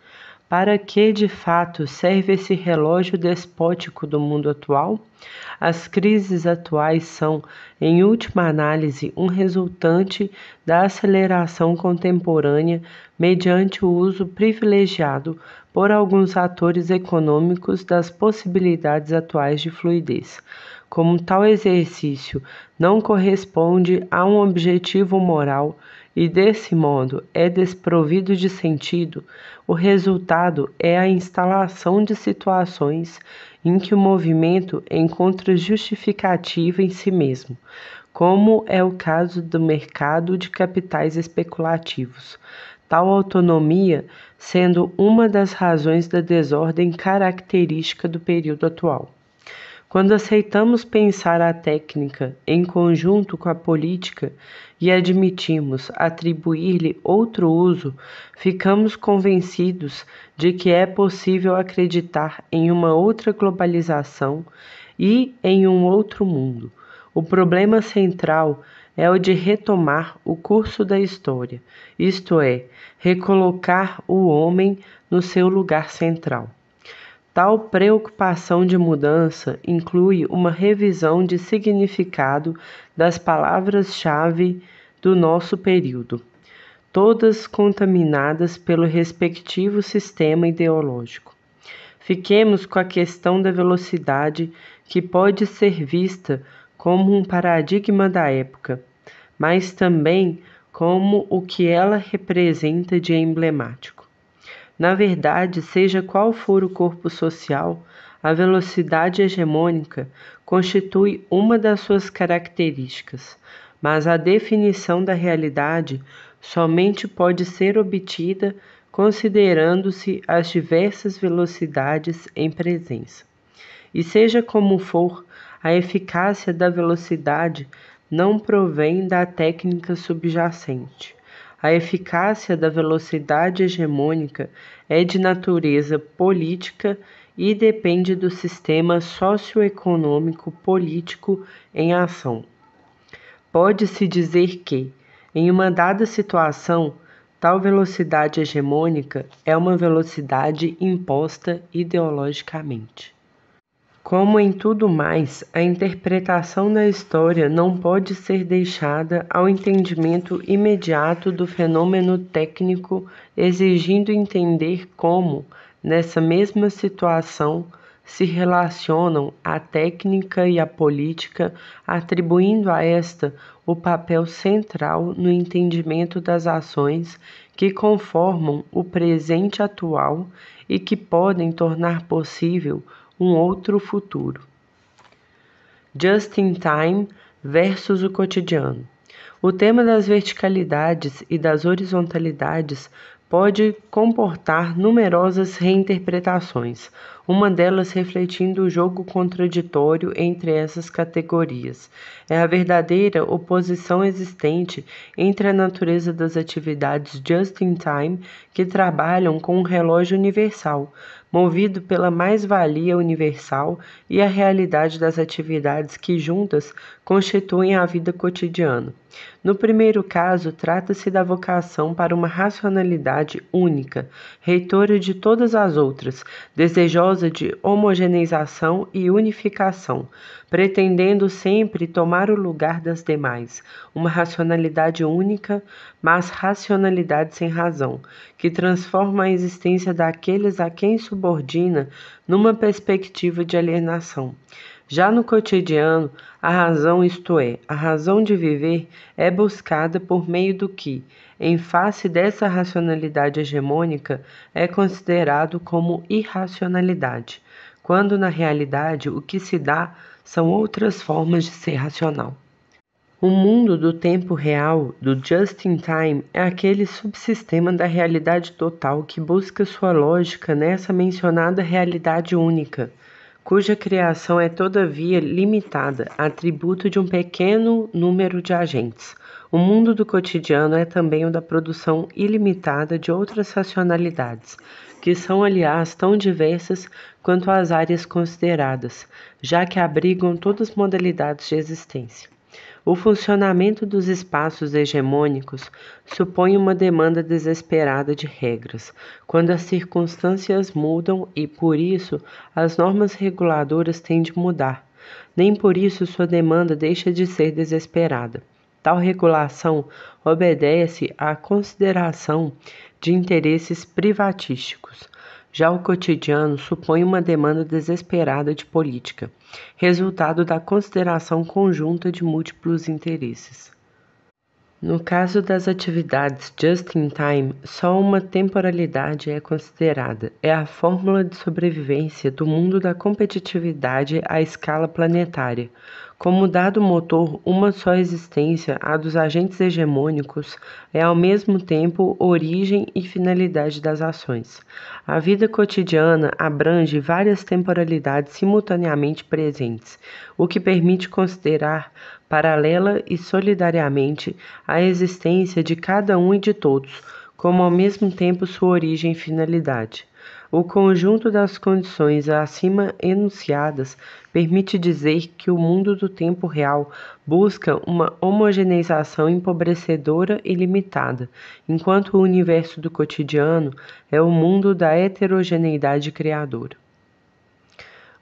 Para que de fato serve esse relógio despótico do mundo atual? As crises atuais são, em última análise, um resultante da aceleração contemporânea mediante o uso privilegiado por alguns atores econômicos das possibilidades atuais de fluidez. Como tal exercício não corresponde a um objetivo moral, e desse modo é desprovido de sentido, o resultado é a instalação de situações em que o movimento encontra justificativa em si mesmo, como é o caso do mercado de capitais especulativos. Tal autonomia sendo uma das razões da desordem característica do período atual. Quando aceitamos pensar a técnica em conjunto com a política e admitimos atribuir-lhe outro uso, ficamos convencidos de que é possível acreditar em uma outra globalização e em um outro mundo. O problema central é o de retomar o curso da história, isto é, recolocar o homem no seu lugar central. Tal preocupação de mudança inclui uma revisão de significado das palavras-chave do nosso período, todas contaminadas pelo respectivo sistema ideológico. Fiquemos com a questão da velocidade, que pode ser vista como um paradigma da época, mas também como o que ela representa de emblemático. Na verdade, seja qual for o corpo social, a velocidade hegemônica constitui uma das suas características, mas a definição da realidade somente pode ser obtida considerando-se as diversas velocidades em presença. E seja como for, a eficácia da velocidade não provém da técnica subjacente, a eficácia da velocidade hegemônica é de natureza política e depende do sistema socioeconômico político em ação. Pode-se dizer que, em uma dada situação, tal velocidade hegemônica é uma velocidade imposta ideologicamente. Como em tudo mais, a interpretação da história não pode ser deixada ao entendimento imediato do fenômeno técnico, exigindo entender como, nessa mesma situação, se relacionam a técnica e a política, atribuindo a esta o papel central no entendimento das ações que conformam o presente atual e que podem tornar possível um outro futuro. Just in Time versus o cotidiano. O tema das verticalidades e das horizontalidades pode comportar numerosas reinterpretações, uma delas refletindo o jogo contraditório entre essas categorias. É a verdadeira oposição existente entre a natureza das atividades just in time, que trabalham com um relógio universal, movido pela mais-valia universal e a realidade das atividades que juntas constituem a vida cotidiana. No primeiro caso, trata-se da vocação para uma racionalidade única, reitora de todas as outras, desejosa de homogeneização e unificação, pretendendo sempre tomar o lugar das demais, uma racionalidade única, mas racionalidade sem razão, que transforma a existência daqueles a quem subordina numa perspectiva de alienação. Já no cotidiano, a razão, isto é, a razão de viver, é buscada por meio do que, em face dessa racionalidade hegemônica, é considerado como irracionalidade, quando na realidade o que se dá são outras formas de ser racional. O mundo do tempo real, do just in time, é aquele subsistema da realidade total que busca sua lógica nessa mencionada realidade única cuja criação é todavia limitada, atributo de um pequeno número de agentes. O mundo do cotidiano é também o da produção ilimitada de outras racionalidades, que são, aliás, tão diversas quanto as áreas consideradas, já que abrigam todas as modalidades de existência. O funcionamento dos espaços hegemônicos supõe uma demanda desesperada de regras, quando as circunstâncias mudam e, por isso, as normas reguladoras têm de mudar. Nem por isso sua demanda deixa de ser desesperada. Tal regulação obedece à consideração de interesses privatísticos. Já o cotidiano supõe uma demanda desesperada de política resultado da consideração conjunta de múltiplos interesses. No caso das atividades just in time, só uma temporalidade é considerada. É a fórmula de sobrevivência do mundo da competitividade à escala planetária, como dado motor uma só existência, a dos agentes hegemônicos é ao mesmo tempo origem e finalidade das ações. A vida cotidiana abrange várias temporalidades simultaneamente presentes, o que permite considerar paralela e solidariamente a existência de cada um e de todos, como ao mesmo tempo sua origem e finalidade. O conjunto das condições acima enunciadas permite dizer que o mundo do tempo real busca uma homogeneização empobrecedora e limitada, enquanto o universo do cotidiano é o mundo da heterogeneidade criadora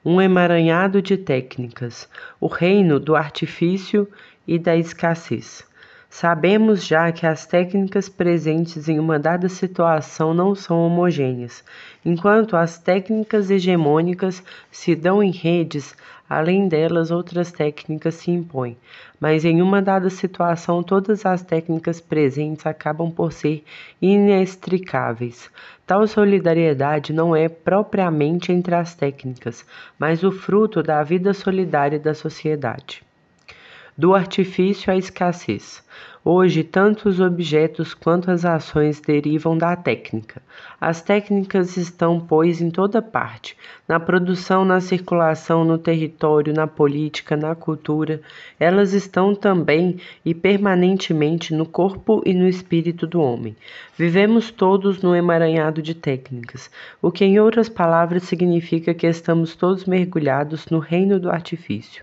um emaranhado de técnicas, o reino do artifício e da escassez. Sabemos já que as técnicas presentes em uma dada situação não são homogêneas. Enquanto as técnicas hegemônicas se dão em redes, além delas, outras técnicas se impõem. Mas em uma dada situação, todas as técnicas presentes acabam por ser inextricáveis. Tal solidariedade não é propriamente entre as técnicas, mas o fruto da vida solidária da sociedade do artifício à escassez. Hoje, tanto os objetos quanto as ações derivam da técnica. As técnicas estão, pois, em toda parte: na produção, na circulação, no território, na política, na cultura. Elas estão também e permanentemente no corpo e no espírito do homem. Vivemos todos num emaranhado de técnicas, o que, em outras palavras, significa que estamos todos mergulhados no reino do artifício.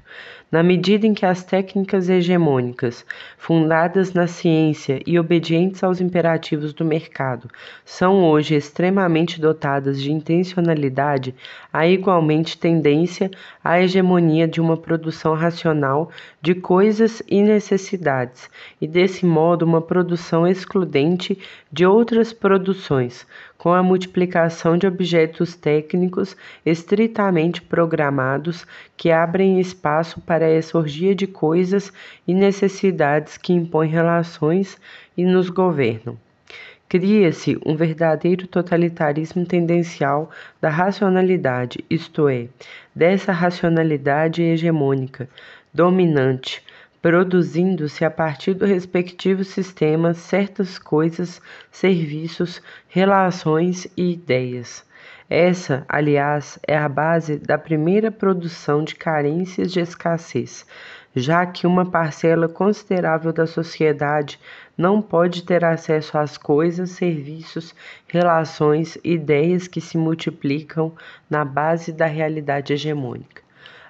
Na medida em que as técnicas hegemônicas, fundadas na ciência e obedientes aos imperativos do mercado, são hoje extremamente dotadas de intencionalidade, há igualmente tendência à hegemonia de uma produção racional de coisas e necessidades, e desse modo uma produção excludente de outras produções, com a multiplicação de objetos técnicos estritamente programados que abrem espaço para a orgia de coisas e necessidades que impõem relações e nos governam. Cria-se um verdadeiro totalitarismo tendencial da racionalidade, isto é, dessa racionalidade hegemônica, dominante, produzindo-se a partir do respectivo sistema certas coisas, serviços, relações e ideias. Essa, aliás, é a base da primeira produção de carências de escassez, já que uma parcela considerável da sociedade não pode ter acesso às coisas, serviços, relações, ideias que se multiplicam na base da realidade hegemônica.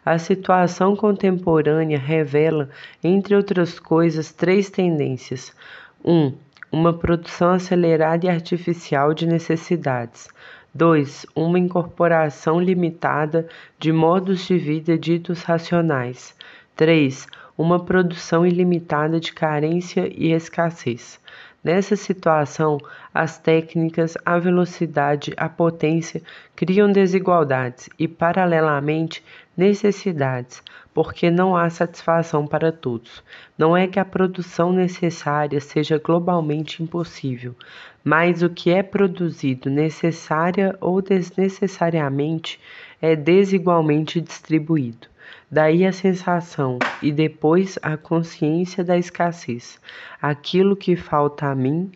A situação contemporânea revela, entre outras coisas, três tendências. 1. Um, uma produção acelerada e artificial de necessidades. 2. Uma incorporação limitada de modos de vida ditos racionais. 3. Uma produção ilimitada de carência e escassez. Nessa situação, as técnicas, a velocidade, a potência criam desigualdades e, paralelamente, necessidades, porque não há satisfação para todos. Não é que a produção necessária seja globalmente impossível, mas o que é produzido necessária ou desnecessariamente é desigualmente distribuído. Daí a sensação e depois a consciência da escassez. Aquilo que falta a mim,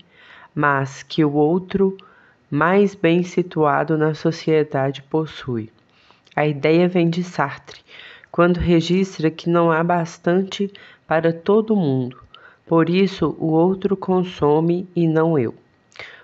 mas que o outro mais bem situado na sociedade possui. A ideia vem de Sartre, quando registra que não há bastante para todo mundo, por isso o outro consome e não eu.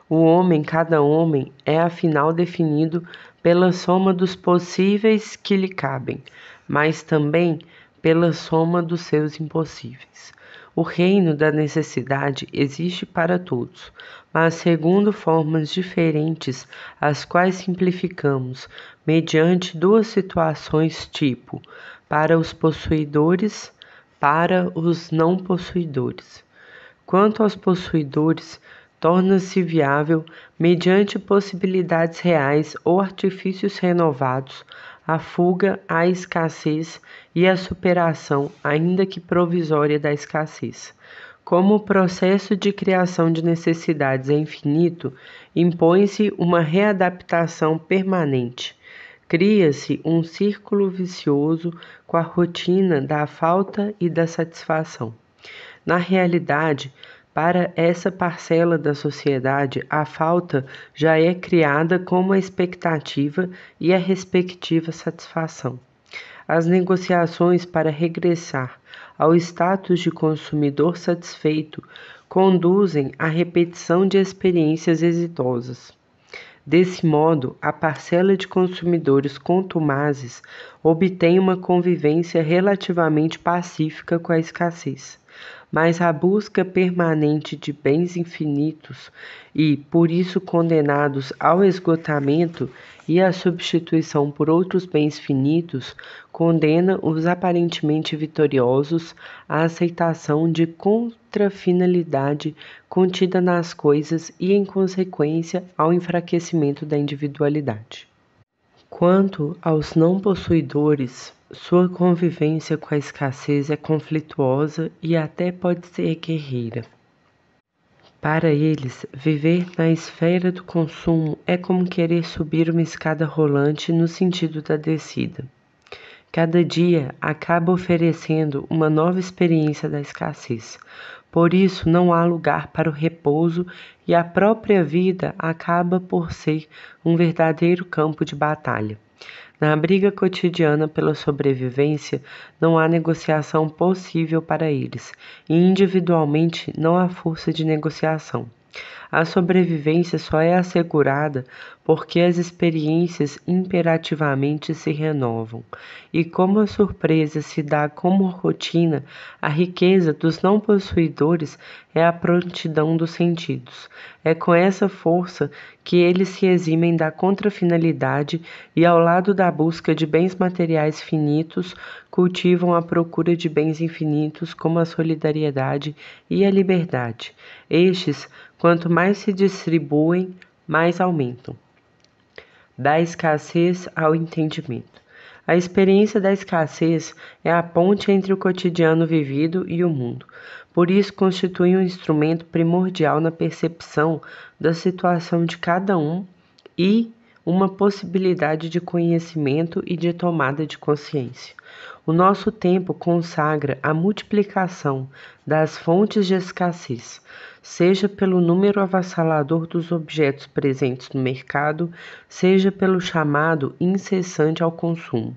O homem, cada homem, é afinal definido pela soma dos possíveis que lhe cabem, mas também pela soma dos seus impossíveis. O reino da necessidade existe para todos, mas segundo formas diferentes, as quais simplificamos mediante duas situações tipo, para os possuidores, para os não possuidores. Quanto aos possuidores, torna-se viável, mediante possibilidades reais ou artifícios renovados, a fuga à escassez e a superação, ainda que provisória, da escassez. Como o processo de criação de necessidades é infinito, impõe-se uma readaptação permanente. Cria-se um círculo vicioso com a rotina da falta e da satisfação. Na realidade, para essa parcela da sociedade, a falta já é criada como a expectativa e a respectiva satisfação. As negociações para regressar ao status de consumidor satisfeito conduzem à repetição de experiências exitosas. Desse modo, a parcela de consumidores contumazes obtém uma convivência relativamente pacífica com a escassez mas a busca permanente de bens infinitos e, por isso, condenados ao esgotamento e à substituição por outros bens finitos, condena os aparentemente vitoriosos à aceitação de contrafinalidade contida nas coisas e, em consequência, ao enfraquecimento da individualidade. Quanto aos não possuidores, sua convivência com a escassez é conflituosa e até pode ser guerreira. Para eles, viver na esfera do consumo é como querer subir uma escada rolante no sentido da descida. Cada dia acaba oferecendo uma nova experiência da escassez. Por isso, não há lugar para o repouso e a própria vida acaba por ser um verdadeiro campo de batalha. Na briga cotidiana pela sobrevivência, não há negociação possível para eles, e individualmente não há força de negociação. A sobrevivência só é assegurada porque as experiências imperativamente se renovam, e como a surpresa se dá como rotina, a riqueza dos não possuidores é a prontidão dos sentidos. É com essa força que eles se eximem da contrafinalidade e, ao lado da busca de bens materiais finitos, cultivam a procura de bens infinitos como a solidariedade e a liberdade. Estes, quanto mais se distribuem, mais aumentam da escassez ao entendimento. A experiência da escassez é a ponte entre o cotidiano vivido e o mundo, por isso constitui um instrumento primordial na percepção da situação de cada um e uma possibilidade de conhecimento e de tomada de consciência. O nosso tempo consagra a multiplicação das fontes de escassez, seja pelo número avassalador dos objetos presentes no mercado, seja pelo chamado incessante ao consumo.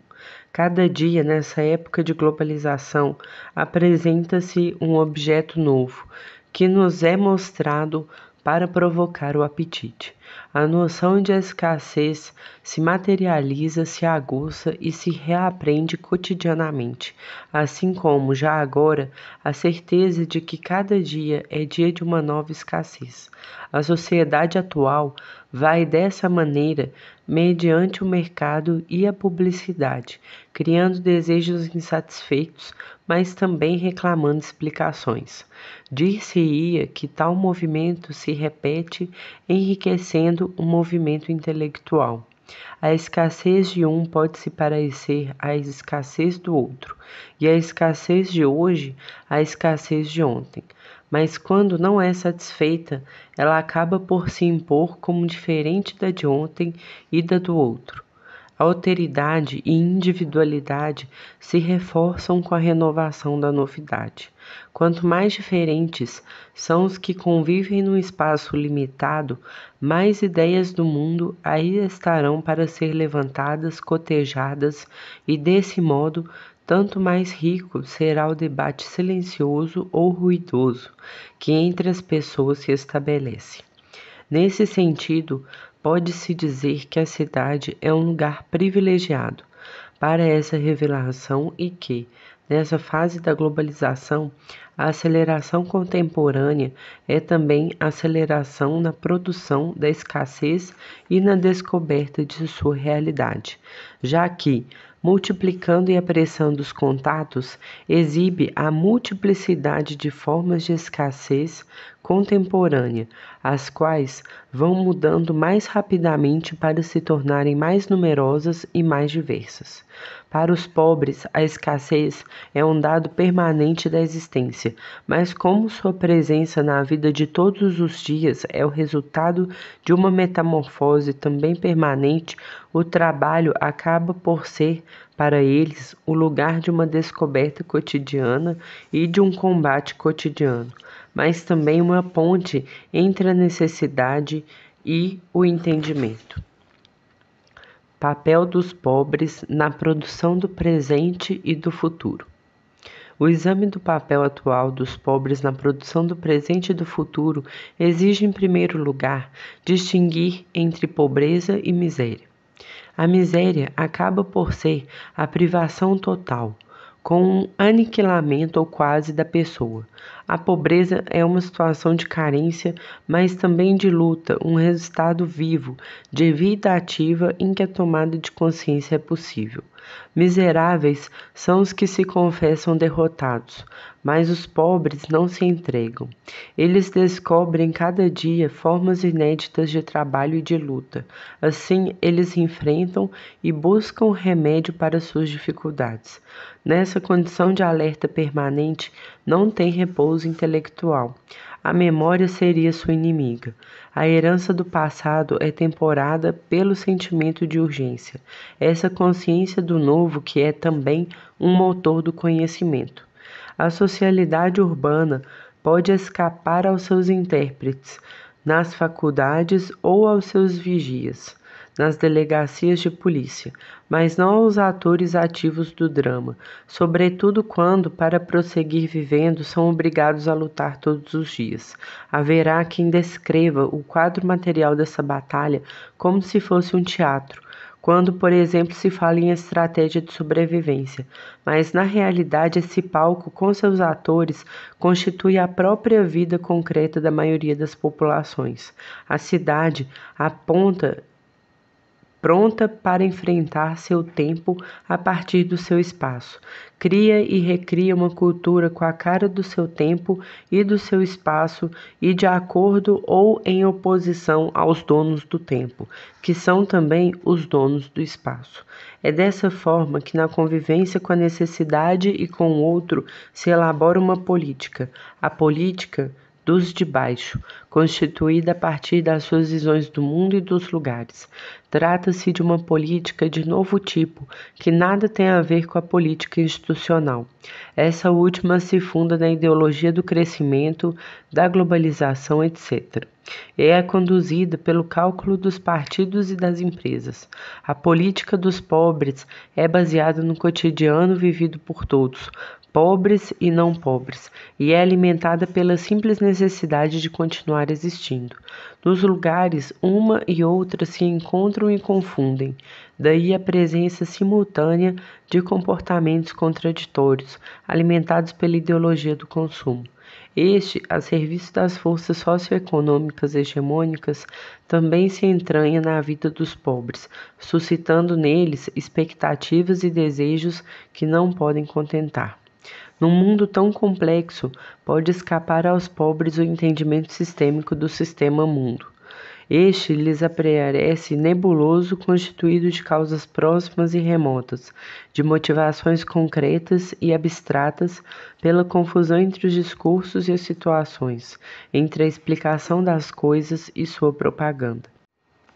Cada dia, nessa época de globalização, apresenta-se um objeto novo que nos é mostrado para provocar o apetite. A noção de escassez se materializa, se aguça e se reaprende cotidianamente, assim como, já agora, a certeza de que cada dia é dia de uma nova escassez. A sociedade atual vai dessa maneira mediante o mercado e a publicidade, criando desejos insatisfeitos mas também reclamando explicações. Dir-se-ia que tal movimento se repete, enriquecendo o movimento intelectual. A escassez de um pode se parecer à escassez do outro, e a escassez de hoje à escassez de ontem. Mas quando não é satisfeita, ela acaba por se impor como diferente da de ontem e da do outro. Alteridade e individualidade se reforçam com a renovação da novidade. Quanto mais diferentes são os que convivem num espaço limitado, mais ideias do mundo aí estarão para ser levantadas, cotejadas, e desse modo tanto mais rico será o debate silencioso ou ruidoso que entre as pessoas se estabelece. Nesse sentido, Pode-se dizer que a cidade é um lugar privilegiado para essa revelação e que, nessa fase da globalização, a aceleração contemporânea é também aceleração na produção da escassez e na descoberta de sua realidade, já que, multiplicando e apressando os contatos, exibe a multiplicidade de formas de escassez contemporânea, as quais vão mudando mais rapidamente para se tornarem mais numerosas e mais diversas. Para os pobres, a escassez é um dado permanente da existência, mas como sua presença na vida de todos os dias é o resultado de uma metamorfose também permanente, o trabalho acaba por ser, para eles, o lugar de uma descoberta cotidiana e de um combate cotidiano mas também uma ponte entre a necessidade e o entendimento. Papel dos pobres na produção do presente e do futuro. O exame do papel atual dos pobres na produção do presente e do futuro exige, em primeiro lugar, distinguir entre pobreza e miséria. A miséria acaba por ser a privação total, com um aniquilamento ou quase da pessoa. A pobreza é uma situação de carência, mas também de luta, um resultado vivo de vida ativa em que a tomada de consciência é possível. Miseráveis são os que se confessam derrotados, mas os pobres não se entregam. Eles descobrem cada dia formas inéditas de trabalho e de luta. Assim, eles enfrentam e buscam remédio para suas dificuldades. Nessa condição de alerta permanente, não tem repouso intelectual a memória seria sua inimiga. A herança do passado é temporada pelo sentimento de urgência, essa consciência do novo que é também um motor do conhecimento. A socialidade urbana pode escapar aos seus intérpretes, nas faculdades ou aos seus vigias nas delegacias de polícia, mas não aos atores ativos do drama, sobretudo quando, para prosseguir vivendo, são obrigados a lutar todos os dias. Haverá quem descreva o quadro material dessa batalha como se fosse um teatro, quando, por exemplo, se fala em estratégia de sobrevivência, mas na realidade esse palco com seus atores constitui a própria vida concreta da maioria das populações. A cidade aponta pronta para enfrentar seu tempo a partir do seu espaço. Cria e recria uma cultura com a cara do seu tempo e do seu espaço e de acordo ou em oposição aos donos do tempo, que são também os donos do espaço. É dessa forma que, na convivência com a necessidade e com o outro, se elabora uma política. A política dos de baixo, constituída a partir das suas visões do mundo e dos lugares. Trata-se de uma política de novo tipo, que nada tem a ver com a política institucional. Essa última se funda na ideologia do crescimento, da globalização, etc. E é conduzida pelo cálculo dos partidos e das empresas. A política dos pobres é baseada no cotidiano vivido por todos, pobres e não pobres, e é alimentada pela simples necessidade de continuar existindo. Nos lugares, uma e outra se encontram e confundem, daí a presença simultânea de comportamentos contraditórios, alimentados pela ideologia do consumo. Este, a serviço das forças socioeconômicas hegemônicas, também se entranha na vida dos pobres, suscitando neles expectativas e desejos que não podem contentar. Num mundo tão complexo, pode escapar aos pobres o entendimento sistêmico do sistema mundo. Este lhes aparece nebuloso, constituído de causas próximas e remotas, de motivações concretas e abstratas, pela confusão entre os discursos e as situações, entre a explicação das coisas e sua propaganda.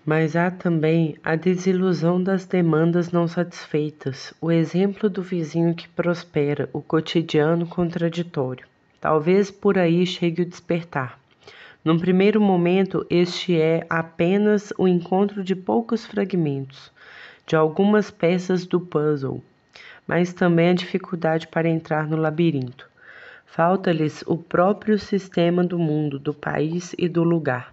Mas há também a desilusão das demandas não satisfeitas, o exemplo do vizinho que prospera, o cotidiano contraditório. Talvez por aí chegue o despertar. Num primeiro momento, este é apenas o encontro de poucos fragmentos, de algumas peças do puzzle, mas também a dificuldade para entrar no labirinto. Falta-lhes o próprio sistema do mundo, do país e do lugar,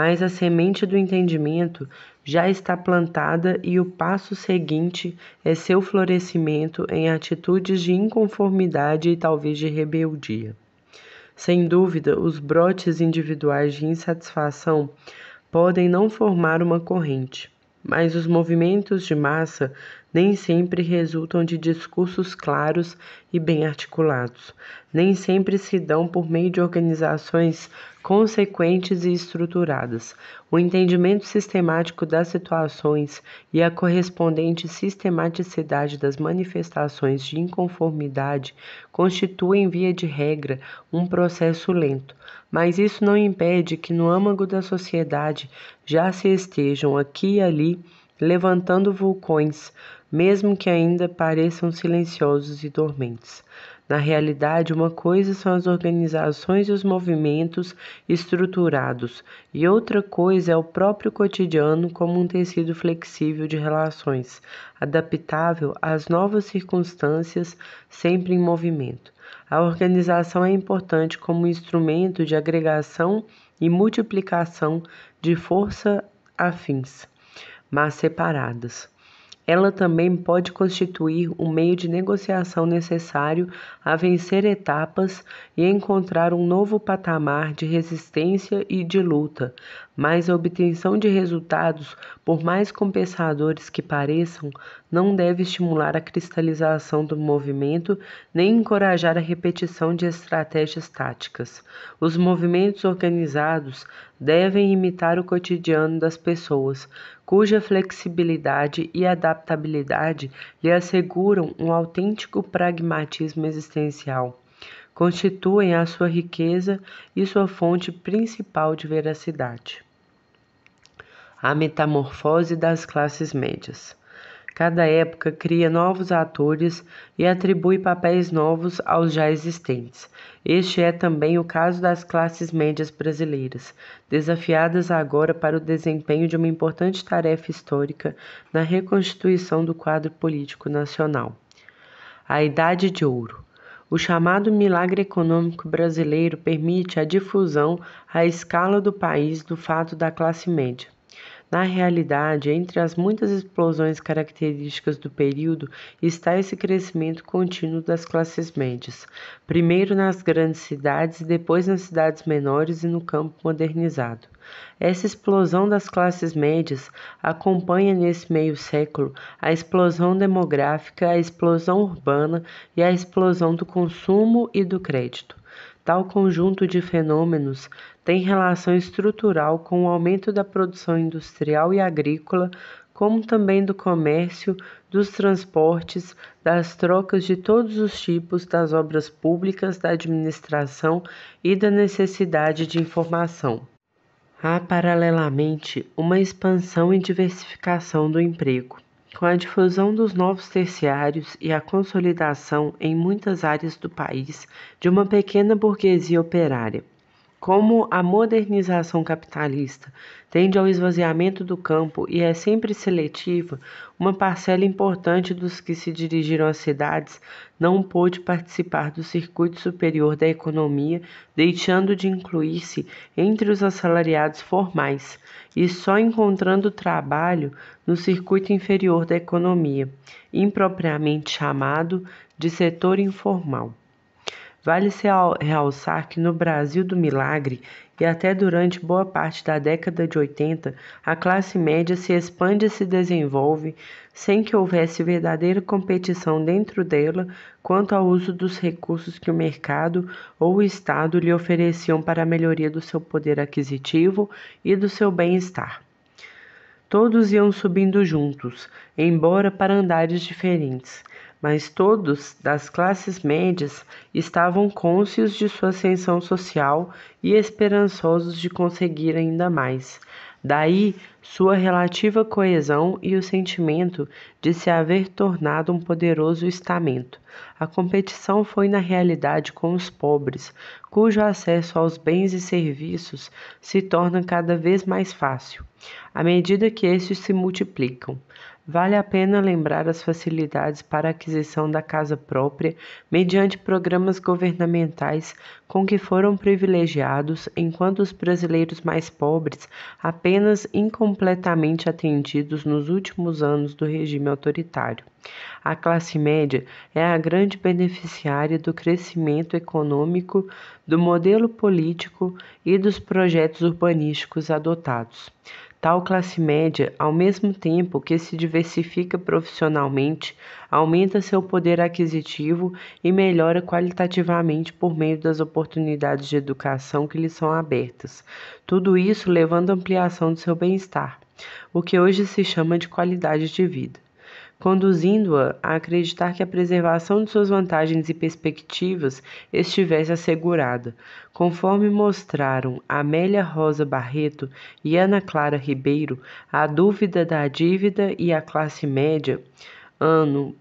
mas a semente do entendimento já está plantada e o passo seguinte é seu florescimento em atitudes de inconformidade e talvez de rebeldia. Sem dúvida, os brotes individuais de insatisfação podem não formar uma corrente, mas os movimentos de massa nem sempre resultam de discursos claros e bem articulados, nem sempre se dão por meio de organizações consequentes e estruturadas. O entendimento sistemático das situações e a correspondente sistematicidade das manifestações de inconformidade constituem, via de regra, um processo lento, mas isso não impede que no âmago da sociedade já se estejam aqui e ali levantando vulcões mesmo que ainda pareçam silenciosos e dormentes. Na realidade, uma coisa são as organizações e os movimentos estruturados, e outra coisa é o próprio cotidiano como um tecido flexível de relações, adaptável às novas circunstâncias, sempre em movimento. A organização é importante como instrumento de agregação e multiplicação de força afins, mas separadas. Ela também pode constituir um meio de negociação necessário a vencer etapas e encontrar um novo patamar de resistência e de luta, mas a obtenção de resultados, por mais compensadores que pareçam, não deve estimular a cristalização do movimento nem encorajar a repetição de estratégias táticas. Os movimentos organizados devem imitar o cotidiano das pessoas, cuja flexibilidade e adaptabilidade lhe asseguram um autêntico pragmatismo existencial constituem a sua riqueza e sua fonte principal de veracidade a metamorfose das classes médias. Cada época cria novos atores e atribui papéis novos aos já existentes. Este é também o caso das classes médias brasileiras, desafiadas agora para o desempenho de uma importante tarefa histórica na reconstituição do quadro político nacional. A Idade de Ouro. O chamado milagre econômico brasileiro permite a difusão à escala do país do fato da classe média na realidade, entre as muitas explosões características do período está esse crescimento contínuo das classes médias, primeiro nas grandes cidades, e depois nas cidades menores e no campo modernizado. Essa explosão das classes médias acompanha nesse meio século a explosão demográfica, a explosão urbana e a explosão do consumo e do crédito tal conjunto de fenômenos tem relação estrutural com o aumento da produção industrial e agrícola, como também do comércio, dos transportes, das trocas de todos os tipos, das obras públicas, da administração e da necessidade de informação. Há, paralelamente, uma expansão e diversificação do emprego. Com a difusão dos novos terciários e a consolidação em muitas áreas do país de uma pequena burguesia operária, como a modernização capitalista tende ao esvaziamento do campo e é sempre seletiva, uma parcela importante dos que se dirigiram às cidades não pôde participar do circuito superior da economia, deixando de incluir-se entre os assalariados formais e só encontrando trabalho no circuito inferior da economia, impropriamente chamado de setor informal. Vale se realçar que no Brasil do Milagre e até durante boa parte da década de 80, a classe média se expande e se desenvolve sem que houvesse verdadeira competição dentro dela quanto ao uso dos recursos que o mercado ou o Estado lhe ofereciam para a melhoria do seu poder aquisitivo e do seu bem-estar. Todos iam subindo juntos, embora para andares diferentes mas todos das classes médias estavam cônscios de sua ascensão social e esperançosos de conseguir ainda mais. Daí sua relativa coesão e o sentimento de se haver tornado um poderoso estamento. A competição foi na realidade com os pobres, cujo acesso aos bens e serviços se torna cada vez mais fácil, à medida que estes se multiplicam. Vale a pena lembrar as facilidades para a aquisição da casa própria mediante programas governamentais com que foram privilegiados, enquanto os brasileiros mais pobres, apenas incompletamente atendidos nos últimos anos do regime autoritário. A classe média é a grande beneficiária do crescimento econômico, do modelo político e dos projetos urbanísticos adotados. Tal classe média, ao mesmo tempo que se diversifica profissionalmente, aumenta seu poder aquisitivo e melhora qualitativamente por meio das oportunidades de educação que lhe são abertas. Tudo isso levando à ampliação do seu bem-estar, o que hoje se chama de qualidade de vida conduzindo-a a acreditar que a preservação de suas vantagens e perspectivas estivesse assegurada, conforme mostraram Amélia Rosa Barreto e Ana Clara Ribeiro, A Dúvida da Dívida e a Classe Média, ano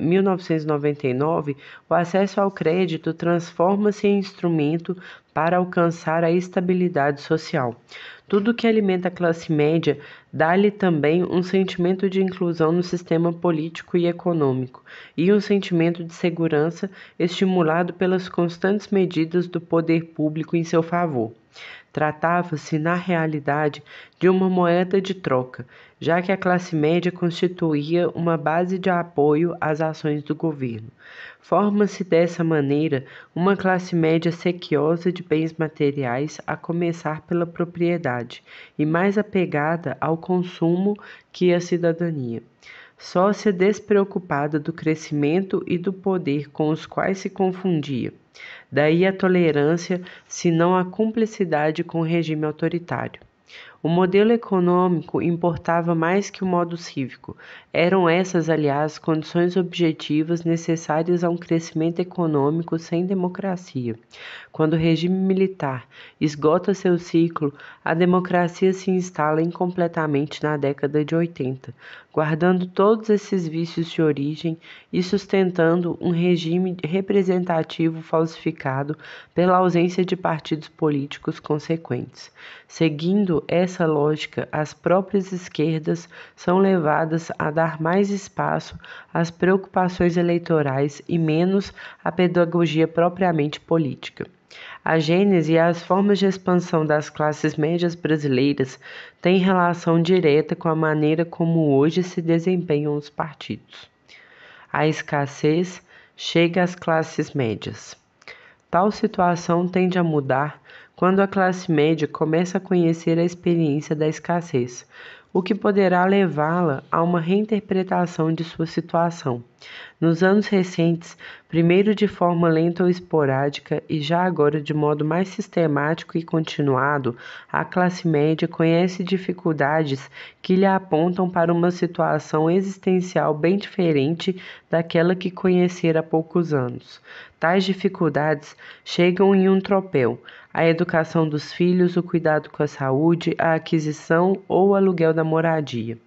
1999, o acesso ao crédito transforma-se em instrumento para alcançar a estabilidade social. Tudo que alimenta a classe média dá-lhe também um sentimento de inclusão no sistema político e econômico e um sentimento de segurança estimulado pelas constantes medidas do poder público em seu favor. Tratava-se, na realidade, de uma moeda de troca, já que a classe média constituía uma base de apoio às ações do governo. Forma-se dessa maneira uma classe média sequiosa de bens materiais, a começar pela propriedade, e mais apegada ao consumo que à cidadania. Sócia despreocupada do crescimento e do poder com os quais se confundia. Daí a tolerância, se não a cumplicidade com o regime autoritário. O modelo econômico importava mais que o modo cívico. Eram essas, aliás, condições objetivas necessárias a um crescimento econômico sem democracia. Quando o regime militar esgota seu ciclo, a democracia se instala incompletamente na década de 80, guardando todos esses vícios de origem e sustentando um regime representativo falsificado pela ausência de partidos políticos consequentes. Seguindo essa essa lógica, as próprias esquerdas são levadas a dar mais espaço às preocupações eleitorais e menos à pedagogia propriamente política. A gênese e as formas de expansão das classes médias brasileiras têm relação direta com a maneira como hoje se desempenham os partidos. A escassez chega às classes médias. Tal situação tende a mudar quando a classe média começa a conhecer a experiência da escassez, o que poderá levá-la a uma reinterpretação de sua situação. Nos anos recentes, primeiro de forma lenta ou esporádica e já agora de modo mais sistemático e continuado, a classe média conhece dificuldades que lhe apontam para uma situação existencial bem diferente daquela que conhecera há poucos anos. Tais dificuldades chegam em um tropel, a educação dos filhos, o cuidado com a saúde, a aquisição ou aluguel da moradia.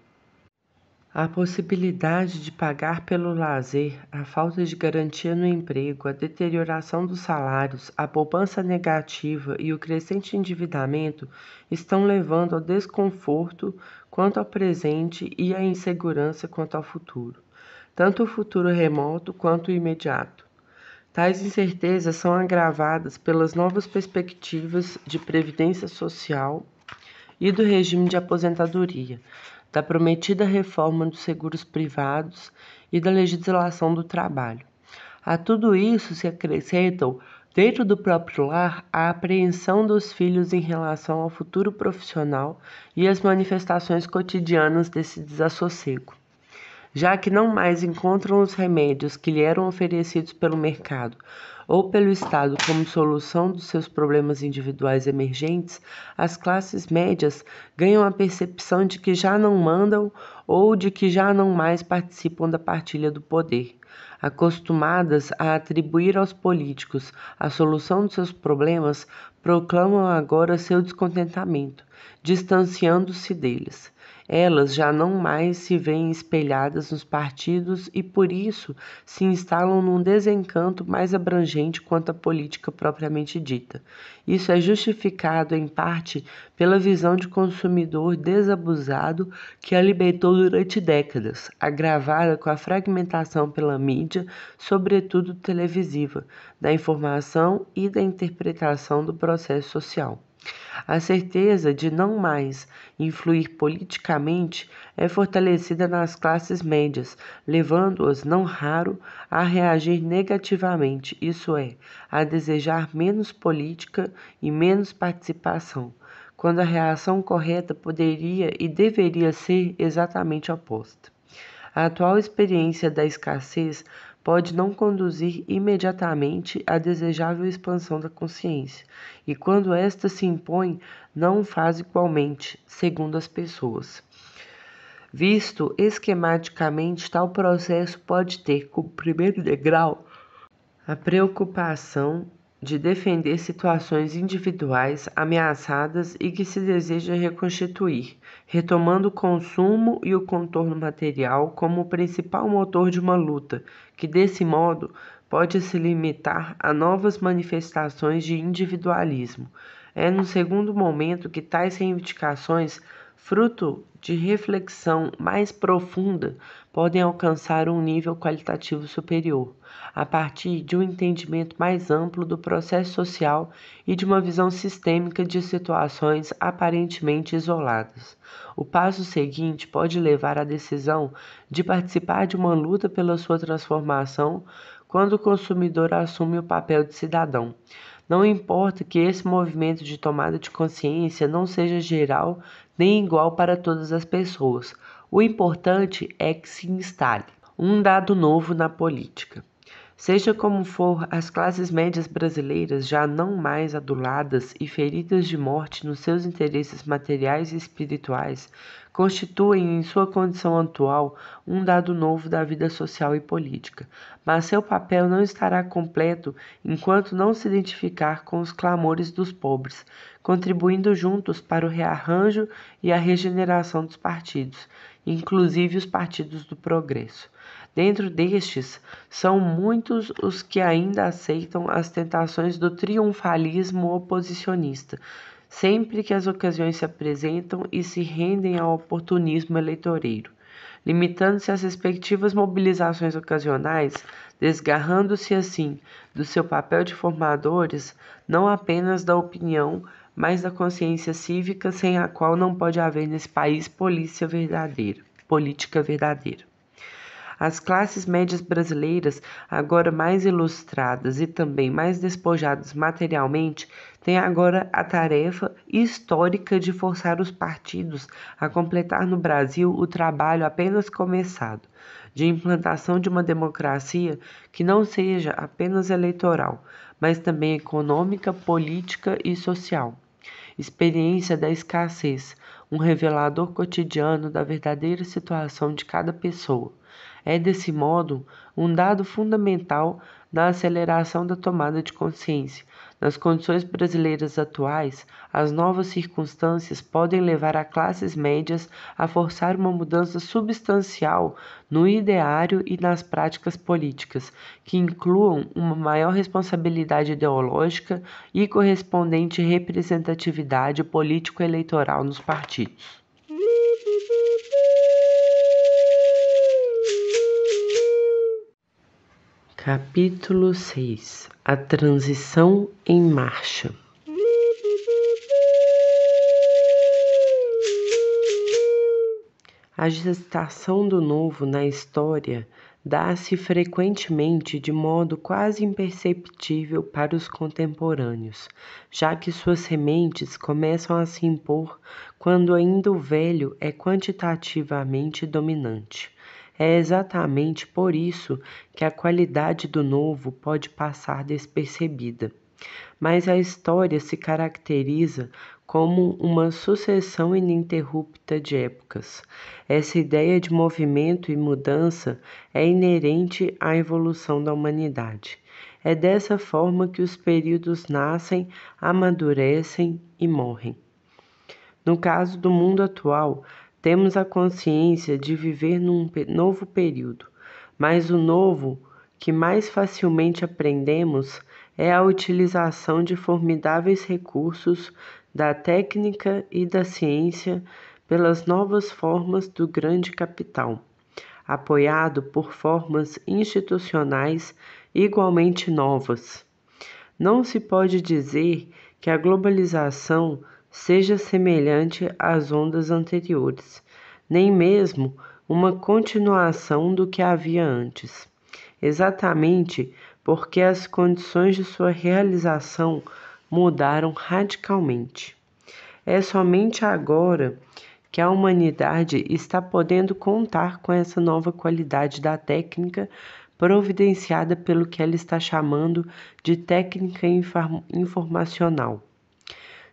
A possibilidade de pagar pelo lazer, a falta de garantia no emprego, a deterioração dos salários, a poupança negativa e o crescente endividamento estão levando ao desconforto quanto ao presente e à insegurança quanto ao futuro, tanto o futuro remoto quanto o imediato. Tais incertezas são agravadas pelas novas perspectivas de previdência social e do regime de aposentadoria, da prometida reforma dos seguros privados e da legislação do trabalho. A tudo isso se acrescentam, dentro do próprio lar, a apreensão dos filhos em relação ao futuro profissional e as manifestações cotidianas desse desassossego já que não mais encontram os remédios que lhe eram oferecidos pelo mercado ou pelo Estado como solução dos seus problemas individuais emergentes, as classes médias ganham a percepção de que já não mandam ou de que já não mais participam da partilha do poder. Acostumadas a atribuir aos políticos a solução dos seus problemas, proclamam agora seu descontentamento, distanciando-se deles. Elas já não mais se veem espelhadas nos partidos e, por isso, se instalam num desencanto mais abrangente quanto à política propriamente dita. Isso é justificado, em parte, pela visão de consumidor desabusado que a libertou durante décadas, agravada com a fragmentação pela mídia, sobretudo televisiva, da informação e da interpretação do processo social. A certeza de não mais influir politicamente é fortalecida nas classes médias, levando-as, não raro, a reagir negativamente, isso é, a desejar menos política e menos participação, quando a reação correta poderia e deveria ser exatamente oposta. A atual experiência da escassez pode não conduzir imediatamente à desejável expansão da consciência, e quando esta se impõe, não o faz igualmente, segundo as pessoas. Visto esquematicamente, tal processo pode ter como primeiro degrau a preocupação de defender situações individuais ameaçadas e que se deseja reconstituir, retomando o consumo e o contorno material como o principal motor de uma luta, que desse modo pode se limitar a novas manifestações de individualismo. É no segundo momento que tais reivindicações, fruto de reflexão mais profunda, podem alcançar um nível qualitativo superior, a partir de um entendimento mais amplo do processo social e de uma visão sistêmica de situações aparentemente isoladas. O passo seguinte pode levar à decisão de participar de uma luta pela sua transformação quando o consumidor assume o papel de cidadão. Não importa que esse movimento de tomada de consciência não seja geral nem igual para todas as pessoas o importante é que se instale um dado novo na política. Seja como for, as classes médias brasileiras, já não mais aduladas e feridas de morte nos seus interesses materiais e espirituais, constituem em sua condição atual um dado novo da vida social e política, mas seu papel não estará completo enquanto não se identificar com os clamores dos pobres, contribuindo juntos para o rearranjo e a regeneração dos partidos, inclusive os partidos do progresso. Dentro destes, são muitos os que ainda aceitam as tentações do triunfalismo oposicionista, sempre que as ocasiões se apresentam e se rendem ao oportunismo eleitoreiro, limitando-se às respectivas mobilizações ocasionais, desgarrando-se assim do seu papel de formadores não apenas da opinião mas da consciência cívica sem a qual não pode haver nesse país polícia verdadeira, política verdadeira. As classes médias brasileiras, agora mais ilustradas e também mais despojadas materialmente, têm agora a tarefa histórica de forçar os partidos a completar no Brasil o trabalho apenas começado, de implantação de uma democracia que não seja apenas eleitoral, mas também econômica, política e social experiência da escassez, um revelador cotidiano da verdadeira situação de cada pessoa. É, desse modo, um dado fundamental na aceleração da tomada de consciência, nas condições brasileiras atuais, as novas circunstâncias podem levar a classes médias a forçar uma mudança substancial no ideário e nas práticas políticas, que incluam uma maior responsabilidade ideológica e correspondente representatividade político-eleitoral nos partidos. Capítulo 6 a transição em marcha. A gestação do novo na história dá-se frequentemente de modo quase imperceptível para os contemporâneos, já que suas sementes começam a se impor quando ainda o velho é quantitativamente dominante. É exatamente por isso que a qualidade do novo pode passar despercebida. Mas a história se caracteriza como uma sucessão ininterrupta de épocas. Essa ideia de movimento e mudança é inerente à evolução da humanidade. É dessa forma que os períodos nascem, amadurecem e morrem. No caso do mundo atual, temos a consciência de viver num novo período, mas o novo que mais facilmente aprendemos é a utilização de formidáveis recursos da técnica e da ciência pelas novas formas do grande capital, apoiado por formas institucionais igualmente novas. Não se pode dizer que a globalização seja semelhante às ondas anteriores, nem mesmo uma continuação do que havia antes. Exatamente porque as condições de sua realização mudaram radicalmente. É somente agora que a humanidade está podendo contar com essa nova qualidade da técnica providenciada pelo que ela está chamando de técnica informacional.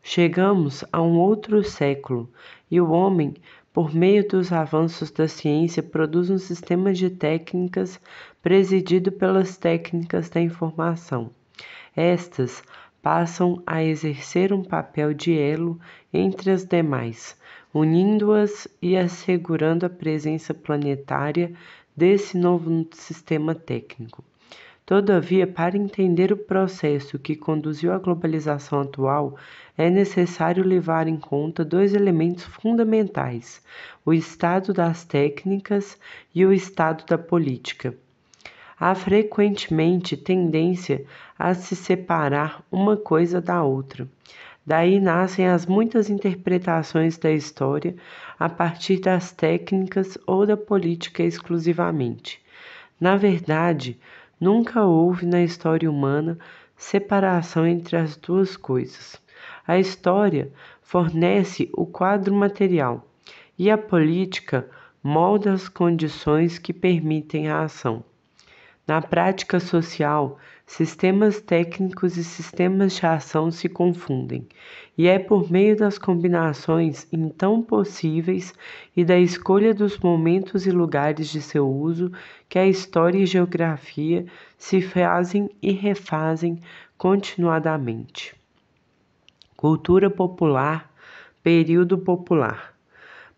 Chegamos a um outro século e o homem, por meio dos avanços da ciência, produz um sistema de técnicas presidido pelas técnicas da informação. Estas passam a exercer um papel de elo entre as demais, unindo-as e assegurando a presença planetária desse novo sistema técnico. Todavia, para entender o processo que conduziu à globalização atual, é necessário levar em conta dois elementos fundamentais: o estado das técnicas e o estado da política. Há frequentemente tendência a se separar uma coisa da outra. Daí nascem as muitas interpretações da história a partir das técnicas ou da política exclusivamente. Na verdade, nunca houve na história humana separação entre as duas coisas. A história fornece o quadro material e a política molda as condições que permitem a ação. Na prática social, sistemas técnicos e sistemas de ação se confundem, e é por meio das combinações então possíveis e da escolha dos momentos e lugares de seu uso que a história e geografia se fazem e refazem continuadamente. Cultura popular, período popular.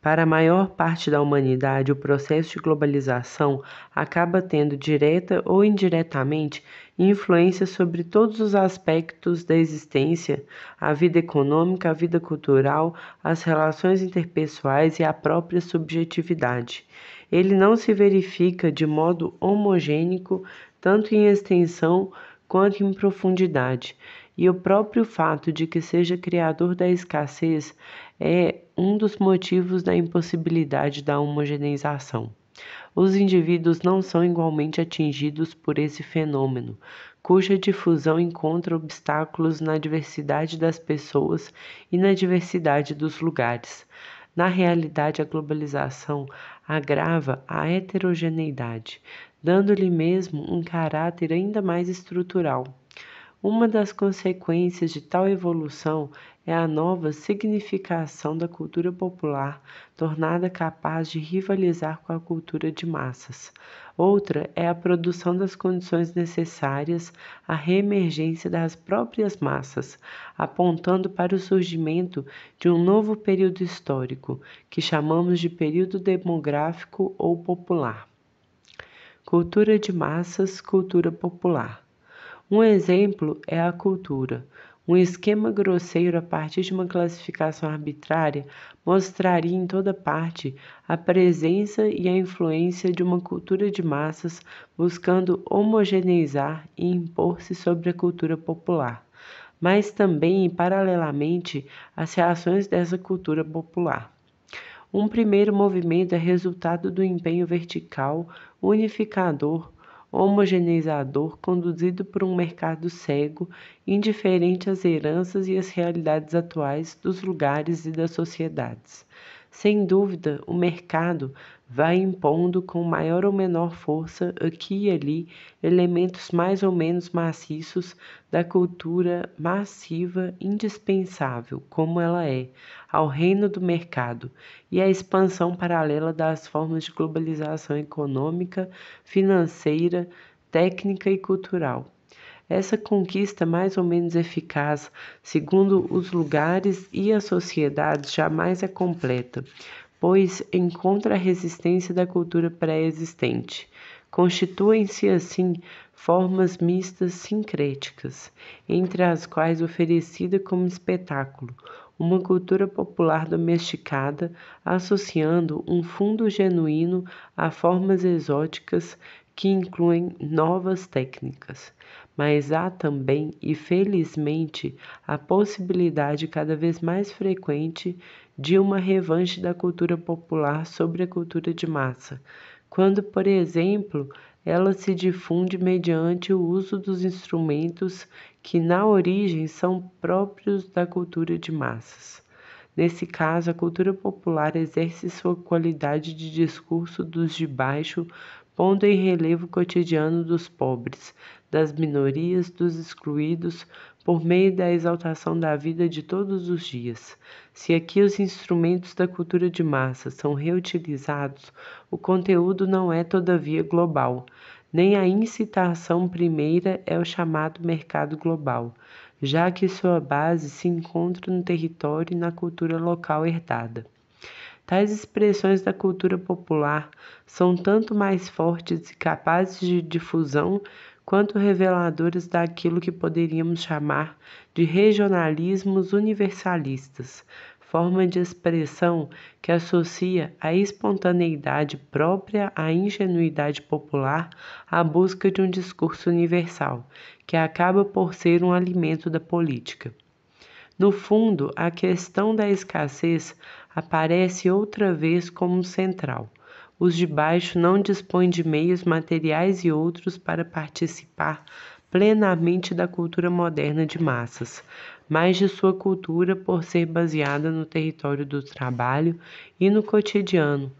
Para a maior parte da humanidade, o processo de globalização acaba tendo direta ou indiretamente influência sobre todos os aspectos da existência, a vida econômica, a vida cultural, as relações interpessoais e a própria subjetividade. Ele não se verifica de modo homogêneo tanto em extensão quanto em profundidade e o próprio fato de que seja criador da escassez é um dos motivos da impossibilidade da homogeneização. Os indivíduos não são igualmente atingidos por esse fenômeno, cuja difusão encontra obstáculos na diversidade das pessoas e na diversidade dos lugares. Na realidade, a globalização agrava a heterogeneidade, dando-lhe mesmo um caráter ainda mais estrutural. Uma das consequências de tal evolução é a nova significação da cultura popular, tornada capaz de rivalizar com a cultura de massas. Outra é a produção das condições necessárias à reemergência das próprias massas, apontando para o surgimento de um novo período histórico, que chamamos de período demográfico ou popular. Cultura de massas, cultura popular. Um exemplo é a cultura. Um esquema grosseiro a partir de uma classificação arbitrária mostraria em toda parte a presença e a influência de uma cultura de massas buscando homogeneizar e impor-se sobre a cultura popular, mas também e paralelamente as reações dessa cultura popular. Um primeiro movimento é resultado do empenho vertical, unificador, homogeneizador conduzido por um mercado cego, indiferente às heranças e às realidades atuais dos lugares e das sociedades. Sem dúvida, o mercado vai impondo com maior ou menor força, aqui e ali, elementos mais ou menos maciços da cultura massiva indispensável, como ela é, ao reino do mercado e à expansão paralela das formas de globalização econômica, financeira, técnica e cultural. Essa conquista mais ou menos eficaz, segundo os lugares e as sociedades, jamais é completa, pois encontra a resistência da cultura pré-existente. Constituem-se assim formas mistas sincréticas, entre as quais oferecida como espetáculo uma cultura popular domesticada, associando um fundo genuíno a formas exóticas que incluem novas técnicas mas há também, e felizmente, a possibilidade cada vez mais frequente de uma revanche da cultura popular sobre a cultura de massa, quando, por exemplo, ela se difunde mediante o uso dos instrumentos que, na origem, são próprios da cultura de massas. Nesse caso, a cultura popular exerce sua qualidade de discurso dos de baixo pondo em relevo o cotidiano dos pobres, das minorias, dos excluídos, por meio da exaltação da vida de todos os dias. Se aqui os instrumentos da cultura de massa são reutilizados, o conteúdo não é, todavia, global. Nem a incitação primeira é o chamado mercado global, já que sua base se encontra no território e na cultura local herdada. Tais expressões da cultura popular são tanto mais fortes e capazes de difusão quanto reveladores daquilo que poderíamos chamar de regionalismos universalistas, forma de expressão que associa a espontaneidade própria à ingenuidade popular à busca de um discurso universal, que acaba por ser um alimento da política. No fundo, a questão da escassez aparece outra vez como central. Os de baixo não dispõem de meios materiais e outros para participar plenamente da cultura moderna de massas, mas de sua cultura por ser baseada no território do trabalho e no cotidiano.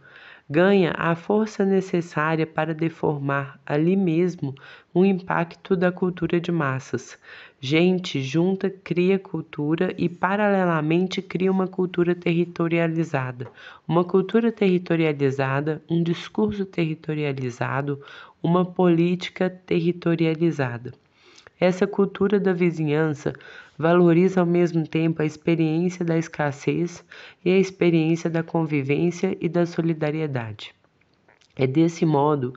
Ganha a força necessária para deformar ali mesmo o impacto da cultura de massas, gente junta, cria cultura e, paralelamente, cria uma cultura territorializada. Uma cultura territorializada, um discurso territorializado, uma política territorializada. Essa cultura da vizinhança valoriza ao mesmo tempo a experiência da escassez e a experiência da convivência e da solidariedade. É desse modo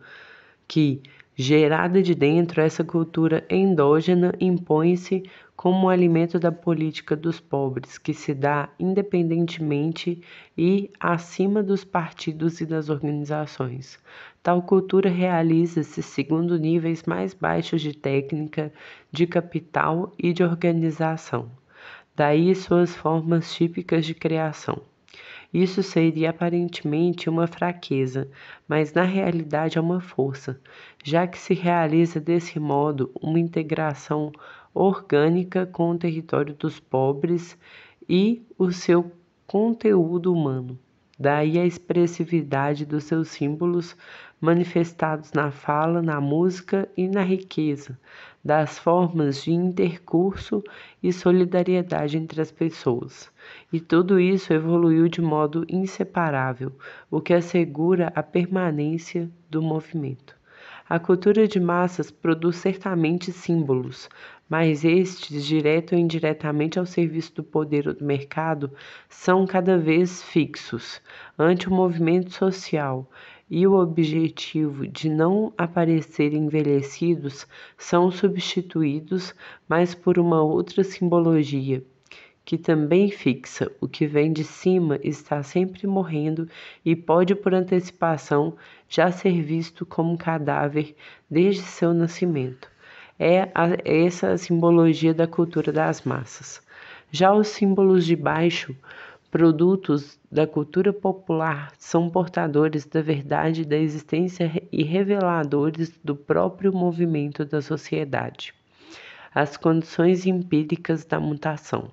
que gerada de dentro, essa cultura endógena impõe-se como alimento da política dos pobres, que se dá independentemente e acima dos partidos e das organizações. Tal cultura realiza-se segundo níveis mais baixos de técnica, de capital e de organização. Daí suas formas típicas de criação. Isso seria aparentemente uma fraqueza, mas na realidade é uma força, já que se realiza desse modo uma integração orgânica com o território dos pobres e o seu conteúdo humano. Daí a expressividade dos seus símbolos manifestados na fala, na música e na riqueza, das formas de intercurso e solidariedade entre as pessoas. E tudo isso evoluiu de modo inseparável, o que assegura a permanência do movimento. A cultura de massas produz certamente símbolos, mas estes, direto ou indiretamente ao serviço do poder ou do mercado, são cada vez fixos ante o movimento social e o objetivo de não aparecerem envelhecidos são substituídos, mas por uma outra simbologia que também fixa o que vem de cima está sempre morrendo e pode, por antecipação, já ser visto como um cadáver desde seu nascimento. É a, essa a simbologia da cultura das massas. Já os símbolos de baixo, produtos da cultura popular, são portadores da verdade da existência e reveladores do próprio movimento da sociedade. As condições empíricas da mutação.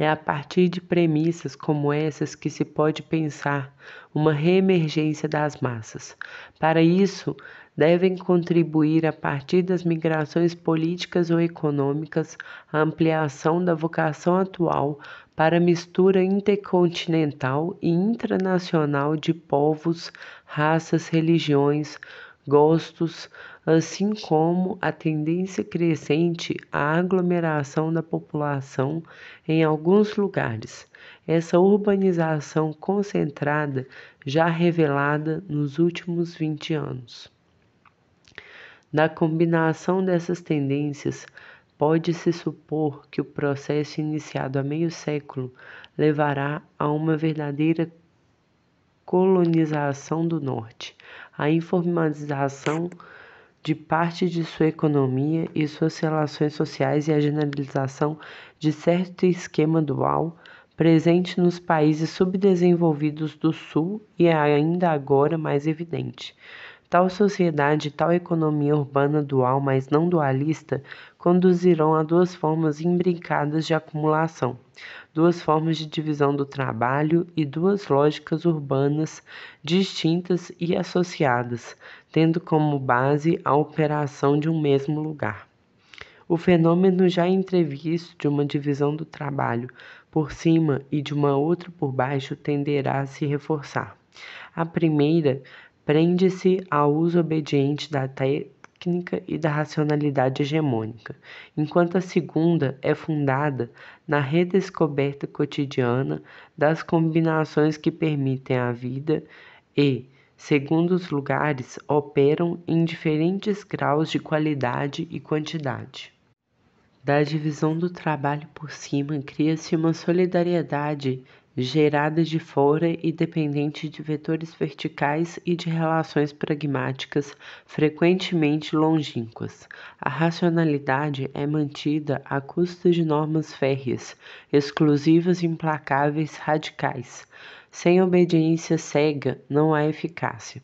É a partir de premissas como essas que se pode pensar uma reemergência das massas. Para isso, devem contribuir a partir das migrações políticas ou econômicas a ampliação da vocação atual para a mistura intercontinental e intranacional de povos, raças, religiões, gostos, assim como a tendência crescente à aglomeração da população em alguns lugares. Essa urbanização concentrada já revelada nos últimos 20 anos. Da combinação dessas tendências, pode-se supor que o processo iniciado há meio século levará a uma verdadeira colonização do norte a informalização de parte de sua economia e suas relações sociais e a generalização de certo esquema dual presente nos países subdesenvolvidos do Sul e é ainda agora mais evidente. Tal sociedade e tal economia urbana dual, mas não dualista, conduzirão a duas formas imbricadas de acumulação, duas formas de divisão do trabalho e duas lógicas urbanas distintas e associadas, tendo como base a operação de um mesmo lugar. O fenômeno já entrevisto de uma divisão do trabalho por cima e de uma outra por baixo tenderá a se reforçar. A primeira prende-se ao uso obediente da técnica e da racionalidade hegemônica, enquanto a segunda é fundada na redescoberta cotidiana das combinações que permitem a vida e, segundo os lugares, operam em diferentes graus de qualidade e quantidade. Da divisão do trabalho por cima, cria-se uma solidariedade geradas de fora e dependente de vetores verticais e de relações pragmáticas frequentemente longínquas. A racionalidade é mantida à custa de normas férreas, exclusivas, implacáveis, radicais. Sem obediência cega não há eficácia.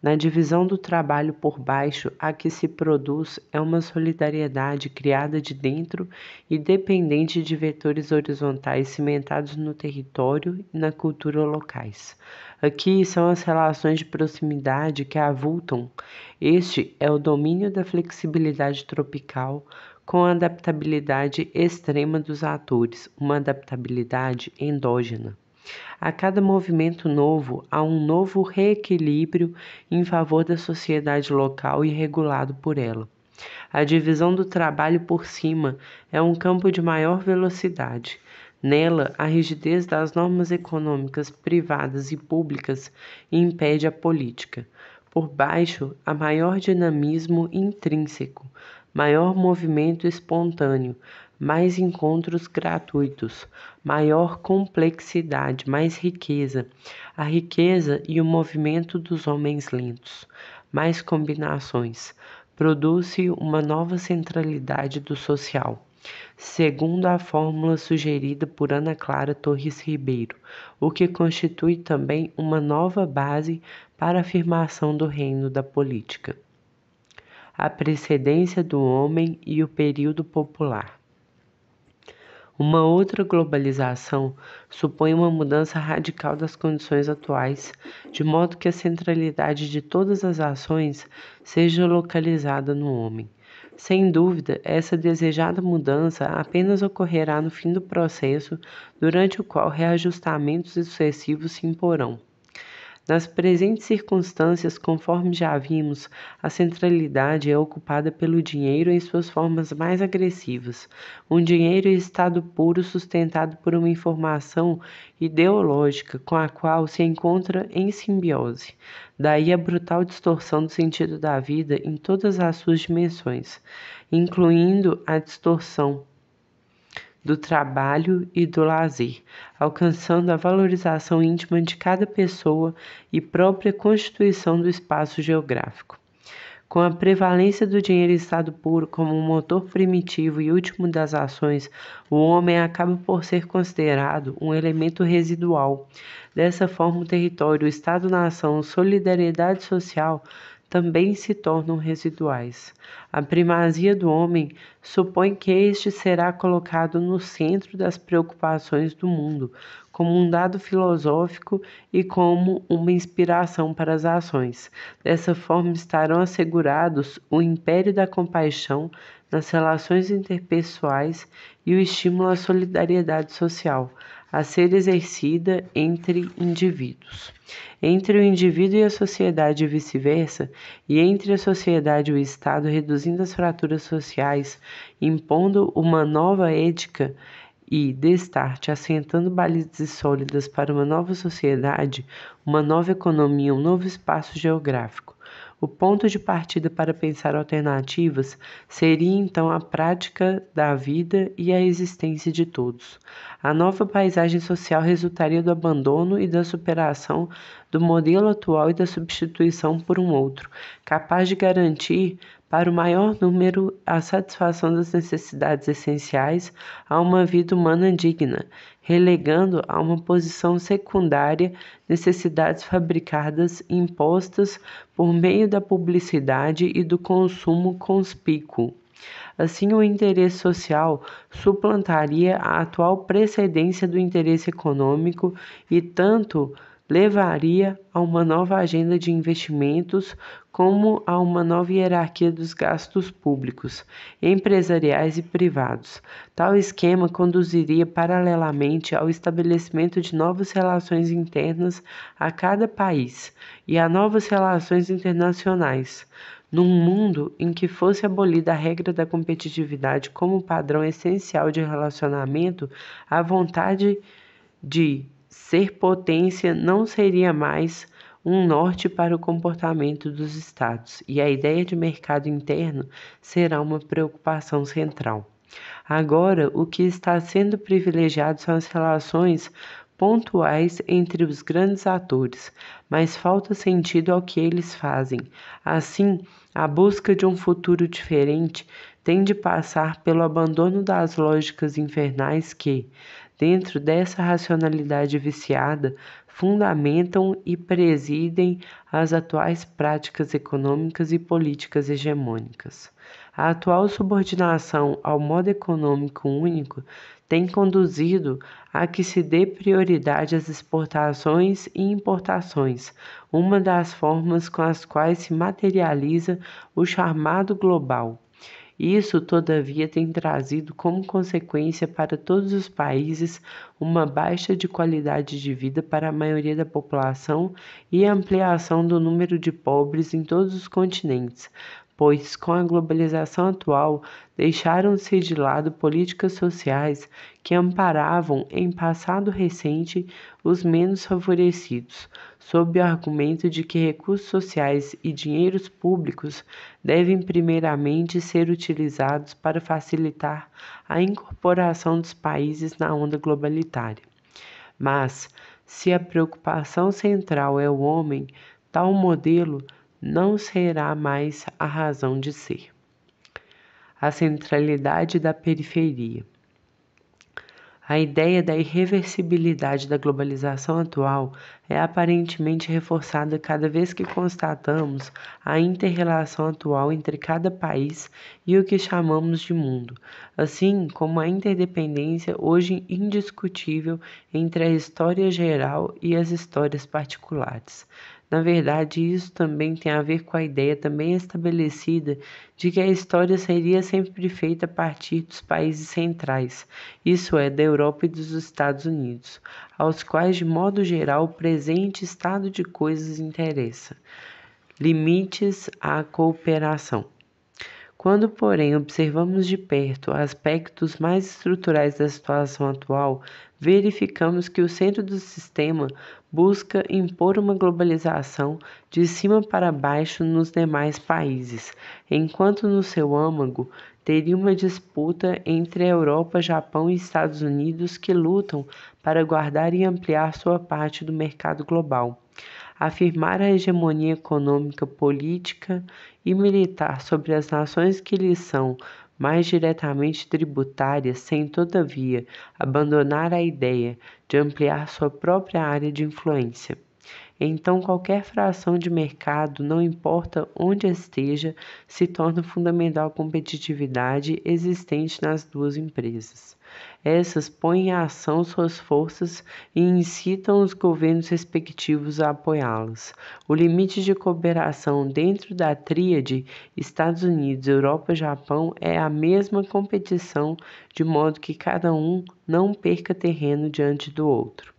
Na divisão do trabalho por baixo, a que se produz é uma solidariedade criada de dentro e dependente de vetores horizontais cimentados no território e na cultura locais. Aqui são as relações de proximidade que avultam. Este é o domínio da flexibilidade tropical com a adaptabilidade extrema dos atores, uma adaptabilidade endógena. A cada movimento novo, há um novo reequilíbrio em favor da sociedade local e regulado por ela. A divisão do trabalho por cima é um campo de maior velocidade. Nela, a rigidez das normas econômicas privadas e públicas impede a política. Por baixo, há maior dinamismo intrínseco, maior movimento espontâneo, mais encontros gratuitos, maior complexidade, mais riqueza, a riqueza e o movimento dos homens lentos, mais combinações. Produz-se uma nova centralidade do social. Segundo a fórmula sugerida por Ana Clara Torres Ribeiro, o que constitui também uma nova base para a afirmação do reino da política. A precedência do homem e o período popular. Uma outra globalização supõe uma mudança radical das condições atuais, de modo que a centralidade de todas as ações seja localizada no homem. Sem dúvida, essa desejada mudança apenas ocorrerá no fim do processo, durante o qual reajustamentos sucessivos se imporão. Nas presentes circunstâncias, conforme já vimos, a centralidade é ocupada pelo dinheiro em suas formas mais agressivas. Um dinheiro em estado puro sustentado por uma informação ideológica com a qual se encontra em simbiose. Daí a brutal distorção do sentido da vida em todas as suas dimensões, incluindo a distorção do trabalho e do lazer, alcançando a valorização íntima de cada pessoa e própria constituição do espaço geográfico. Com a prevalência do dinheiro e estado puro como um motor primitivo e último das ações, o homem acaba por ser considerado um elemento residual. Dessa forma, o território, o Estado-nação, solidariedade social também se tornam residuais. A primazia do homem supõe que este será colocado no centro das preocupações do mundo, como um dado filosófico e como uma inspiração para as ações. Dessa forma, estarão assegurados o império da compaixão nas relações interpessoais e o estímulo à solidariedade social, a ser exercida entre indivíduos. Entre o indivíduo e a sociedade e vice-versa, e entre a sociedade e o Estado, reduzindo as fraturas sociais, impondo uma nova ética e Destarte assentando balizas sólidas para uma nova sociedade, uma nova economia, um novo espaço geográfico. O ponto de partida para pensar alternativas seria então a prática da vida e a existência de todos. A nova paisagem social resultaria do abandono e da superação do modelo atual e da substituição por um outro, capaz de garantir para o maior número a satisfação das necessidades essenciais a uma vida humana digna, relegando a uma posição secundária necessidades fabricadas e impostas por meio da publicidade e do consumo conspícuo. Assim, o interesse social suplantaria a atual precedência do interesse econômico e tanto levaria a uma nova agenda de investimentos, como a uma nova hierarquia dos gastos públicos, empresariais e privados. Tal esquema conduziria paralelamente ao estabelecimento de novas relações internas a cada país e a novas relações internacionais. Num mundo em que fosse abolida a regra da competitividade como padrão essencial de relacionamento, a vontade de ser potência não seria mais um norte para o comportamento dos Estados, e a ideia de mercado interno será uma preocupação central. Agora, o que está sendo privilegiado são as relações pontuais entre os grandes atores, mas falta sentido ao que eles fazem. Assim, a busca de um futuro diferente tem de passar pelo abandono das lógicas infernais que, dentro dessa racionalidade viciada, fundamentam e presidem as atuais práticas econômicas e políticas hegemônicas. A atual subordinação ao modo econômico único tem conduzido a que se dê prioridade às exportações e importações, uma das formas com as quais se materializa o chamado global. Isso, todavia, tem trazido como consequência para todos os países uma baixa de qualidade de vida para a maioria da população e ampliação do número de pobres em todos os continentes, pois com a globalização atual deixaram-se de lado políticas sociais que amparavam em passado recente os menos favorecidos, sob o argumento de que recursos sociais e dinheiros públicos devem primeiramente ser utilizados para facilitar a incorporação dos países na onda globalitária. Mas, se a preocupação central é o homem, tal modelo não será mais a razão de ser. A centralidade da periferia. A ideia da irreversibilidade da globalização atual é aparentemente reforçada cada vez que constatamos a interrelação atual entre cada país e o que chamamos de mundo, assim como a interdependência hoje indiscutível entre a história geral e as histórias particulares, na verdade, isso também tem a ver com a ideia também estabelecida de que a história seria sempre feita a partir dos países centrais, isso é, da Europa e dos Estados Unidos, aos quais, de modo geral, o presente estado de coisas interessa. Limites à cooperação. Quando, porém, observamos de perto aspectos mais estruturais da situação atual, verificamos que o centro do sistema busca impor uma globalização de cima para baixo nos demais países, enquanto no seu âmago teria uma disputa entre a Europa, Japão e Estados Unidos que lutam para guardar e ampliar sua parte do mercado global afirmar a hegemonia econômica, política e militar sobre as nações que lhe são mais diretamente tributárias, sem, todavia, abandonar a ideia de ampliar sua própria área de influência. Então, qualquer fração de mercado, não importa onde esteja, se torna fundamental à competitividade existente nas duas empresas. Essas põem em ação suas forças e incitam os governos respectivos a apoiá-las. O limite de cooperação dentro da tríade Estados Unidos, Europa e Japão é a mesma competição, de modo que cada um não perca terreno diante do outro.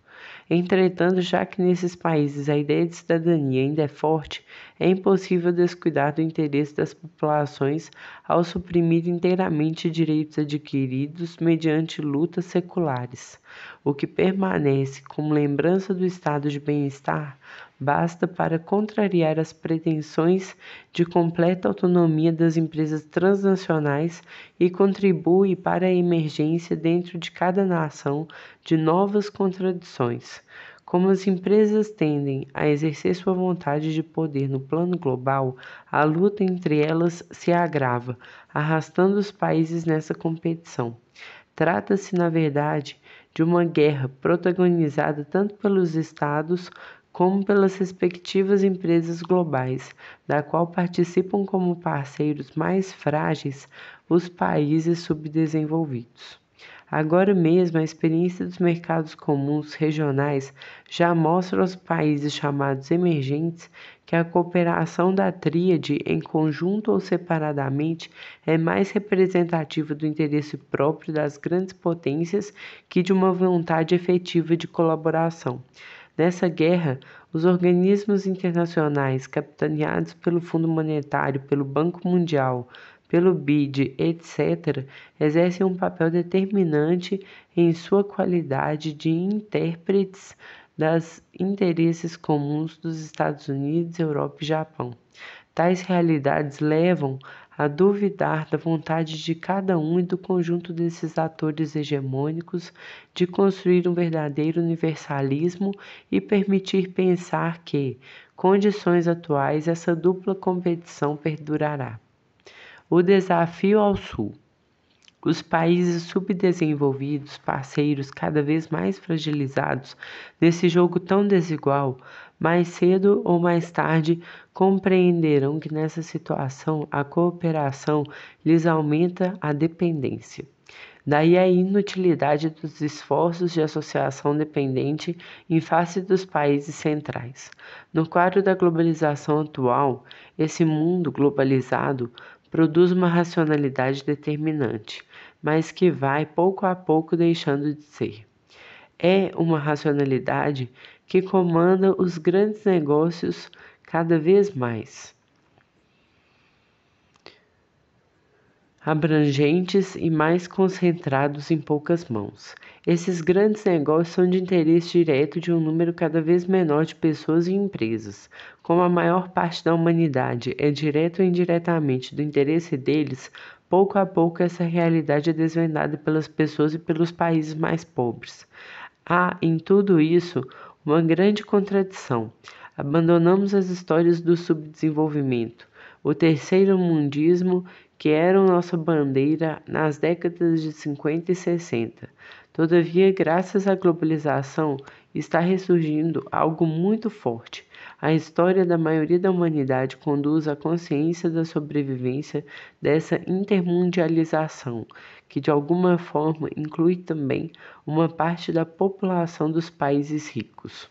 Entretanto, já que nesses países a ideia de cidadania ainda é forte, é impossível descuidar do interesse das populações ao suprimir inteiramente direitos adquiridos mediante lutas seculares. O que permanece como lembrança do estado de bem-estar basta para contrariar as pretensões de completa autonomia das empresas transnacionais e contribui para a emergência dentro de cada nação de novas contradições. Como as empresas tendem a exercer sua vontade de poder no plano global, a luta entre elas se agrava, arrastando os países nessa competição. Trata-se, na verdade, de uma guerra protagonizada tanto pelos Estados como pelas respectivas empresas globais, da qual participam como parceiros mais frágeis os países subdesenvolvidos. Agora mesmo, a experiência dos mercados comuns regionais já mostra aos países chamados emergentes que a cooperação da tríade, em conjunto ou separadamente, é mais representativa do interesse próprio das grandes potências que de uma vontade efetiva de colaboração. Nessa guerra, os organismos internacionais capitaneados pelo Fundo Monetário, pelo Banco Mundial, pelo BID, etc., exercem um papel determinante em sua qualidade de intérpretes das interesses comuns dos Estados Unidos, Europa e Japão. Tais realidades levam a duvidar da vontade de cada um e do conjunto desses atores hegemônicos de construir um verdadeiro universalismo e permitir pensar que, condições atuais, essa dupla competição perdurará. O desafio ao Sul. Os países subdesenvolvidos, parceiros cada vez mais fragilizados nesse jogo tão desigual, mais cedo ou mais tarde compreenderão que nessa situação a cooperação lhes aumenta a dependência. Daí a inutilidade dos esforços de associação dependente em face dos países centrais. No quadro da globalização atual, esse mundo globalizado produz uma racionalidade determinante mas que vai pouco a pouco deixando de ser. É uma racionalidade que comanda os grandes negócios cada vez mais. abrangentes e mais concentrados em poucas mãos. Esses grandes negócios são de interesse direto de um número cada vez menor de pessoas e empresas. Como a maior parte da humanidade é direto ou indiretamente do interesse deles, Pouco a pouco, essa realidade é desvendada pelas pessoas e pelos países mais pobres. Há em tudo isso uma grande contradição. Abandonamos as histórias do subdesenvolvimento, o terceiro mundismo que era nossa bandeira nas décadas de 50 e 60. Todavia, graças à globalização, está ressurgindo algo muito forte a história da maioria da humanidade conduz à consciência da sobrevivência dessa intermundialização, que de alguma forma inclui também uma parte da população dos países ricos.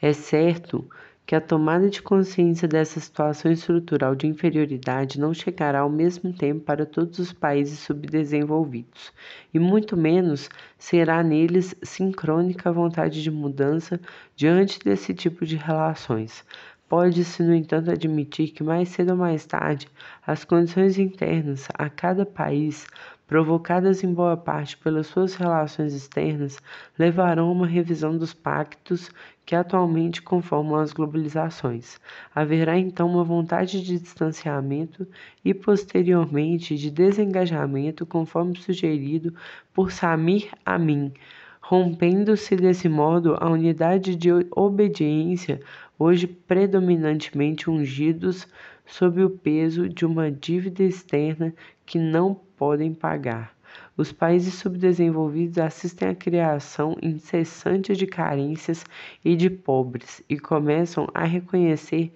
É certo que a tomada de consciência dessa situação estrutural de inferioridade não chegará ao mesmo tempo para todos os países subdesenvolvidos, e muito menos será neles sincrônica a vontade de mudança diante desse tipo de relações. Pode-se, no entanto, admitir que mais cedo ou mais tarde as condições internas a cada país, provocadas em boa parte pelas suas relações externas, levarão a uma revisão dos pactos que atualmente conformam as globalizações. Haverá então uma vontade de distanciamento e posteriormente de desengajamento, conforme sugerido por Samir Amin, rompendo-se desse modo a unidade de obediência, hoje predominantemente ungidos sob o peso de uma dívida externa que não podem pagar. Os países subdesenvolvidos assistem à criação incessante de carências e de pobres e começam a reconhecer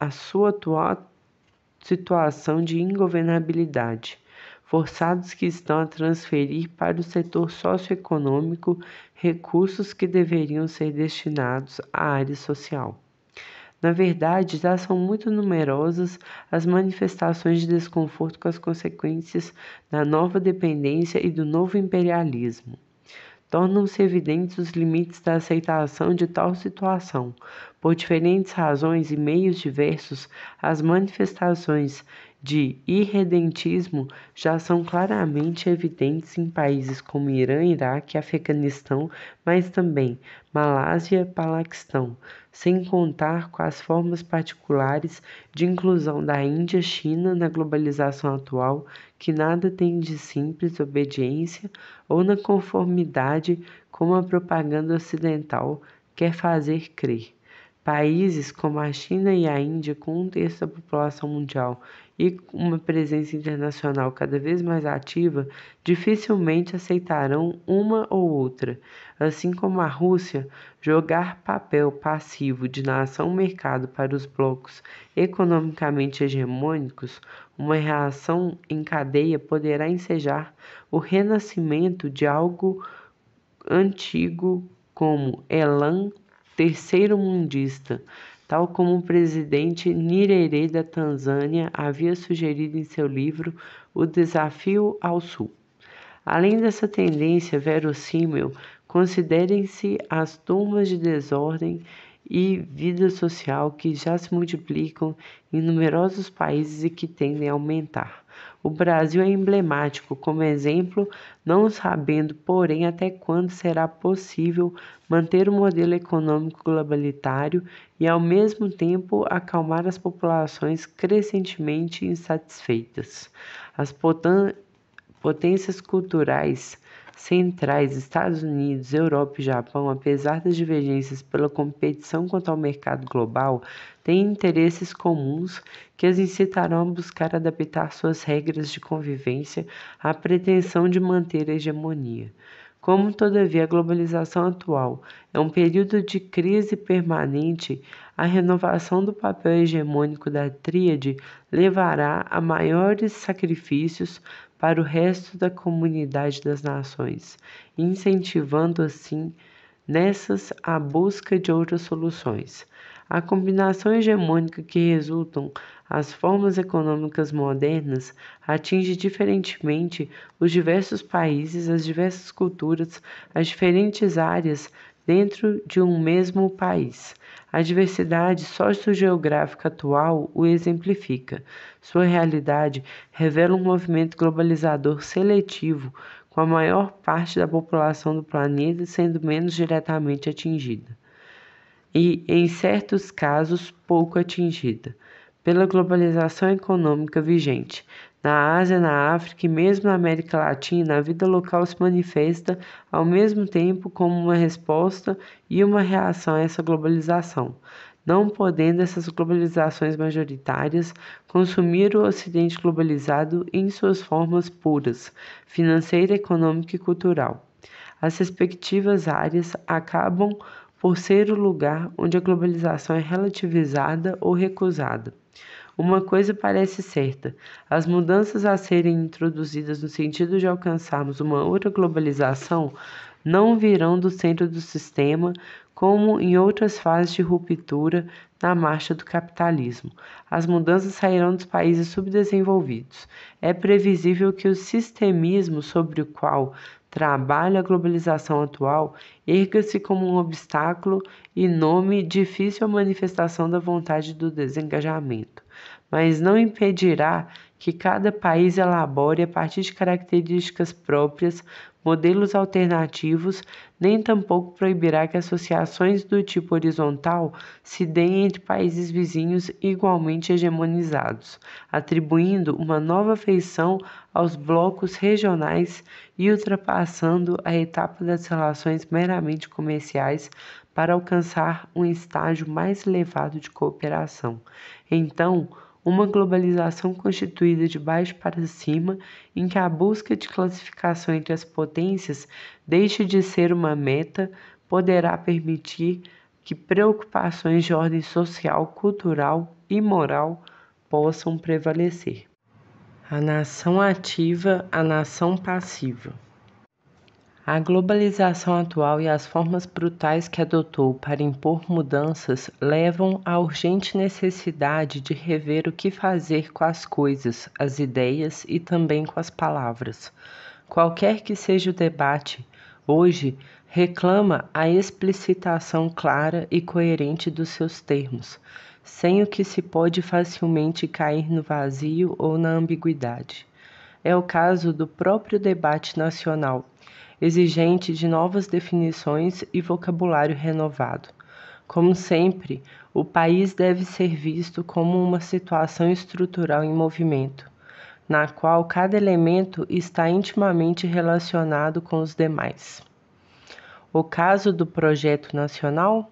a sua atual situação de ingovernabilidade, forçados que estão a transferir para o setor socioeconômico recursos que deveriam ser destinados à área social. Na verdade, já são muito numerosas as manifestações de desconforto com as consequências da nova dependência e do novo imperialismo. Tornam-se evidentes os limites da aceitação de tal situação. Por diferentes razões e meios diversos, as manifestações de irredentismo já são claramente evidentes em países como Irã, Iraque, Afeganistão, mas também Malásia e Paquistão, sem contar com as formas particulares de inclusão da Índia e China na globalização atual, que nada tem de simples obediência ou na conformidade como a propaganda ocidental quer fazer crer. Países como a China e a Índia, com um terço da população mundial e uma presença internacional cada vez mais ativa, dificilmente aceitarão uma ou outra, assim como a Rússia jogar papel passivo de nação-mercado para os blocos economicamente hegemônicos, uma reação em cadeia poderá ensejar o renascimento de algo antigo como Elan terceiro mundista, tal como o presidente Nyerere da Tanzânia havia sugerido em seu livro O Desafio ao Sul. Além dessa tendência verossímil, considerem-se as turmas de desordem e vida social que já se multiplicam em numerosos países e que tendem a aumentar. O Brasil é emblemático como exemplo, não sabendo, porém, até quando será possível manter o um modelo econômico globalitário e, ao mesmo tempo, acalmar as populações crescentemente insatisfeitas. As potências culturais centrais Estados Unidos, Europa e Japão, apesar das divergências pela competição quanto ao mercado global, têm interesses comuns que as incitarão a buscar adaptar suas regras de convivência à pretensão de manter a hegemonia. Como, todavia, a globalização atual é um período de crise permanente, a renovação do papel hegemônico da Tríade levará a maiores sacrifícios para o resto da comunidade das nações, incentivando assim nessas a busca de outras soluções. A combinação hegemônica que resultam as formas econômicas modernas atinge diferentemente os diversos países, as diversas culturas, as diferentes áreas dentro de um mesmo país. A diversidade sociogeográfica atual o exemplifica. Sua realidade revela um movimento globalizador seletivo, com a maior parte da população do planeta sendo menos diretamente atingida e, em certos casos, pouco atingida pela globalização econômica vigente. Na Ásia, na África e mesmo na América Latina, a vida local se manifesta ao mesmo tempo como uma resposta e uma reação a essa globalização, não podendo essas globalizações majoritárias consumir o Ocidente globalizado em suas formas puras, financeira, econômica e cultural. As respectivas áreas acabam por ser o lugar onde a globalização é relativizada ou recusada. Uma coisa parece certa: as mudanças a serem introduzidas no sentido de alcançarmos uma outra globalização não virão do centro do sistema, como em outras fases de ruptura na marcha do capitalismo. As mudanças sairão dos países subdesenvolvidos. É previsível que o sistemismo sobre o qual trabalha a globalização atual erga-se como um obstáculo e nome difícil à manifestação da vontade do desengajamento mas não impedirá que cada país elabore, a partir de características próprias, modelos alternativos, nem tampouco proibirá que associações do tipo horizontal se deem entre países vizinhos igualmente hegemonizados, atribuindo uma nova feição aos blocos regionais e ultrapassando a etapa das relações meramente comerciais para alcançar um estágio mais elevado de cooperação. Então, uma globalização constituída de baixo para cima, em que a busca de classificação entre as potências deixe de ser uma meta, poderá permitir que preocupações de ordem social, cultural e moral possam prevalecer. A nação ativa, a nação passiva. A globalização atual e as formas brutais que adotou para impor mudanças levam à urgente necessidade de rever o que fazer com as coisas, as ideias e também com as palavras. Qualquer que seja o debate, hoje reclama a explicitação clara e coerente dos seus termos, sem o que se pode facilmente cair no vazio ou na ambiguidade. É o caso do próprio debate nacional, exigente de novas definições e vocabulário renovado. Como sempre, o país deve ser visto como uma situação estrutural em movimento, na qual cada elemento está intimamente relacionado com os demais. O caso do projeto nacional?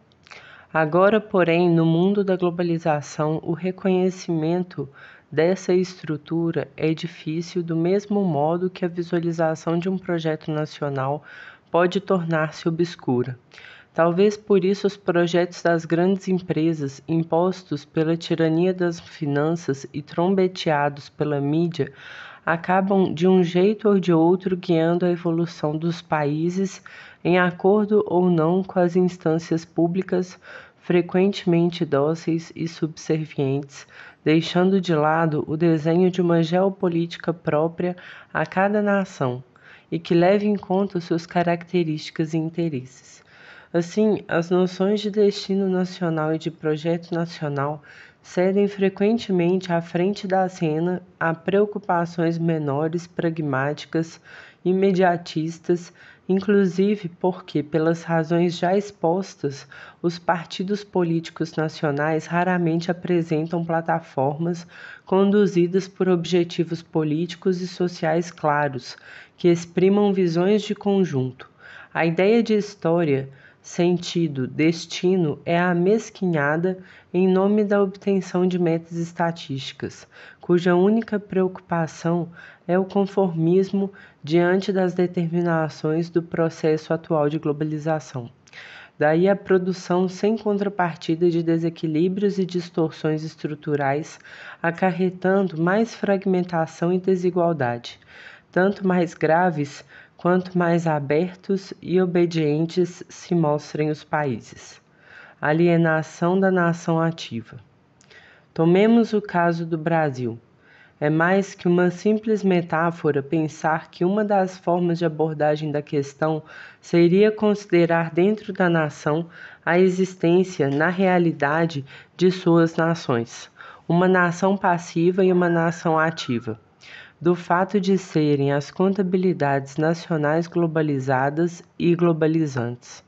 Agora, porém, no mundo da globalização, o reconhecimento dessa estrutura é difícil, do mesmo modo que a visualização de um projeto nacional pode tornar-se obscura. Talvez por isso os projetos das grandes empresas, impostos pela tirania das finanças e trombeteados pela mídia, acabam de um jeito ou de outro guiando a evolução dos países, em acordo ou não com as instâncias públicas, frequentemente dóceis e subservientes deixando de lado o desenho de uma geopolítica própria a cada nação e que leve em conta suas características e interesses. Assim, as noções de destino nacional e de projeto nacional cedem frequentemente à frente da cena a preocupações menores, pragmáticas, imediatistas inclusive porque, pelas razões já expostas, os partidos políticos nacionais raramente apresentam plataformas conduzidas por objetivos políticos e sociais claros, que exprimam visões de conjunto. A ideia de história sentido, destino é amesquinhada em nome da obtenção de metas estatísticas, cuja única preocupação é o conformismo diante das determinações do processo atual de globalização. Daí a produção sem contrapartida de desequilíbrios e distorções estruturais, acarretando mais fragmentação e desigualdade, tanto mais graves quanto mais abertos e obedientes se mostrem os países. Alienação da nação ativa. Tomemos o caso do Brasil. É mais que uma simples metáfora pensar que uma das formas de abordagem da questão seria considerar dentro da nação a existência, na realidade, de suas nações, uma nação passiva e uma nação ativa do fato de serem as contabilidades nacionais globalizadas e globalizantes.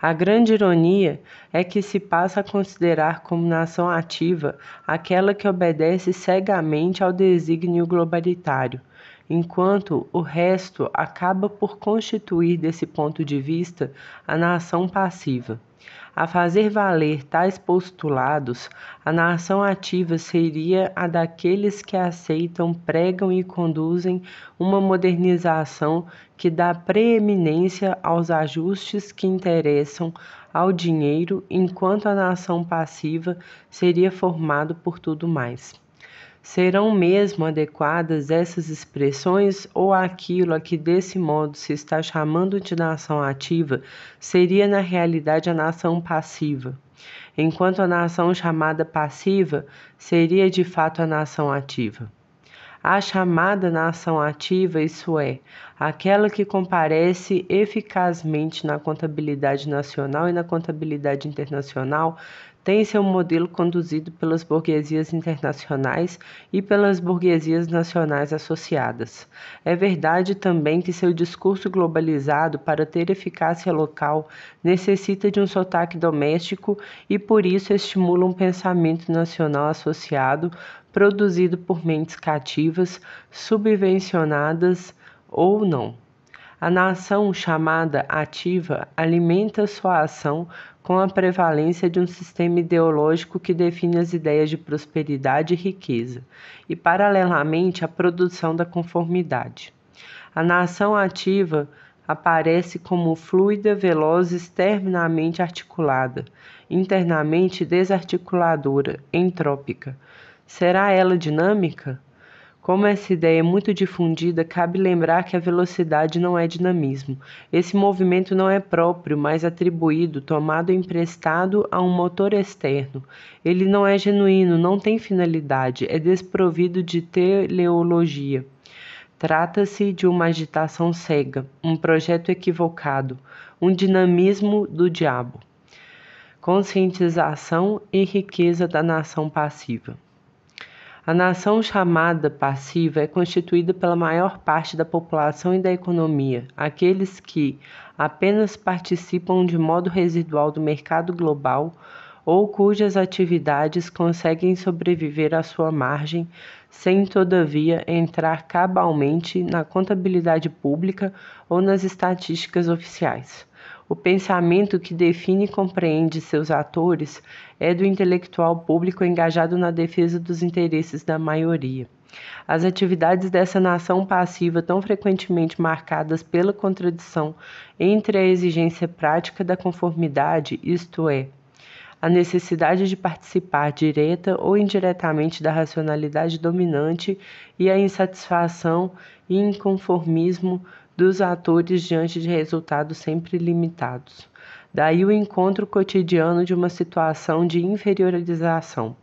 A grande ironia é que se passa a considerar como nação ativa aquela que obedece cegamente ao desígnio globalitário, enquanto o resto acaba por constituir, desse ponto de vista, a nação passiva. A fazer valer tais postulados, a nação ativa seria a daqueles que aceitam, pregam e conduzem uma modernização que dá preeminência aos ajustes que interessam ao dinheiro, enquanto a nação passiva seria formada por tudo mais serão mesmo adequadas essas expressões ou aquilo a que desse modo se está chamando de nação ativa seria na realidade a nação passiva, enquanto a nação chamada passiva seria de fato a nação ativa. A chamada nação ativa, isso é, aquela que comparece eficazmente na contabilidade nacional e na contabilidade internacional, pertencem ao modelo conduzido pelas burguesias internacionais e pelas burguesias nacionais associadas. É verdade também que seu discurso globalizado, para ter eficácia local, necessita de um sotaque doméstico e, por isso, estimula um pensamento nacional associado, produzido por mentes cativas, subvencionadas ou não. A nação chamada ativa alimenta sua ação com a prevalência de um sistema ideológico que define as ideias de prosperidade e riqueza, e, paralelamente, a produção da conformidade. A nação ativa aparece como fluida, veloz, externamente articulada, internamente desarticuladora, entrópica. Será ela dinâmica? Como essa ideia é muito difundida, cabe lembrar que a velocidade não é dinamismo. Esse movimento não é próprio, mas atribuído, tomado emprestado a um motor externo. Ele não é genuíno, não tem finalidade, é desprovido de teleologia. Trata-se de uma agitação cega, um projeto equivocado, um dinamismo do diabo. Conscientização e riqueza da nação passiva. A nação chamada passiva é constituída pela maior parte da população e da economia, aqueles que apenas participam de modo residual do mercado global ou cujas atividades conseguem sobreviver à sua margem, sem todavia entrar cabalmente na contabilidade pública ou nas estatísticas oficiais. O pensamento que define e compreende seus atores é do intelectual público engajado na defesa dos interesses da maioria. As atividades dessa nação passiva, tão frequentemente marcadas pela contradição entre a exigência prática da conformidade, isto é, a necessidade de participar direta ou indiretamente da racionalidade dominante e a insatisfação e inconformismo dos atores diante de resultados sempre limitados. Daí o encontro cotidiano de uma situação de inferiorização,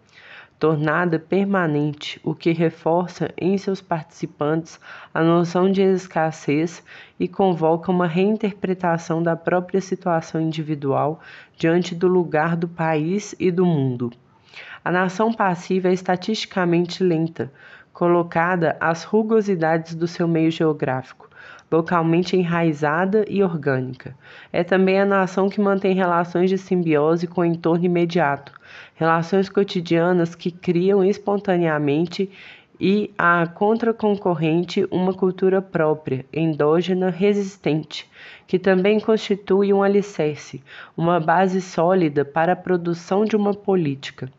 tornada permanente, o que reforça em seus participantes a noção de escassez e convoca uma reinterpretação da própria situação individual diante do lugar do país e do mundo. A nação passiva é estatisticamente lenta, colocada às rugosidades do seu meio geográfico, localmente enraizada e orgânica. É também a nação que mantém relações de simbiose com o entorno imediato, relações cotidianas que criam espontaneamente e a contraconcorrente uma cultura própria, endógena, resistente, que também constitui um alicerce, uma base sólida para a produção de uma política.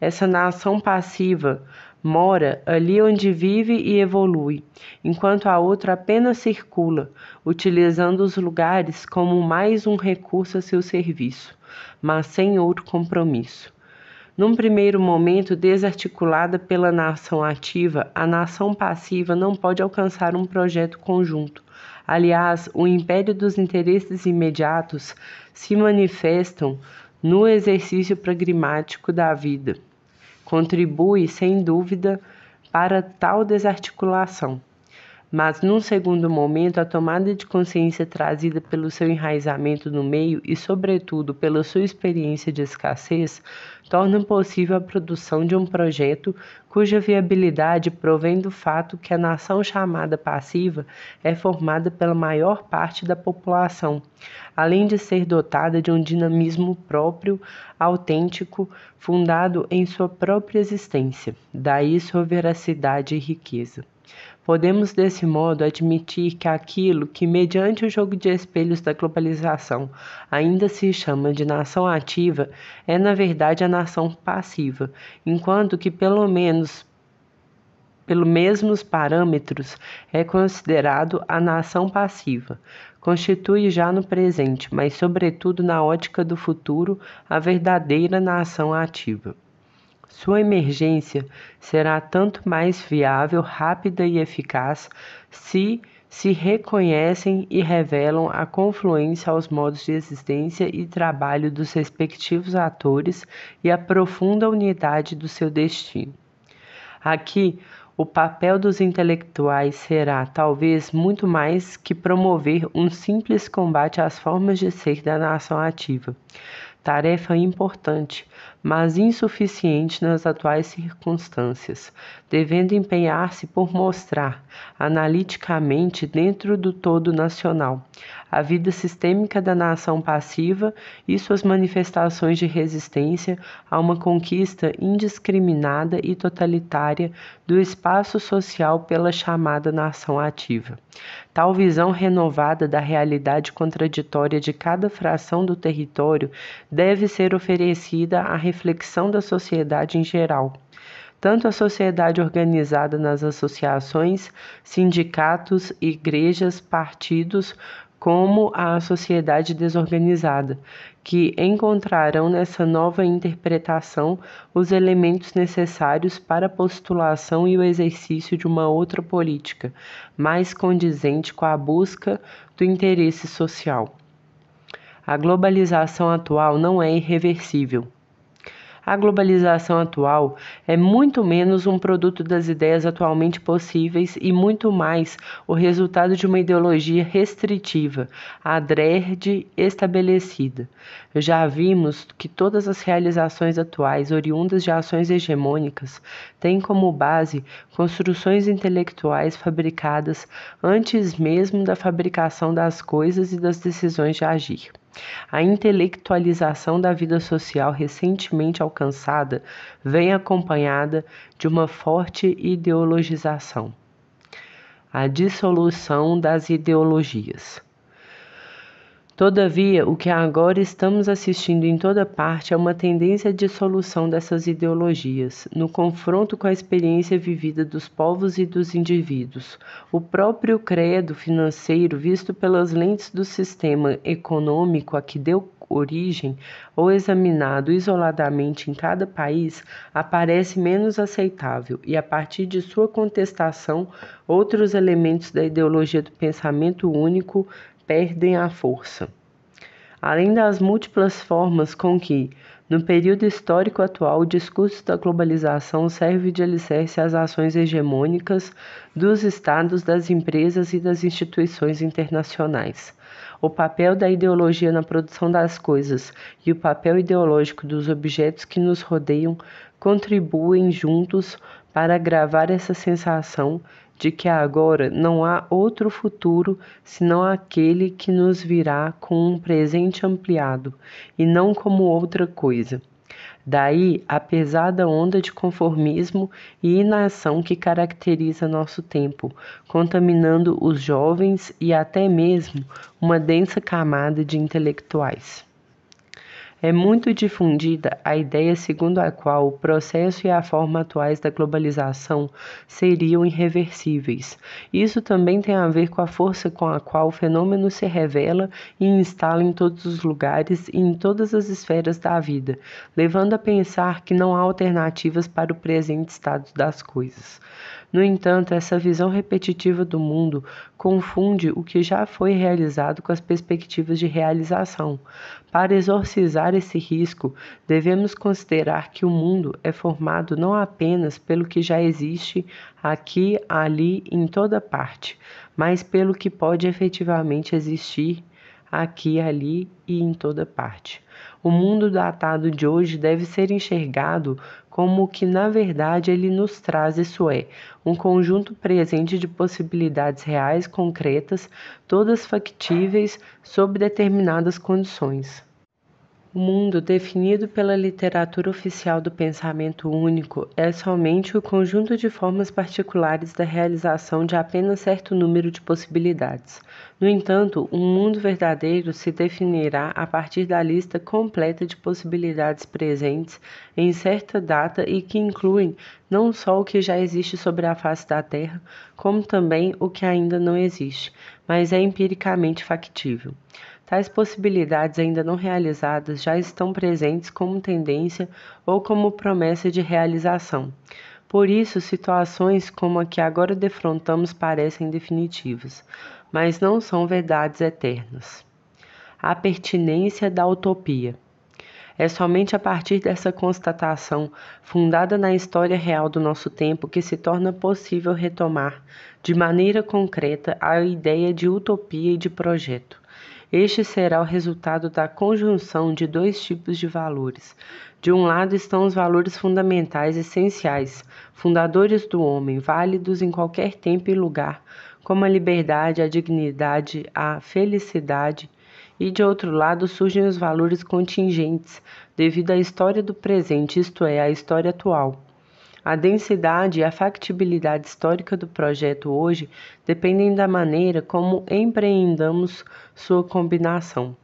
Essa nação passiva mora ali onde vive e evolui, enquanto a outra apenas circula, utilizando os lugares como mais um recurso a seu serviço, mas sem outro compromisso. Num primeiro momento, desarticulada pela nação ativa, a nação passiva não pode alcançar um projeto conjunto. Aliás, o império dos interesses imediatos se manifestam no exercício pragmático da vida contribui, sem dúvida, para tal desarticulação. Mas, num segundo momento, a tomada de consciência trazida pelo seu enraizamento no meio e, sobretudo, pela sua experiência de escassez, tornam possível a produção de um projeto cuja viabilidade provém do fato que a nação chamada passiva é formada pela maior parte da população, além de ser dotada de um dinamismo próprio, autêntico, fundado em sua própria existência, daí sua veracidade e riqueza. Podemos desse modo admitir que aquilo que, mediante o jogo de espelhos da globalização, ainda se chama de nação ativa, é na verdade a nação passiva, enquanto que pelo menos pelos mesmos parâmetros, é considerado a nação passiva. Constitui já no presente, mas sobretudo na ótica do futuro, a verdadeira nação ativa. Sua emergência será tanto mais viável, rápida e eficaz se se reconhecem e revelam a confluência aos modos de existência e trabalho dos respectivos atores e a profunda unidade do seu destino. Aqui, o papel dos intelectuais será, talvez, muito mais que promover um simples combate às formas de ser da nação ativa, tarefa importante, mas insuficiente nas atuais circunstâncias, devendo empenhar-se por mostrar, analiticamente dentro do todo nacional, a vida sistêmica da nação passiva e suas manifestações de resistência a uma conquista indiscriminada e totalitária do espaço social pela chamada nação ativa. Tal visão renovada da realidade contraditória de cada fração do território deve ser oferecida à reflexão da sociedade em geral, tanto a sociedade organizada nas associações, sindicatos, igrejas, partidos, como a sociedade desorganizada, que encontrarão nessa nova interpretação os elementos necessários para a postulação e o exercício de uma outra política, mais condizente com a busca do interesse social. A globalização atual não é irreversível. A globalização atual é muito menos um produto das ideias atualmente possíveis e muito mais o resultado de uma ideologia restritiva, adrede estabelecida. Já vimos que todas as realizações atuais oriundas de ações hegemônicas têm como base construções intelectuais fabricadas antes mesmo da fabricação das coisas e das decisões de agir. A intelectualização da vida social recentemente alcançada vem acompanhada de uma forte ideologização. A dissolução das ideologias. Todavia, o que agora estamos assistindo em toda parte é uma tendência de solução dessas ideologias, no confronto com a experiência vivida dos povos e dos indivíduos. O próprio credo financeiro, visto pelas lentes do sistema econômico a que deu origem ou examinado isoladamente em cada país, aparece menos aceitável e, a partir de sua contestação, outros elementos da ideologia do pensamento único perdem a força. Além das múltiplas formas com que, no período histórico atual, o discurso da globalização serve de alicerce às ações hegemônicas dos Estados, das empresas e das instituições internacionais. O papel da ideologia na produção das coisas e o papel ideológico dos objetos que nos rodeiam contribuem juntos para agravar essa sensação de que agora não há outro futuro senão aquele que nos virá com um presente ampliado e não como outra coisa. Daí a pesada onda de conformismo e inação que caracteriza nosso tempo, contaminando os jovens e até mesmo uma densa camada de intelectuais. É muito difundida a ideia segundo a qual o processo e a forma atuais da globalização seriam irreversíveis. Isso também tem a ver com a força com a qual o fenômeno se revela e instala em todos os lugares e em todas as esferas da vida, levando a pensar que não há alternativas para o presente estado das coisas. No entanto, essa visão repetitiva do mundo confunde o que já foi realizado com as perspectivas de realização. Para exorcizar esse risco, devemos considerar que o mundo é formado não apenas pelo que já existe aqui, ali, em toda parte, mas pelo que pode efetivamente existir aqui, ali e em toda parte. O mundo datado de hoje deve ser enxergado como o que na verdade ele nos traz, isso é, um conjunto presente de possibilidades reais concretas, todas factíveis sob determinadas condições. O mundo definido pela literatura oficial do pensamento único é somente o conjunto de formas particulares da realização de apenas certo número de possibilidades. No entanto, o um mundo verdadeiro se definirá a partir da lista completa de possibilidades presentes em certa data e que incluem não só o que já existe sobre a face da Terra, como também o que ainda não existe, mas é empiricamente factível. Tais possibilidades ainda não realizadas já estão presentes como tendência ou como promessa de realização. Por isso, situações como a que agora defrontamos parecem definitivas, mas não são verdades eternas. A pertinência da utopia. É somente a partir dessa constatação, fundada na história real do nosso tempo, que se torna possível retomar, de maneira concreta, a ideia de utopia e de projeto. Este será o resultado da conjunção de dois tipos de valores. De um lado estão os valores fundamentais essenciais, fundadores do homem, válidos em qualquer tempo e lugar, como a liberdade, a dignidade, a felicidade, e de outro lado surgem os valores contingentes, devido à história do presente, isto é, à história atual. A densidade e a factibilidade histórica do projeto hoje dependem da maneira como empreendamos sua combinação.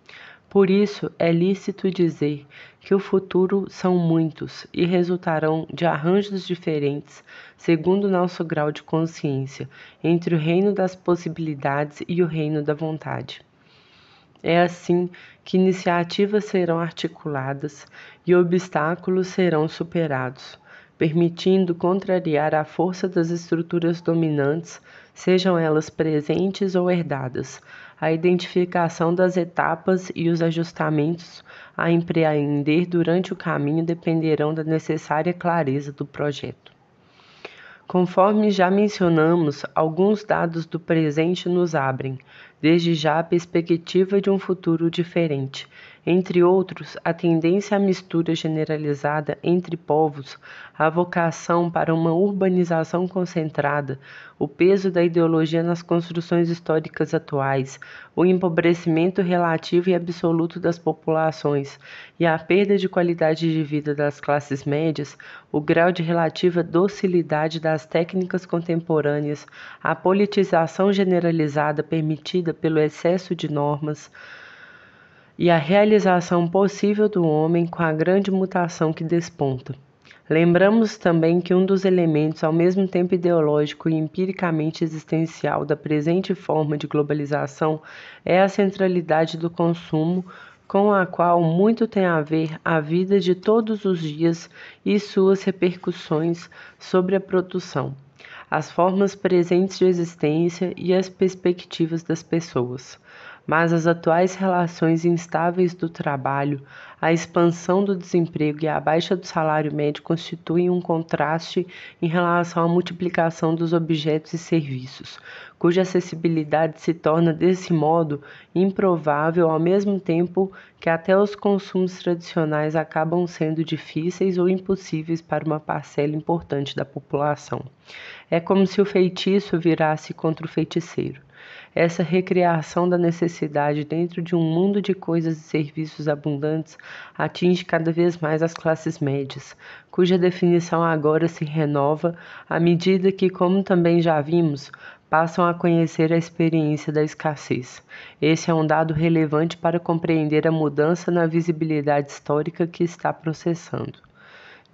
Por isso, é lícito dizer que o futuro são muitos e resultarão de arranjos diferentes, segundo nosso grau de consciência, entre o reino das possibilidades e o reino da vontade. É assim que iniciativas serão articuladas e obstáculos serão superados permitindo contrariar a força das estruturas dominantes, sejam elas presentes ou herdadas, a identificação das etapas e os ajustamentos a empreender durante o caminho dependerão da necessária clareza do projeto. Conforme já mencionamos, alguns dados do presente nos abrem, desde já, a perspectiva de um futuro diferente, entre outros, a tendência à mistura generalizada entre povos, a vocação para uma urbanização concentrada, o peso da ideologia nas construções históricas atuais, o empobrecimento relativo e absoluto das populações e a perda de qualidade de vida das classes médias, o grau de relativa docilidade das técnicas contemporâneas, a politização generalizada permitida pelo excesso de normas e a realização possível do homem com a grande mutação que desponta. Lembramos também que um dos elementos, ao mesmo tempo ideológico e empiricamente existencial, da presente forma de globalização é a centralidade do consumo, com a qual muito tem a ver a vida de todos os dias e suas repercussões sobre a produção, as formas presentes de existência e as perspectivas das pessoas mas as atuais relações instáveis do trabalho, a expansão do desemprego e a baixa do salário médio constituem um contraste em relação à multiplicação dos objetos e serviços, cuja acessibilidade se torna, desse modo, improvável ao mesmo tempo que até os consumos tradicionais acabam sendo difíceis ou impossíveis para uma parcela importante da população. É como se o feitiço virasse contra o feiticeiro. Essa recriação da necessidade dentro de um mundo de coisas e serviços abundantes atinge cada vez mais as classes médias, cuja definição agora se renova à medida que, como também já vimos, passam a conhecer a experiência da escassez. Esse é um dado relevante para compreender a mudança na visibilidade histórica que está processando.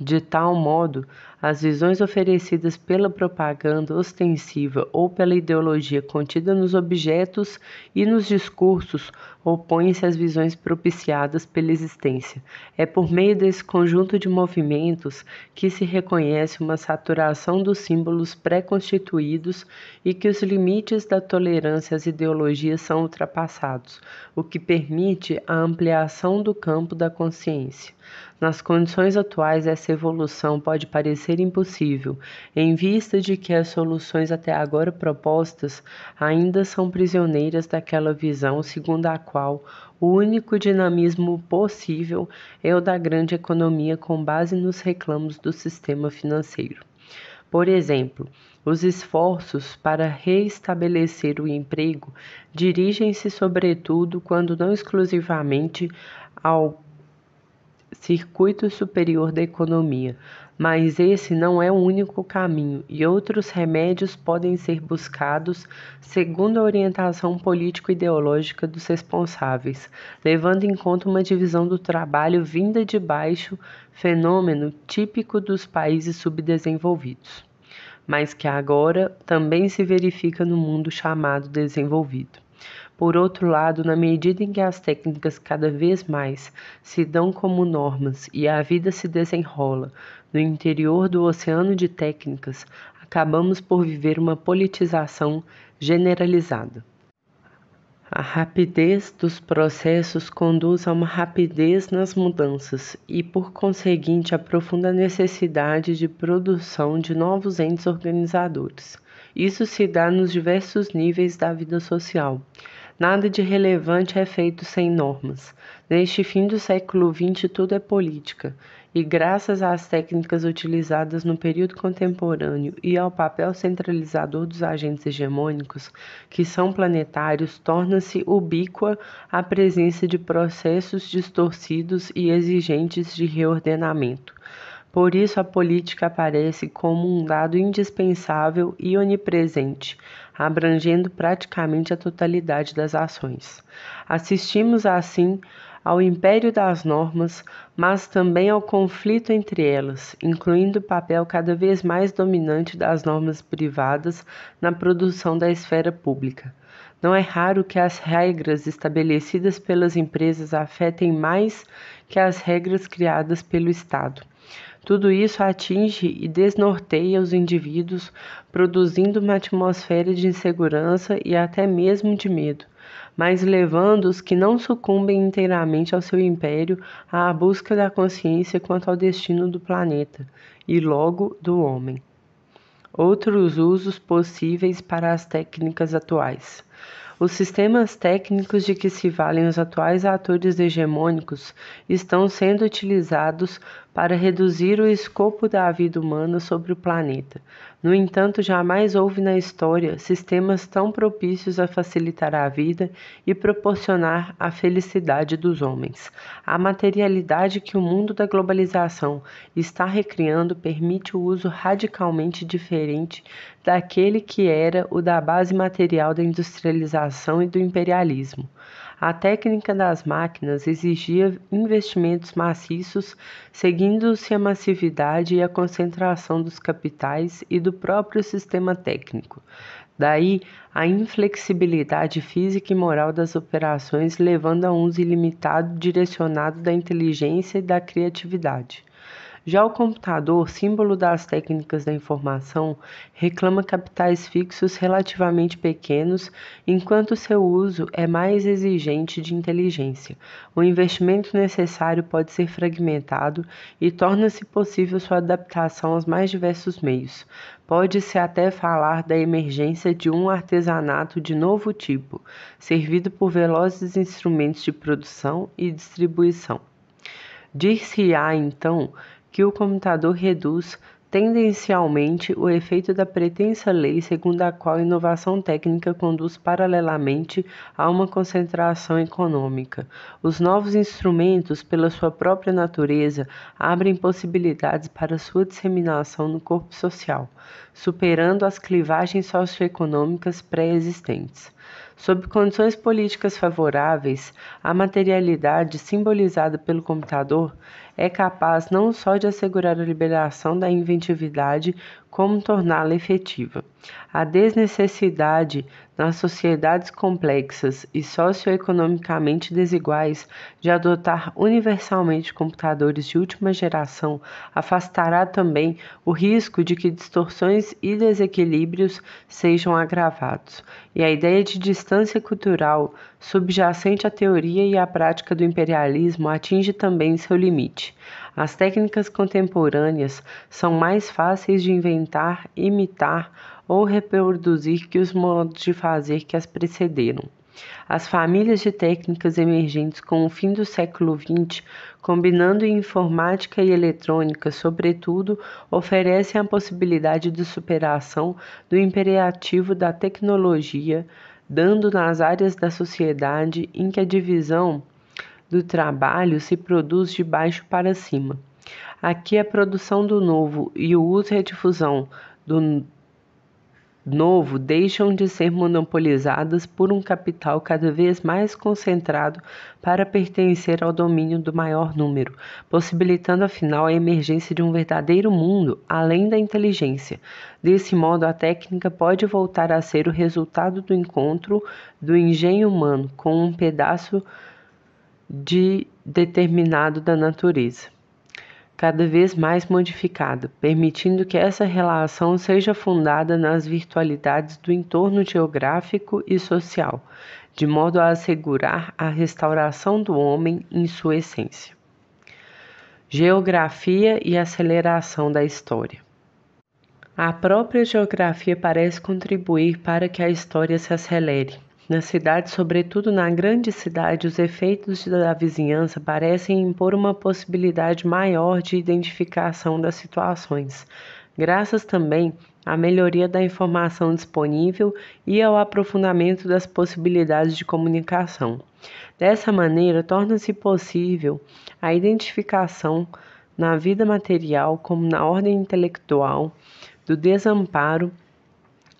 De tal modo, as visões oferecidas pela propaganda ostensiva ou pela ideologia contida nos objetos e nos discursos opõem-se às visões propiciadas pela existência. É por meio desse conjunto de movimentos que se reconhece uma saturação dos símbolos pré-constituídos e que os limites da tolerância às ideologias são ultrapassados, o que permite a ampliação do campo da consciência. Nas condições atuais, essa evolução pode parecer impossível, em vista de que as soluções até agora propostas ainda são prisioneiras daquela visão segundo a qual o único dinamismo possível é o da grande economia com base nos reclamos do sistema financeiro. Por exemplo, os esforços para reestabelecer o emprego dirigem-se, sobretudo, quando não exclusivamente ao circuito superior da economia, mas esse não é o único caminho e outros remédios podem ser buscados segundo a orientação político-ideológica dos responsáveis, levando em conta uma divisão do trabalho vinda de baixo, fenômeno típico dos países subdesenvolvidos, mas que agora também se verifica no mundo chamado desenvolvido. Por outro lado, na medida em que as técnicas cada vez mais se dão como normas e a vida se desenrola no interior do oceano de técnicas, acabamos por viver uma politização generalizada. A rapidez dos processos conduz a uma rapidez nas mudanças e, por conseguinte, a profunda necessidade de produção de novos entes organizadores. Isso se dá nos diversos níveis da vida social. Nada de relevante é feito sem normas. Neste fim do século XX, tudo é política, e graças às técnicas utilizadas no período contemporâneo e ao papel centralizador dos agentes hegemônicos, que são planetários, torna-se ubíqua a presença de processos distorcidos e exigentes de reordenamento. Por isso, a política aparece como um dado indispensável e onipresente, abrangendo praticamente a totalidade das ações. Assistimos assim ao império das normas, mas também ao conflito entre elas, incluindo o papel cada vez mais dominante das normas privadas na produção da esfera pública. Não é raro que as regras estabelecidas pelas empresas afetem mais que as regras criadas pelo Estado. Tudo isso atinge e desnorteia os indivíduos, produzindo uma atmosfera de insegurança e até mesmo de medo, mas levando os que não sucumbem inteiramente ao seu império à busca da consciência quanto ao destino do planeta e logo do homem. Outros usos possíveis para as técnicas atuais. Os sistemas técnicos de que se valem os atuais atores hegemônicos estão sendo utilizados para reduzir o escopo da vida humana sobre o planeta. No entanto, jamais houve na história sistemas tão propícios a facilitar a vida e proporcionar a felicidade dos homens. A materialidade que o mundo da globalização está recriando permite o uso radicalmente diferente daquele que era o da base material da industrialização e do imperialismo. A técnica das máquinas exigia investimentos maciços, seguindo-se a massividade e a concentração dos capitais e do próprio sistema técnico. Daí a inflexibilidade física e moral das operações, levando a um uso ilimitado direcionado da inteligência e da criatividade. Já o computador, símbolo das técnicas da informação, reclama capitais fixos relativamente pequenos, enquanto seu uso é mais exigente de inteligência. O investimento necessário pode ser fragmentado e torna-se possível sua adaptação aos mais diversos meios. Pode-se até falar da emergência de um artesanato de novo tipo, servido por velozes instrumentos de produção e distribuição. Dir-se-á, então, que o computador reduz tendencialmente o efeito da pretensa lei segundo a qual a inovação técnica conduz paralelamente a uma concentração econômica. Os novos instrumentos, pela sua própria natureza, abrem possibilidades para sua disseminação no corpo social, superando as clivagens socioeconômicas pré-existentes. Sob condições políticas favoráveis, a materialidade simbolizada pelo computador é capaz não só de assegurar a liberação da inventividade, como torná-la efetiva. A desnecessidade nas sociedades complexas e socioeconomicamente desiguais de adotar universalmente computadores de última geração afastará também o risco de que distorções e desequilíbrios sejam agravados, e a ideia de distância cultural subjacente à teoria e à prática do imperialismo atinge também seu limite. As técnicas contemporâneas são mais fáceis de inventar, imitar ou reproduzir que os modos de fazer que as precederam. As famílias de técnicas emergentes com o fim do século XX, combinando informática e eletrônica, sobretudo, oferecem a possibilidade de superação do imperativo da tecnologia, dando nas áreas da sociedade em que a divisão do trabalho se produz de baixo para cima. Aqui a produção do novo e o uso e a difusão do novo deixam de ser monopolizadas por um capital cada vez mais concentrado para pertencer ao domínio do maior número, possibilitando afinal a emergência de um verdadeiro mundo além da inteligência. Desse modo, a técnica pode voltar a ser o resultado do encontro do engenho humano com um pedaço de determinado da natureza, cada vez mais modificado, permitindo que essa relação seja fundada nas virtualidades do entorno geográfico e social, de modo a assegurar a restauração do homem em sua essência. Geografia e aceleração da história. A própria geografia parece contribuir para que a história se acelere, na cidade, sobretudo na grande cidade, os efeitos da vizinhança parecem impor uma possibilidade maior de identificação das situações, graças também à melhoria da informação disponível e ao aprofundamento das possibilidades de comunicação. Dessa maneira, torna-se possível a identificação na vida material como na ordem intelectual do desamparo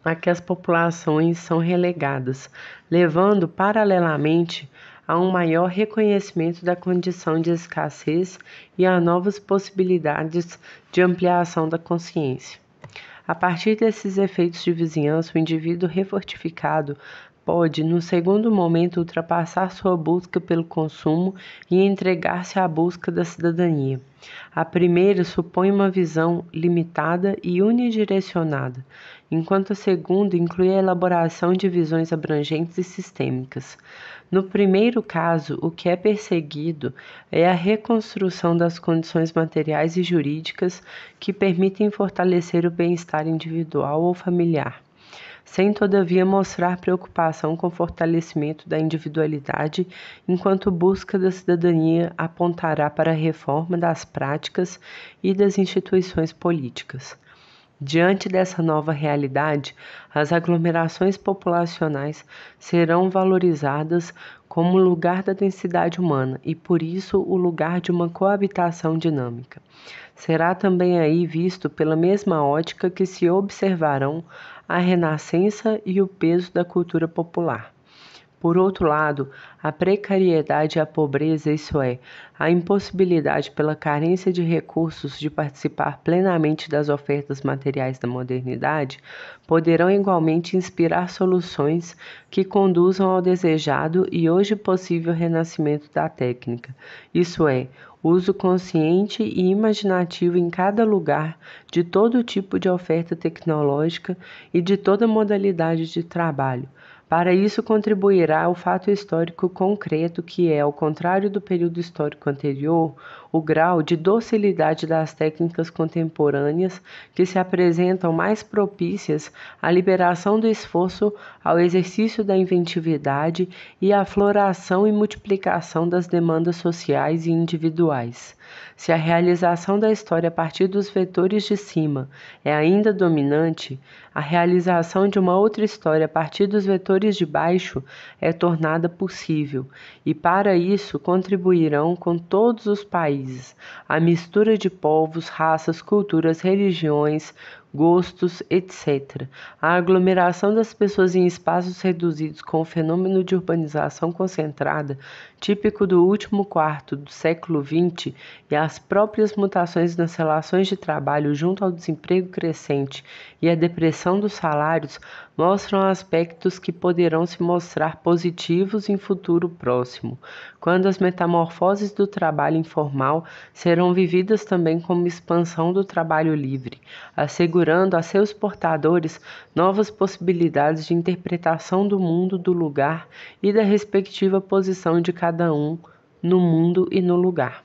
a que as populações são relegadas, levando paralelamente a um maior reconhecimento da condição de escassez e a novas possibilidades de ampliação da consciência. A partir desses efeitos de vizinhança, o indivíduo refortificado pode, no segundo momento, ultrapassar sua busca pelo consumo e entregar-se à busca da cidadania. A primeira supõe uma visão limitada e unidirecionada, enquanto o segundo inclui a elaboração de visões abrangentes e sistêmicas. No primeiro caso, o que é perseguido é a reconstrução das condições materiais e jurídicas que permitem fortalecer o bem-estar individual ou familiar sem todavia mostrar preocupação com o fortalecimento da individualidade, enquanto busca da cidadania apontará para a reforma das práticas e das instituições políticas. Diante dessa nova realidade, as aglomerações populacionais serão valorizadas como lugar da densidade humana e, por isso, o lugar de uma coabitação dinâmica. Será também aí visto pela mesma ótica que se observarão a renascença e o peso da cultura popular. Por outro lado, a precariedade e a pobreza, isso é, a impossibilidade pela carência de recursos de participar plenamente das ofertas materiais da modernidade, poderão igualmente inspirar soluções que conduzam ao desejado e hoje possível renascimento da técnica, isso é, uso consciente e imaginativo em cada lugar de todo tipo de oferta tecnológica e de toda modalidade de trabalho para isso contribuirá o fato histórico concreto que é, ao contrário do período histórico anterior, o grau de docilidade das técnicas contemporâneas que se apresentam mais propícias à liberação do esforço, ao exercício da inventividade e à floração e multiplicação das demandas sociais e individuais. Se a realização da história a partir dos vetores de cima é ainda dominante, a realização de uma outra história a partir dos vetores de baixo é tornada possível, e para isso contribuirão com todos os países, a mistura de povos, raças, culturas, religiões, gostos, etc. A aglomeração das pessoas em espaços reduzidos com o fenômeno de urbanização concentrada, típico do último quarto do século XX, e as próprias mutações nas relações de trabalho junto ao desemprego crescente e a depressão dos salários mostram aspectos que poderão se mostrar positivos em futuro próximo, quando as metamorfoses do trabalho informal serão vividas também como expansão do trabalho livre, assegurando a seus portadores novas possibilidades de interpretação do mundo, do lugar e da respectiva posição de cada um no mundo e no lugar.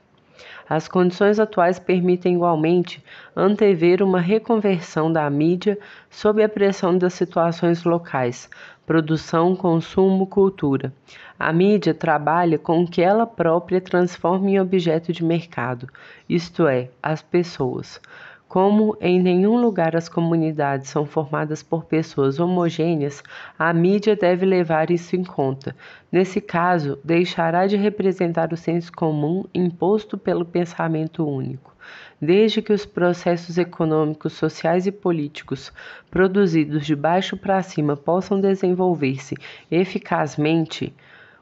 As condições atuais permitem igualmente antever uma reconversão da mídia sob a pressão das situações locais, produção, consumo, cultura. A mídia trabalha com o que ela própria transforma em objeto de mercado, isto é, as pessoas. Como em nenhum lugar as comunidades são formadas por pessoas homogêneas, a mídia deve levar isso em conta. Nesse caso, deixará de representar o senso comum imposto pelo pensamento único. Desde que os processos econômicos, sociais e políticos produzidos de baixo para cima possam desenvolver-se eficazmente,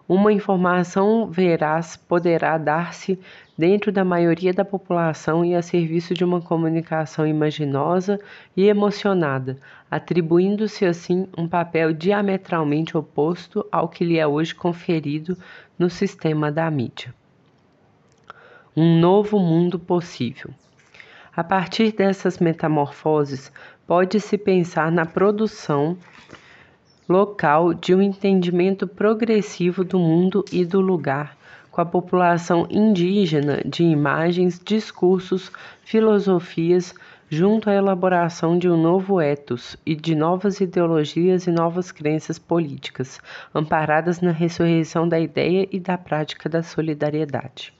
uma informação veraz poderá dar-se dentro da maioria da população e a serviço de uma comunicação imaginosa e emocionada, atribuindo-se assim um papel diametralmente oposto ao que lhe é hoje conferido no sistema da mídia. Um novo mundo possível. A partir dessas metamorfoses, pode-se pensar na produção local de um entendimento progressivo do mundo e do lugar com a população indígena de imagens, discursos, filosofias, junto à elaboração de um novo ethos e de novas ideologias e novas crenças políticas, amparadas na ressurreição da ideia e da prática da solidariedade.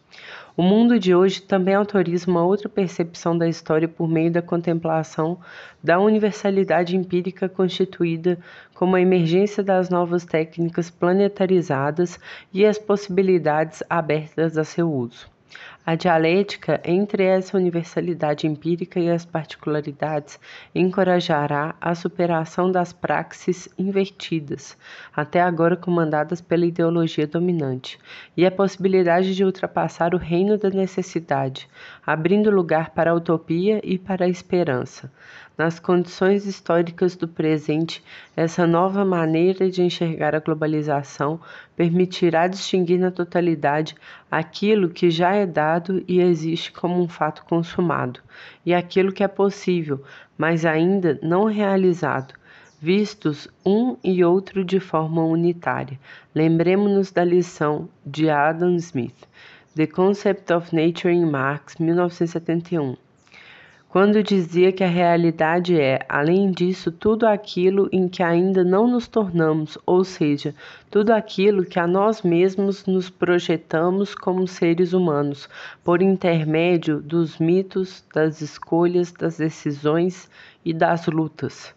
O mundo de hoje também autoriza uma outra percepção da história por meio da contemplação da universalidade empírica constituída como a emergência das novas técnicas planetarizadas e as possibilidades abertas a seu uso. A dialética entre essa universalidade empírica e as particularidades encorajará a superação das praxis invertidas, até agora comandadas pela ideologia dominante, e a possibilidade de ultrapassar o reino da necessidade, abrindo lugar para a utopia e para a esperança. Nas condições históricas do presente, essa nova maneira de enxergar a globalização permitirá distinguir na totalidade aquilo que já é dado e existe como um fato consumado, e aquilo que é possível, mas ainda não realizado, vistos um e outro de forma unitária. Lembremos-nos da lição de Adam Smith, The Concept of Nature in Marx, 1971 quando dizia que a realidade é, além disso, tudo aquilo em que ainda não nos tornamos, ou seja, tudo aquilo que a nós mesmos nos projetamos como seres humanos, por intermédio dos mitos, das escolhas, das decisões e das lutas.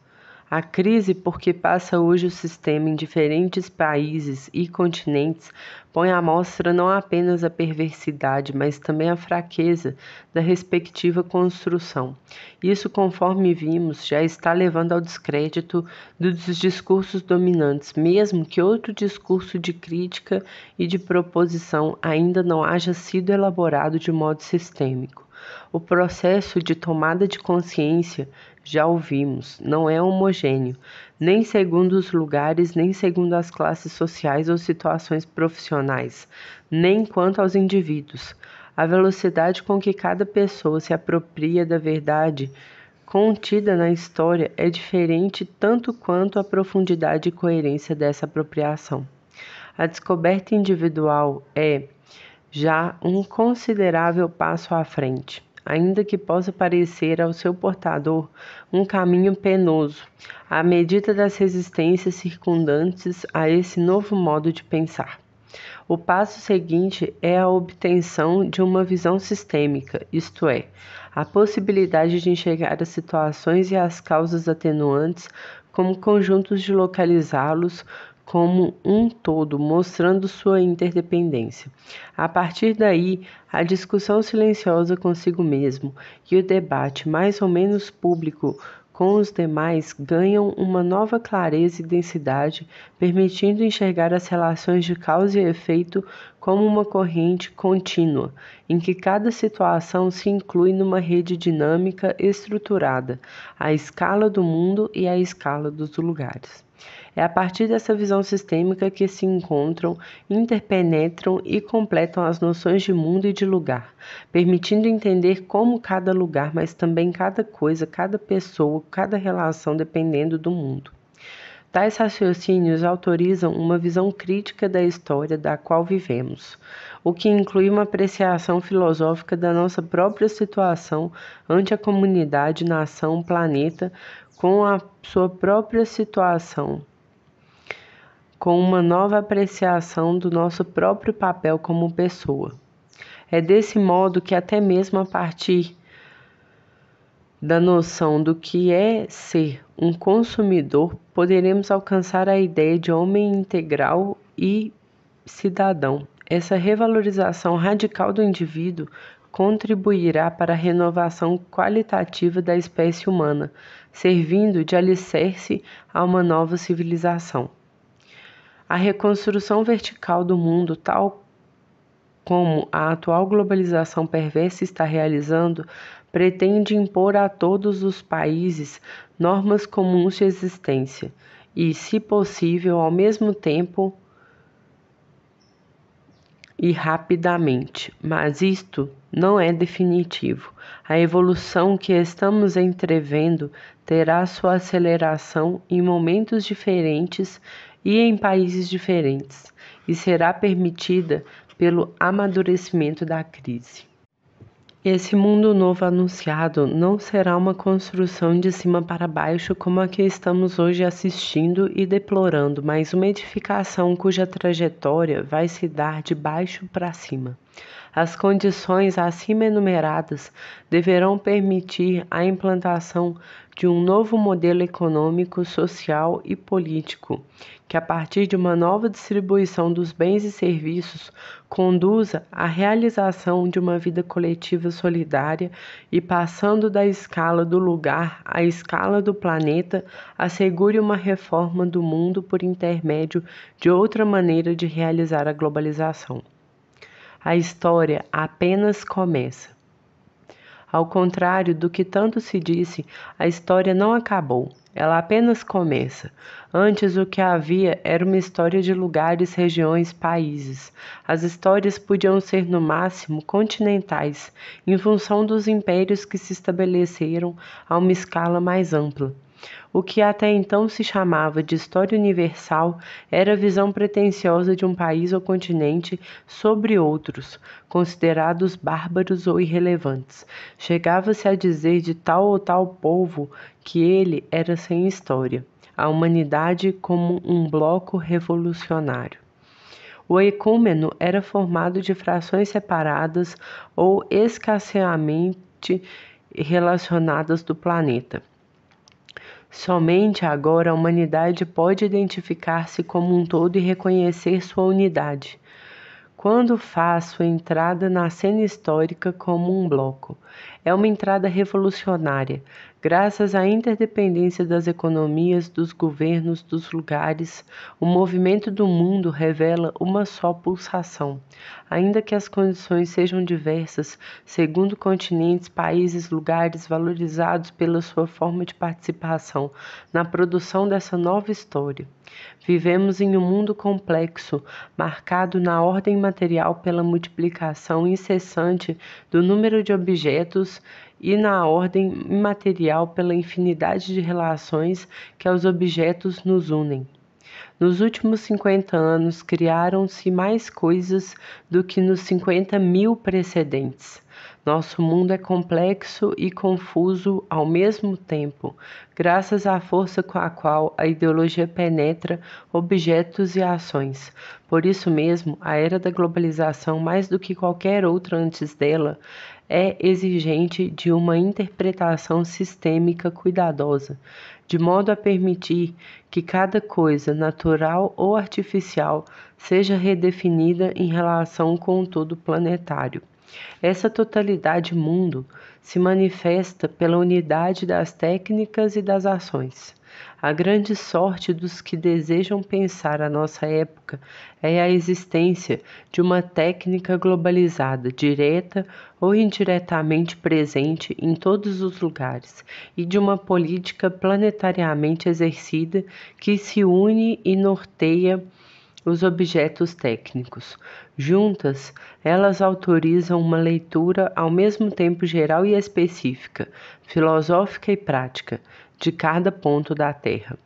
A crise por que passa hoje o sistema em diferentes países e continentes põe à mostra não apenas a perversidade, mas também a fraqueza da respectiva construção. Isso, conforme vimos, já está levando ao descrédito dos discursos dominantes, mesmo que outro discurso de crítica e de proposição ainda não haja sido elaborado de modo sistêmico. O processo de tomada de consciência já ouvimos, não é homogêneo, nem segundo os lugares, nem segundo as classes sociais ou situações profissionais, nem quanto aos indivíduos. A velocidade com que cada pessoa se apropria da verdade contida na história é diferente tanto quanto a profundidade e coerência dessa apropriação. A descoberta individual é já um considerável passo à frente ainda que possa parecer ao seu portador um caminho penoso, à medida das resistências circundantes a esse novo modo de pensar. O passo seguinte é a obtenção de uma visão sistêmica, isto é, a possibilidade de enxergar as situações e as causas atenuantes como conjuntos de localizá-los como um todo, mostrando sua interdependência. A partir daí, a discussão silenciosa consigo mesmo e o debate mais ou menos público com os demais ganham uma nova clareza e densidade, permitindo enxergar as relações de causa e efeito como uma corrente contínua, em que cada situação se inclui numa rede dinâmica estruturada, à escala do mundo e à escala dos lugares. É a partir dessa visão sistêmica que se encontram, interpenetram e completam as noções de mundo e de lugar, permitindo entender como cada lugar, mas também cada coisa, cada pessoa, cada relação dependendo do mundo. Tais raciocínios autorizam uma visão crítica da história da qual vivemos, o que inclui uma apreciação filosófica da nossa própria situação ante a comunidade, nação, planeta, com a sua própria situação com uma nova apreciação do nosso próprio papel como pessoa. É desse modo que, até mesmo a partir da noção do que é ser um consumidor, poderemos alcançar a ideia de homem integral e cidadão. Essa revalorização radical do indivíduo contribuirá para a renovação qualitativa da espécie humana, servindo de alicerce a uma nova civilização. A reconstrução vertical do mundo, tal como a atual globalização perversa está realizando, pretende impor a todos os países normas comuns de existência e, se possível, ao mesmo tempo e rapidamente, mas isto não é definitivo. A evolução que estamos entrevendo terá sua aceleração em momentos diferentes e em países diferentes, e será permitida pelo amadurecimento da crise. Esse mundo novo anunciado não será uma construção de cima para baixo como a que estamos hoje assistindo e deplorando, mas uma edificação cuja trajetória vai se dar de baixo para cima. As condições acima enumeradas deverão permitir a implantação de um novo modelo econômico, social e político, que, a partir de uma nova distribuição dos bens e serviços, conduza à realização de uma vida coletiva solidária e, passando da escala do lugar à escala do planeta, assegure uma reforma do mundo por intermédio de outra maneira de realizar a globalização a história apenas começa. Ao contrário do que tanto se disse, a história não acabou, ela apenas começa. Antes, o que havia era uma história de lugares, regiões, países. As histórias podiam ser, no máximo, continentais, em função dos impérios que se estabeleceram a uma escala mais ampla. O que até então se chamava de história universal era a visão pretensiosa de um país ou continente sobre outros, considerados bárbaros ou irrelevantes. Chegava-se a dizer de tal ou tal povo que ele era sem história, a humanidade como um bloco revolucionário. O ecúmeno era formado de frações separadas ou escasseamente relacionadas do planeta. Somente agora a humanidade pode identificar-se como um todo e reconhecer sua unidade. Quando faço entrada na cena histórica como um bloco, é uma entrada revolucionária, Graças à interdependência das economias, dos governos, dos lugares, o movimento do mundo revela uma só pulsação. Ainda que as condições sejam diversas, segundo continentes, países, lugares valorizados pela sua forma de participação na produção dessa nova história. Vivemos em um mundo complexo, marcado na ordem material pela multiplicação incessante do número de objetos e na ordem imaterial pela infinidade de relações que aos objetos nos unem. Nos últimos 50 anos criaram-se mais coisas do que nos 50 mil precedentes. Nosso mundo é complexo e confuso ao mesmo tempo, graças à força com a qual a ideologia penetra objetos e ações. Por isso mesmo, a era da globalização, mais do que qualquer outra antes dela, é exigente de uma interpretação sistêmica cuidadosa, de modo a permitir que cada coisa, natural ou artificial, seja redefinida em relação com o todo planetário. Essa totalidade mundo se manifesta pela unidade das técnicas e das ações. A grande sorte dos que desejam pensar a nossa época é a existência de uma técnica globalizada, direta ou indiretamente presente em todos os lugares, e de uma política planetariamente exercida que se une e norteia os objetos técnicos. Juntas, elas autorizam uma leitura ao mesmo tempo geral e específica, filosófica e prática, de cada ponto da Terra.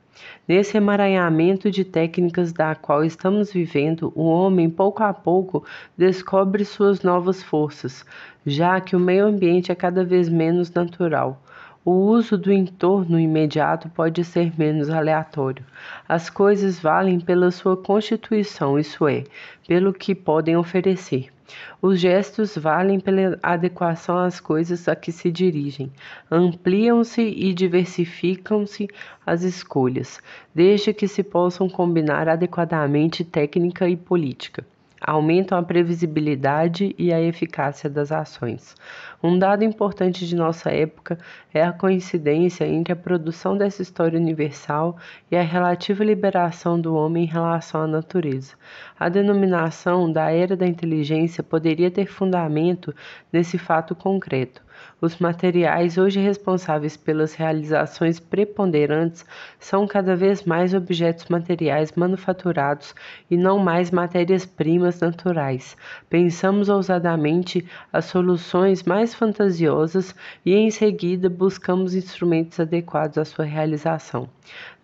Nesse emaranhamento de técnicas da qual estamos vivendo, o homem, pouco a pouco, descobre suas novas forças, já que o meio ambiente é cada vez menos natural. O uso do entorno imediato pode ser menos aleatório. As coisas valem pela sua constituição, isso é, pelo que podem oferecer. Os gestos valem pela adequação às coisas a que se dirigem, ampliam-se e diversificam-se as escolhas, desde que se possam combinar adequadamente técnica e política aumentam a previsibilidade e a eficácia das ações. Um dado importante de nossa época é a coincidência entre a produção dessa história universal e a relativa liberação do homem em relação à natureza. A denominação da era da inteligência poderia ter fundamento nesse fato concreto. Os materiais hoje responsáveis pelas realizações preponderantes são cada vez mais objetos materiais manufaturados e não mais matérias-primas naturais. Pensamos ousadamente as soluções mais fantasiosas e em seguida buscamos instrumentos adequados à sua realização.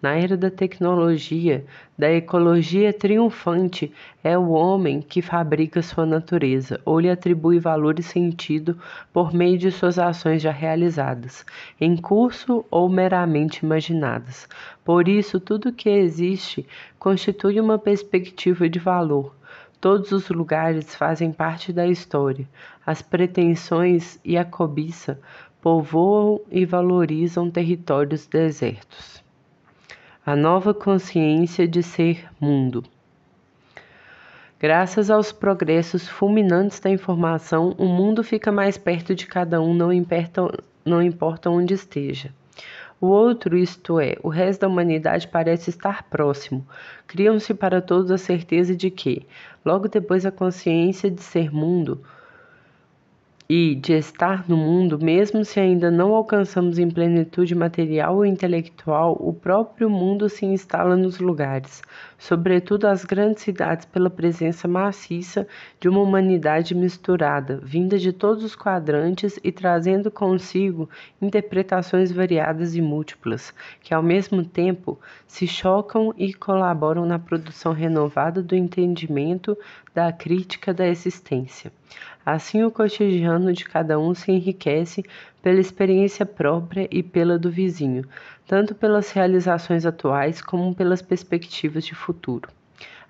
Na era da tecnologia, da ecologia triunfante, é o homem que fabrica sua natureza ou lhe atribui valor e sentido por meio de suas ações já realizadas, em curso ou meramente imaginadas. Por isso, tudo o que existe constitui uma perspectiva de valor. Todos os lugares fazem parte da história. As pretensões e a cobiça povoam e valorizam territórios desertos a nova consciência de ser mundo. Graças aos progressos fulminantes da informação, o mundo fica mais perto de cada um, não importa, não importa onde esteja. O outro, isto é, o resto da humanidade, parece estar próximo. Criam-se para todos a certeza de que, logo depois a consciência de ser mundo, e de estar no mundo, mesmo se ainda não alcançamos em plenitude material ou intelectual, o próprio mundo se instala nos lugares, sobretudo as grandes cidades, pela presença maciça de uma humanidade misturada, vinda de todos os quadrantes e trazendo consigo interpretações variadas e múltiplas, que ao mesmo tempo se chocam e colaboram na produção renovada do entendimento da crítica da existência. Assim, o cotidiano de cada um se enriquece pela experiência própria e pela do vizinho, tanto pelas realizações atuais como pelas perspectivas de futuro.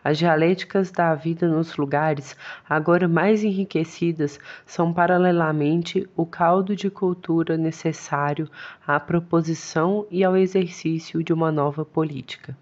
As dialéticas da vida nos lugares, agora mais enriquecidas, são paralelamente o caldo de cultura necessário à proposição e ao exercício de uma nova política.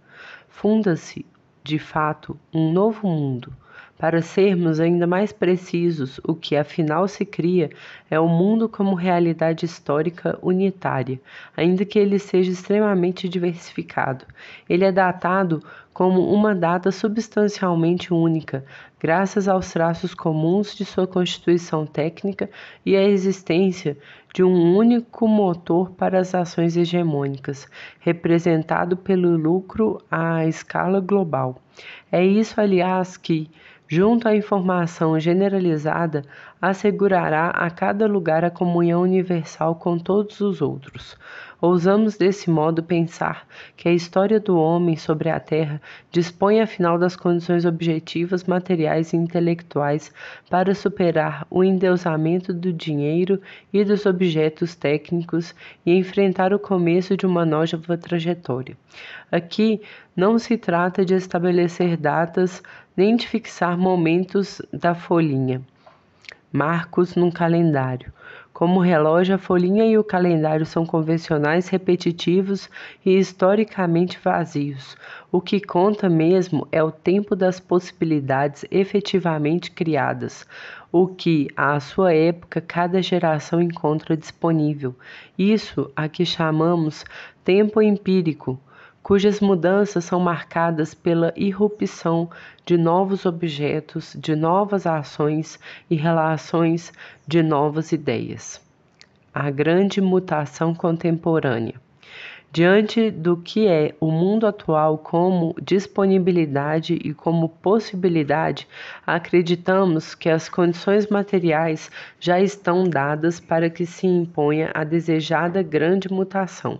Funda-se, de fato, um novo mundo para sermos ainda mais precisos, o que afinal se cria é o mundo como realidade histórica unitária, ainda que ele seja extremamente diversificado. Ele é datado como uma data substancialmente única, graças aos traços comuns de sua constituição técnica e à existência de um único motor para as ações hegemônicas, representado pelo lucro à escala global. É isso, aliás, que junto à informação generalizada, assegurará a cada lugar a comunhão universal com todos os outros. Ousamos desse modo pensar que a história do homem sobre a Terra dispõe afinal das condições objetivas, materiais e intelectuais para superar o endeusamento do dinheiro e dos objetos técnicos e enfrentar o começo de uma nova trajetória. Aqui não se trata de estabelecer datas nem de fixar momentos da folhinha. Marcos num calendário. Como o relógio, a folhinha e o calendário são convencionais, repetitivos e historicamente vazios. O que conta mesmo é o tempo das possibilidades efetivamente criadas, o que, à sua época, cada geração encontra disponível. Isso a que chamamos tempo empírico, cujas mudanças são marcadas pela irrupção de novos objetos, de novas ações e relações, de novas ideias. A grande mutação contemporânea. Diante do que é o mundo atual como disponibilidade e como possibilidade, acreditamos que as condições materiais já estão dadas para que se imponha a desejada grande mutação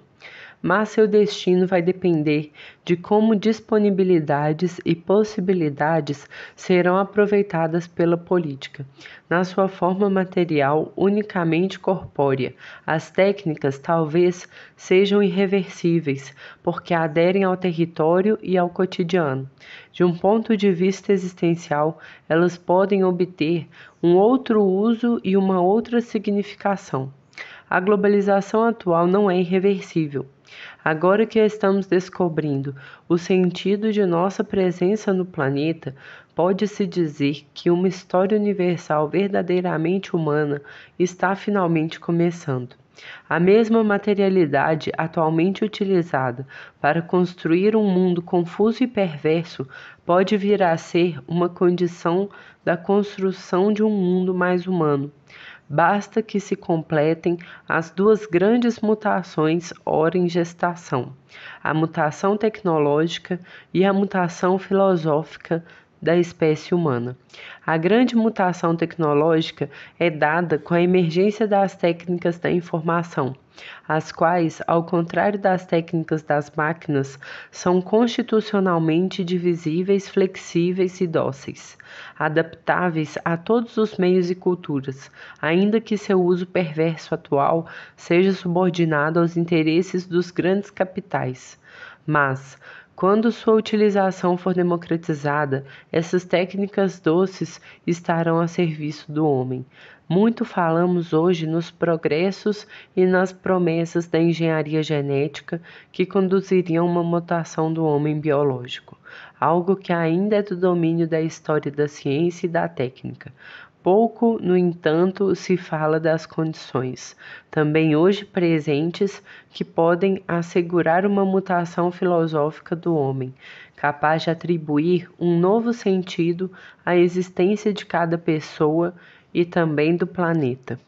mas seu destino vai depender de como disponibilidades e possibilidades serão aproveitadas pela política. Na sua forma material unicamente corpórea, as técnicas talvez sejam irreversíveis, porque aderem ao território e ao cotidiano. De um ponto de vista existencial, elas podem obter um outro uso e uma outra significação. A globalização atual não é irreversível. Agora que estamos descobrindo o sentido de nossa presença no planeta, pode-se dizer que uma história universal verdadeiramente humana está finalmente começando. A mesma materialidade atualmente utilizada para construir um mundo confuso e perverso pode vir a ser uma condição da construção de um mundo mais humano basta que se completem as duas grandes mutações ora em gestação, a mutação tecnológica e a mutação filosófica da espécie humana. A grande mutação tecnológica é dada com a emergência das técnicas da informação as quais, ao contrário das técnicas das máquinas, são constitucionalmente divisíveis, flexíveis e dóceis, adaptáveis a todos os meios e culturas, ainda que seu uso perverso atual seja subordinado aos interesses dos grandes capitais. Mas, quando sua utilização for democratizada, essas técnicas doces estarão a serviço do homem, muito falamos hoje nos progressos e nas promessas da engenharia genética que conduziriam uma mutação do homem biológico, algo que ainda é do domínio da história da ciência e da técnica. Pouco, no entanto, se fala das condições, também hoje presentes, que podem assegurar uma mutação filosófica do homem, capaz de atribuir um novo sentido à existência de cada pessoa e também do planeta.